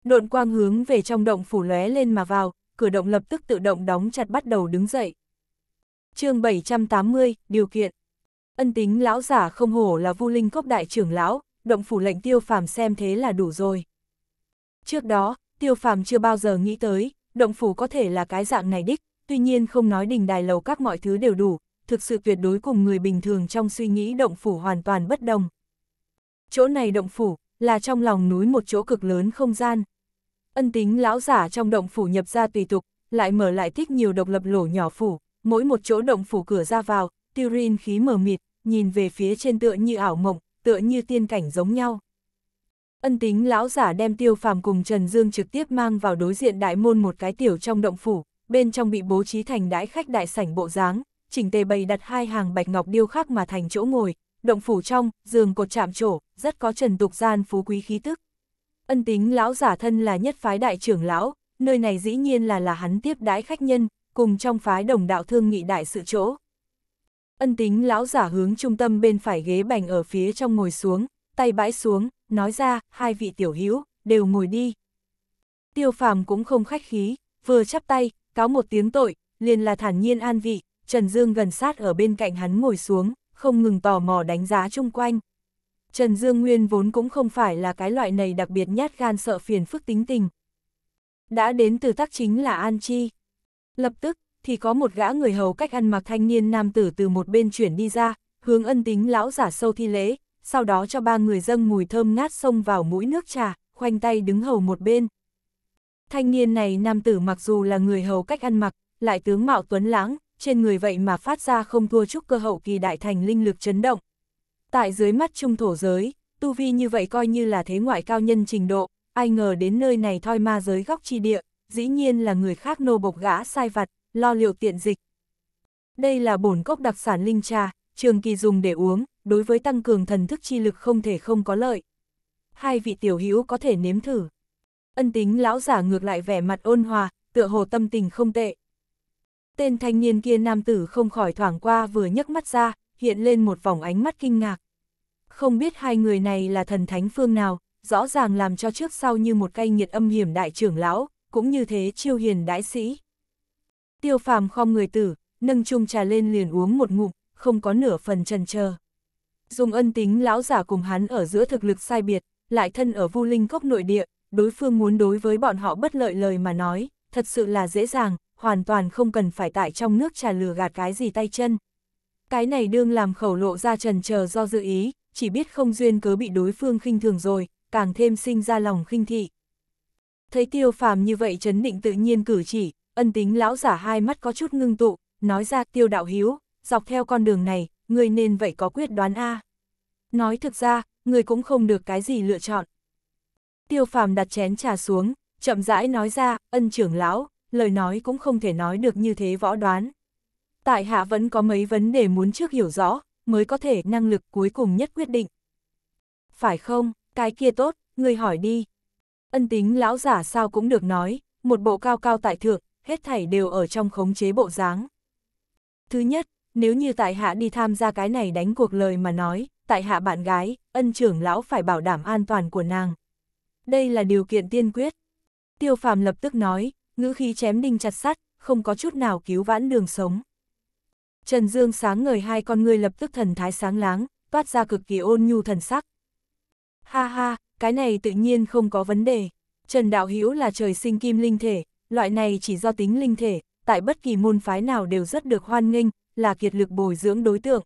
Độn quang hướng về trong động phủ lóe lên mà vào, cửa động lập tức tự động đóng chặt bắt đầu đứng dậy. chương 780, điều kiện. Ân tính lão giả không hổ là vu linh cốc đại trưởng lão, động phủ lệnh tiêu phàm xem thế là đủ rồi. Trước đó, tiêu phàm chưa bao giờ nghĩ tới, động phủ có thể là cái dạng này đích, tuy nhiên không nói đình đài lầu các mọi thứ đều đủ, thực sự tuyệt đối cùng người bình thường trong suy nghĩ động phủ hoàn toàn bất đồng. Chỗ này động phủ, là trong lòng núi một chỗ cực lớn không gian. Ân tính lão giả trong động phủ nhập ra tùy tục, lại mở lại thích nhiều độc lập lỗ nhỏ phủ, mỗi một chỗ động phủ cửa ra vào, tiêu rin khí mờ mịt, nhìn về phía trên tựa như ảo mộng, tựa như tiên cảnh giống nhau. Ân tính lão giả đem tiêu phàm cùng Trần Dương trực tiếp mang vào đối diện đại môn một cái tiểu trong động phủ, bên trong bị bố trí thành đãi khách đại sảnh bộ dáng, chỉnh tề bày đặt hai hàng bạch ngọc điêu khắc mà thành chỗ ngồi, động phủ trong, giường cột chạm trổ, rất có trần tục gian phú quý khí tức. Ân tính lão giả thân là nhất phái đại trưởng lão, nơi này dĩ nhiên là là hắn tiếp đãi khách nhân, cùng trong phái đồng đạo thương nghị đại sự chỗ. Ân tính lão giả hướng trung tâm bên phải ghế bành ở phía trong ngồi xuống, tay bãi xuống, nói ra, hai vị tiểu hữu đều ngồi đi. Tiêu phàm cũng không khách khí, vừa chắp tay, cáo một tiếng tội, liền là thản nhiên an vị, Trần Dương gần sát ở bên cạnh hắn ngồi xuống, không ngừng tò mò đánh giá chung quanh. Trần Dương Nguyên vốn cũng không phải là cái loại này đặc biệt nhát gan sợ phiền phức tính tình. Đã đến từ tác chính là An Chi. Lập tức, thì có một gã người hầu cách ăn mặc thanh niên nam tử từ một bên chuyển đi ra, hướng ân tính lão giả sâu thi lễ, sau đó cho ba người dâng mùi thơm ngát sông vào mũi nước trà, khoanh tay đứng hầu một bên. Thanh niên này nam tử mặc dù là người hầu cách ăn mặc, lại tướng mạo tuấn lãng, trên người vậy mà phát ra không thua chút cơ hậu kỳ đại thành linh lực chấn động. Tại dưới mắt trung thổ giới, tu vi như vậy coi như là thế ngoại cao nhân trình độ, ai ngờ đến nơi này thoi ma giới góc chi địa, dĩ nhiên là người khác nô bộc gã sai vặt, lo liệu tiện dịch. Đây là bổn cốc đặc sản linh trà, trường kỳ dùng để uống, đối với tăng cường thần thức chi lực không thể không có lợi. Hai vị tiểu hữu có thể nếm thử. Ân tính lão giả ngược lại vẻ mặt ôn hòa, tựa hồ tâm tình không tệ. Tên thanh niên kia nam tử không khỏi thoảng qua vừa nhấc mắt ra, hiện lên một vòng ánh mắt kinh ngạc. Không biết hai người này là thần thánh phương nào, rõ ràng làm cho trước sau như một cây nhiệt âm hiểm đại trưởng lão, cũng như thế chiêu hiền đại sĩ. Tiêu phàm khom người tử, nâng chung trà lên liền uống một ngụm, không có nửa phần trần chờ. Dùng ân tính lão giả cùng hắn ở giữa thực lực sai biệt, lại thân ở vu linh cốc nội địa, đối phương muốn đối với bọn họ bất lợi lời mà nói, thật sự là dễ dàng, hoàn toàn không cần phải tại trong nước trà lừa gạt cái gì tay chân. Cái này đương làm khẩu lộ ra trần chờ do dự ý, chỉ biết không duyên cớ bị đối phương khinh thường rồi, càng thêm sinh ra lòng khinh thị. Thấy tiêu phàm như vậy chấn định tự nhiên cử chỉ, ân tính lão giả hai mắt có chút ngưng tụ, nói ra tiêu đạo hiếu, dọc theo con đường này, người nên vậy có quyết đoán A. Nói thực ra, người cũng không được cái gì lựa chọn. Tiêu phàm đặt chén trà xuống, chậm rãi nói ra, ân trưởng lão, lời nói cũng không thể nói được như thế võ đoán. Tại hạ vẫn có mấy vấn đề muốn trước hiểu rõ, mới có thể năng lực cuối cùng nhất quyết định. Phải không, cái kia tốt, người hỏi đi. Ân tính lão giả sao cũng được nói, một bộ cao cao tại thượng, hết thảy đều ở trong khống chế bộ dáng. Thứ nhất, nếu như tại hạ đi tham gia cái này đánh cuộc lời mà nói, tại hạ bạn gái, ân trưởng lão phải bảo đảm an toàn của nàng. Đây là điều kiện tiên quyết. Tiêu phàm lập tức nói, ngữ khí chém đinh chặt sắt, không có chút nào cứu vãn đường sống. Trần Dương sáng ngời hai con người lập tức thần thái sáng láng, toát ra cực kỳ ôn nhu thần sắc. Ha ha, cái này tự nhiên không có vấn đề. Trần Đạo Hữu là trời sinh kim linh thể, loại này chỉ do tính linh thể, tại bất kỳ môn phái nào đều rất được hoan nghênh, là kiệt lực bồi dưỡng đối tượng.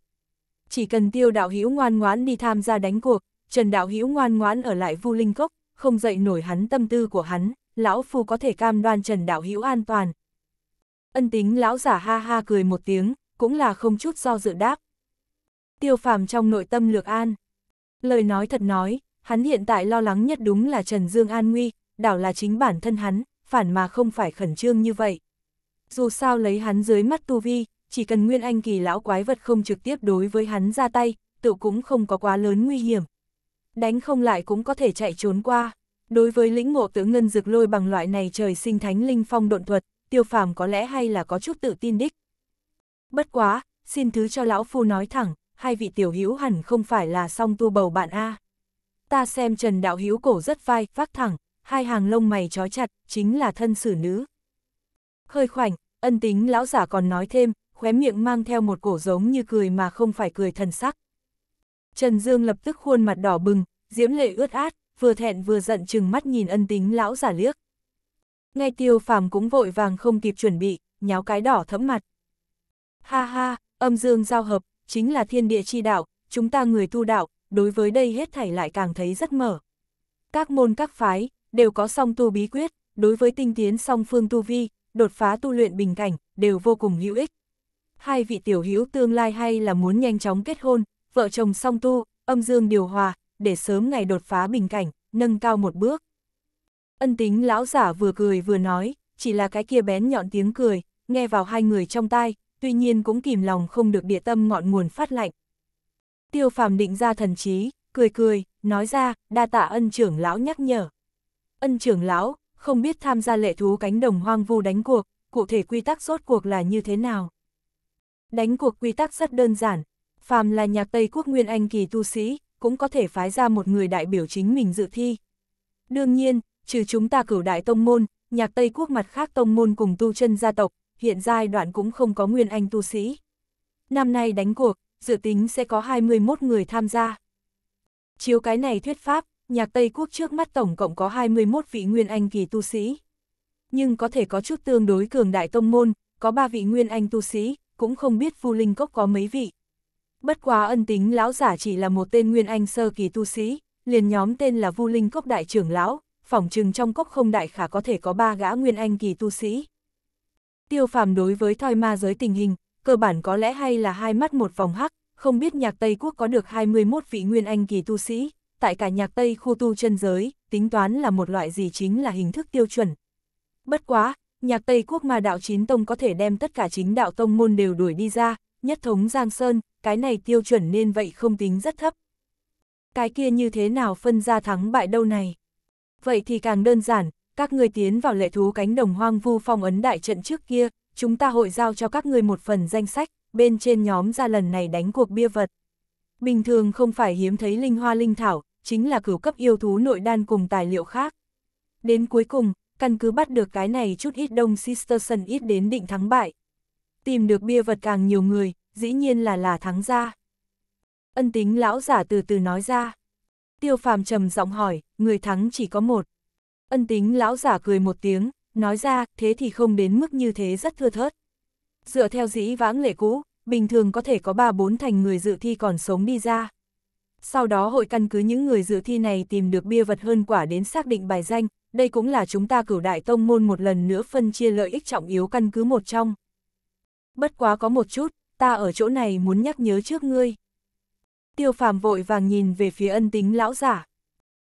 Chỉ cần Tiêu Đạo Hữu ngoan ngoãn đi tham gia đánh cuộc, Trần Đạo Hữu ngoan ngoãn ở lại Vu Linh Cốc, không dậy nổi hắn tâm tư của hắn lão phu có thể cam đoan Trần Đạo Hữu an toàn. Ân tính lão giả ha ha cười một tiếng, cũng là không chút do dự đáp. Tiêu phàm trong nội tâm lược an. Lời nói thật nói, hắn hiện tại lo lắng nhất đúng là Trần Dương an nguy, đảo là chính bản thân hắn, phản mà không phải khẩn trương như vậy. Dù sao lấy hắn dưới mắt tu vi, chỉ cần Nguyên Anh kỳ lão quái vật không trực tiếp đối với hắn ra tay, tự cũng không có quá lớn nguy hiểm. Đánh không lại cũng có thể chạy trốn qua. Đối với lĩnh ngộ tướng ngân dược lôi bằng loại này trời sinh thánh linh phong độn thuật, tiêu phàm có lẽ hay là có chút tự tin đích. Bất quá, xin thứ cho lão phu nói thẳng, hai vị tiểu hữu hẳn không phải là song tu bầu bạn A. Ta xem Trần Đạo Hữu cổ rất vai, vác thẳng, hai hàng lông mày trói chặt, chính là thân xử nữ. Hơi khoảnh, ân tính lão giả còn nói thêm, khóe miệng mang theo một cổ giống như cười mà không phải cười thần sắc. Trần Dương lập tức khuôn mặt đỏ bừng, diễm lệ ướt át, vừa thẹn vừa giận chừng mắt nhìn ân tính lão giả liếc. Ngay tiêu phàm cũng vội vàng không kịp chuẩn bị, nháo cái đỏ thấm mặt. Ha ha, âm dương giao hợp, chính là thiên địa chi đạo, chúng ta người tu đạo, đối với đây hết thảy lại càng thấy rất mở. Các môn các phái, đều có song tu bí quyết, đối với tinh tiến song phương tu vi, đột phá tu luyện bình cảnh, đều vô cùng hữu ích. Hai vị tiểu hữu tương lai hay là muốn nhanh chóng kết hôn, vợ chồng song tu, âm dương điều hòa, để sớm ngày đột phá bình cảnh, nâng cao một bước. Ân tính lão giả vừa cười vừa nói, chỉ là cái kia bén nhọn tiếng cười, nghe vào hai người trong tai, tuy nhiên cũng kìm lòng không được địa tâm ngọn nguồn phát lạnh. Tiêu phàm định ra thần trí, cười cười, nói ra, đa tạ ân trưởng lão nhắc nhở. Ân trưởng lão, không biết tham gia lệ thú cánh đồng hoang vu đánh cuộc, cụ thể quy tắc rốt cuộc là như thế nào? Đánh cuộc quy tắc rất đơn giản, phàm là nhạc Tây Quốc Nguyên Anh kỳ tu sĩ, cũng có thể phái ra một người đại biểu chính mình dự thi. Đương nhiên, trừ chúng ta cửu đại tông môn, nhạc Tây Quốc mặt khác tông môn cùng tu chân gia tộc, hiện giai đoạn cũng không có nguyên anh tu sĩ. Năm nay đánh cuộc, dự tính sẽ có 21 người tham gia. Chiếu cái này thuyết pháp, nhạc Tây Quốc trước mắt tổng cộng có 21 vị nguyên anh kỳ tu sĩ. Nhưng có thể có chút tương đối cường đại tông môn, có 3 vị nguyên anh tu sĩ, cũng không biết Vu Linh Cốc có mấy vị. Bất quá ân tính lão giả chỉ là một tên nguyên anh sơ kỳ tu sĩ, liền nhóm tên là Vu Linh Cốc Đại trưởng lão, phỏng chừng trong cốc không đại khả có thể có ba gã nguyên anh kỳ tu sĩ. Tiêu phàm đối với thoi ma giới tình hình, cơ bản có lẽ hay là hai mắt một vòng hắc, không biết nhạc Tây Quốc có được 21 vị nguyên anh kỳ tu sĩ, tại cả nhạc Tây khu tu chân giới, tính toán là một loại gì chính là hình thức tiêu chuẩn. Bất quá, nhạc Tây Quốc mà đạo chín tông có thể đem tất cả chính đạo tông môn đều đuổi đi ra, nhất thống Giang Sơn, cái này tiêu chuẩn nên vậy không tính rất thấp. Cái kia như thế nào phân ra thắng bại đâu này? Vậy thì càng đơn giản, các người tiến vào lệ thú cánh đồng hoang vu phong ấn đại trận trước kia, chúng ta hội giao cho các người một phần danh sách, bên trên nhóm ra lần này đánh cuộc bia vật. Bình thường không phải hiếm thấy linh hoa linh thảo, chính là cửu cấp yêu thú nội đan cùng tài liệu khác. Đến cuối cùng, căn cứ bắt được cái này chút ít đông Sisterson ít đến định thắng bại. Tìm được bia vật càng nhiều người, dĩ nhiên là là thắng ra. Ân tính lão giả từ từ nói ra. Tiêu phàm trầm giọng hỏi, người thắng chỉ có một. Ân tính lão giả cười một tiếng, nói ra, thế thì không đến mức như thế rất thưa thớt. Dựa theo dĩ vãng lệ cũ, bình thường có thể có ba bốn thành người dự thi còn sống đi ra. Sau đó hội căn cứ những người dự thi này tìm được bia vật hơn quả đến xác định bài danh, đây cũng là chúng ta cửu đại tông môn một lần nữa phân chia lợi ích trọng yếu căn cứ một trong. Bất quá có một chút, ta ở chỗ này muốn nhắc nhớ trước ngươi. Tiêu phàm vội vàng nhìn về phía ân tính lão giả.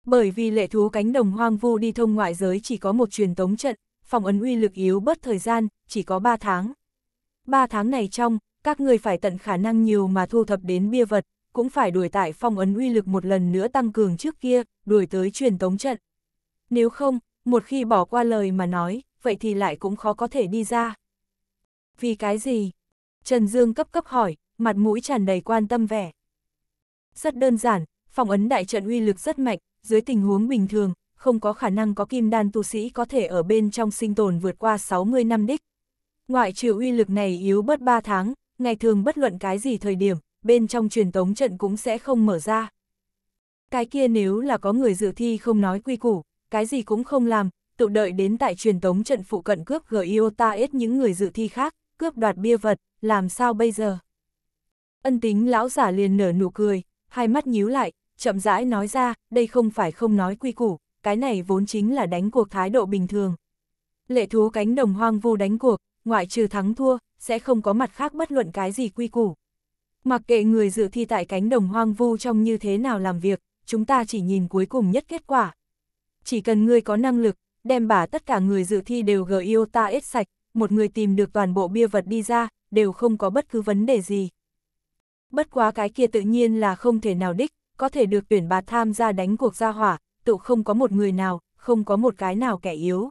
Bởi vì lệ thú cánh đồng hoang vu đi thông ngoại giới chỉ có một truyền tống trận, phòng ấn uy lực yếu bớt thời gian, chỉ có 3 tháng. 3 tháng này trong, các người phải tận khả năng nhiều mà thu thập đến bia vật, cũng phải đuổi tại phòng ấn uy lực một lần nữa tăng cường trước kia, đuổi tới truyền tống trận. Nếu không, một khi bỏ qua lời mà nói, vậy thì lại cũng khó có thể đi ra. Vì cái gì? Trần Dương cấp cấp hỏi, mặt mũi tràn đầy quan tâm vẻ. Rất đơn giản, phòng ấn đại trận uy lực rất mạnh, dưới tình huống bình thường, không có khả năng có kim đan tu sĩ có thể ở bên trong sinh tồn vượt qua 60 năm đích. Ngoại trừ uy lực này yếu bớt 3 tháng, ngày thường bất luận cái gì thời điểm, bên trong truyền tống trận cũng sẽ không mở ra. Cái kia nếu là có người dự thi không nói quy củ, cái gì cũng không làm, tự đợi đến tại truyền tống trận phụ cận cướp Giota ít những người dự thi khác, cướp đoạt bia vật, làm sao bây giờ? Ân tính lão giả liền nở nụ cười, hai mắt nhíu lại, chậm rãi nói ra, đây không phải không nói quy củ, cái này vốn chính là đánh cuộc thái độ bình thường. Lệ thú cánh đồng hoang vu đánh cuộc, ngoại trừ thắng thua, sẽ không có mặt khác bất luận cái gì quy củ. Mặc kệ người dự thi tại cánh đồng hoang vu trong như thế nào làm việc, chúng ta chỉ nhìn cuối cùng nhất kết quả. Chỉ cần ngươi có năng lực, đem bả tất cả người dự thi đều yêu ta ít sạch, một người tìm được toàn bộ bia vật đi ra, đều không có bất cứ vấn đề gì. Bất quá cái kia tự nhiên là không thể nào đích, có thể được tuyển bà tham gia đánh cuộc gia hỏa, tự không có một người nào, không có một cái nào kẻ yếu.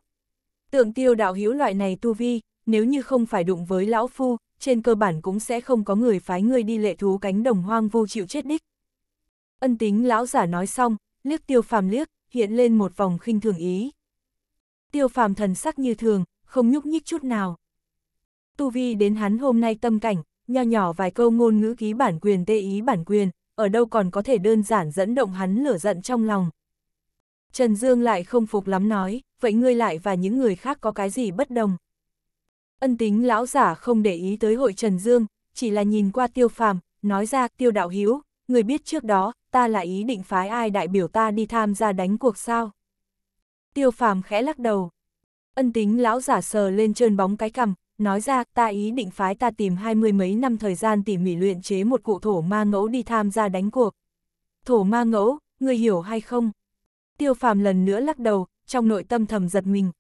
Tượng tiêu đạo hữu loại này tu vi, nếu như không phải đụng với lão phu, trên cơ bản cũng sẽ không có người phái ngươi đi lệ thú cánh đồng hoang vu chịu chết đích. Ân tính lão giả nói xong, liếc tiêu phàm liếc, hiện lên một vòng khinh thường ý. Tiêu phàm thần sắc như thường, không nhúc nhích chút nào. Tu Vi đến hắn hôm nay tâm cảnh, nho nhỏ vài câu ngôn ngữ ký bản quyền tê ý bản quyền, ở đâu còn có thể đơn giản dẫn động hắn lửa giận trong lòng. Trần Dương lại không phục lắm nói, vậy ngươi lại và những người khác có cái gì bất đồng. Ân tính lão giả không để ý tới hội Trần Dương, chỉ là nhìn qua tiêu phàm, nói ra tiêu đạo hữu người biết trước đó, ta là ý định phái ai đại biểu ta đi tham gia đánh cuộc sao. Tiêu phàm khẽ lắc đầu, Ân tính lão giả sờ lên trơn bóng cái cằm, nói ra ta ý định phái ta tìm hai mươi mấy năm thời gian tỉ mỉ luyện chế một cụ thổ ma ngẫu đi tham gia đánh cuộc. Thổ ma ngẫu, người hiểu hay không? Tiêu phàm lần nữa lắc đầu, trong nội tâm thầm giật mình.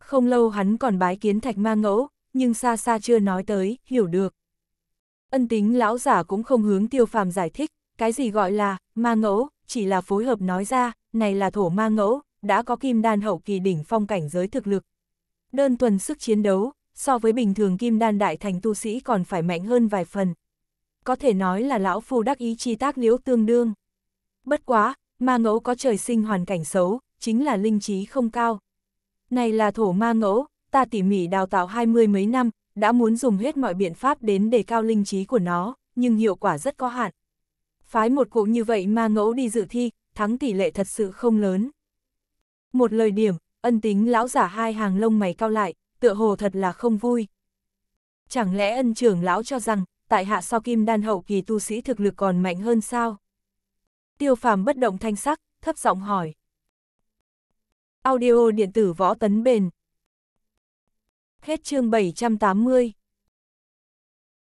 Không lâu hắn còn bái kiến thạch ma ngẫu, nhưng xa xa chưa nói tới, hiểu được. Ân tính lão giả cũng không hướng tiêu phàm giải thích, cái gì gọi là ma ngẫu, chỉ là phối hợp nói ra, này là thổ ma ngẫu, đã có kim đan hậu kỳ đỉnh phong cảnh giới thực lực. Đơn thuần sức chiến đấu, so với bình thường kim đan đại thành tu sĩ còn phải mạnh hơn vài phần. Có thể nói là lão phu đắc ý chi tác liễu tương đương. Bất quá, ma ngẫu có trời sinh hoàn cảnh xấu, chính là linh trí không cao. Này là thổ ma ngẫu, ta tỉ mỉ đào tạo hai mươi mấy năm, đã muốn dùng hết mọi biện pháp đến đề cao linh trí của nó, nhưng hiệu quả rất có hạn. Phái một cụ như vậy ma ngẫu đi dự thi, thắng tỷ lệ thật sự không lớn. Một lời điểm, ân tính lão giả hai hàng lông mày cao lại, tựa hồ thật là không vui. Chẳng lẽ ân trưởng lão cho rằng, tại hạ so kim đan hậu kỳ tu sĩ thực lực còn mạnh hơn sao? Tiêu phàm bất động thanh sắc, thấp giọng hỏi. Audio điện tử võ tấn bền. Hết chương 780